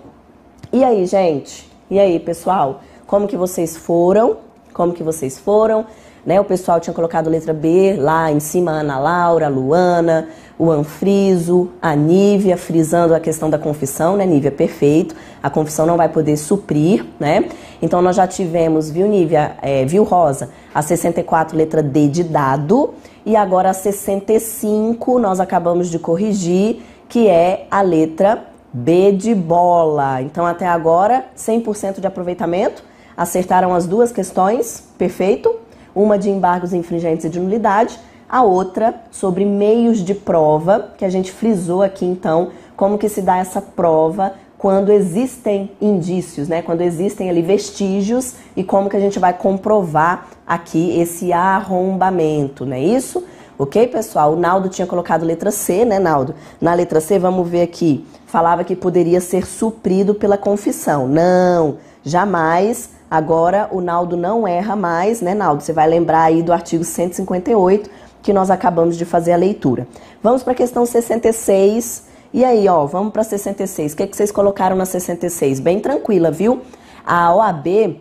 E aí, gente? E aí, pessoal? Como que vocês foram? Como que vocês foram? Né, o pessoal tinha colocado letra B lá em cima, Ana Laura, Luana, o Anfriso, a Nívia, frisando a questão da confissão, né, Nívia? Perfeito. A confissão não vai poder suprir, né? Então nós já tivemos, viu, Nívia, é, viu, Rosa, a 64, letra D de dado, e agora a 65 nós acabamos de corrigir, que é a letra B de bola. Então, até agora, 100% de aproveitamento. Acertaram as duas questões, perfeito? Uma de embargos infringentes e de nulidade, a outra sobre meios de prova, que a gente frisou aqui então, como que se dá essa prova quando existem indícios, né? Quando existem ali vestígios e como que a gente vai comprovar aqui esse arrombamento, não é isso? OK, pessoal? O Naldo tinha colocado letra C, né, Naldo? Na letra C, vamos ver aqui falava que poderia ser suprido pela confissão. Não, jamais. Agora o Naldo não erra mais, né, Naldo? Você vai lembrar aí do artigo 158 que nós acabamos de fazer a leitura. Vamos para a questão 66. E aí, ó, vamos para 66. O que, é que vocês colocaram na 66? Bem tranquila, viu? A OAB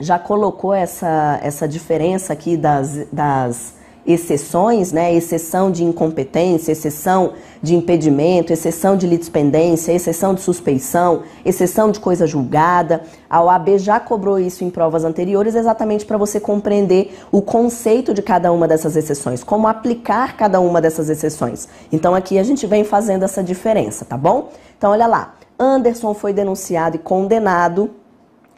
já colocou essa, essa diferença aqui das, das exceções, né? Exceção de incompetência, exceção de impedimento, exceção de litispendência, exceção de suspeição, exceção de coisa julgada. A OAB já cobrou isso em provas anteriores, exatamente para você compreender o conceito de cada uma dessas exceções, como aplicar cada uma dessas exceções. Então aqui a gente vem fazendo essa diferença, tá bom? Então olha lá, Anderson foi denunciado e condenado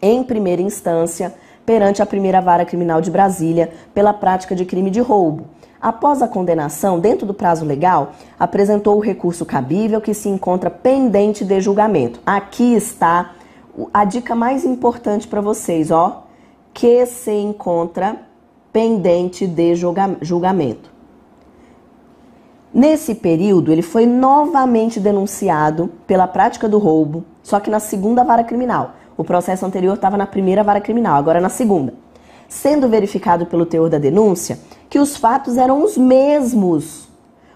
em primeira instância perante a primeira vara criminal de Brasília pela prática de crime de roubo. Após a condenação, dentro do prazo legal, apresentou o recurso cabível que se encontra pendente de julgamento. Aqui está a dica mais importante para vocês, ó, que se encontra pendente de julgamento. Nesse período, ele foi novamente denunciado pela prática do roubo, só que na segunda vara criminal. O processo anterior estava na primeira vara criminal, agora na segunda. Sendo verificado pelo teor da denúncia que os fatos eram os mesmos.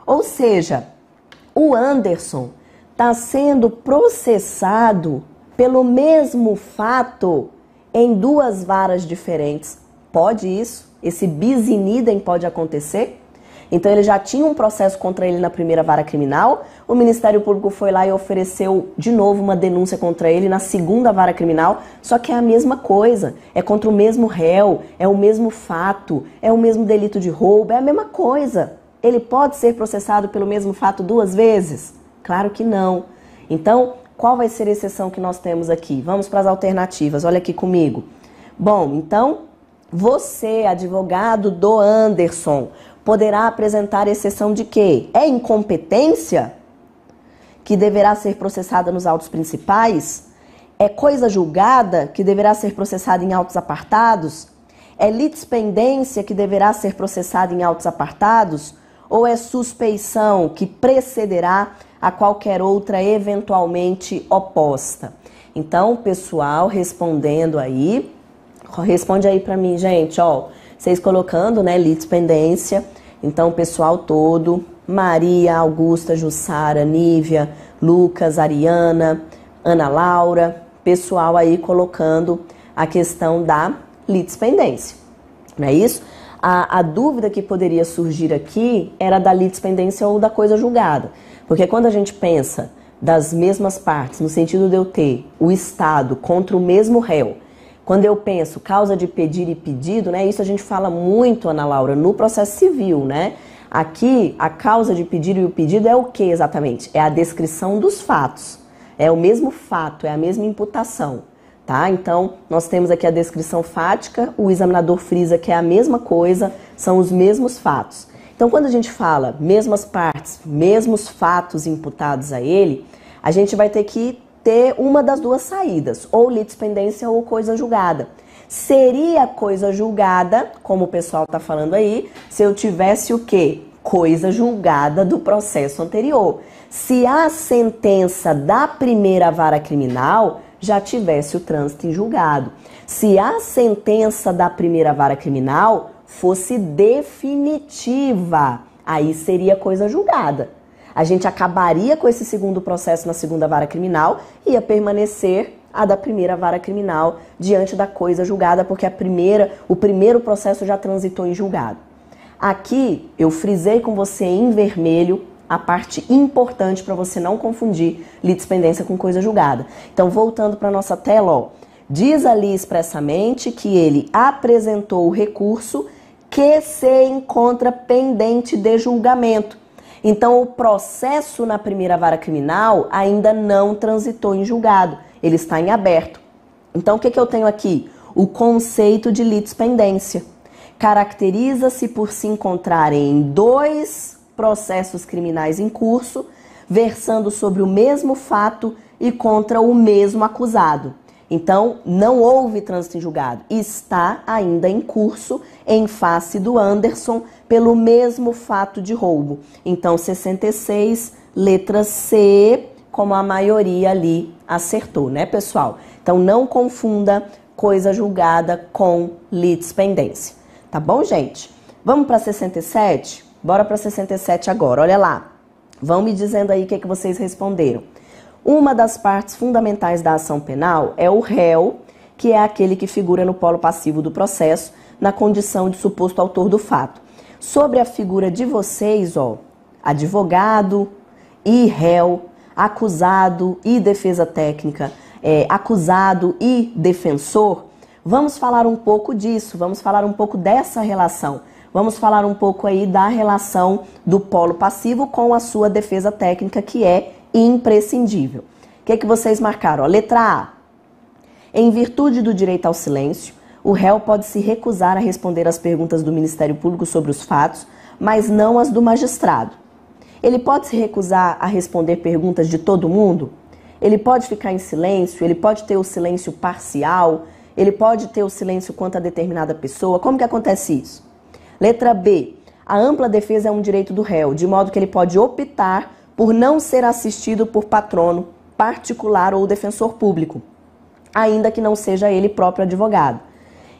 Ou seja, o Anderson está sendo processado pelo mesmo fato em duas varas diferentes. Pode isso? Esse bis idem pode acontecer? Então ele já tinha um processo contra ele na primeira vara criminal. O Ministério Público foi lá e ofereceu de novo uma denúncia contra ele na segunda vara criminal, só que é a mesma coisa, é contra o mesmo réu, é o mesmo fato, é o mesmo delito de roubo, é a mesma coisa. Ele pode ser processado pelo mesmo fato duas vezes? Claro que não. Então, qual vai ser a exceção que nós temos aqui? Vamos para as alternativas. Olha aqui comigo. Bom, então você, advogado do Anderson, poderá apresentar exceção de quê? É incompetência? Que deverá ser processada nos autos principais? É coisa julgada que deverá ser processada em autos apartados? É litispendência que deverá ser processada em autos apartados? Ou é suspeição que precederá a qualquer outra eventualmente oposta? Então, pessoal, respondendo aí, responde aí para mim, gente, ó vocês colocando, né, litispendência. Então, o pessoal todo, Maria, Augusta, Jussara, Nívia, Lucas, Ariana, Ana Laura, pessoal aí colocando a questão da litispendência. Não é isso? A, a, dúvida que poderia surgir aqui era da litispendência ou da coisa julgada. Porque quando a gente pensa das mesmas partes, no sentido de eu ter o Estado contra o mesmo réu, quando eu penso causa de pedir e pedido, né? Isso a gente fala muito, Ana Laura, no processo civil, né? Aqui, a causa de pedir e o pedido é o que exatamente? É a descrição dos fatos. É o mesmo fato, é a mesma imputação, tá? Então, nós temos aqui a descrição fática, o examinador frisa que é a mesma coisa, são os mesmos fatos. Então, quando a gente fala mesmas partes, mesmos fatos imputados a ele, a gente vai ter que ter uma das duas saídas, ou litispendência ou coisa julgada. Seria coisa julgada, como o pessoal está falando aí, se eu tivesse o quê? Coisa julgada do processo anterior. Se a sentença da primeira vara criminal já tivesse o trânsito em julgado. Se a sentença da primeira vara criminal fosse definitiva, aí seria coisa julgada. A gente acabaria com esse segundo processo na segunda vara criminal e ia permanecer a da primeira vara criminal diante da coisa julgada, porque a primeira, o primeiro processo já transitou em julgado. Aqui eu frisei com você em vermelho a parte importante para você não confundir litispendência com coisa julgada. Então, voltando para nossa tela, ó, diz ali expressamente que ele apresentou o recurso que se encontra pendente de julgamento. Então, o processo na primeira vara criminal ainda não transitou em julgado, ele está em aberto. Então, o que, que eu tenho aqui? O conceito de litispendência. Caracteriza-se por se encontrarem em dois processos criminais em curso, versando sobre o mesmo fato e contra o mesmo acusado. Então, não houve trânsito em julgado. Está ainda em curso em face do Anderson pelo mesmo fato de roubo. Então, 66, letra C, como a maioria ali acertou, né, pessoal? Então, não confunda coisa julgada com litispendência. Tá bom, gente? Vamos para 67? Bora para 67 agora. Olha lá. Vão me dizendo aí o que, é que vocês responderam. Uma das partes fundamentais da ação penal é o réu, que é aquele que figura no polo passivo do processo, na condição de suposto autor do fato sobre a figura de vocês, ó, advogado e réu, acusado e defesa técnica, é, acusado e defensor, vamos falar um pouco disso, vamos falar um pouco dessa relação. Vamos falar um pouco aí da relação do polo passivo com a sua defesa técnica, que é imprescindível. O que, é que vocês marcaram? Ó, letra A. Em virtude do direito ao silêncio, o réu pode se recusar a responder às perguntas do Ministério Público sobre os fatos, mas não as do magistrado. Ele pode se recusar a responder perguntas de todo mundo? Ele pode ficar em silêncio? Ele pode ter o silêncio parcial? Ele pode ter o silêncio quanto a determinada pessoa? Como que acontece isso? Letra B. A ampla defesa é um direito do réu, de modo que ele pode optar por não ser assistido por patrono particular ou defensor público, ainda que não seja ele próprio advogado.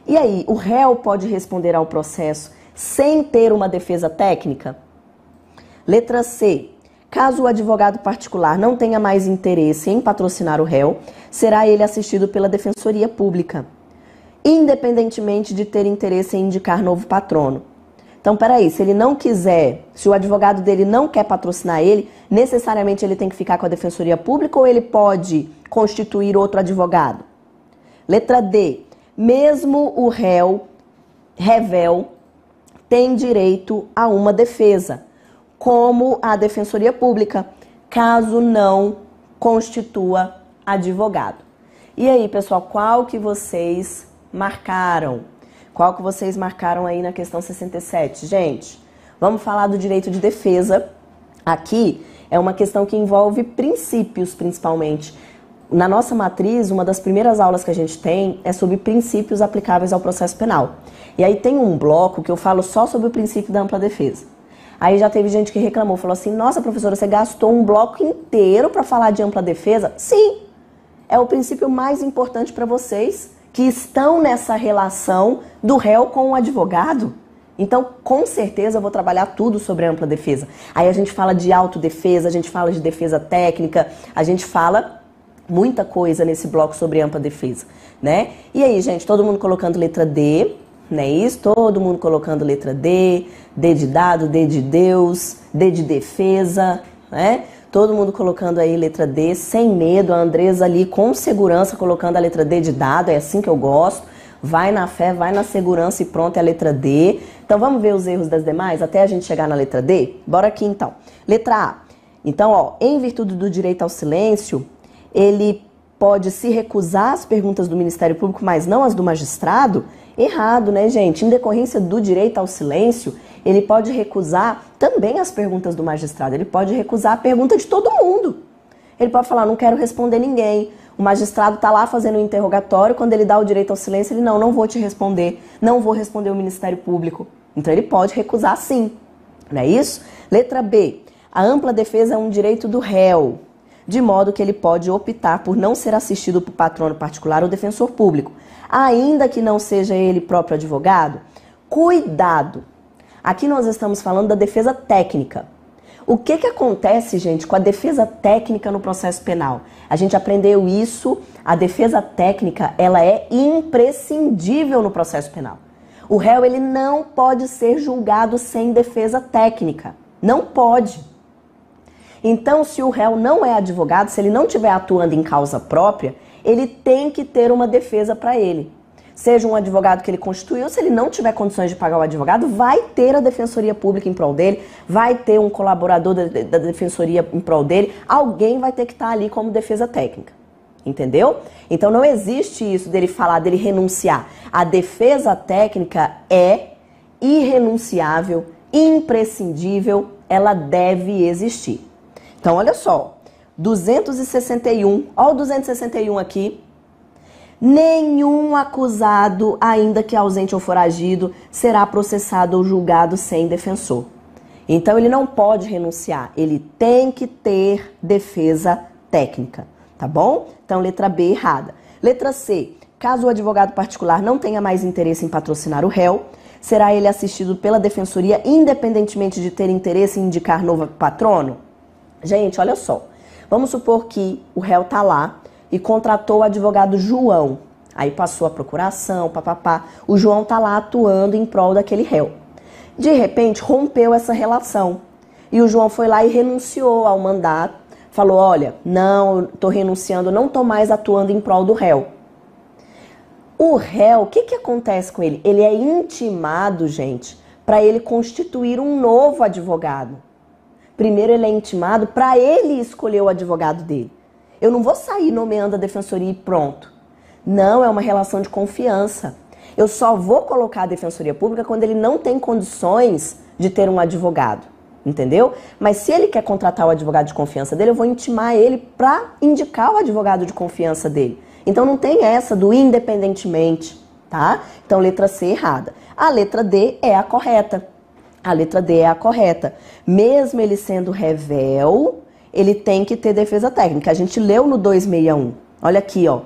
E aí, o réu pode responder ao processo sem ter uma defesa técnica? Letra C. Caso o advogado particular não tenha mais interesse em patrocinar o réu, será ele assistido pela defensoria pública, independentemente de ter interesse em indicar novo patrono. Então, peraí, se ele não quiser, se o advogado dele não quer patrocinar ele, necessariamente ele tem que ficar com a defensoria pública ou ele pode constituir outro advogado? Letra D mesmo o réu, revel, tem direito a uma defesa, como a defensoria pública, caso não constitua advogado. E aí, pessoal, qual que vocês marcaram? Qual que vocês marcaram aí na questão 67? Gente, vamos falar do direito de defesa. Aqui é uma questão que envolve princípios, principalmente na nossa matriz, uma das primeiras aulas que a gente tem é sobre princípios aplicáveis ao processo penal. E aí tem um bloco que eu falo só sobre o princípio da ampla defesa. Aí já teve gente que reclamou, falou assim: "Nossa, professora, você gastou um bloco inteiro para falar de ampla defesa?" Sim. É o princípio mais importante para vocês que estão nessa relação do réu com o advogado. Então, com certeza, eu vou trabalhar tudo sobre ampla defesa. Aí a gente fala de autodefesa, a gente fala de defesa técnica, a gente fala muita coisa nesse bloco sobre ampla defesa, né? E aí, gente, todo mundo colocando letra D, né? isso? Todo mundo colocando letra D, D de dado, D de Deus, D de defesa, né? Todo mundo colocando aí letra D, sem medo, a Andresa ali com segurança colocando a letra D de dado, é assim que eu gosto. Vai na fé, vai na segurança e pronto, é a letra D. Então vamos ver os erros das demais até a gente chegar na letra D? Bora aqui então. Letra A. Então, ó, em virtude do direito ao silêncio, ele pode se recusar às perguntas do Ministério Público, mas não as do magistrado, errado, né, gente? Em decorrência do direito ao silêncio, ele pode recusar também as perguntas do magistrado, ele pode recusar a pergunta de todo mundo. Ele pode falar, não quero responder ninguém. O magistrado está lá fazendo o um interrogatório, quando ele dá o direito ao silêncio, ele não, não vou te responder, não vou responder o Ministério Público. Então ele pode recusar sim, não é isso? Letra B. A ampla defesa é um direito do réu de modo que ele pode optar por não ser assistido por patrono particular ou defensor público, ainda que não seja ele próprio advogado. Cuidado! Aqui nós estamos falando da defesa técnica. O que, que acontece, gente, com a defesa técnica no processo penal? A gente aprendeu isso, a defesa técnica, ela é imprescindível no processo penal. O réu, ele não pode ser julgado sem defesa técnica. Não pode. Então, se o réu não é advogado, se ele não estiver atuando em causa própria, ele tem que ter uma defesa para ele. Seja um advogado que ele constituiu, se ele não tiver condições de pagar o advogado, vai ter a defensoria pública em prol dele, vai ter um colaborador da, da defensoria em prol dele, alguém vai ter que estar tá ali como defesa técnica. Entendeu? Então não existe isso dele falar, dele renunciar. A defesa técnica é irrenunciável, imprescindível, ela deve existir. Então, olha só. 261, olha o 261 aqui. Nenhum acusado, ainda que ausente ou foragido, será processado ou julgado sem defensor. Então ele não pode renunciar, ele tem que ter defesa técnica, tá bom? Então letra B errada. Letra C. Caso o advogado particular não tenha mais interesse em patrocinar o réu, será ele assistido pela defensoria independentemente de ter interesse em indicar novo patrono? Gente, olha só. Vamos supor que o réu tá lá e contratou o advogado João. Aí passou a procuração, papapá. O João tá lá atuando em prol daquele réu. De repente, rompeu essa relação. E o João foi lá e renunciou ao mandato. Falou: "Olha, não, tô renunciando, não tô mais atuando em prol do réu". O réu, o que que acontece com ele? Ele é intimado, gente, para ele constituir um novo advogado. Primeiro ele é intimado para ele escolher o advogado dele. Eu não vou sair nomeando a defensoria e pronto. Não, é uma relação de confiança. Eu só vou colocar a defensoria pública quando ele não tem condições de ter um advogado, entendeu? Mas se ele quer contratar o advogado de confiança dele, eu vou intimar ele para indicar o advogado de confiança dele. Então não tem essa do independentemente, tá? Então letra C é errada. A letra D é a correta. A letra D é a correta. Mesmo ele sendo revel, ele tem que ter defesa técnica. A gente leu no 261. Olha aqui, ó.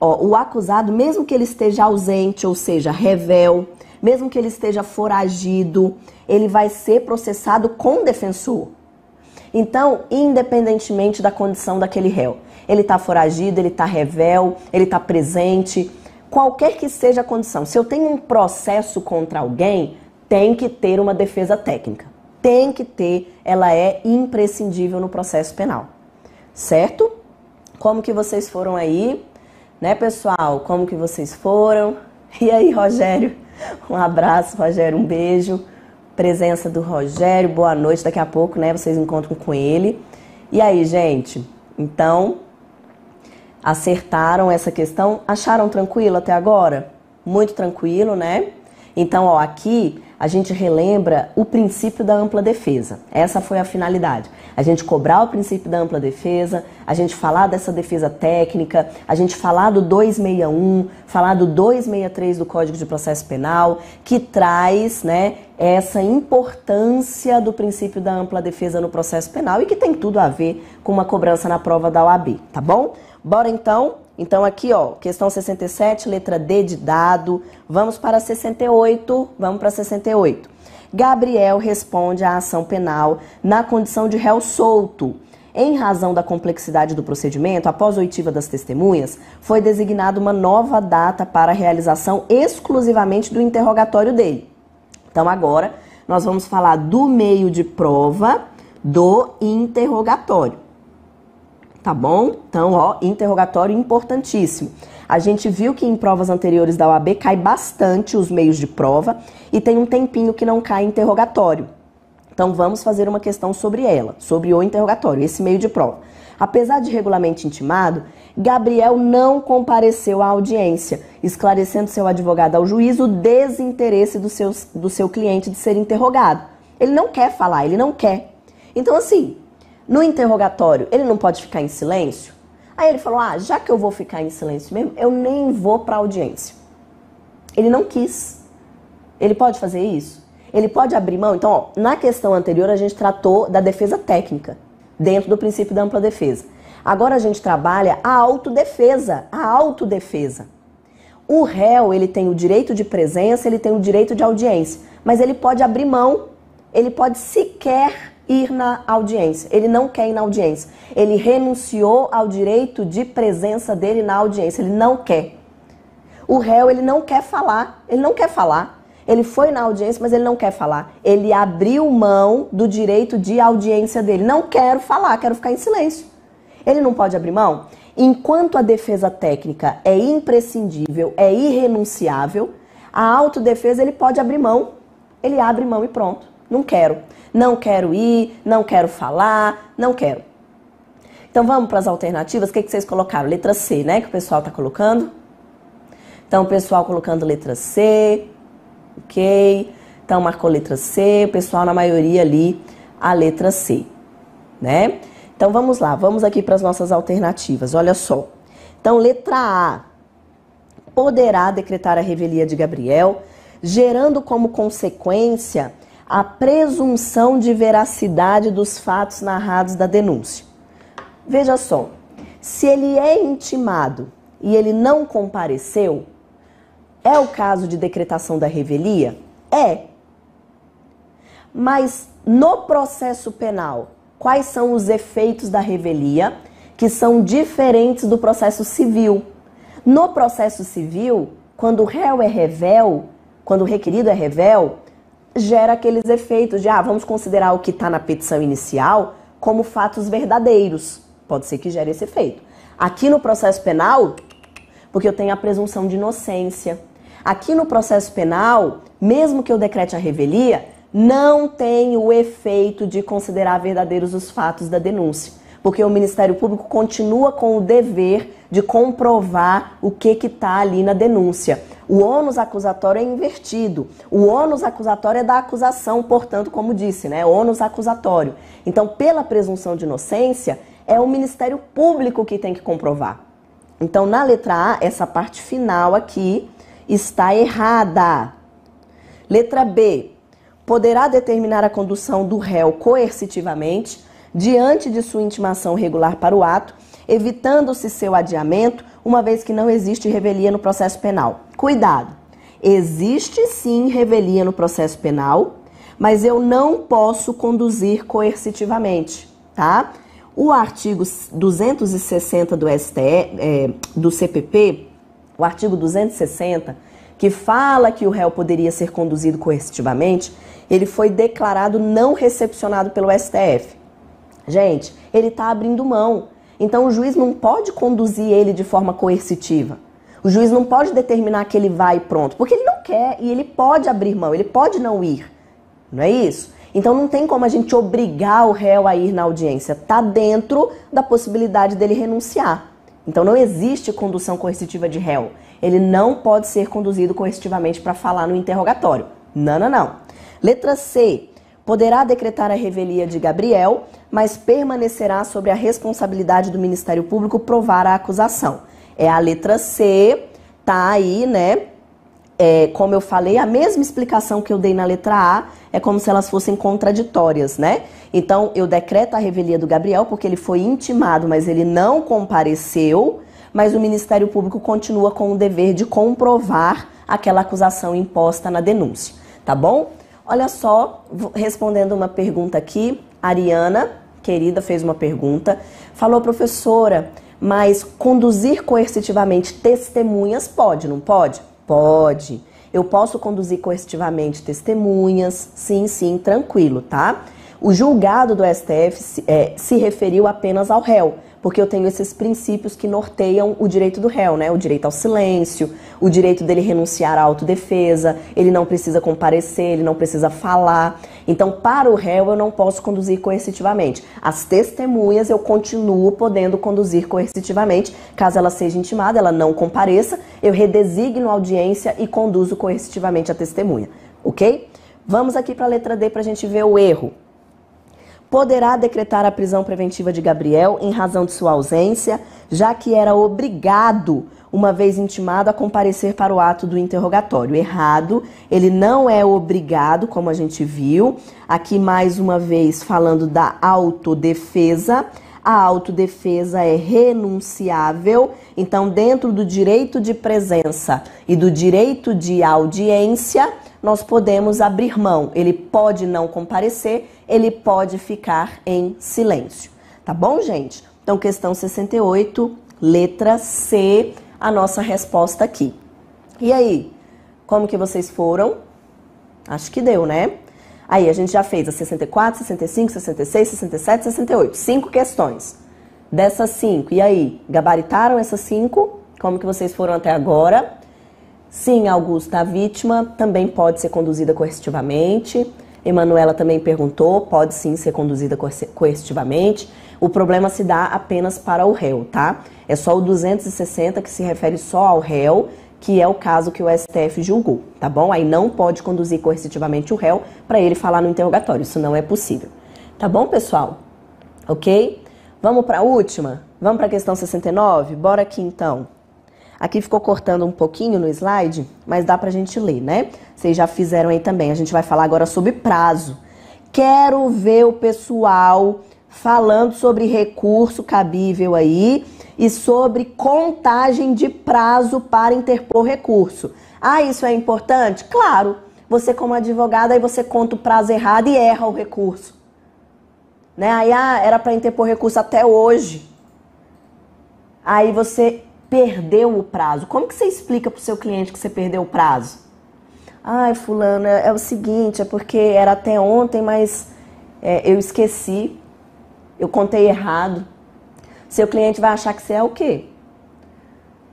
ó o acusado, mesmo que ele esteja ausente, ou seja, revel, mesmo que ele esteja foragido, ele vai ser processado com defensor. Então, independentemente da condição daquele réu, ele está foragido, ele está revel, ele está presente, qualquer que seja a condição. Se eu tenho um processo contra alguém, tem que ter uma defesa técnica. Tem que ter, ela é imprescindível no processo penal. Certo? Como que vocês foram aí? Né, pessoal? Como que vocês foram? E aí, Rogério? Um abraço, Rogério, um beijo. Presença do Rogério, boa noite. Daqui a pouco, né, vocês encontram com ele. E aí, gente? Então, acertaram essa questão? Acharam tranquilo até agora? Muito tranquilo, né? Então, ó, aqui a gente relembra o princípio da ampla defesa. Essa foi a finalidade. A gente cobrar o princípio da ampla defesa, a gente falar dessa defesa técnica, a gente falar do 261, falar do 263 do Código de Processo Penal, que traz, né, essa importância do princípio da ampla defesa no processo penal e que tem tudo a ver com uma cobrança na prova da OAB, tá bom? Bora então então aqui, ó, questão 67, letra D de dado. Vamos para 68, vamos para 68. Gabriel responde à ação penal na condição de réu solto. Em razão da complexidade do procedimento, após a oitiva das testemunhas, foi designada uma nova data para a realização exclusivamente do interrogatório dele. Então agora nós vamos falar do meio de prova do interrogatório tá bom? Então, ó, interrogatório importantíssimo. A gente viu que em provas anteriores da OAB cai bastante os meios de prova e tem um tempinho que não cai interrogatório. Então, vamos fazer uma questão sobre ela, sobre o interrogatório, esse meio de prova. Apesar de regulamento intimado, Gabriel não compareceu à audiência, esclarecendo seu advogado ao juiz o desinteresse do seu, do seu cliente de ser interrogado. Ele não quer falar, ele não quer. Então, assim, no interrogatório, ele não pode ficar em silêncio? Aí ele falou: Ah, já que eu vou ficar em silêncio mesmo, eu nem vou para a audiência. Ele não quis. Ele pode fazer isso? Ele pode abrir mão? Então, ó, na questão anterior, a gente tratou da defesa técnica, dentro do princípio da ampla defesa. Agora a gente trabalha a autodefesa, a autodefesa. O réu, ele tem o direito de presença, ele tem o direito de audiência, mas ele pode abrir mão, ele pode sequer ir na audiência. Ele não quer ir na audiência. Ele renunciou ao direito de presença dele na audiência. Ele não quer. O réu, ele não quer falar. Ele não quer falar. Ele foi na audiência, mas ele não quer falar. Ele abriu mão do direito de audiência dele. Não quero falar, quero ficar em silêncio. Ele não pode abrir mão? Enquanto a defesa técnica é imprescindível, é irrenunciável, a autodefesa ele pode abrir mão. Ele abre mão e pronto. Não quero. Não quero ir, não quero falar, não quero. Então vamos para as alternativas. O que, que vocês colocaram? Letra C, né? Que o pessoal está colocando. Então o pessoal colocando letra C, ok? Então marcou letra C, o pessoal na maioria ali a letra C, né? Então vamos lá, vamos aqui para as nossas alternativas. Olha só. Então letra A poderá decretar a revelia de Gabriel, gerando como consequência a presunção de veracidade dos fatos narrados da denúncia. Veja só, se ele é intimado e ele não compareceu, é o caso de decretação da revelia? É. Mas no processo penal, quais são os efeitos da revelia que são diferentes do processo civil? No processo civil, quando o réu é revel, quando o requerido é revel, gera aqueles efeitos de, ah, vamos considerar o que está na petição inicial como fatos verdadeiros. Pode ser que gere esse efeito. Aqui no processo penal, porque eu tenho a presunção de inocência. Aqui no processo penal, mesmo que eu decrete a revelia, não tem o efeito de considerar verdadeiros os fatos da denúncia porque o Ministério Público continua com o dever de comprovar o que está ali na denúncia. O ônus acusatório é invertido. O ônus acusatório é da acusação, portanto, como disse, né? Ônus acusatório. Então, pela presunção de inocência, é o Ministério Público que tem que comprovar. Então, na letra A, essa parte final aqui está errada. Letra B, poderá determinar a condução do réu coercitivamente diante de sua intimação regular para o ato, evitando-se seu adiamento, uma vez que não existe revelia no processo penal. Cuidado! Existe sim revelia no processo penal, mas eu não posso conduzir coercitivamente, tá? O artigo 260 do STE, é, do CPP, o artigo 260, que fala que o réu poderia ser conduzido coercitivamente, ele foi declarado não recepcionado pelo STF. Gente, ele está abrindo mão. Então o juiz não pode conduzir ele de forma coercitiva. O juiz não pode determinar que ele vai e pronto, porque ele não quer e ele pode abrir mão, ele pode não ir. Não é isso? Então não tem como a gente obrigar o réu a ir na audiência. Está dentro da possibilidade dele renunciar. Então não existe condução coercitiva de réu. Ele não pode ser conduzido coercitivamente para falar no interrogatório. Não, não, não. Letra C. Poderá decretar a revelia de Gabriel mas permanecerá sobre a responsabilidade do Ministério Público provar a acusação. É a letra C, tá aí, né? É, como eu falei, a mesma explicação que eu dei na letra A é como se elas fossem contraditórias, né? Então eu decreto a revelia do Gabriel porque ele foi intimado, mas ele não compareceu. Mas o Ministério Público continua com o dever de comprovar aquela acusação imposta na denúncia, tá bom? Olha só, respondendo uma pergunta aqui Ariana, querida, fez uma pergunta. Falou, professora, mas conduzir coercitivamente testemunhas pode, não pode? Pode. Eu posso conduzir coercitivamente testemunhas, sim, sim, tranquilo, tá? O julgado do STF se, é, se referiu apenas ao réu, porque eu tenho esses princípios que norteiam o direito do réu, né? O direito ao silêncio, o direito dele renunciar à autodefesa, ele não precisa comparecer, ele não precisa falar. Então, para o réu, eu não posso conduzir coercitivamente. As testemunhas eu continuo podendo conduzir coercitivamente, caso ela seja intimada, ela não compareça, eu redesigno a audiência e conduzo coercitivamente a testemunha, ok? Vamos aqui para a letra D para a gente ver o erro poderá decretar a prisão preventiva de Gabriel em razão de sua ausência, já que era obrigado, uma vez intimado, a comparecer para o ato do interrogatório. Errado, ele não é obrigado, como a gente viu. Aqui, mais uma vez, falando da autodefesa. A autodefesa é renunciável, então, dentro do direito de presença e do direito de audiência, nós podemos abrir mão. Ele pode não comparecer ele pode ficar em silêncio. Tá bom, gente? Então, questão 68, letra C, a nossa resposta aqui. E aí, como que vocês foram? Acho que deu, né? Aí, a gente já fez a 64, 65, 66, 67, 68. Cinco questões. Dessas cinco, e aí, gabaritaram essas cinco? Como que vocês foram até agora? Sim, Augusta a vítima também pode ser conduzida coercitivamente. Emanuela também perguntou, pode sim ser conduzida coercitivamente. O problema se dá apenas para o réu, tá? É só o 260 que se refere só ao réu, que é o caso que o STF julgou, tá bom? Aí não pode conduzir coercitivamente o réu para ele falar no interrogatório, isso não é possível. Tá bom, pessoal? OK? Vamos para a última? Vamos para a questão 69? Bora aqui então. Aqui ficou cortando um pouquinho no slide, mas dá pra gente ler, né? Vocês já fizeram aí também. A gente vai falar agora sobre prazo. Quero ver o pessoal falando sobre recurso cabível aí e sobre contagem de prazo para interpor recurso. Ah, isso é importante? Claro. Você como advogada aí você conta o prazo errado e erra o recurso. Né? Aí ah, era para interpor recurso até hoje. Aí você perdeu o prazo. Como que você explica para o seu cliente que você perdeu o prazo? Ai, fulana, é, é o seguinte, é porque era até ontem, mas é, eu esqueci, eu contei errado. Seu cliente vai achar que você é o quê?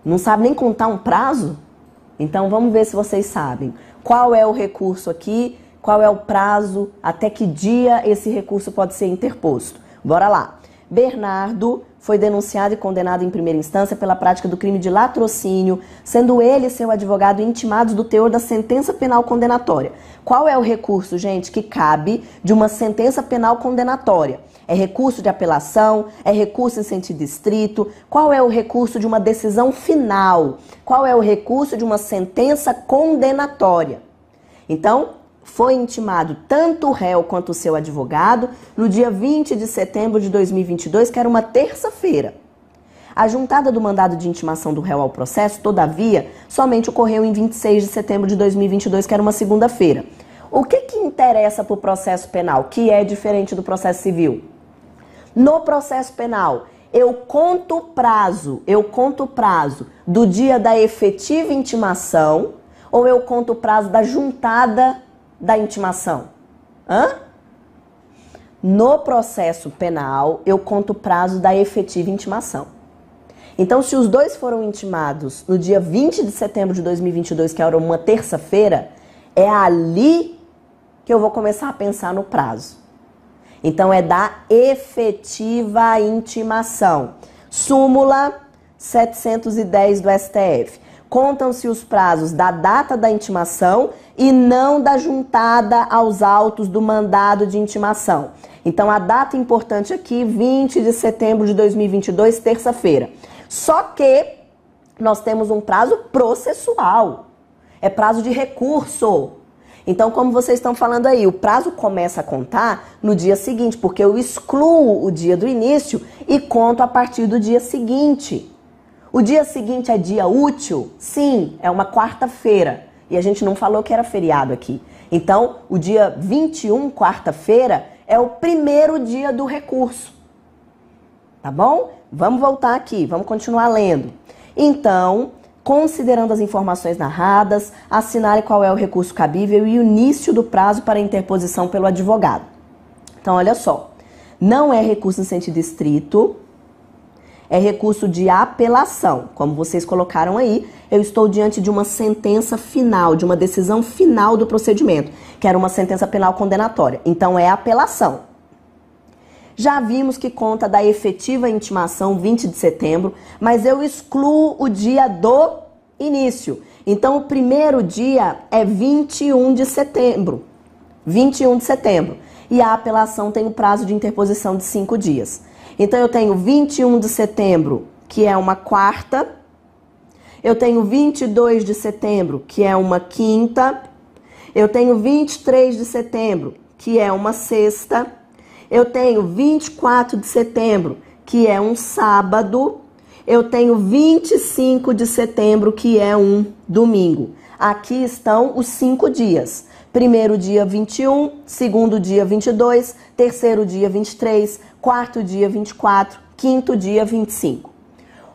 Não sabe nem contar um prazo? Então vamos ver se vocês sabem. Qual é o recurso aqui? Qual é o prazo? Até que dia esse recurso pode ser interposto? Bora lá. Bernardo foi denunciado e condenado em primeira instância pela prática do crime de latrocínio, sendo ele e seu advogado intimados do teor da sentença penal condenatória. Qual é o recurso, gente, que cabe de uma sentença penal condenatória? É recurso de apelação? É recurso em sentido estrito? Qual é o recurso de uma decisão final? Qual é o recurso de uma sentença condenatória? Então, foi intimado tanto o réu quanto o seu advogado no dia 20 de setembro de 2022, que era uma terça-feira. A juntada do mandado de intimação do réu ao processo, todavia, somente ocorreu em 26 de setembro de 2022, que era uma segunda-feira. O que, que interessa para o processo penal, que é diferente do processo civil? No processo penal, eu conto o prazo, eu conto o prazo do dia da efetiva intimação ou eu conto o prazo da juntada da intimação? Hã? No processo penal, eu conto o prazo da efetiva intimação. Então, se os dois foram intimados no dia 20 de setembro de 2022, que era uma terça-feira, é ali que eu vou começar a pensar no prazo. Então, é da efetiva intimação. Súmula 710 do STF contam-se os prazos da data da intimação e não da juntada aos autos do mandado de intimação. Então, a data importante aqui, 20 de setembro de 2022, terça-feira. Só que nós temos um prazo processual. É prazo de recurso. Então, como vocês estão falando aí, o prazo começa a contar no dia seguinte, porque eu excluo o dia do início e conto a partir do dia seguinte. O dia seguinte é dia útil? Sim, é uma quarta-feira. E a gente não falou que era feriado aqui. Então, o dia 21, quarta-feira, é o primeiro dia do recurso. Tá bom? Vamos voltar aqui, vamos continuar lendo. Então, considerando as informações narradas, assinale qual é o recurso cabível e o início do prazo para interposição pelo advogado. Então, olha só. Não é recurso em sentido estrito, é recurso de apelação. Como vocês colocaram aí, eu estou diante de uma sentença final, de uma decisão final do procedimento, que era uma sentença penal condenatória. Então é apelação. Já vimos que conta da efetiva intimação 20 de setembro, mas eu excluo o dia do início. Então o primeiro dia é 21 de setembro. 21 de setembro. E a apelação tem o prazo de interposição de cinco dias. Então eu tenho 21 de setembro, que é uma quarta. Eu tenho 22 de setembro, que é uma quinta. Eu tenho 23 de setembro, que é uma sexta. Eu tenho 24 de setembro, que é um sábado. Eu tenho 25 de setembro, que é um domingo. Aqui estão os cinco dias. Primeiro dia 21, segundo dia 22, terceiro dia 23, quarto dia 24, quinto dia 25.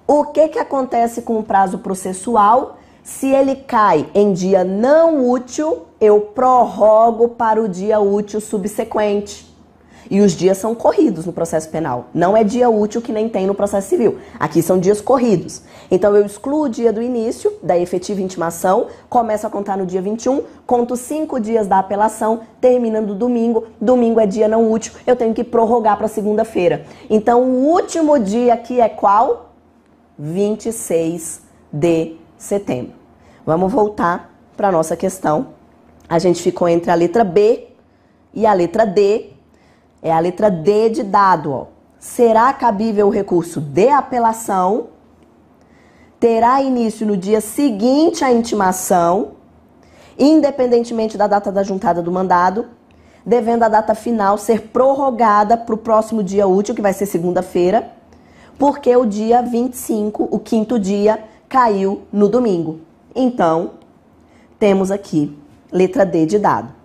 O que, que acontece com o prazo processual? Se ele cai em dia não útil, eu prorrogo para o dia útil subsequente. E os dias são corridos no processo penal. Não é dia útil que nem tem no processo civil. Aqui são dias corridos. Então eu excluo o dia do início, da efetiva intimação, começo a contar no dia 21, conto cinco dias da apelação, terminando domingo. Domingo é dia não útil, eu tenho que prorrogar para segunda-feira. Então o último dia aqui é qual? 26 de setembro. Vamos voltar para nossa questão. A gente ficou entre a letra B e a letra D é a letra D de dado, ó. Será cabível o recurso de apelação? Terá início no dia seguinte à intimação, independentemente da data da juntada do mandado, devendo a data final ser prorrogada para o próximo dia útil, que vai ser segunda-feira, porque o dia 25, o quinto dia, caiu no domingo. Então, temos aqui letra D de dado.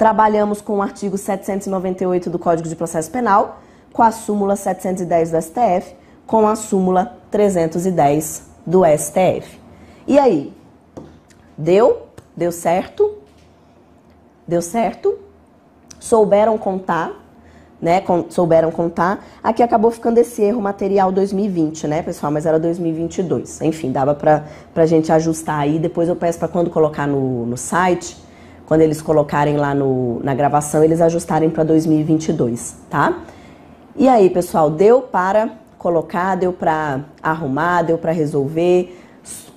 Trabalhamos com o artigo 798 do Código de Processo Penal, com a súmula 710 do STF, com a súmula 310 do STF. E aí? Deu? Deu certo? Deu certo? Souberam contar, né? souberam contar. Aqui acabou ficando esse erro material 2020, né, pessoal? Mas era 2022. Enfim, dava para a gente ajustar aí. Depois eu peço para quando colocar no, no site quando eles colocarem lá no, na gravação, eles ajustarem para 2022, tá? E aí, pessoal, deu para colocar, deu para arrumar, deu para resolver,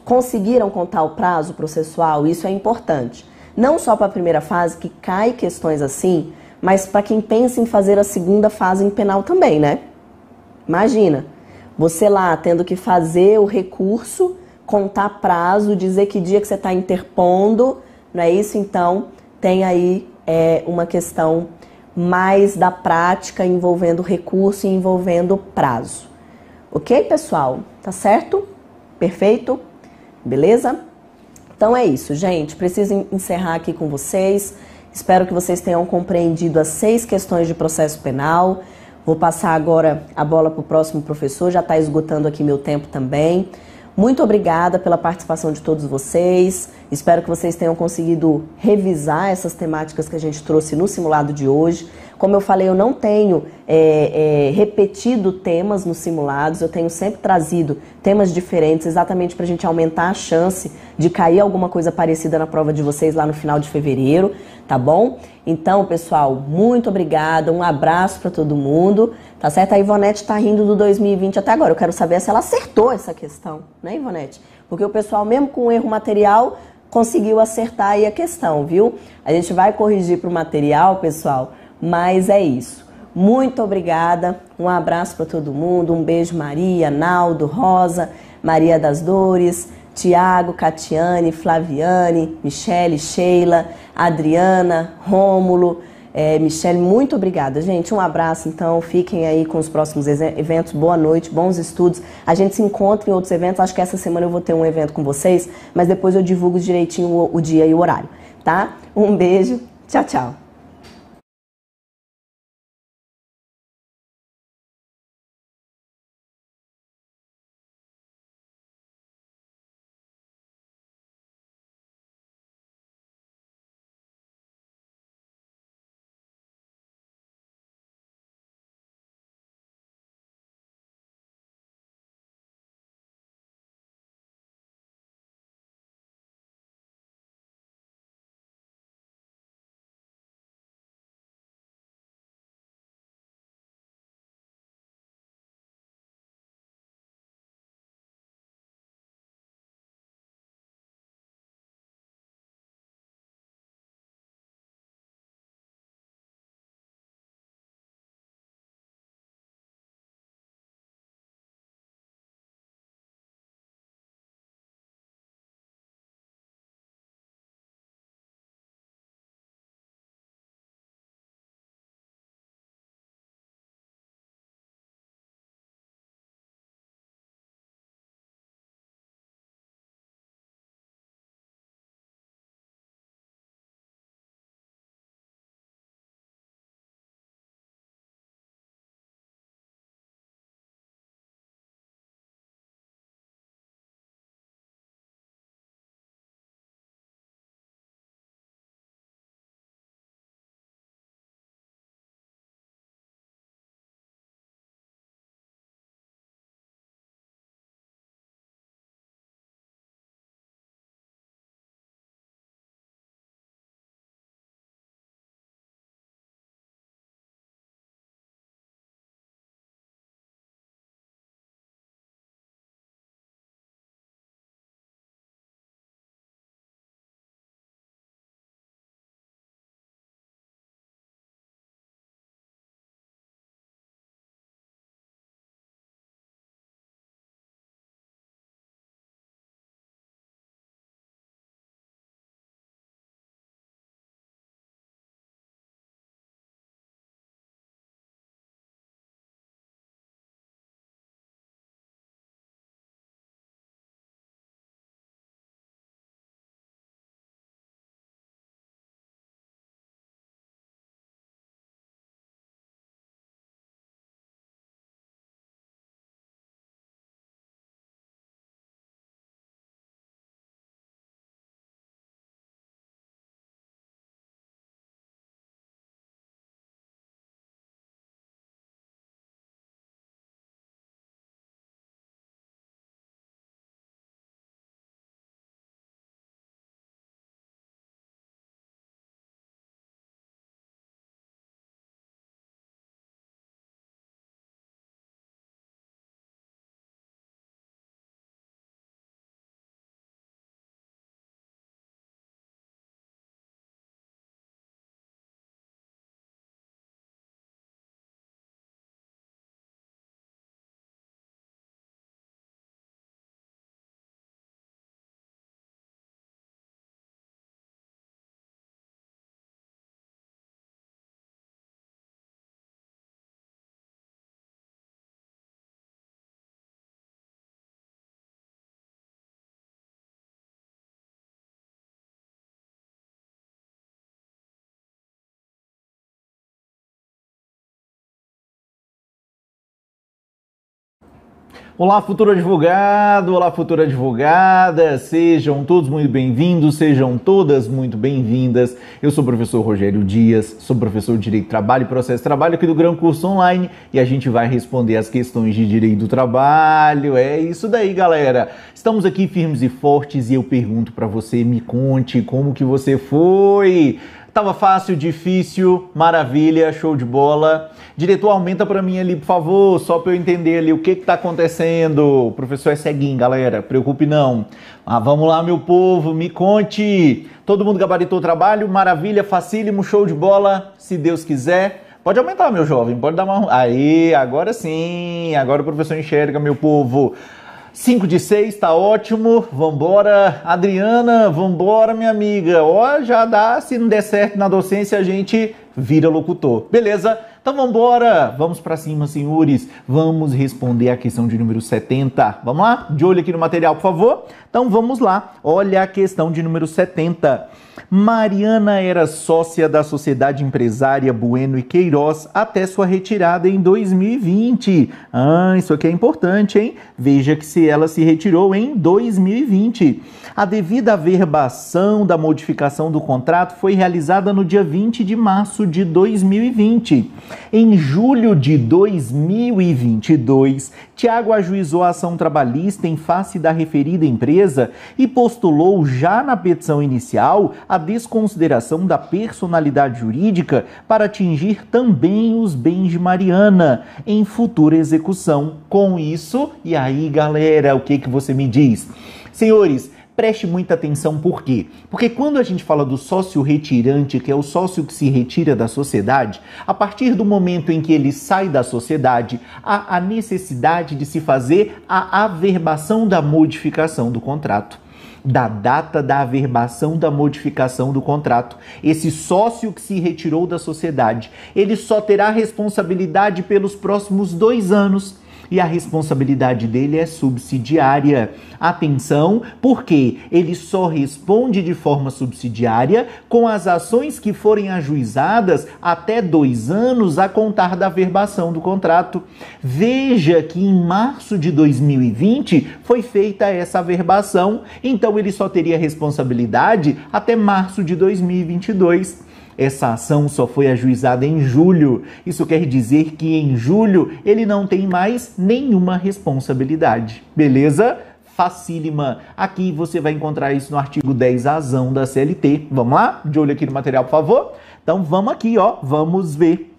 conseguiram contar o prazo processual, isso é importante. Não só para a primeira fase, que cai questões assim, mas para quem pensa em fazer a segunda fase em penal também, né? Imagina, você lá tendo que fazer o recurso, contar prazo, dizer que dia que você está interpondo, não é isso? Então, tem aí é, uma questão mais da prática envolvendo recurso e envolvendo prazo. Ok, pessoal? Tá certo? Perfeito? Beleza? Então é isso, gente. Preciso encerrar aqui com vocês. Espero que vocês tenham compreendido as seis questões de processo penal. Vou passar agora a bola para o próximo professor, já está esgotando aqui meu tempo também. Muito obrigada pela participação de todos vocês. Espero que vocês tenham conseguido revisar essas temáticas que a gente trouxe no simulado de hoje. Como eu falei, eu não tenho é, é, repetido temas nos simulados, eu tenho sempre trazido temas diferentes, exatamente para a gente aumentar a chance de cair alguma coisa parecida na prova de vocês lá no final de fevereiro, tá bom? Então, pessoal, muito obrigada, um abraço para todo mundo, tá certo? A Ivonete está rindo do 2020 até agora, eu quero saber se ela acertou essa questão, né, Ivonete? Porque o pessoal, mesmo com erro material, conseguiu acertar aí a questão, viu? A gente vai corrigir para o material, pessoal, mas é isso. Muito obrigada. Um abraço para todo mundo. Um beijo, Maria, Naldo, Rosa, Maria das Dores, Tiago, Catiane, Flaviane, Michele, Sheila, Adriana, Rômulo. É, Michele, muito obrigada, gente. Um abraço, então. Fiquem aí com os próximos eventos. Boa noite, bons estudos. A gente se encontra em outros eventos. Acho que essa semana eu vou ter um evento com vocês, mas depois eu divulgo direitinho o, o dia e o horário, tá? Um beijo. Tchau, tchau. Olá, futuro advogado, olá, futura advogada, sejam todos muito bem-vindos, sejam todas muito bem-vindas. Eu sou o professor Rogério Dias, sou professor de Direito do Trabalho e Processo de Trabalho aqui do Gran Curso Online e a gente vai responder as questões de Direito do Trabalho. É isso daí, galera. Estamos aqui firmes e fortes e eu pergunto para você, me conte como que você foi. Tava fácil, difícil, maravilha, show de bola. Diretor, aumenta para mim ali, por favor, só para eu entender ali o que que tá acontecendo. O professor é ceguinho, galera, preocupe não. Ah, vamos lá, meu povo, me conte. Todo mundo gabaritou o trabalho, maravilha, facílimo, show de bola, se Deus quiser. Pode aumentar, meu jovem, pode dar uma... Aí, agora sim, agora o professor enxerga, meu povo. 5 de 6, tá ótimo. Vambora, Adriana, vambora, minha amiga. Ó, já dá, se não der certo na docência, a gente vira locutor. Beleza? Então vamos embora, vamos para cima, senhores. Vamos responder a questão de número 70. Vamos lá? De olho aqui no material, por favor. Então vamos lá. Olha a questão de número 70. Mariana era sócia da Sociedade Empresária Bueno e Queiroz até sua retirada em 2020. Ah, isso aqui é importante, hein? Veja que se ela se retirou em 2020. A devida verbação da modificação do contrato foi realizada no dia 20 de março de 2020. Em julho de 2022, Tiago ajuizou a ação trabalhista em face da referida empresa e postulou já na petição inicial a desconsideração da personalidade jurídica para atingir também os bens de Mariana em futura execução. Com isso, e aí galera, o que, que você me diz? Senhores, Preste muita atenção por quê? Porque quando a gente fala do sócio retirante, que é o sócio que se retira da sociedade, a partir do momento em que ele sai da sociedade, há a necessidade de se fazer a averbação da modificação do contrato da data da averbação da modificação do contrato. Esse sócio que se retirou da sociedade, ele só terá responsabilidade pelos próximos dois anos e a responsabilidade dele é subsidiária. Atenção, porque ele só responde de forma subsidiária com as ações que forem ajuizadas até dois anos a contar da verbação do contrato. Veja que em março de 2020 foi feita essa verbação, então ele só teria responsabilidade até março de 2022. Essa ação só foi ajuizada em julho. Isso quer dizer que em julho ele não tem mais nenhuma responsabilidade. Beleza? Facílima. Aqui você vai encontrar isso no artigo 10 azão da CLT. Vamos lá? De olho aqui no material, por favor. Então vamos aqui, ó, vamos ver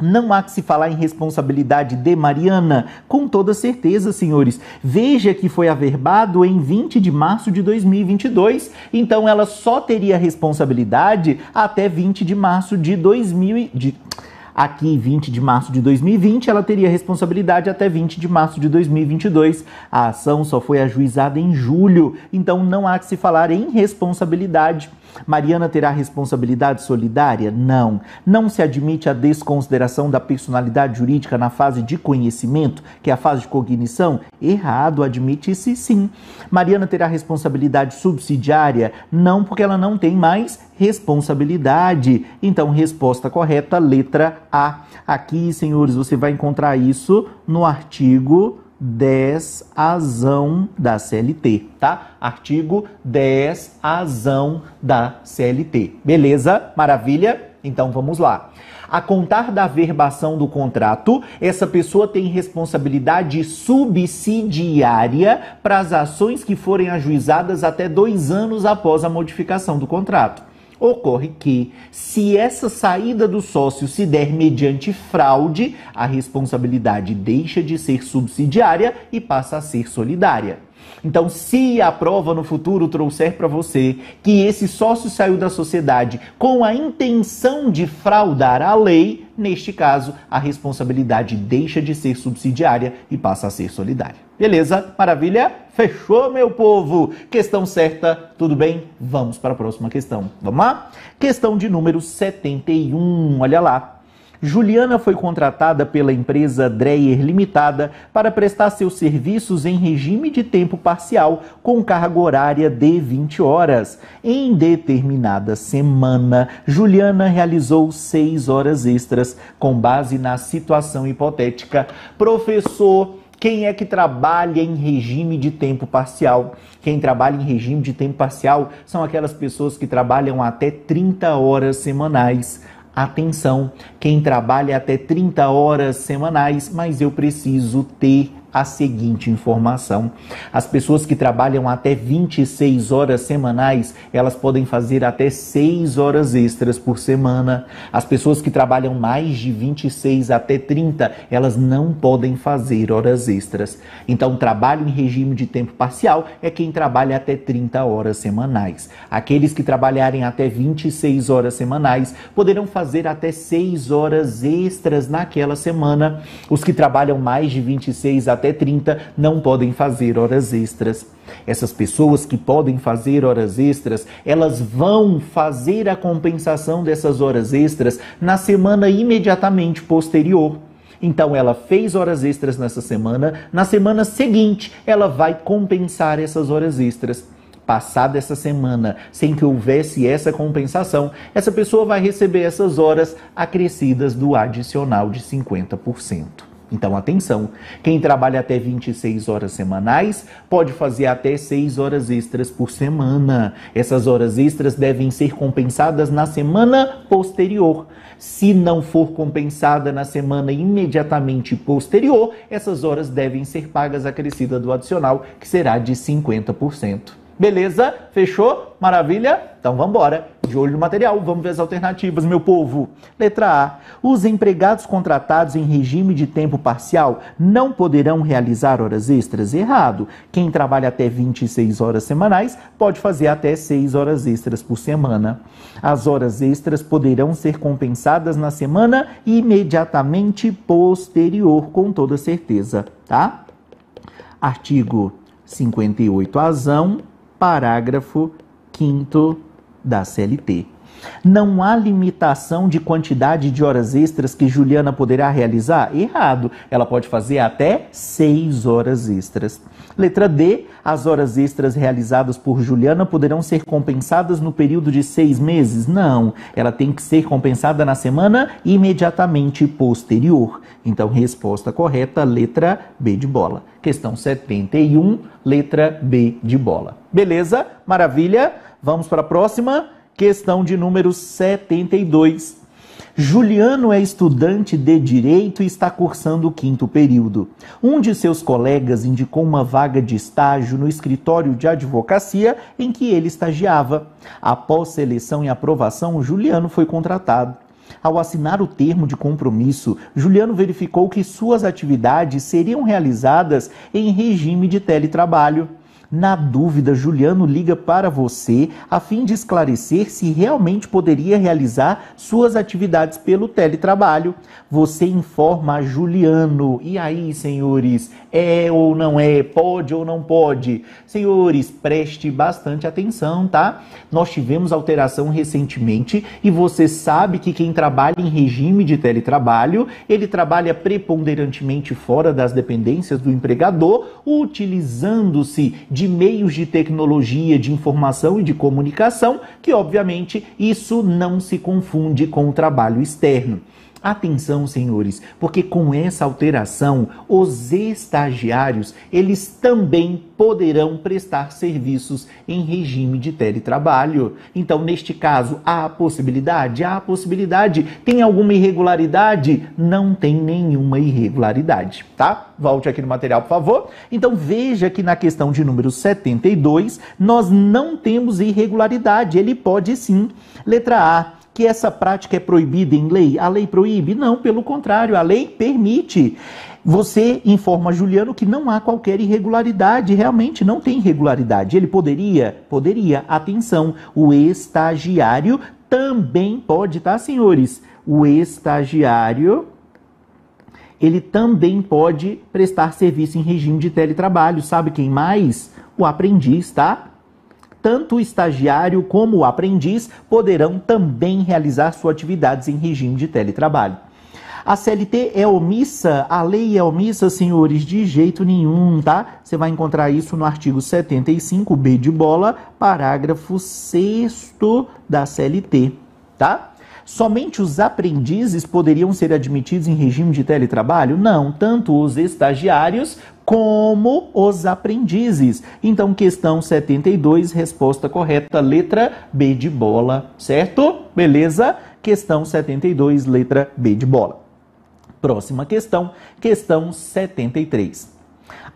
não há que se falar em responsabilidade de Mariana, com toda certeza, senhores. Veja que foi averbado em 20 de março de 2022, então ela só teria responsabilidade até 20 de março de 2000 de aqui 20 de março de 2020, ela teria responsabilidade até 20 de março de 2022. A ação só foi ajuizada em julho, então não há que se falar em responsabilidade Mariana terá responsabilidade solidária? Não. Não se admite a desconsideração da personalidade jurídica na fase de conhecimento, que é a fase de cognição? Errado, admite-se sim. Mariana terá responsabilidade subsidiária? Não, porque ela não tem mais responsabilidade. Então, resposta correta, letra A. Aqui, senhores, você vai encontrar isso no artigo 10 azão da CLT, tá? Artigo 10 azão da CLT. Beleza? Maravilha? Então vamos lá. A contar da verbação do contrato, essa pessoa tem responsabilidade subsidiária para as ações que forem ajuizadas até dois anos após a modificação do contrato. Ocorre que, se essa saída do sócio se der mediante fraude, a responsabilidade deixa de ser subsidiária e passa a ser solidária. Então, se a prova no futuro trouxer para você que esse sócio saiu da sociedade com a intenção de fraudar a lei, neste caso, a responsabilidade deixa de ser subsidiária e passa a ser solidária. Beleza? Maravilha? Fechou, meu povo? Questão certa, tudo bem? Vamos para a próxima questão. Vamos lá? Questão de número 71. Olha lá. Juliana foi contratada pela empresa Dreyer Limitada para prestar seus serviços em regime de tempo parcial com carga horária de 20 horas. Em determinada semana, Juliana realizou 6 horas extras com base na situação hipotética. Professor, quem é que trabalha em regime de tempo parcial? Quem trabalha em regime de tempo parcial são aquelas pessoas que trabalham até 30 horas semanais. Atenção, quem trabalha até 30 horas semanais, mas eu preciso ter a seguinte informação: as pessoas que trabalham até 26 horas semanais, elas podem fazer até 6 horas extras por semana. As pessoas que trabalham mais de 26 até 30, elas não podem fazer horas extras. Então, trabalho em regime de tempo parcial é quem trabalha até 30 horas semanais. Aqueles que trabalharem até 26 horas semanais poderão fazer até 6 horas extras naquela semana. Os que trabalham mais de 26 até até 30 não podem fazer horas extras. Essas pessoas que podem fazer horas extras, elas vão fazer a compensação dessas horas extras na semana imediatamente posterior. Então ela fez horas extras nessa semana, na semana seguinte ela vai compensar essas horas extras. Passada essa semana, sem que houvesse essa compensação, essa pessoa vai receber essas horas acrescidas do adicional de 50%. Então, atenção! Quem trabalha até 26 horas semanais pode fazer até 6 horas extras por semana. Essas horas extras devem ser compensadas na semana posterior. Se não for compensada na semana imediatamente posterior, essas horas devem ser pagas acrescida do adicional, que será de 50%. Beleza? Fechou? Maravilha? Então vamos embora. De olho no material, vamos ver as alternativas, meu povo. Letra A. Os empregados contratados em regime de tempo parcial não poderão realizar horas extras? Errado. Quem trabalha até 26 horas semanais pode fazer até 6 horas extras por semana. As horas extras poderão ser compensadas na semana imediatamente posterior, com toda certeza, tá? Artigo 58 Azão parágrafo 5 da CLT. Não há limitação de quantidade de horas extras que Juliana poderá realizar? Errado. Ela pode fazer até 6 horas extras. Letra D. As horas extras realizadas por Juliana poderão ser compensadas no período de seis meses? Não. Ela tem que ser compensada na semana imediatamente posterior. Então, resposta correta, letra B de bola. Questão 71, letra B de bola. Beleza? Maravilha? Vamos para a próxima. Questão de número 72. Juliano é estudante de direito e está cursando o quinto período. Um de seus colegas indicou uma vaga de estágio no escritório de advocacia em que ele estagiava. Após seleção e aprovação, Juliano foi contratado. Ao assinar o termo de compromisso, Juliano verificou que suas atividades seriam realizadas em regime de teletrabalho. Na dúvida, Juliano liga para você a fim de esclarecer se realmente poderia realizar suas atividades pelo teletrabalho. Você informa a Juliano. E aí, senhores, é ou não é? Pode ou não pode? Senhores, preste bastante atenção, tá? Nós tivemos alteração recentemente e você sabe que quem trabalha em regime de teletrabalho, ele trabalha preponderantemente fora das dependências do empregador, utilizando-se de de meios de tecnologia, de informação e de comunicação, que obviamente isso não se confunde com o trabalho externo. Atenção, senhores, porque com essa alteração, os estagiários, eles também poderão prestar serviços em regime de teletrabalho. Então, neste caso, há a possibilidade, há a possibilidade. Tem alguma irregularidade? Não tem nenhuma irregularidade, tá? Volte aqui no material, por favor. Então, veja que na questão de número 72, nós não temos irregularidade. Ele pode sim. Letra A que essa prática é proibida em lei? A lei proíbe? Não, pelo contrário, a lei permite. Você informa Juliano que não há qualquer irregularidade, realmente não tem irregularidade. Ele poderia? Poderia. Atenção, o estagiário também pode, tá, senhores? O estagiário ele também pode prestar serviço em regime de teletrabalho. Sabe quem mais? O aprendiz, tá? tanto o estagiário como o aprendiz poderão também realizar suas atividades em regime de teletrabalho. A CLT é omissa? A lei é omissa, senhores? De jeito nenhum, tá? Você vai encontrar isso no artigo 75B de bola, parágrafo 6 da CLT, tá? Somente os aprendizes poderiam ser admitidos em regime de teletrabalho? Não, tanto os estagiários como os aprendizes. Então, questão 72, resposta correta, letra B de bola, certo? Beleza? Questão 72, letra B de bola. Próxima questão, questão 73.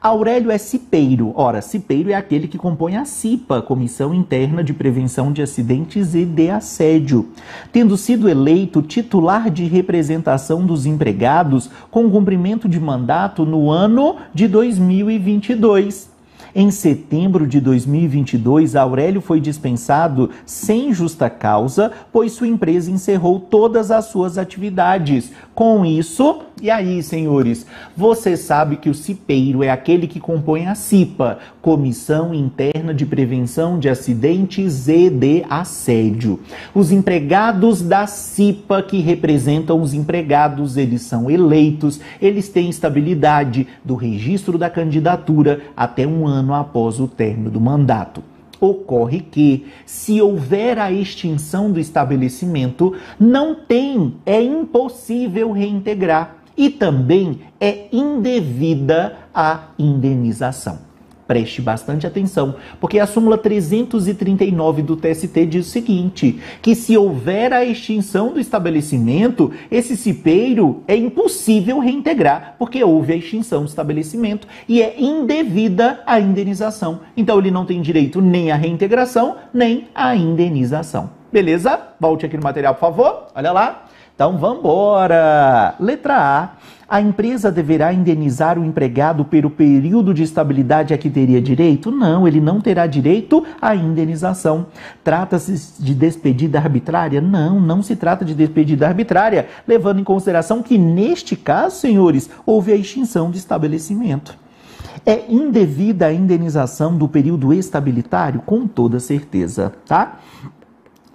Aurélio é cipeiro. Ora, cipeiro é aquele que compõe a CIPA, Comissão Interna de Prevenção de Acidentes e de Assédio, tendo sido eleito titular de representação dos empregados com cumprimento de mandato no ano de 2022. Em setembro de 2022, Aurélio foi dispensado sem justa causa, pois sua empresa encerrou todas as suas atividades. Com isso, e aí, senhores, você sabe que o CIPEIRO é aquele que compõe a CIPA, Comissão Interna de Prevenção de Acidentes e de Assédio. Os empregados da CIPA que representam os empregados, eles são eleitos, eles têm estabilidade do registro da candidatura até um ano ano após o término do mandato. Ocorre que, se houver a extinção do estabelecimento, não tem, é impossível reintegrar e também é indevida a indenização. Preste bastante atenção, porque a súmula 339 do TST diz o seguinte: que se houver a extinção do estabelecimento, esse cipeiro é impossível reintegrar, porque houve a extinção do estabelecimento e é indevida a indenização. Então ele não tem direito nem à reintegração, nem à indenização. Beleza? Volte aqui no material, por favor. Olha lá. Então vamos embora! Letra A. A empresa deverá indenizar o empregado pelo período de estabilidade a que teria direito? Não, ele não terá direito à indenização. Trata-se de despedida arbitrária? Não, não se trata de despedida arbitrária, levando em consideração que, neste caso, senhores, houve a extinção de estabelecimento. É indevida a indenização do período estabilitário? Com toda certeza, tá?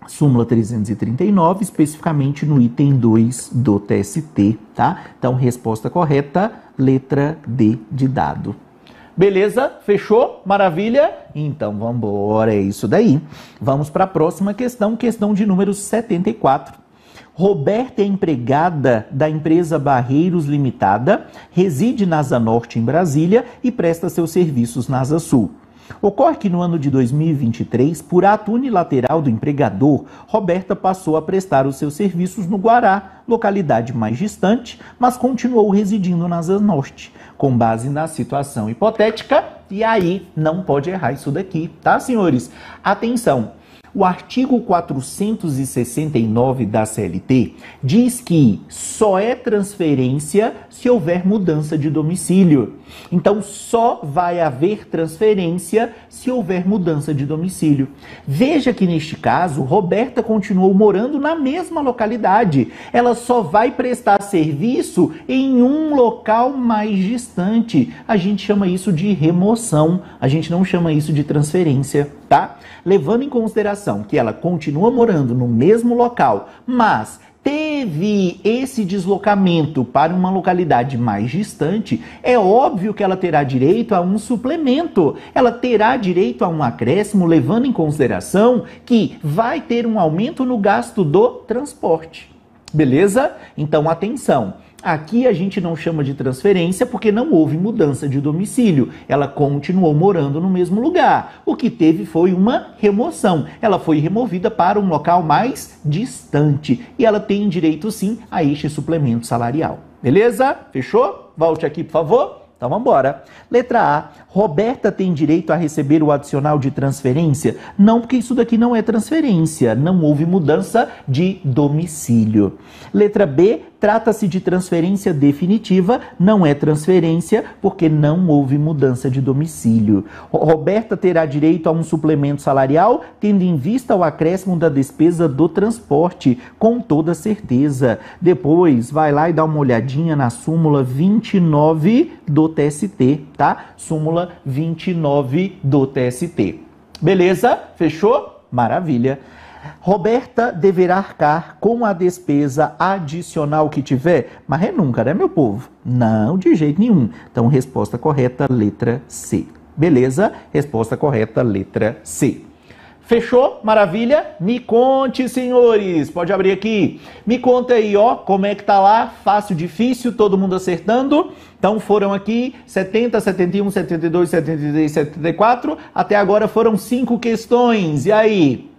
súmula 339, especificamente no item 2 do TST, tá? Então, resposta correta, letra D de dado. Beleza? Fechou? Maravilha? Então, vamos embora, é isso daí. Vamos para a próxima questão, questão de número 74. Roberta é empregada da empresa Barreiros Limitada, reside na Asa Norte, em Brasília, e presta seus serviços na Asa Sul. Ocorre que no ano de 2023, por ato unilateral do empregador, Roberta passou a prestar os seus serviços no Guará, localidade mais distante, mas continuou residindo na Zona Norte. Com base na situação hipotética, e aí não pode errar isso daqui, tá, senhores? Atenção! O artigo 469 da CLT diz que só é transferência se houver mudança de domicílio. Então, só vai haver transferência se houver mudança de domicílio. Veja que neste caso, Roberta continuou morando na mesma localidade. Ela só vai prestar serviço em um local mais distante. A gente chama isso de remoção, a gente não chama isso de transferência tá? Levando em consideração que ela continua morando no mesmo local, mas teve esse deslocamento para uma localidade mais distante, é óbvio que ela terá direito a um suplemento, ela terá direito a um acréscimo, levando em consideração que vai ter um aumento no gasto do transporte. Beleza? Então, atenção! Aqui a gente não chama de transferência porque não houve mudança de domicílio. Ela continuou morando no mesmo lugar. O que teve foi uma remoção. Ela foi removida para um local mais distante e ela tem direito sim a este suplemento salarial. Beleza? Fechou? Volte aqui, por favor. Então vamos embora. Letra A. Roberta tem direito a receber o adicional de transferência? Não, porque isso daqui não é transferência. Não houve mudança de domicílio. Letra B. Trata-se de transferência definitiva, não é transferência, porque não houve mudança de domicílio. Roberta terá direito a um suplemento salarial, tendo em vista o acréscimo da despesa do transporte, com toda certeza. Depois, vai lá e dá uma olhadinha na súmula 29 do TST, tá? Súmula 29 do TST. Beleza? Fechou? Maravilha. Roberta deverá arcar com a despesa adicional que tiver? Mas é nunca, né, meu povo? Não, de jeito nenhum. Então, resposta correta, letra C. Beleza? Resposta correta, letra C. Fechou? Maravilha? Me conte, senhores. Pode abrir aqui. Me conta aí, ó, como é que tá lá? Fácil, difícil, todo mundo acertando? Então foram aqui 70, 71, 72, 73, 74. Até agora foram cinco questões. E aí?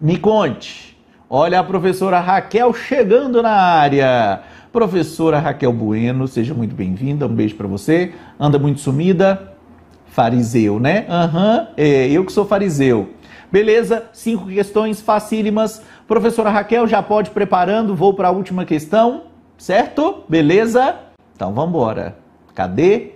Me conte. Olha a professora Raquel chegando na área. Professora Raquel Bueno, seja muito bem-vinda. Um beijo para você. Anda muito sumida? Fariseu, né? Aham, uhum, é, eu que sou fariseu. Beleza? Cinco questões facílimas. Professora Raquel já pode preparando. Vou para a última questão, certo? Beleza? Então vamos embora. Cadê?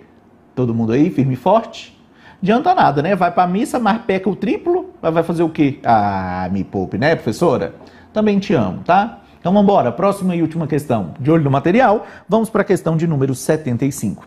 Todo mundo aí, firme e forte? Adianta nada, né? Vai a missa, mas peca o triplo, mas vai fazer o quê? Ah, me poupe, né, professora? Também te amo, tá? Então vamos embora. Próxima e última questão. De olho no material, vamos para a questão de número 75.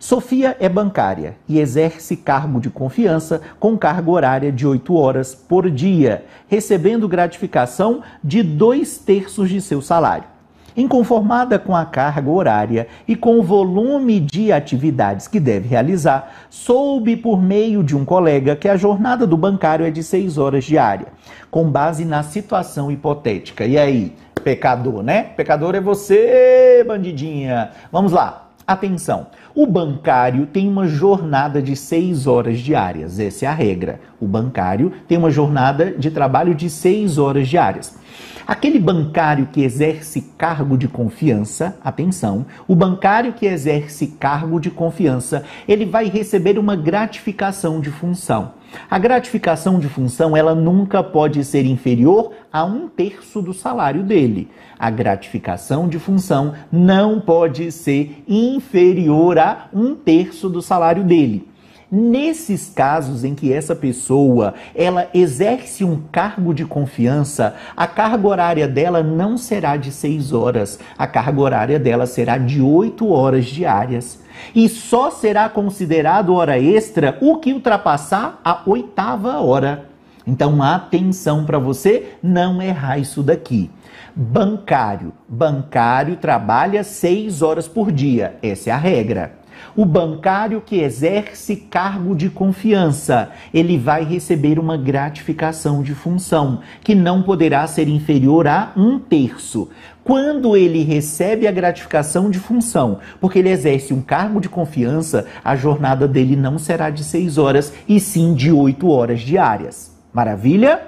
Sofia é bancária e exerce cargo de confiança com carga horária de 8 horas por dia, recebendo gratificação de dois terços de seu salário inconformada com a carga horária e com o volume de atividades que deve realizar, soube por meio de um colega que a jornada do bancário é de 6 horas diária, com base na situação hipotética. E aí, pecador, né? Pecador é você, bandidinha. Vamos lá. Atenção. O bancário tem uma jornada de seis horas diárias, essa é a regra. O bancário tem uma jornada de trabalho de seis horas diárias. Aquele bancário que exerce cargo de confiança, atenção, o bancário que exerce cargo de confiança, ele vai receber uma gratificação de função. A gratificação de função, ela nunca pode ser inferior a um terço do salário dele. A gratificação de função não pode ser inferior a pagar um terço do salário dele. Nesses casos em que essa pessoa ela exerce um cargo de confiança, a carga horária dela não será de 6 horas, a carga horária dela será de 8 horas diárias. E só será considerado hora extra o que ultrapassar a oitava hora. Então, atenção para você não errar isso daqui. Bancário. Bancário trabalha seis horas por dia. Essa é a regra. O bancário que exerce cargo de confiança, ele vai receber uma gratificação de função, que não poderá ser inferior a um terço. Quando ele recebe a gratificação de função, porque ele exerce um cargo de confiança, a jornada dele não será de seis horas, e sim de oito horas diárias. Maravilha?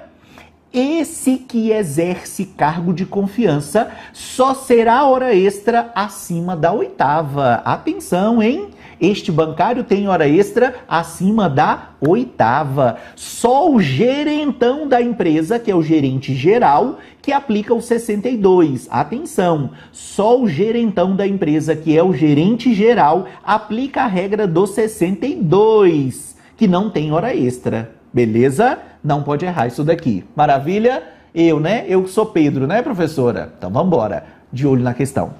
Esse que exerce cargo de confiança só será hora extra acima da oitava. Atenção, hein? Este bancário tem hora extra acima da oitava. Só o gerentão da empresa, que é o gerente geral, que aplica o 62. Atenção, só o gerentão da empresa, que é o gerente geral, aplica a regra do 62, que não tem hora extra. Beleza? Não pode errar isso daqui. Maravilha? Eu, né? Eu sou Pedro, né, professora? Então vamos embora. De olho na questão.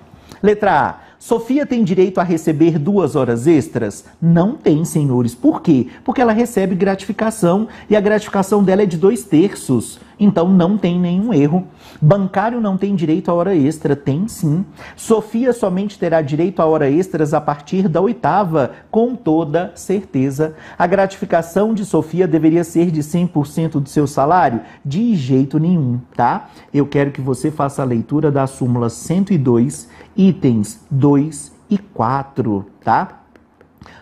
Letra A. Sofia tem direito a receber duas horas extras? Não tem, senhores. Por quê? Porque ela recebe gratificação e a gratificação dela é de dois terços. Então não tem nenhum erro. Bancário não tem direito à hora extra, tem sim. Sofia somente terá direito a hora extras a partir da oitava, com toda certeza. A gratificação de Sofia deveria ser de 100% do seu salário? De jeito nenhum, tá? Eu quero que você faça a leitura da súmula 102, itens 2 e 4, tá?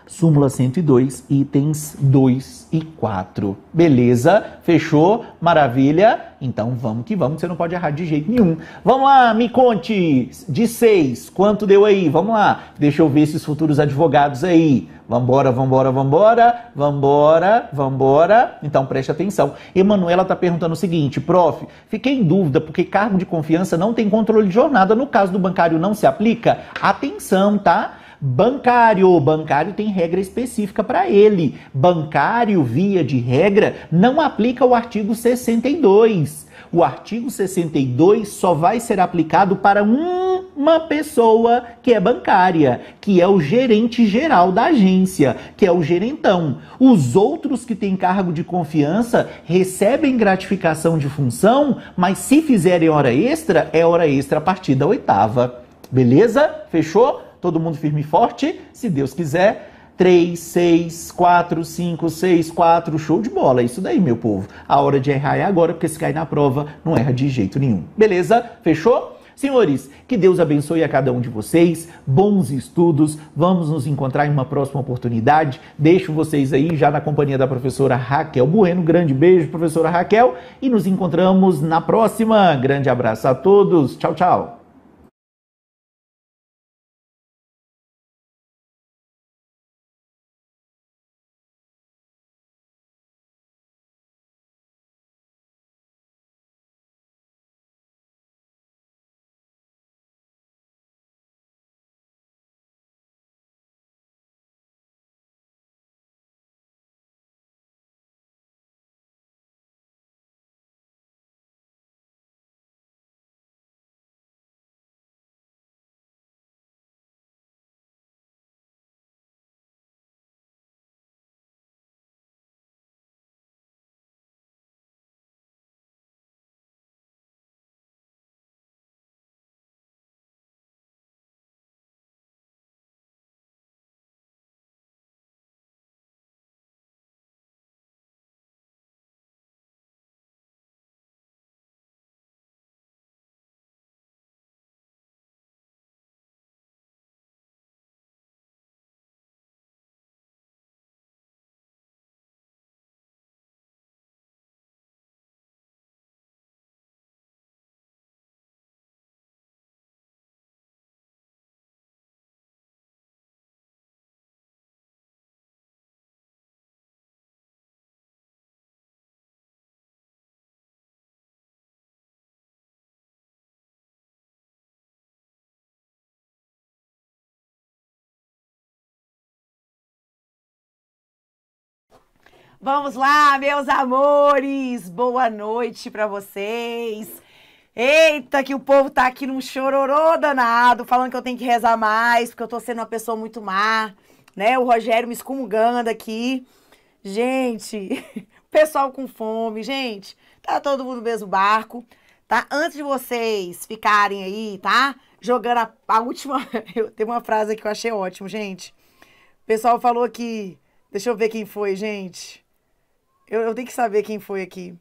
súmula 102, itens 2 e 4. Beleza? Fechou? Maravilha? Então vamos que vamos, você não pode errar de jeito nenhum. Vamos lá, me conte de 6, quanto deu aí? Vamos lá. Deixa eu ver esses futuros advogados aí. Vambora, vambora, vambora, vambora, vambora. Então preste atenção. Emanuela está perguntando o seguinte, prof, fiquei em dúvida porque cargo de confiança não tem controle de jornada. No caso do bancário não se aplica? Atenção, tá? Bancário, bancário tem regra específica para ele. Bancário, via de regra, não aplica o artigo 62. O artigo 62 só vai ser aplicado para uma pessoa que é bancária, que é o gerente geral da agência, que é o gerentão. Os outros que têm cargo de confiança recebem gratificação de função, mas se fizerem hora extra, é hora extra a partir da oitava. Beleza? Fechou? Todo mundo firme e forte? Se Deus quiser. 3, 6, 4, 5, 6, 4. Show de bola. Isso daí, meu povo. A hora de errar é agora, porque se cair na prova, não erra de jeito nenhum. Beleza? Fechou? Senhores, que Deus abençoe a cada um de vocês, bons estudos, vamos nos encontrar em uma próxima oportunidade. Deixo vocês aí já na companhia da professora Raquel Bueno. Grande beijo, professora Raquel, e nos encontramos na próxima. Grande abraço a todos, tchau, tchau. Vamos lá, meus amores! Boa noite para vocês! Eita, que o povo tá aqui num chororô danado, falando que eu tenho que rezar mais, porque eu tô sendo uma pessoa muito má, né? O Rogério me excomungando aqui. Gente, pessoal com fome, gente, tá todo mundo no mesmo barco, tá? Antes de vocês ficarem aí, tá? Jogando a, a última. Eu, tem uma frase que eu achei ótima, gente. O pessoal falou que. Deixa eu ver quem foi, gente. Eu, eu tenho que saber quem foi aqui.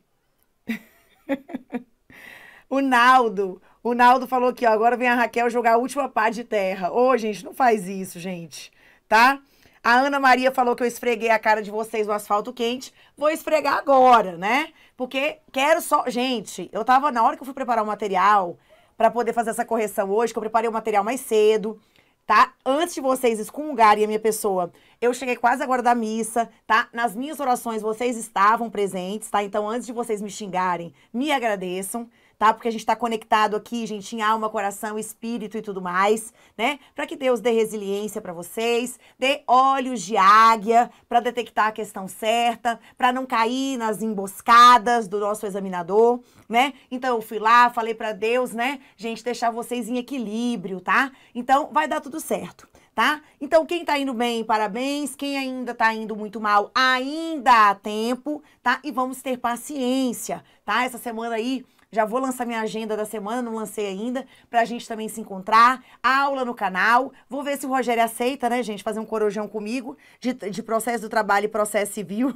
o Naldo. O Naldo falou que ó, agora vem a Raquel jogar a última pá de terra. Ô, gente, não faz isso, gente. Tá? A Ana Maria falou que eu esfreguei a cara de vocês no asfalto quente. Vou esfregar agora, né? Porque quero só. Gente, eu tava. Na hora que eu fui preparar o material para poder fazer essa correção hoje, que eu preparei o material mais cedo tá? Antes de vocês excomungarem a minha pessoa, eu cheguei quase agora da missa, tá? Nas minhas orações vocês estavam presentes, tá? Então antes de vocês me xingarem, me agradeçam tá? Porque a gente está conectado aqui, gente, em alma, coração, espírito e tudo mais, né? Para que Deus dê resiliência para vocês, dê olhos de águia para detectar a questão certa, para não cair nas emboscadas do nosso examinador, né? Então eu fui lá, falei para Deus, né, gente, deixar vocês em equilíbrio, tá? Então vai dar tudo certo. Tá? Então, quem tá indo bem, parabéns. Quem ainda tá indo muito mal, ainda há tempo, tá? E vamos ter paciência, tá? Essa semana aí já vou lançar minha agenda da semana, não lancei ainda, pra gente também se encontrar. Aula no canal. Vou ver se o Rogério aceita, né, gente, fazer um corujão comigo de, de processo do trabalho e processo civil.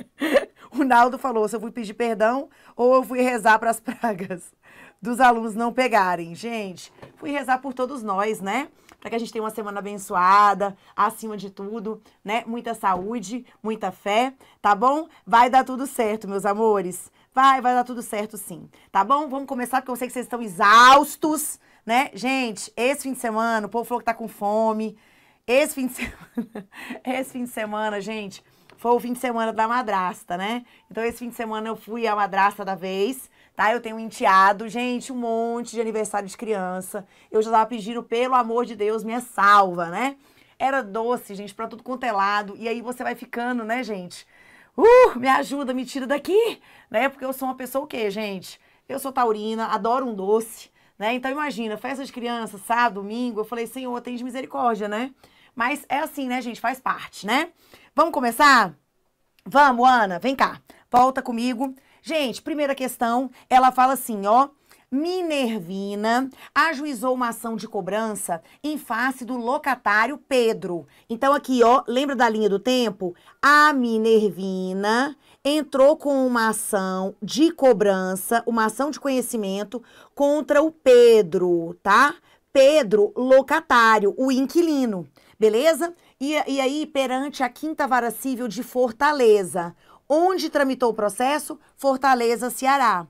o Naldo falou se eu fui pedir perdão ou eu fui rezar para as pragas dos alunos não pegarem. Gente, fui rezar por todos nós, né? Para que a gente tenha uma semana abençoada, acima de tudo, né? Muita saúde, muita fé, tá bom? Vai dar tudo certo, meus amores. Vai, vai dar tudo certo sim. Tá bom? Vamos começar porque eu sei que vocês estão exaustos, né? Gente, esse fim de semana, o povo falou que tá com fome. Esse fim de semana, esse fim de semana, gente, foi o fim de semana da madrasta, né? Então esse fim de semana eu fui a madrasta da vez. Tá? Eu tenho um enteado, gente, um monte de aniversário de criança. Eu já tava pedindo, pelo amor de Deus, minha salva, né? Era doce, gente, pra tudo quanto é lado. E aí você vai ficando, né, gente? uh, me ajuda, me tira daqui, né? Porque eu sou uma pessoa o quê, gente? Eu sou taurina, adoro um doce, né? Então imagina, festa de criança, sábado, domingo, eu falei, Senhor, de misericórdia, né? Mas é assim, né, gente? Faz parte, né? Vamos começar? Vamos, Ana, vem cá. Volta comigo. Gente, primeira questão, ela fala assim, ó, Minervina ajuizou uma ação de cobrança em face do locatário Pedro. Então aqui, ó, lembra da linha do tempo? A Minervina entrou com uma ação de cobrança, uma ação de conhecimento contra o Pedro, tá? Pedro, locatário, o inquilino, beleza? E, e aí, perante a quinta vara civil de Fortaleza, onde tramitou o processo? Fortaleza, Ceará.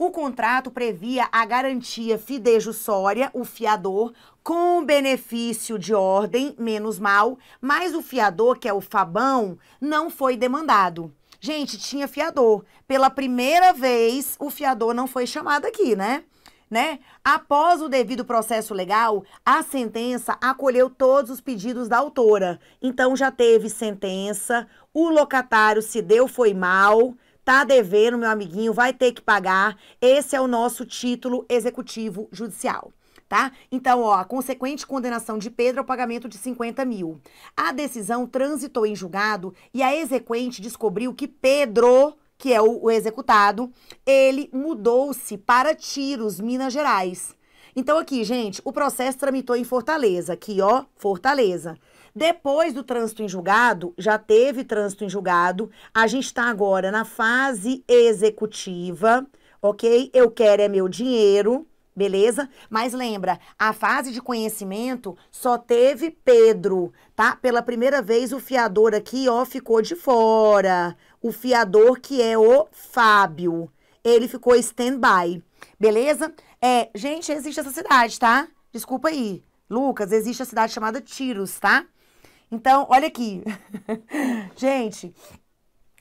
O contrato previa a garantia fidejussória, o fiador, com benefício de ordem, menos mal, mas o fiador, que é o Fabão, não foi demandado. Gente, tinha fiador. Pela primeira vez, o fiador não foi chamado aqui, né? Né? Após o devido processo legal, a sentença acolheu todos os pedidos da autora. Então já teve sentença, o locatário se deu foi mal, Tá devendo, meu amiguinho, vai ter que pagar. Esse é o nosso título executivo judicial tá? Então, ó, a consequente condenação de Pedro ao é pagamento de 50 mil. A decisão transitou em julgado e a exequente descobriu que Pedro, que é o, o executado, ele mudou-se para Tiros, Minas Gerais. Então, aqui, gente, o processo tramitou em Fortaleza, aqui, ó, Fortaleza. Depois do trânsito em julgado, já teve trânsito em julgado, a gente está agora na fase executiva, ok? Eu quero é meu dinheiro, beleza? Mas lembra, a fase de conhecimento só teve Pedro, tá? Pela primeira vez o fiador aqui, ó, ficou de fora. O fiador que é o Fábio, ele ficou stand-by, beleza? É, gente, existe essa cidade, tá? Desculpa aí. Lucas, existe a cidade chamada Tiros, tá? Então, olha aqui. Gente,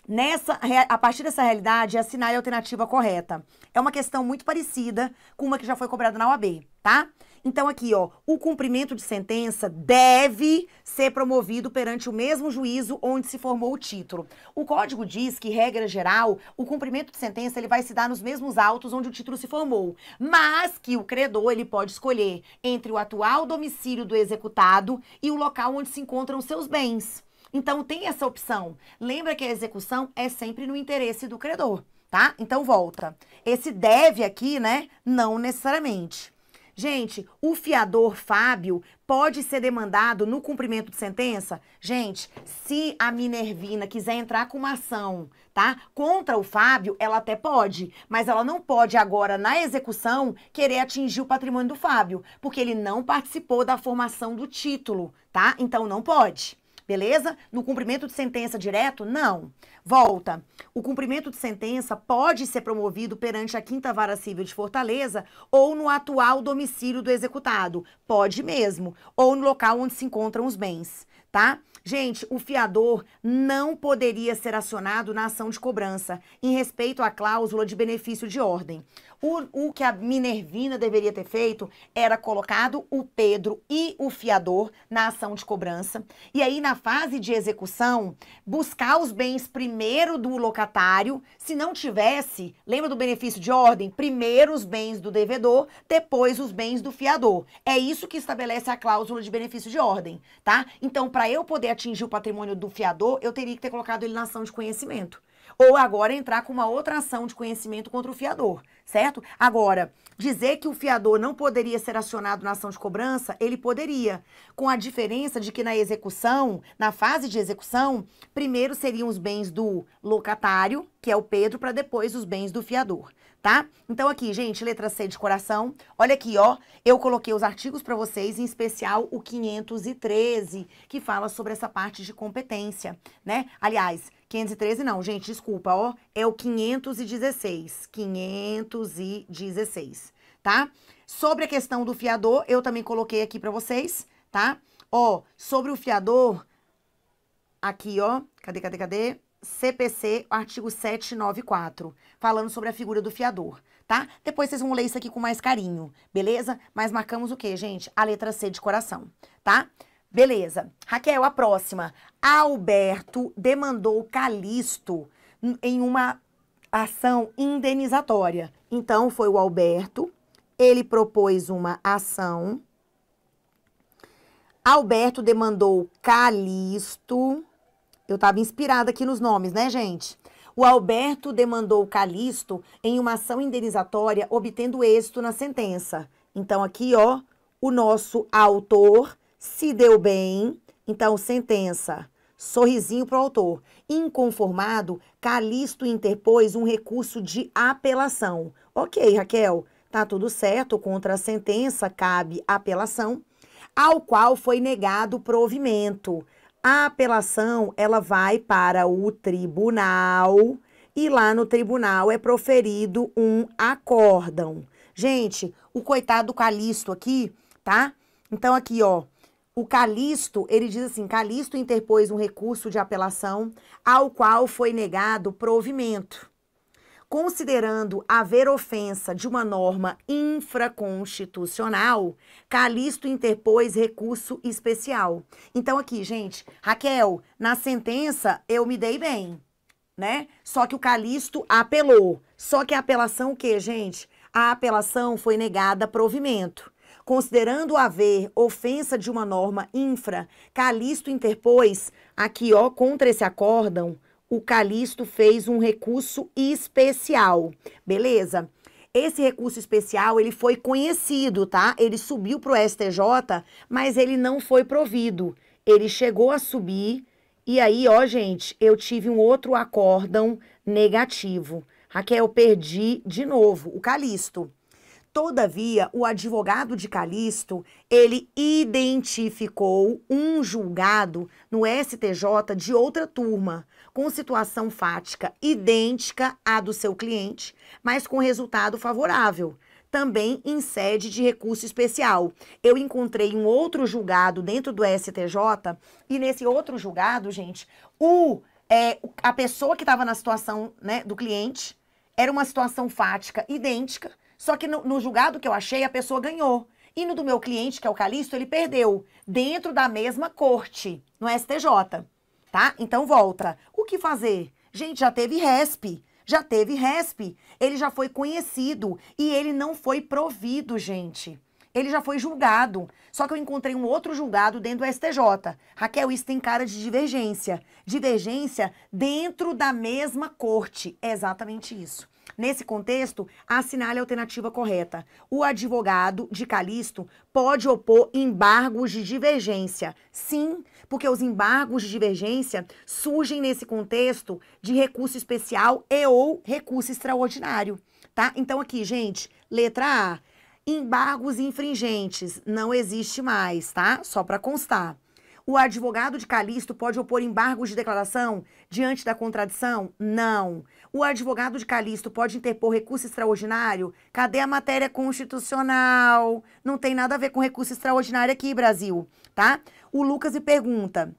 nessa, a partir dessa realidade, assinale é a alternativa correta. É uma questão muito parecida com uma que já foi cobrada na OAB, tá? Então, aqui, ó, o cumprimento de sentença deve ser promovido perante o mesmo juízo onde se formou o título. O código diz que, regra geral, o cumprimento de sentença ele vai se dar nos mesmos autos onde o título se formou, mas que o credor ele pode escolher entre o atual domicílio do executado e o local onde se encontram seus bens. Então, tem essa opção. Lembra que a execução é sempre no interesse do credor, tá? Então, volta. Esse deve aqui, né? Não necessariamente. Gente, o fiador Fábio pode ser demandado no cumprimento de sentença? Gente, se a Minervina quiser entrar com uma ação, tá? Contra o Fábio, ela até pode, mas ela não pode agora, na execução, querer atingir o patrimônio do Fábio, porque ele não participou da formação do título, tá? Então não pode beleza? No cumprimento de sentença direto, não. Volta. O cumprimento de sentença pode ser promovido perante a Quinta Vara Civil de Fortaleza ou no atual domicílio do executado. Pode mesmo. Ou no local onde se encontram os bens, tá? Gente, o fiador não poderia ser acionado na ação de cobrança, em respeito à cláusula de benefício de ordem. O, o que a Minervina deveria ter feito era colocado o Pedro e o fiador na ação de cobrança. E aí, na fase de execução, buscar os bens primeiro do locatário. Se não tivesse, lembra do benefício de ordem? Primeiro os bens do devedor, depois os bens do fiador. É isso que estabelece a cláusula de benefício de ordem, tá? Então, para eu poder atingir o patrimônio do fiador, eu teria que ter colocado ele na ação de conhecimento. Ou agora entrar com uma outra ação de conhecimento contra o fiador certo? Agora, dizer que o fiador não poderia ser acionado na ação de cobrança, ele poderia, com a diferença de que na execução, na fase de execução, primeiro seriam os bens do locatário, que é o Pedro, para depois os bens do fiador, tá? Então aqui, gente, letra C de coração. Olha aqui, ó, eu coloquei os artigos para vocês, em especial o 513, que fala sobre essa parte de competência, né? Aliás, 513 não, gente, desculpa, ó. É o 516. 516, tá? Sobre a questão do fiador, eu também coloquei aqui para vocês, tá? Ó, sobre o fiador, aqui, ó. Cadê, cadê, cadê? CPC, artigo 794, falando sobre a figura do fiador, tá? Depois vocês vão ler isso aqui com mais carinho, beleza? Mas marcamos o quê, gente? A letra C de coração, tá? Beleza. Raquel, a próxima. Alberto demandou Calixto em uma ação indenizatória. Então, foi o Alberto, ele propôs uma ação. Alberto demandou Calixto. Eu estava inspirada aqui nos nomes, né, gente? O Alberto demandou Calixto em uma ação indenizatória, obtendo êxito na sentença. Então, aqui, ó, o nosso autor se deu bem, então sentença. Sorrisinho para o autor. Inconformado, Calisto interpôs um recurso de apelação. Ok, Raquel, tá tudo certo, contra a sentença cabe apelação, ao qual foi negado provimento. A apelação, ela vai para o tribunal e lá no tribunal é proferido um acórdão. Gente, o coitado Calisto aqui, tá? Então aqui, ó, o Calisto, ele diz assim: Calisto interpôs um recurso de apelação ao qual foi negado provimento, considerando haver ofensa de uma norma infraconstitucional. Calisto interpôs recurso especial. Então aqui, gente, Raquel, na sentença eu me dei bem, né? Só que o Calisto apelou. Só que a apelação o quê, gente? A apelação foi negada provimento considerando haver ofensa de uma norma infra, Calixto interpôs, aqui ó, contra esse acórdão, o Calixto fez um recurso especial, beleza? Esse recurso especial, ele foi conhecido, tá? Ele subiu para o STJ, mas ele não foi provido. Ele chegou a subir e aí, ó, gente, eu tive um outro acórdão negativo. Raquel, eu perdi de novo o Calixto. Todavia, o advogado de Calixto, ele identificou um julgado no STJ de outra turma, com situação fática idêntica à do seu cliente, mas com resultado favorável, também em sede de recurso especial. Eu encontrei um outro julgado dentro do STJ, e nesse outro julgado, gente, o, é, a pessoa que estava na situação né, do cliente era uma situação fática idêntica, só que no, no julgado que eu achei, a pessoa ganhou. E no do meu cliente, que é o Calixto, ele perdeu dentro da mesma corte, no STJ, tá? Então volta. O que fazer? Gente, já teve RESP, já teve RESP, ele já foi conhecido e ele não foi provido, gente. Ele já foi julgado. Só que eu encontrei um outro julgado dentro do STJ. Raquel, isso tem cara de divergência. Divergência dentro da mesma corte. É exatamente isso. Nesse contexto, assinale a alternativa correta. O advogado de Calixto pode opor embargos de divergência. Sim, porque os embargos de divergência surgem nesse contexto de recurso especial e ou recurso extraordinário, tá? Então aqui, gente, letra A, embargos infringentes não existe mais, tá? Só para constar. O advogado de Calixto pode opor embargos de declaração diante da contradição? Não. O advogado de Calixto pode interpor recurso extraordinário? Cadê a matéria constitucional? Não tem nada a ver com recurso extraordinário aqui, Brasil, tá? O Lucas me pergunta: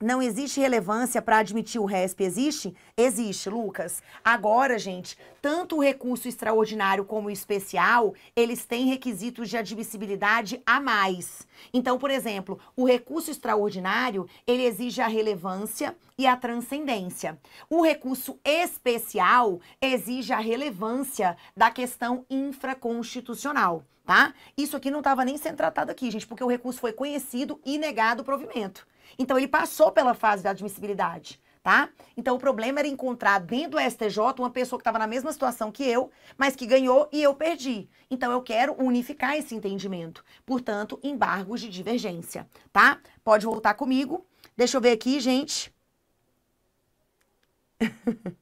não existe relevância para admitir o RESP, existe? Existe, Lucas. Agora, gente, tanto o recurso extraordinário como o especial, eles têm requisitos de admissibilidade a mais. Então, por exemplo, o recurso extraordinário, ele exige a relevância e a transcendência. O recurso especial exige a relevância da questão infraconstitucional, tá? Isso aqui não estava nem sendo tratado aqui, gente, porque o recurso foi conhecido e negado o provimento. Então ele passou pela fase da admissibilidade, tá? Então o problema era encontrar dentro do STJ uma pessoa que estava na mesma situação que eu, mas que ganhou e eu perdi. Então eu quero unificar esse entendimento. Portanto, embargos de divergência, tá? Pode voltar comigo. Deixa eu ver aqui, gente.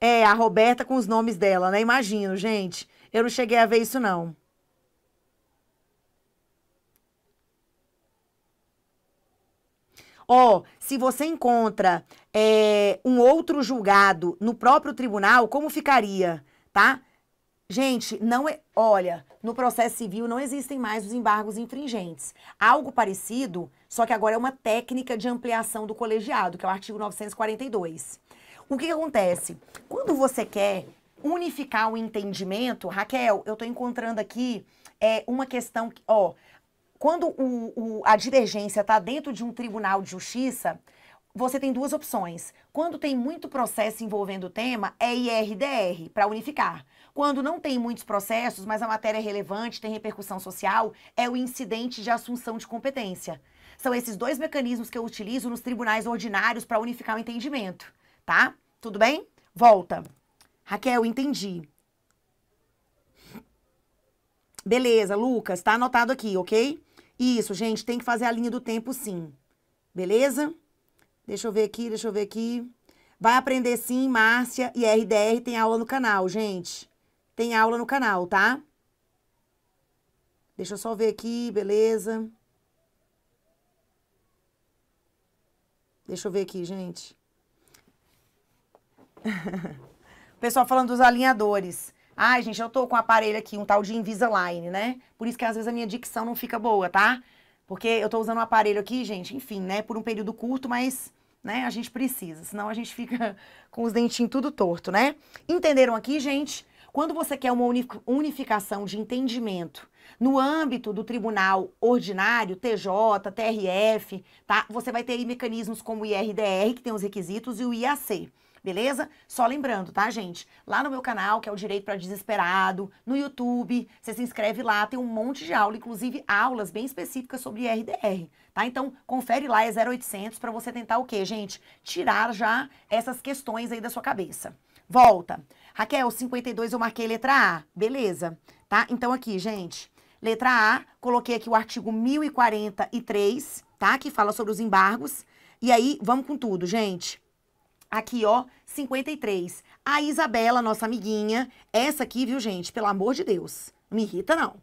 é, a Roberta com os nomes dela, né? Imagino, gente. Eu não cheguei a ver isso, não. Ó, se você encontra é, um outro julgado no próprio tribunal, como ficaria, tá? Gente, não é. Olha, no processo civil não existem mais os embargos infringentes. Algo parecido, só que agora é uma técnica de ampliação do colegiado, que é o artigo 942. O que, que acontece? Quando você quer unificar o entendimento, Raquel, eu estou encontrando aqui é, uma questão. Ó, quando o, o, a divergência está dentro de um tribunal de justiça, você tem duas opções. Quando tem muito processo envolvendo o tema, é IRDR, para unificar. Quando não tem muitos processos, mas a matéria é relevante, tem repercussão social, é o incidente de assunção de competência. São esses dois mecanismos que eu utilizo nos tribunais ordinários para unificar o entendimento, tá? Tudo bem? Volta. Raquel, entendi. Beleza, Lucas, tá anotado aqui, ok? Isso, gente, tem que fazer a linha do tempo sim. Beleza? Deixa eu ver aqui, deixa eu ver aqui. Vai aprender sim, Márcia e RDR tem aula no canal, gente. Tem aula no canal, tá? Deixa eu só ver aqui, beleza? Deixa eu ver aqui, gente. o pessoal falando dos alinhadores. Ai, gente, eu tô com um aparelho aqui, um tal de Invisalign, né? Por isso que às vezes a minha dicção não fica boa, tá? Porque eu tô usando um aparelho aqui, gente, enfim, né? Por um período curto, mas né? A gente precisa, senão a gente fica com os dentinhos tudo torto, né? Entenderam aqui, gente? Quando você quer uma unificação de entendimento no âmbito do tribunal ordinário, TJ, TRF, tá? Você vai ter aí mecanismos como o IRDR, que tem os requisitos, e o IAC beleza? Só lembrando, tá, gente? Lá no meu canal, que é o Direito para Desesperado, no YouTube, você se inscreve lá, tem um monte de aula, inclusive aulas bem específicas sobre RDR, tá? Então, confere lá, é 0800 para você tentar o quê, gente? Tirar já essas questões aí da sua cabeça. Volta. Raquel, 52 eu marquei letra A, beleza, tá? Então aqui, gente, letra A, coloquei aqui o artigo 1043, tá? Que fala sobre os embargos. E aí, vamos com tudo, gente. Aqui, ó, 53. A Isabela, nossa amiguinha, essa aqui, viu, gente? Pelo amor de Deus, não me irrita, não.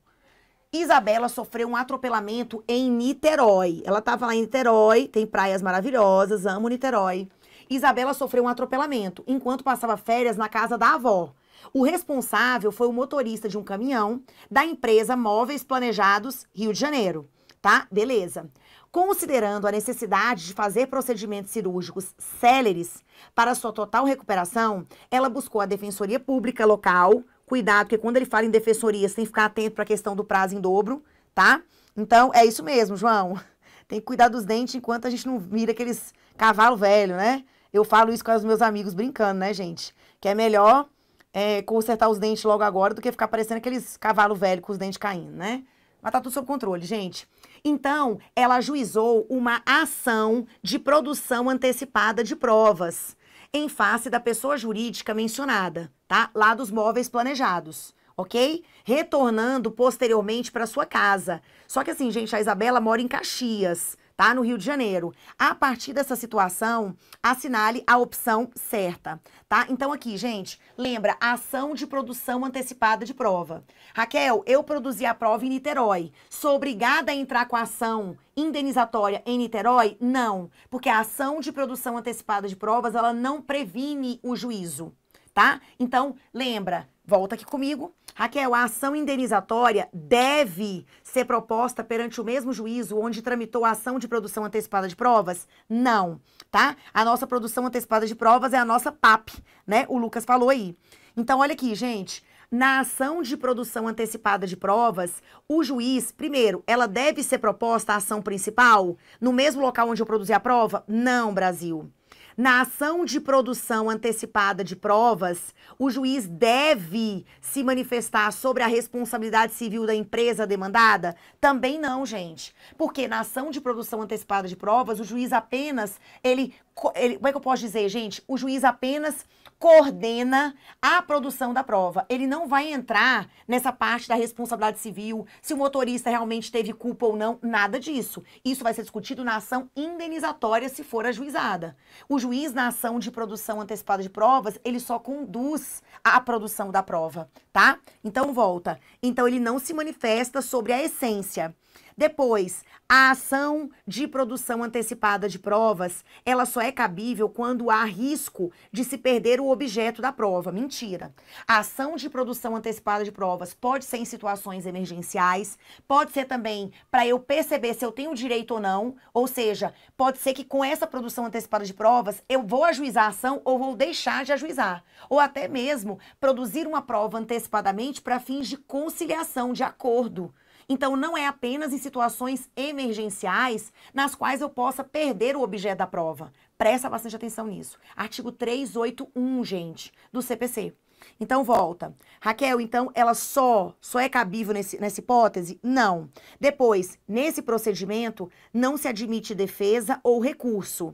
Isabela sofreu um atropelamento em Niterói. Ela tava lá em Niterói, tem praias maravilhosas, amo Niterói. Isabela sofreu um atropelamento enquanto passava férias na casa da avó. O responsável foi o motorista de um caminhão da empresa Móveis Planejados Rio de Janeiro, tá? Beleza. Considerando a necessidade de fazer procedimentos cirúrgicos céleres para sua total recuperação, ela buscou a Defensoria Pública local. Cuidado, porque quando ele fala em defensoria, você tem que ficar atento para a questão do prazo em dobro, tá? Então, é isso mesmo, João. Tem que cuidar dos dentes enquanto a gente não vira aqueles cavalo velho, né? Eu falo isso com os meus amigos brincando, né, gente? Que é melhor é, consertar os dentes logo agora do que ficar parecendo aqueles cavalo velho com os dentes caindo, né? Mas tá tudo sob controle, gente. Então, ela ajuizou uma ação de produção antecipada de provas em face da pessoa jurídica mencionada, tá? Lá dos móveis planejados, ok? Retornando posteriormente para sua casa. Só que assim, gente, a Isabela mora em Caxias tá? No Rio de Janeiro. A partir dessa situação, assinale a opção certa, tá? Então aqui, gente, lembra, ação de produção antecipada de prova. Raquel, eu produzi a prova em Niterói. Sou obrigada a entrar com a ação indenizatória em Niterói? Não, porque a ação de produção antecipada de provas, ela não previne o juízo, tá? Então, lembra, Volta aqui comigo. Raquel, a ação indenizatória deve ser proposta perante o mesmo juízo onde tramitou a ação de produção antecipada de provas? Não, tá? A nossa produção antecipada de provas é a nossa PAP, né? O Lucas falou aí. Então, olha aqui, gente. Na ação de produção antecipada de provas, o juiz, primeiro, ela deve ser proposta a ação principal no mesmo local onde eu produzi a prova? Não, Brasil. Na ação de produção antecipada de provas, o juiz deve se manifestar sobre a responsabilidade civil da empresa demandada? Também não, gente. Porque na ação de produção antecipada de provas, o juiz apenas, ele, ele como é que eu posso dizer, gente? O juiz apenas coordena a produção da prova. Ele não vai entrar nessa parte da responsabilidade civil, se o motorista realmente teve culpa ou não, nada disso. Isso vai ser discutido na ação indenizatória se for ajuizada. O juiz juiz, na ação de produção antecipada de provas, ele só conduz à produção da prova, tá? Então, volta. Então, ele não se manifesta sobre a essência. Depois, a ação de produção antecipada de provas, ela só é cabível quando há risco de se perder o objeto da prova. Mentira. A ação de produção antecipada de provas pode ser em situações emergenciais, pode ser também para eu perceber se eu tenho direito ou não, ou seja, pode ser que com essa produção antecipada de provas eu vou ajuizar a ação ou vou deixar de ajuizar, ou até mesmo produzir uma prova antecipadamente para fins de conciliação, de acordo. Então, não é apenas em situações emergenciais nas quais eu possa perder o objeto da prova. Presta bastante atenção nisso. Artigo 381, gente, do CPC. Então, volta. Raquel, então, ela só, só é cabível nesse, nessa hipótese? Não. Depois, nesse procedimento, não se admite defesa ou recurso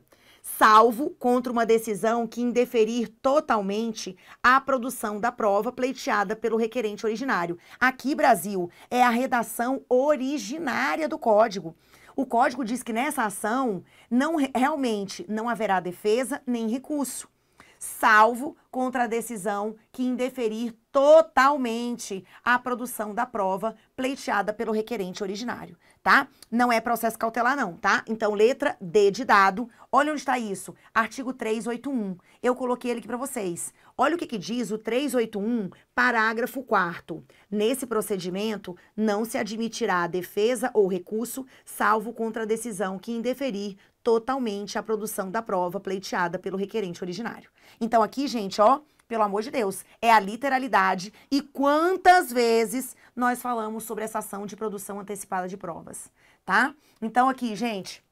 salvo contra uma decisão que indeferir totalmente a produção da prova pleiteada pelo requerente originário. Aqui, Brasil, é a redação originária do Código. O Código diz que nessa ação não realmente não haverá defesa nem recurso salvo contra a decisão que indeferir totalmente a produção da prova pleiteada pelo requerente originário, tá? Não é processo cautelar não, tá? Então, letra D de dado. Olha onde está isso, artigo 381. Eu coloquei ele aqui para vocês. Olha o que, que diz o 381, parágrafo 4 Nesse procedimento, não se admitirá defesa ou recurso, salvo contra a decisão que indeferir totalmente a produção da prova pleiteada pelo requerente originário. Então aqui, gente, ó, pelo amor de Deus, é a literalidade e quantas vezes nós falamos sobre essa ação de produção antecipada de provas, tá? Então aqui, gente,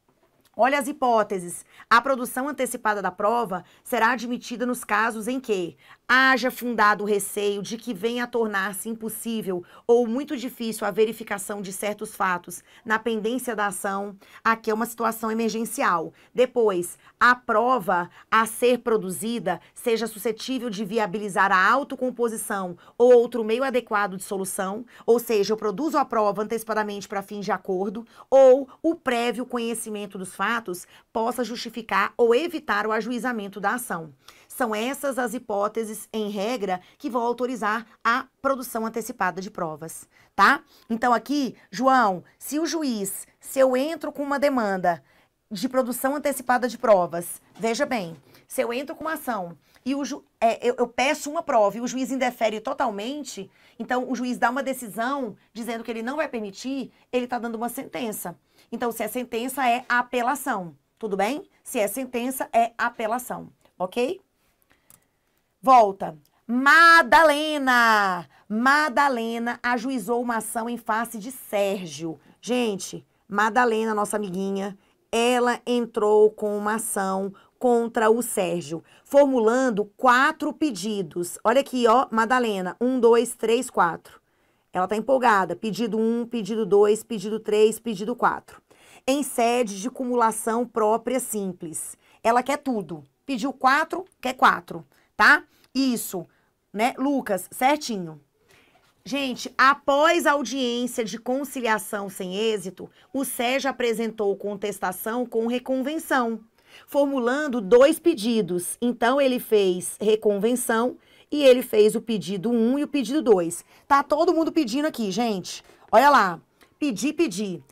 Olha as hipóteses. A produção antecipada da prova será admitida nos casos em que haja fundado o receio de que venha a tornar-se impossível ou muito difícil a verificação de certos fatos na pendência da ação. Aqui é uma situação emergencial. Depois, a prova a ser produzida seja suscetível de viabilizar a autocomposição ou outro meio adequado de solução, ou seja, eu produzo a prova antecipadamente para fins de acordo ou o prévio conhecimento dos fatos fatos possa justificar ou evitar o ajuizamento da ação. São essas as hipóteses, em regra, que vão autorizar a produção antecipada de provas, tá? Então aqui, João, se o juiz, se eu entro com uma demanda de produção antecipada de provas, veja bem, se eu entro com uma ação e o ju... é, eu, eu, peço uma prova e o juiz indefere totalmente, então o juiz dá uma decisão dizendo que ele não vai permitir, ele está dando uma sentença. Então, se é sentença, é apelação. Tudo bem? Se é sentença, é apelação. Ok? Volta. Madalena! Madalena ajuizou uma ação em face de Sérgio. Gente, Madalena, nossa amiguinha, ela entrou com uma ação contra o Sérgio, formulando quatro pedidos. Olha aqui, ó, Madalena, um, dois, três, quatro. Ela tá empolgada. Pedido um, pedido dois, pedido três, pedido quatro. Em sede de cumulação própria simples. Ela quer tudo. Pediu quatro, quer quatro, tá? Isso, né? Lucas, certinho. Gente, após a audiência de conciliação sem êxito, o Sérgio apresentou contestação com reconvenção formulando dois pedidos. Então, ele fez reconvenção e ele fez o pedido 1 um e o pedido 2. Tá todo mundo pedindo aqui, gente. Olha lá. Pedir, pedir.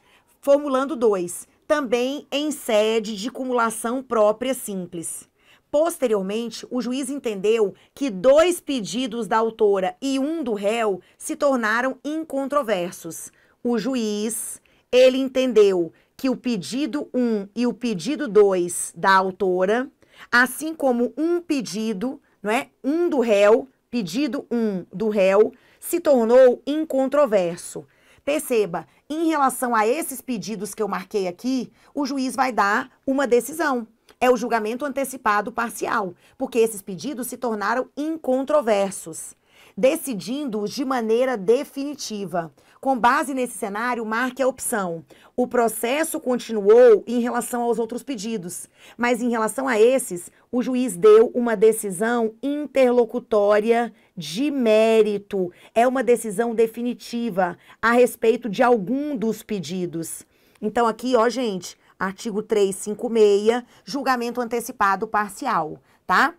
Formulando dois, Também em sede de cumulação própria simples. Posteriormente, o juiz entendeu que dois pedidos da autora e um do réu se tornaram incontroversos. O juiz, ele entendeu que o pedido 1 e o pedido 2 da autora, assim como um pedido, não é? Um do réu, pedido 1 do réu, se tornou incontroverso. Perceba, em relação a esses pedidos que eu marquei aqui, o juiz vai dar uma decisão. É o julgamento antecipado parcial, porque esses pedidos se tornaram incontroversos, decidindo-os de maneira definitiva. Com base nesse cenário, marque a opção. O processo continuou em relação aos outros pedidos, mas em relação a esses, o juiz deu uma decisão interlocutória de mérito. É uma decisão definitiva a respeito de algum dos pedidos. Então, aqui, ó, gente, artigo 356, julgamento antecipado parcial, tá?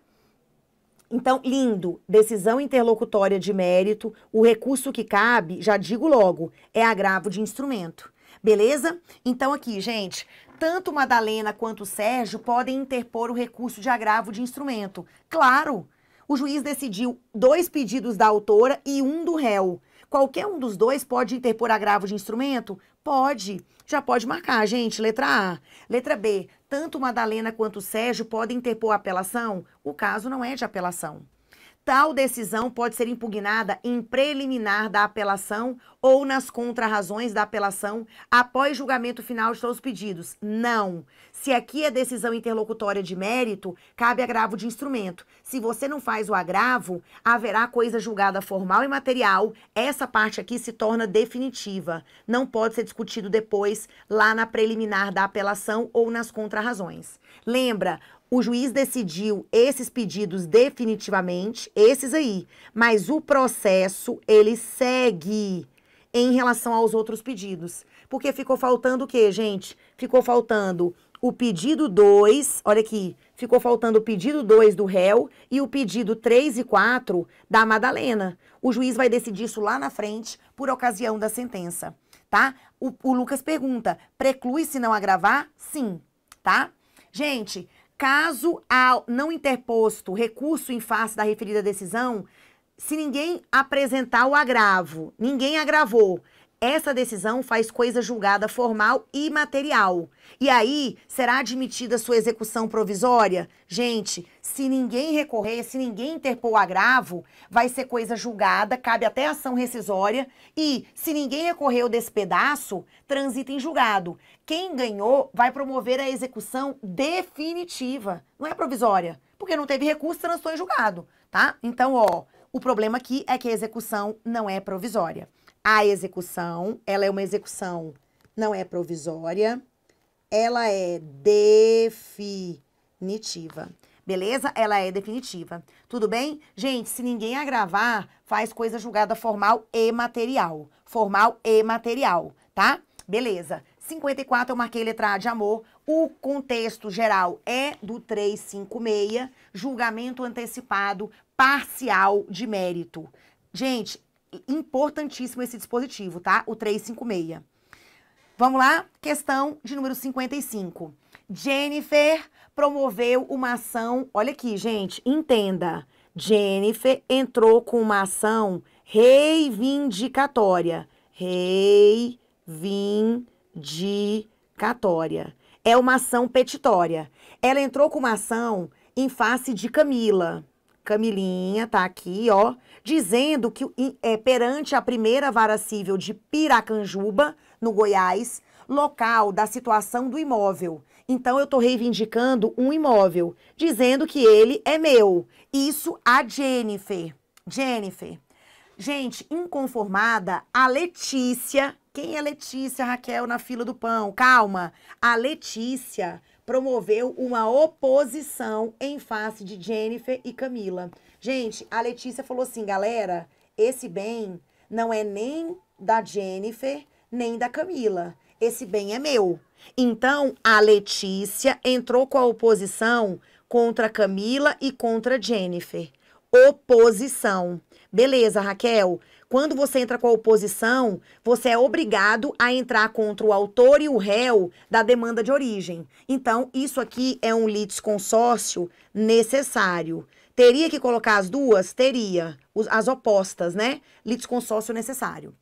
Então, lindo, decisão interlocutória de mérito, o recurso que cabe, já digo logo, é agravo de instrumento. Beleza? Então aqui, gente, tanto Madalena quanto Sérgio podem interpor o recurso de agravo de instrumento. Claro, o juiz decidiu dois pedidos da autora e um do réu. Qualquer um dos dois pode interpor agravo de instrumento? Pode. Já pode marcar, gente. Letra A. Letra B tanto Madalena quanto Sérgio podem interpor apelação? O caso não é de apelação. Tal decisão pode ser impugnada em preliminar da apelação ou nas contrarrazões da apelação após julgamento final de todos os pedidos. Não. Se aqui é decisão interlocutória de mérito, cabe agravo de instrumento. Se você não faz o agravo, haverá coisa julgada formal e material. Essa parte aqui se torna definitiva. Não pode ser discutido depois lá na preliminar da apelação ou nas contrarrazões. Lembra, o juiz decidiu esses pedidos definitivamente, esses aí, mas o processo ele segue em relação aos outros pedidos. Porque ficou faltando o quê, gente? Ficou faltando o pedido 2, olha aqui, ficou faltando o pedido 2 do réu e o pedido 3 e 4 da Madalena. O juiz vai decidir isso lá na frente por ocasião da sentença, tá? O, o Lucas pergunta: preclui se não agravar? Sim, tá? Gente, Caso não interposto recurso em face da referida decisão, se ninguém apresentar o agravo, ninguém agravou, essa decisão faz coisa julgada formal e material. E aí será admitida sua execução provisória? Gente, se ninguém recorrer, se ninguém interpor o agravo, vai ser coisa julgada, cabe até ação rescisória. E se ninguém recorreu desse pedaço, transita em julgado quem ganhou vai promover a execução definitiva, não é provisória, porque não teve recurso, transtou em julgado, tá? Então, ó, o problema aqui é que a execução não é provisória. A execução, ela é uma execução, não é provisória, ela é definitiva. Beleza? Ela é definitiva. Tudo bem? Gente, se ninguém agravar, faz coisa julgada formal e material. Formal e material, tá? Beleza. 54 eu marquei letra A de amor. O contexto geral é do 356, julgamento antecipado parcial de mérito. Gente, importantíssimo esse dispositivo, tá? O 356. Vamos lá? Questão de número 55. Jennifer promoveu uma ação. Olha aqui, gente, entenda. Jennifer entrou com uma ação reivindicatória. Reivindicatória indicatória. É uma ação petitória. Ela entrou com uma ação em face de Camila. Camilinha tá aqui, ó, dizendo que é, perante a primeira vara civil de Piracanjuba, no Goiás, local da situação do imóvel. Então eu tô reivindicando um imóvel, dizendo que ele é meu. Isso a Jennifer. Jennifer. Gente, inconformada, a Letícia quem é Letícia Raquel na fila do pão? Calma. A Letícia promoveu uma oposição em face de Jennifer e Camila. Gente, a Letícia falou assim, galera, esse bem não é nem da Jennifer, nem da Camila. Esse bem é meu. Então, a Letícia entrou com a oposição contra Camila e contra Jennifer. Oposição. Beleza, Raquel? Quando você entra com a oposição, você é obrigado a entrar contra o autor e o réu da demanda de origem. Então, isso aqui é um litisconsórcio necessário. Teria que colocar as duas? Teria. As opostas, né? Litisconsórcio necessário.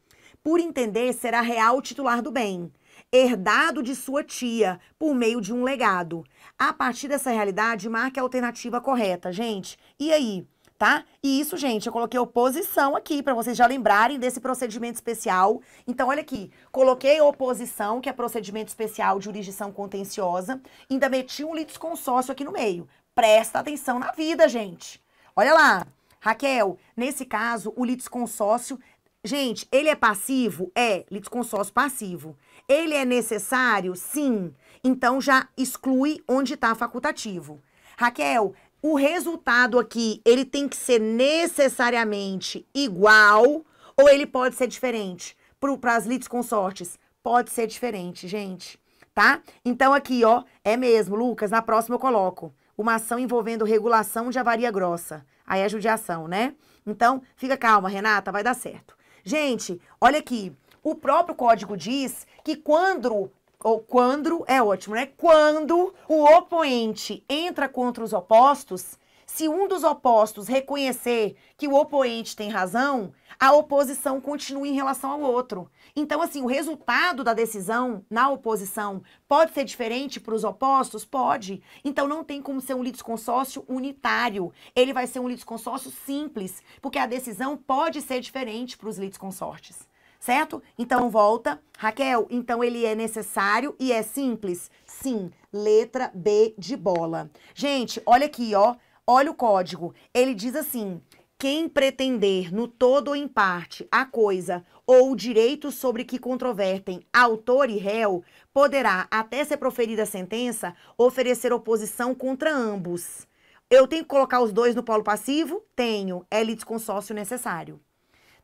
Por entender, será real titular do bem herdado de sua tia por meio de um legado. A partir dessa realidade, marque a alternativa correta, gente. E aí? tá? E isso, gente, eu coloquei oposição aqui para vocês já lembrarem desse procedimento especial. Então, olha aqui, coloquei oposição, que é procedimento especial de jurisdição contenciosa, ainda meti um litisconsórcio aqui no meio. Presta atenção na vida, gente. Olha lá, Raquel, nesse caso, o litisconsórcio, gente, ele é passivo? É, litisconsórcio passivo. Ele é necessário? Sim. Então, já exclui onde está facultativo. Raquel, o resultado aqui, ele tem que ser necessariamente igual ou ele pode ser diferente? Para as lides consortes, pode ser diferente, gente, tá? Então aqui, ó, é mesmo, Lucas, na próxima eu coloco uma ação envolvendo regulação de avaria grossa. Aí é judiação, né? Então, fica calma, Renata, vai dar certo. Gente, olha aqui, o próprio código diz que quando ou quando é ótimo, né? Quando o oponente entra contra os opostos, se um dos opostos reconhecer que o oponente tem razão, a oposição continua em relação ao outro. Então, assim, o resultado da decisão na oposição pode ser diferente para os opostos? Pode. Então, não tem como ser um litisconsórcio unitário. Ele vai ser um litisconsórcio simples, porque a decisão pode ser diferente para os litisconsortes certo? Então volta. Raquel, então ele é necessário e é simples? Sim, letra B de bola. Gente, olha aqui, ó. Olha o código. Ele diz assim: quem pretender no todo ou em parte a coisa ou o direito sobre que controvertem autor e réu, poderá, até ser proferida a sentença, oferecer oposição contra ambos. Eu tenho que colocar os dois no polo passivo? Tenho. É litisconsórcio necessário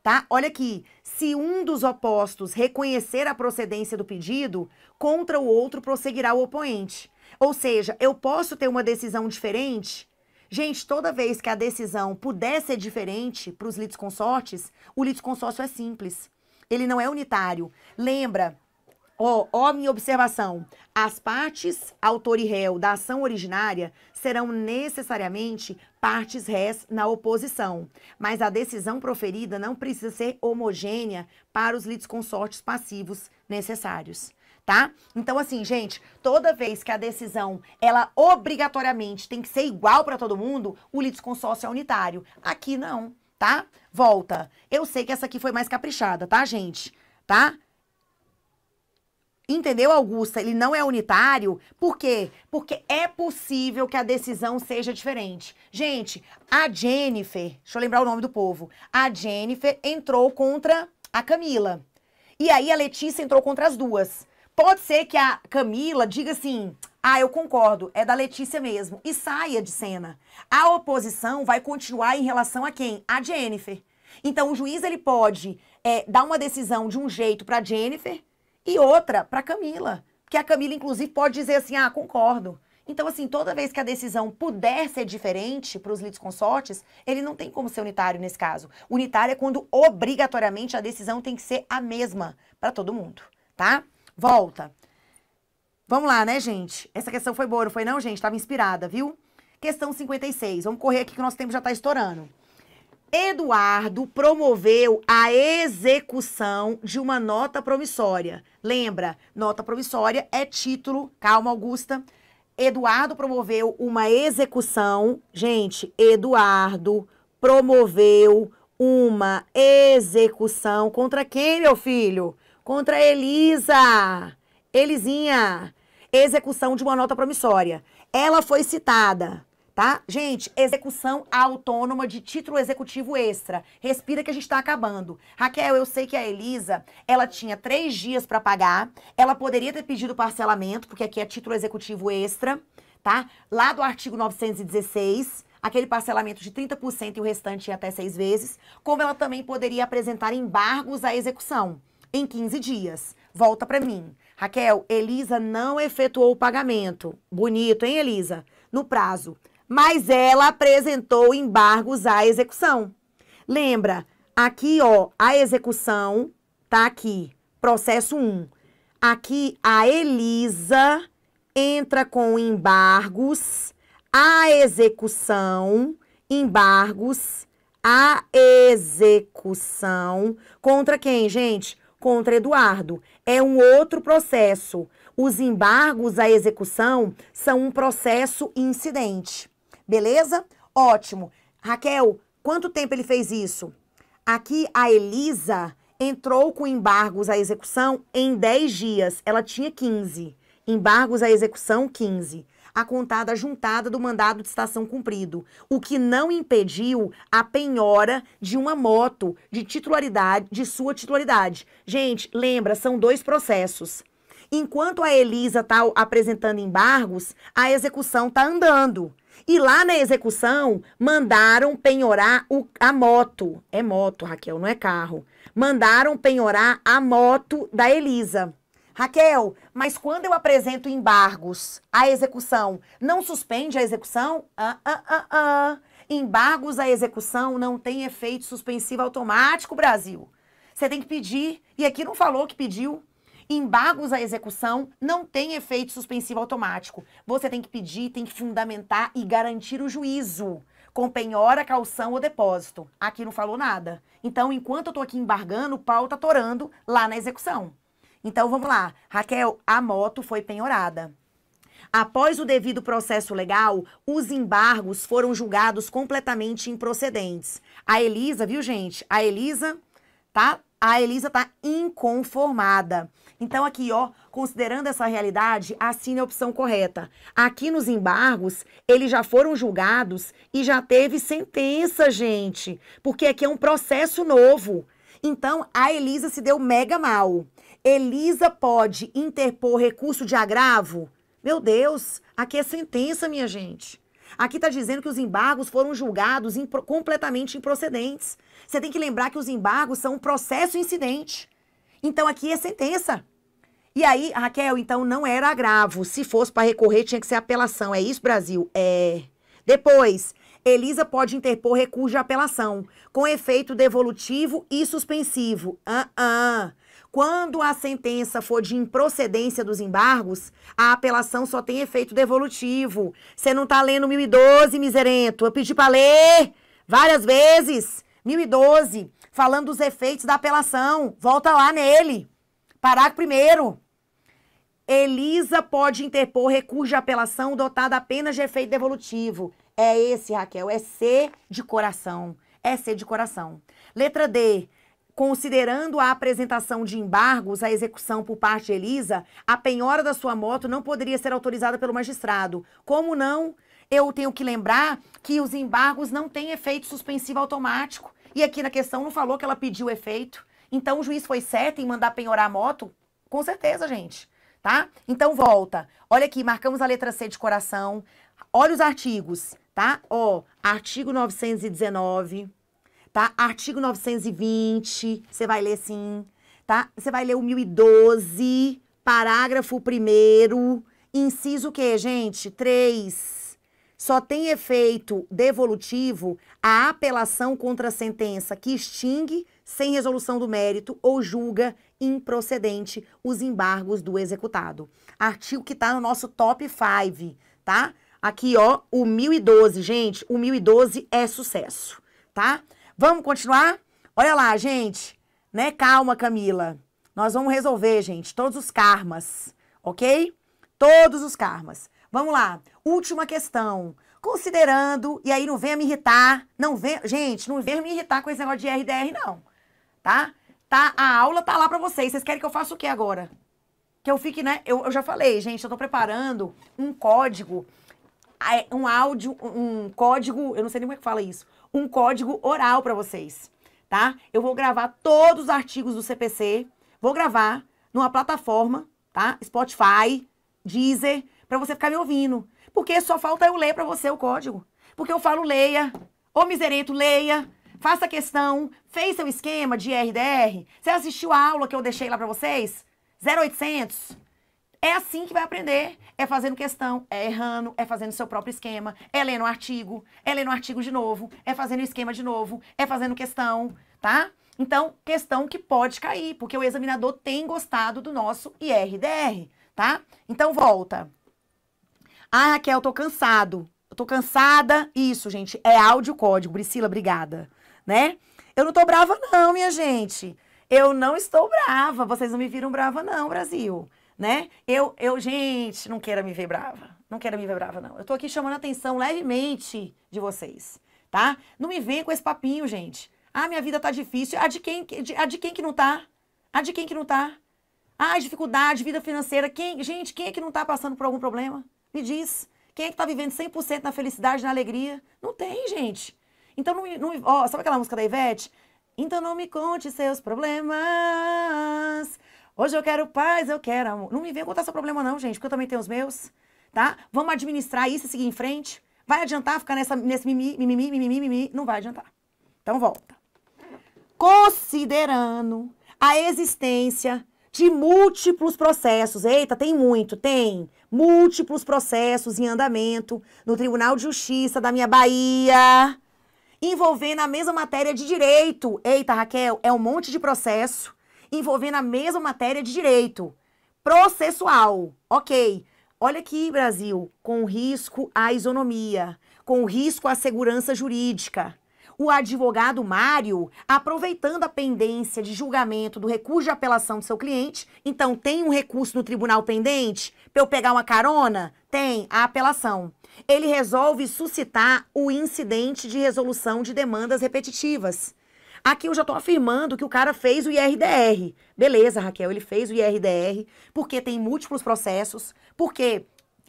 tá? Olha aqui, se um dos opostos reconhecer a procedência do pedido, contra o outro prosseguirá o oponente. Ou seja, eu posso ter uma decisão diferente? Gente, toda vez que a decisão puder ser diferente para os litisconsortes, o litisconsórcio é simples. Ele não é unitário. Lembra, ó, ó minha observação, as partes, autor e réu, da ação originária serão necessariamente partes réis na oposição, mas a decisão proferida não precisa ser homogênea para os litisconsortes passivos necessários. Tá? Então assim, gente, toda vez que a decisão ela obrigatoriamente tem que ser igual para todo mundo, o litisconsórcio é unitário. Aqui não, tá? Volta. Eu sei que essa aqui foi mais caprichada, tá, gente? Tá? Entendeu, Augusta? Ele não é unitário. Por quê? Porque é possível que a decisão seja diferente. Gente, a Jennifer, deixa eu lembrar o nome do povo. A Jennifer entrou contra a Camila. E aí a Letícia entrou contra as duas. Pode ser que a Camila diga assim: ah, eu concordo, é da Letícia mesmo, e saia de cena. A oposição vai continuar em relação a quem? A Jennifer. Então o juiz ele pode é, dar uma decisão de um jeito para Jennifer e outra para Camila, que a Camila inclusive pode dizer assim: "Ah, concordo". Então, assim, toda vez que a decisão puder ser diferente para os litisconsortes, ele não tem como ser unitário nesse caso. Unitário é quando obrigatoriamente a decisão tem que ser a mesma para todo mundo, tá? Volta. Vamos lá, né, gente? Essa questão foi boa, não foi não, gente? Estava inspirada, viu? Questão 56. Vamos correr aqui que o nosso tempo já está estourando. Eduardo promoveu a execução de uma nota promissória. Lembra, nota promissória é título. Calma, Augusta. Eduardo promoveu uma execução. Gente, Eduardo promoveu uma execução contra quem, meu filho? Contra Elisa. Elisinha. Execução de uma nota promissória. Ela foi citada tá? Gente, execução autônoma de título executivo extra. Respira que a gente está acabando. Raquel, eu sei que a Elisa, ela tinha três dias para pagar. Ela poderia ter pedido parcelamento, porque aqui é título executivo extra, tá? Lá do artigo 916 aquele parcelamento de 30% e o restante em é até seis vezes, como ela também poderia apresentar embargos à execução em 15 dias. Volta para mim. Raquel, Elisa não efetuou o pagamento. Bonito, hein, Elisa? No prazo mas ela apresentou embargos à execução. Lembra, aqui, ó, a execução tá aqui, processo 1. Aqui a Elisa entra com embargos à execução, embargos à execução contra quem, gente? Contra Eduardo. É um outro processo. Os embargos à execução são um processo incidente. Beleza? Ótimo. Raquel, quanto tempo ele fez isso? Aqui a Elisa entrou com embargos à execução em 10 dias. Ela tinha 15. Embargos à execução, 15. A contada juntada do mandado de estação cumprido, o que não impediu a penhora de uma moto de titularidade, de sua titularidade. Gente, lembra, são dois processos. Enquanto a Elisa está apresentando embargos, a execução está andando. E lá na execução, mandaram penhorar o, a moto. É moto, Raquel, não é carro. Mandaram penhorar a moto da Elisa. Raquel, mas quando eu apresento embargos à execução, não suspende a execução? Ah, ah, ah, ah. Embargos à execução não tem efeito suspensivo automático, Brasil. Você tem que pedir. E aqui não falou que pediu. Embargos à execução não têm efeito suspensivo automático. Você tem que pedir, tem que fundamentar e garantir o juízo com penhora, calção ou depósito. Aqui não falou nada. Então, enquanto eu tô aqui embargando, o pau tá torando lá na execução. Então, vamos lá. Raquel, a moto foi penhorada. Após o devido processo legal, os embargos foram julgados completamente improcedentes. A Elisa, viu, gente? A Elisa tá a Elisa tá inconformada. Então aqui, ó, considerando essa realidade, assine a opção correta. Aqui nos embargos, eles já foram julgados e já teve sentença, gente, porque aqui é um processo novo. Então, a Elisa se deu mega mal. Elisa pode interpor recurso de agravo? Meu Deus, aqui é sentença, minha gente. Aqui está dizendo que os embargos foram julgados impro completamente improcedentes. Você tem que lembrar que os embargos são um processo incidente. Então aqui é sentença. E aí, Raquel, então não era agravo. Se fosse para recorrer, tinha que ser apelação. É isso, Brasil? É. Depois, Elisa pode interpor recurso de apelação, com efeito devolutivo e suspensivo. Ah, uh ah. -uh. Quando a sentença for de improcedência dos embargos, a apelação só tem efeito devolutivo. Você não está lendo 1012, miserento. Eu pedi para ler várias vezes. 1012, falando dos efeitos da apelação. Volta lá nele. Parágrafo primeiro. Elisa pode interpor recurso de apelação dotado apenas de efeito devolutivo. É esse, Raquel, é C de coração. É C de coração. Letra D. Considerando a apresentação de embargos à execução por parte de Elisa, a penhora da sua moto não poderia ser autorizada pelo magistrado. Como não? Eu tenho que lembrar que os embargos não têm efeito suspensivo automático. E aqui na questão não falou que ela pediu efeito. Então o juiz foi certo em mandar penhorar a moto? Com certeza, gente. Tá? Então volta. Olha aqui, marcamos a letra C de coração. Olha os artigos, tá? Ó, artigo 919 tá? Artigo 920, você vai ler sim, tá? Você vai ler o 1012, parágrafo 1 inciso quê, gente? 3. Só tem efeito devolutivo a apelação contra a sentença que extingue sem resolução do mérito ou julga improcedente os embargos do executado. Artigo que tá no nosso top 5, tá? Aqui, ó, o 1012, gente, o 1012 é sucesso, tá? Vamos continuar? Olha lá, gente, né? Calma, Camila. Nós vamos resolver, gente, todos os karmas, ok? Todos os karmas. Vamos lá, última questão. Considerando, e aí não venha me irritar, não venha, gente, não venha me irritar com esse negócio de RDR, não, tá? Tá, a aula tá lá pra vocês, vocês querem que eu faça o quê agora? Que eu fique, né, eu, eu já falei, gente, eu tô preparando um código, é, um áudio, um código, eu não sei nem como é que fala isso, um código oral para vocês, tá? Eu vou gravar todos os artigos do CPC, vou gravar numa plataforma, tá? Spotify, Deezer, para você ficar me ouvindo. Porque só falta eu ler para você o código. Porque eu falo leia, ô miserento, leia, faça questão, fez seu esquema de RDR, você assistiu a aula que eu deixei lá para vocês? 0800 é assim que vai aprender. É fazendo questão, é errando, é fazendo seu próprio esquema, é lendo artigo, é lendo artigo de novo, é fazendo esquema de novo, é fazendo questão, tá? Então, questão que pode cair, porque o examinador tem gostado do nosso IRDR, tá? Então, volta. Ah, Raquel, eu tô cansado. Eu tô cansada. Isso, gente, é áudio código. Priscila, obrigada, né? Eu não tô brava não, minha gente. Eu não estou brava. Vocês não me viram brava não, Brasil né? Eu, eu, gente, não queira me ver brava. Não quero me ver brava, não. Eu tô aqui chamando a atenção levemente de vocês, tá? Não me venha com esse papinho, gente. Ah, minha vida tá difícil. A de quem, de, a de quem que não tá? A de quem que não tá? Ah, dificuldade, vida financeira. Quem, gente, quem é que não tá passando por algum problema? Me diz. Quem é que tá vivendo 100% na felicidade, na alegria? Não tem, gente. Então, não, não, ó, sabe aquela música da Ivete? Então não me conte seus problemas. Hoje eu quero paz, eu quero amor. Não me venha contar seu problema, não, gente, porque eu também tenho os meus, tá? Vamos administrar isso e seguir em frente. Vai adiantar ficar nessa, nesse mimimi, mimimi, mimimi, mimimi? Não vai adiantar. Então volta. Considerando a existência de múltiplos processos. Eita, tem muito, tem. Múltiplos processos em andamento no Tribunal de Justiça da minha Bahia, envolvendo a mesma matéria de direito. Eita, Raquel, é um monte de processo envolvendo a mesma matéria de direito processual. Ok. Olha aqui, Brasil, com risco à isonomia, com risco à segurança jurídica. O advogado Mário, aproveitando a pendência de julgamento do recurso de apelação do seu cliente, então tem um recurso no tribunal pendente para eu pegar uma carona? Tem a apelação. Ele resolve suscitar o incidente de resolução de demandas repetitivas. Aqui eu já estou afirmando que o cara fez o IRDR. Beleza, Raquel, ele fez o IRDR, porque tem múltiplos processos, porque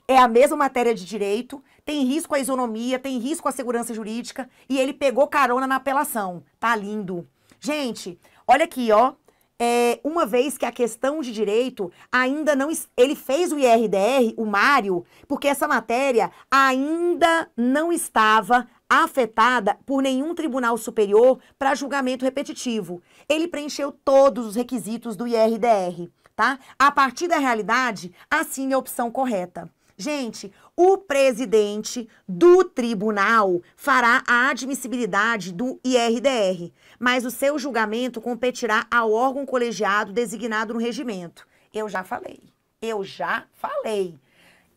é a mesma matéria de direito, tem risco à isonomia, tem risco à segurança jurídica, e ele pegou carona na apelação. Tá lindo. Gente, olha aqui, ó. É, uma vez que a questão de direito ainda não. Ele fez o IRDR, o Mário, porque essa matéria ainda não estava afetada por nenhum tribunal superior para julgamento repetitivo. Ele preencheu todos os requisitos do IRDR, tá? A partir da realidade, assine é a opção correta. Gente, o presidente do tribunal fará a admissibilidade do IRDR, mas o seu julgamento competirá ao órgão colegiado designado no regimento. Eu já falei. Eu já falei.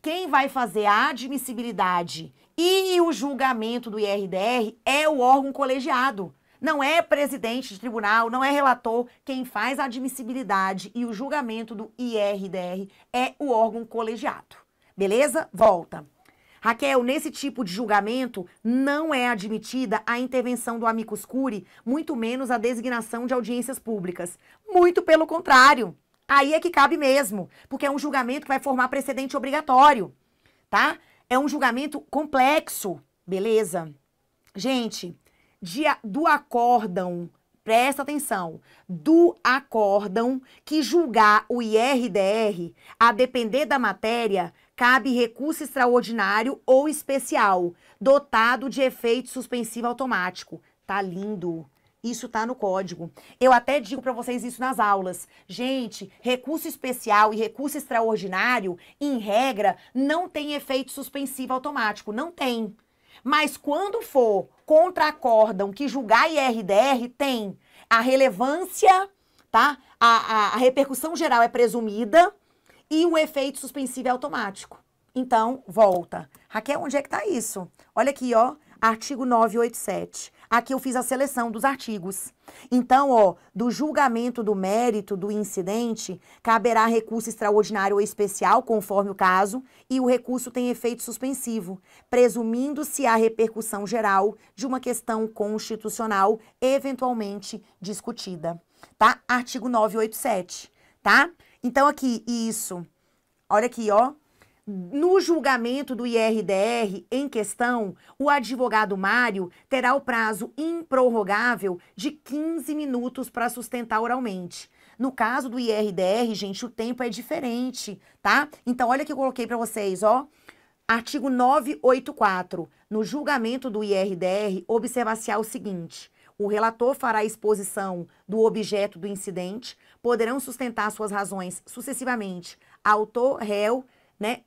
Quem vai fazer a admissibilidade e o julgamento do IRDR é o órgão colegiado. Não é presidente de tribunal, não é relator. Quem faz a admissibilidade e o julgamento do IRDR é o órgão colegiado. Beleza? Volta. Raquel, nesse tipo de julgamento, não é admitida a intervenção do amicus curi, muito menos a designação de audiências públicas. Muito pelo contrário. Aí é que cabe mesmo, porque é um julgamento que vai formar precedente obrigatório, tá? É um julgamento complexo, beleza? Gente, dia do acórdão, presta atenção, do acórdão que julgar o IRDR, a depender da matéria, cabe recurso extraordinário ou especial, dotado de efeito suspensivo automático. Tá lindo. Isso está no código. Eu até digo para vocês isso nas aulas. Gente, recurso especial e recurso extraordinário, em regra, não tem efeito suspensivo automático, não tem. Mas quando for contra acórdão que julgar IRDR, tem a relevância, tá? A, a, a repercussão geral é presumida e o efeito suspensivo é automático. Então, volta. Raquel, onde é que está isso? Olha aqui, ó, artigo 987. Aqui eu fiz a seleção dos artigos. Então, ó, do julgamento do mérito do incidente, caberá recurso extraordinário ou especial, conforme o caso, e o recurso tem efeito suspensivo, presumindo-se a repercussão geral de uma questão constitucional eventualmente discutida, tá? Artigo 987, tá? Então aqui isso. Olha aqui, ó, no julgamento do IRDR em questão, o advogado Mário terá o prazo improrrogável de 15 minutos para sustentar oralmente. No caso do IRDR, gente, o tempo é diferente, tá? Então, olha que eu coloquei para vocês, ó. Artigo 984. No julgamento do IRDR, observar-se-á o seguinte: o relator fará exposição do objeto do incidente, poderão sustentar suas razões sucessivamente autor, réu, né,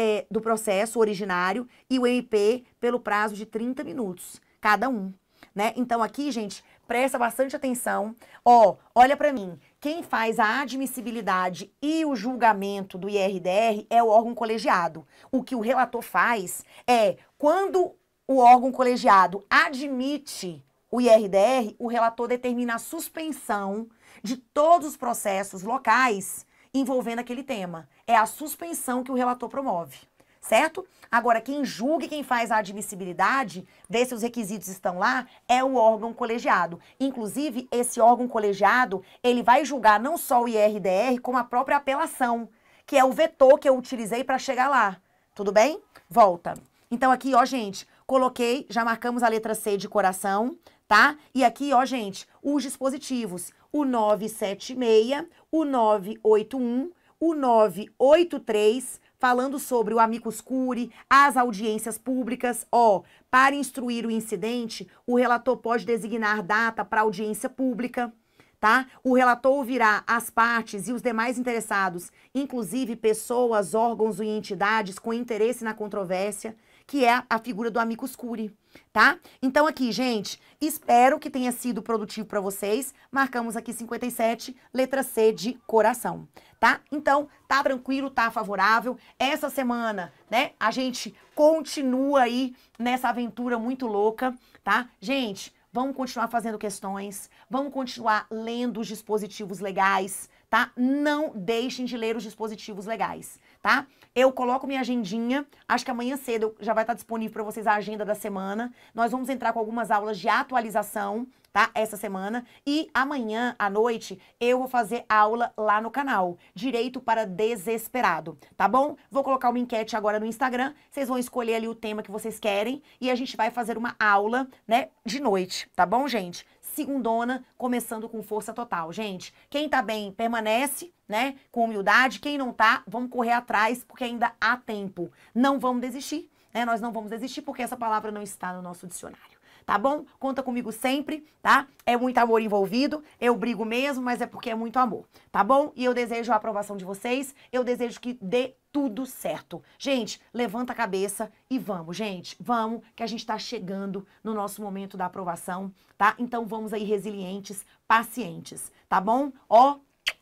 é, do processo originário e o MP pelo prazo de 30 minutos, cada um. Né? Então aqui, gente, presta bastante atenção. Ó, olha para mim. Quem faz a admissibilidade e o julgamento do IRDR é o órgão colegiado. O que o relator faz é, quando o órgão colegiado admite o IRDR, o relator determina a suspensão de todos os processos locais envolvendo aquele tema. É a suspensão que o relator promove, certo? Agora, quem julga e quem faz a admissibilidade, vê se os requisitos estão lá, é o órgão colegiado. Inclusive, esse órgão colegiado, ele vai julgar não só o IRDR, como a própria apelação, que é o vetor que eu utilizei para chegar lá. Tudo bem? Volta. Então, aqui, ó, gente, coloquei, já marcamos a letra C de coração, tá? E aqui, ó, gente, os dispositivos o 976, o 981, o 983, falando sobre o amicus curi, as audiências públicas. Ó, para instruir o incidente, o relator pode designar data para audiência pública. Tá? O relator ouvirá as partes e os demais interessados, inclusive pessoas, órgãos e entidades com interesse na controvérsia, que é a figura do amigo curi, tá? Então aqui, gente, espero que tenha sido produtivo para vocês. Marcamos aqui 57, letra C de coração, tá? Então, tá tranquilo, tá favorável. Essa semana, né, a gente continua aí nessa aventura muito louca, tá? Gente, vamos continuar fazendo questões, vamos continuar lendo os dispositivos legais, tá? Não deixem de ler os dispositivos legais tá? Eu coloco minha agendinha, acho que amanhã cedo já vai estar disponível para vocês a agenda da semana. Nós vamos entrar com algumas aulas de atualização, tá? Essa semana. E amanhã à noite eu vou fazer aula lá no canal, Direito para Desesperado, tá bom? Vou colocar uma enquete agora no Instagram, vocês vão escolher ali o tema que vocês querem e a gente vai fazer uma aula, né, de noite, tá bom, gente? segundona, começando com força total. Gente, quem tá bem, permanece, né? Com humildade. Quem não tá, vamos correr atrás, porque ainda há tempo. Não vamos desistir, né? Nós não vamos desistir, porque essa palavra não está no nosso dicionário tá bom? Conta comigo sempre, tá? É muito amor envolvido, eu brigo mesmo, mas é porque é muito amor, tá bom? E eu desejo a aprovação de vocês, eu desejo que dê tudo certo. Gente, levanta a cabeça e vamos, gente, vamos, que a gente está chegando no nosso momento da aprovação, tá? Então vamos aí resilientes, pacientes, tá bom? Ó,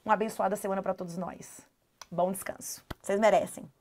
uma abençoada semana para todos nós. Bom descanso. Vocês merecem.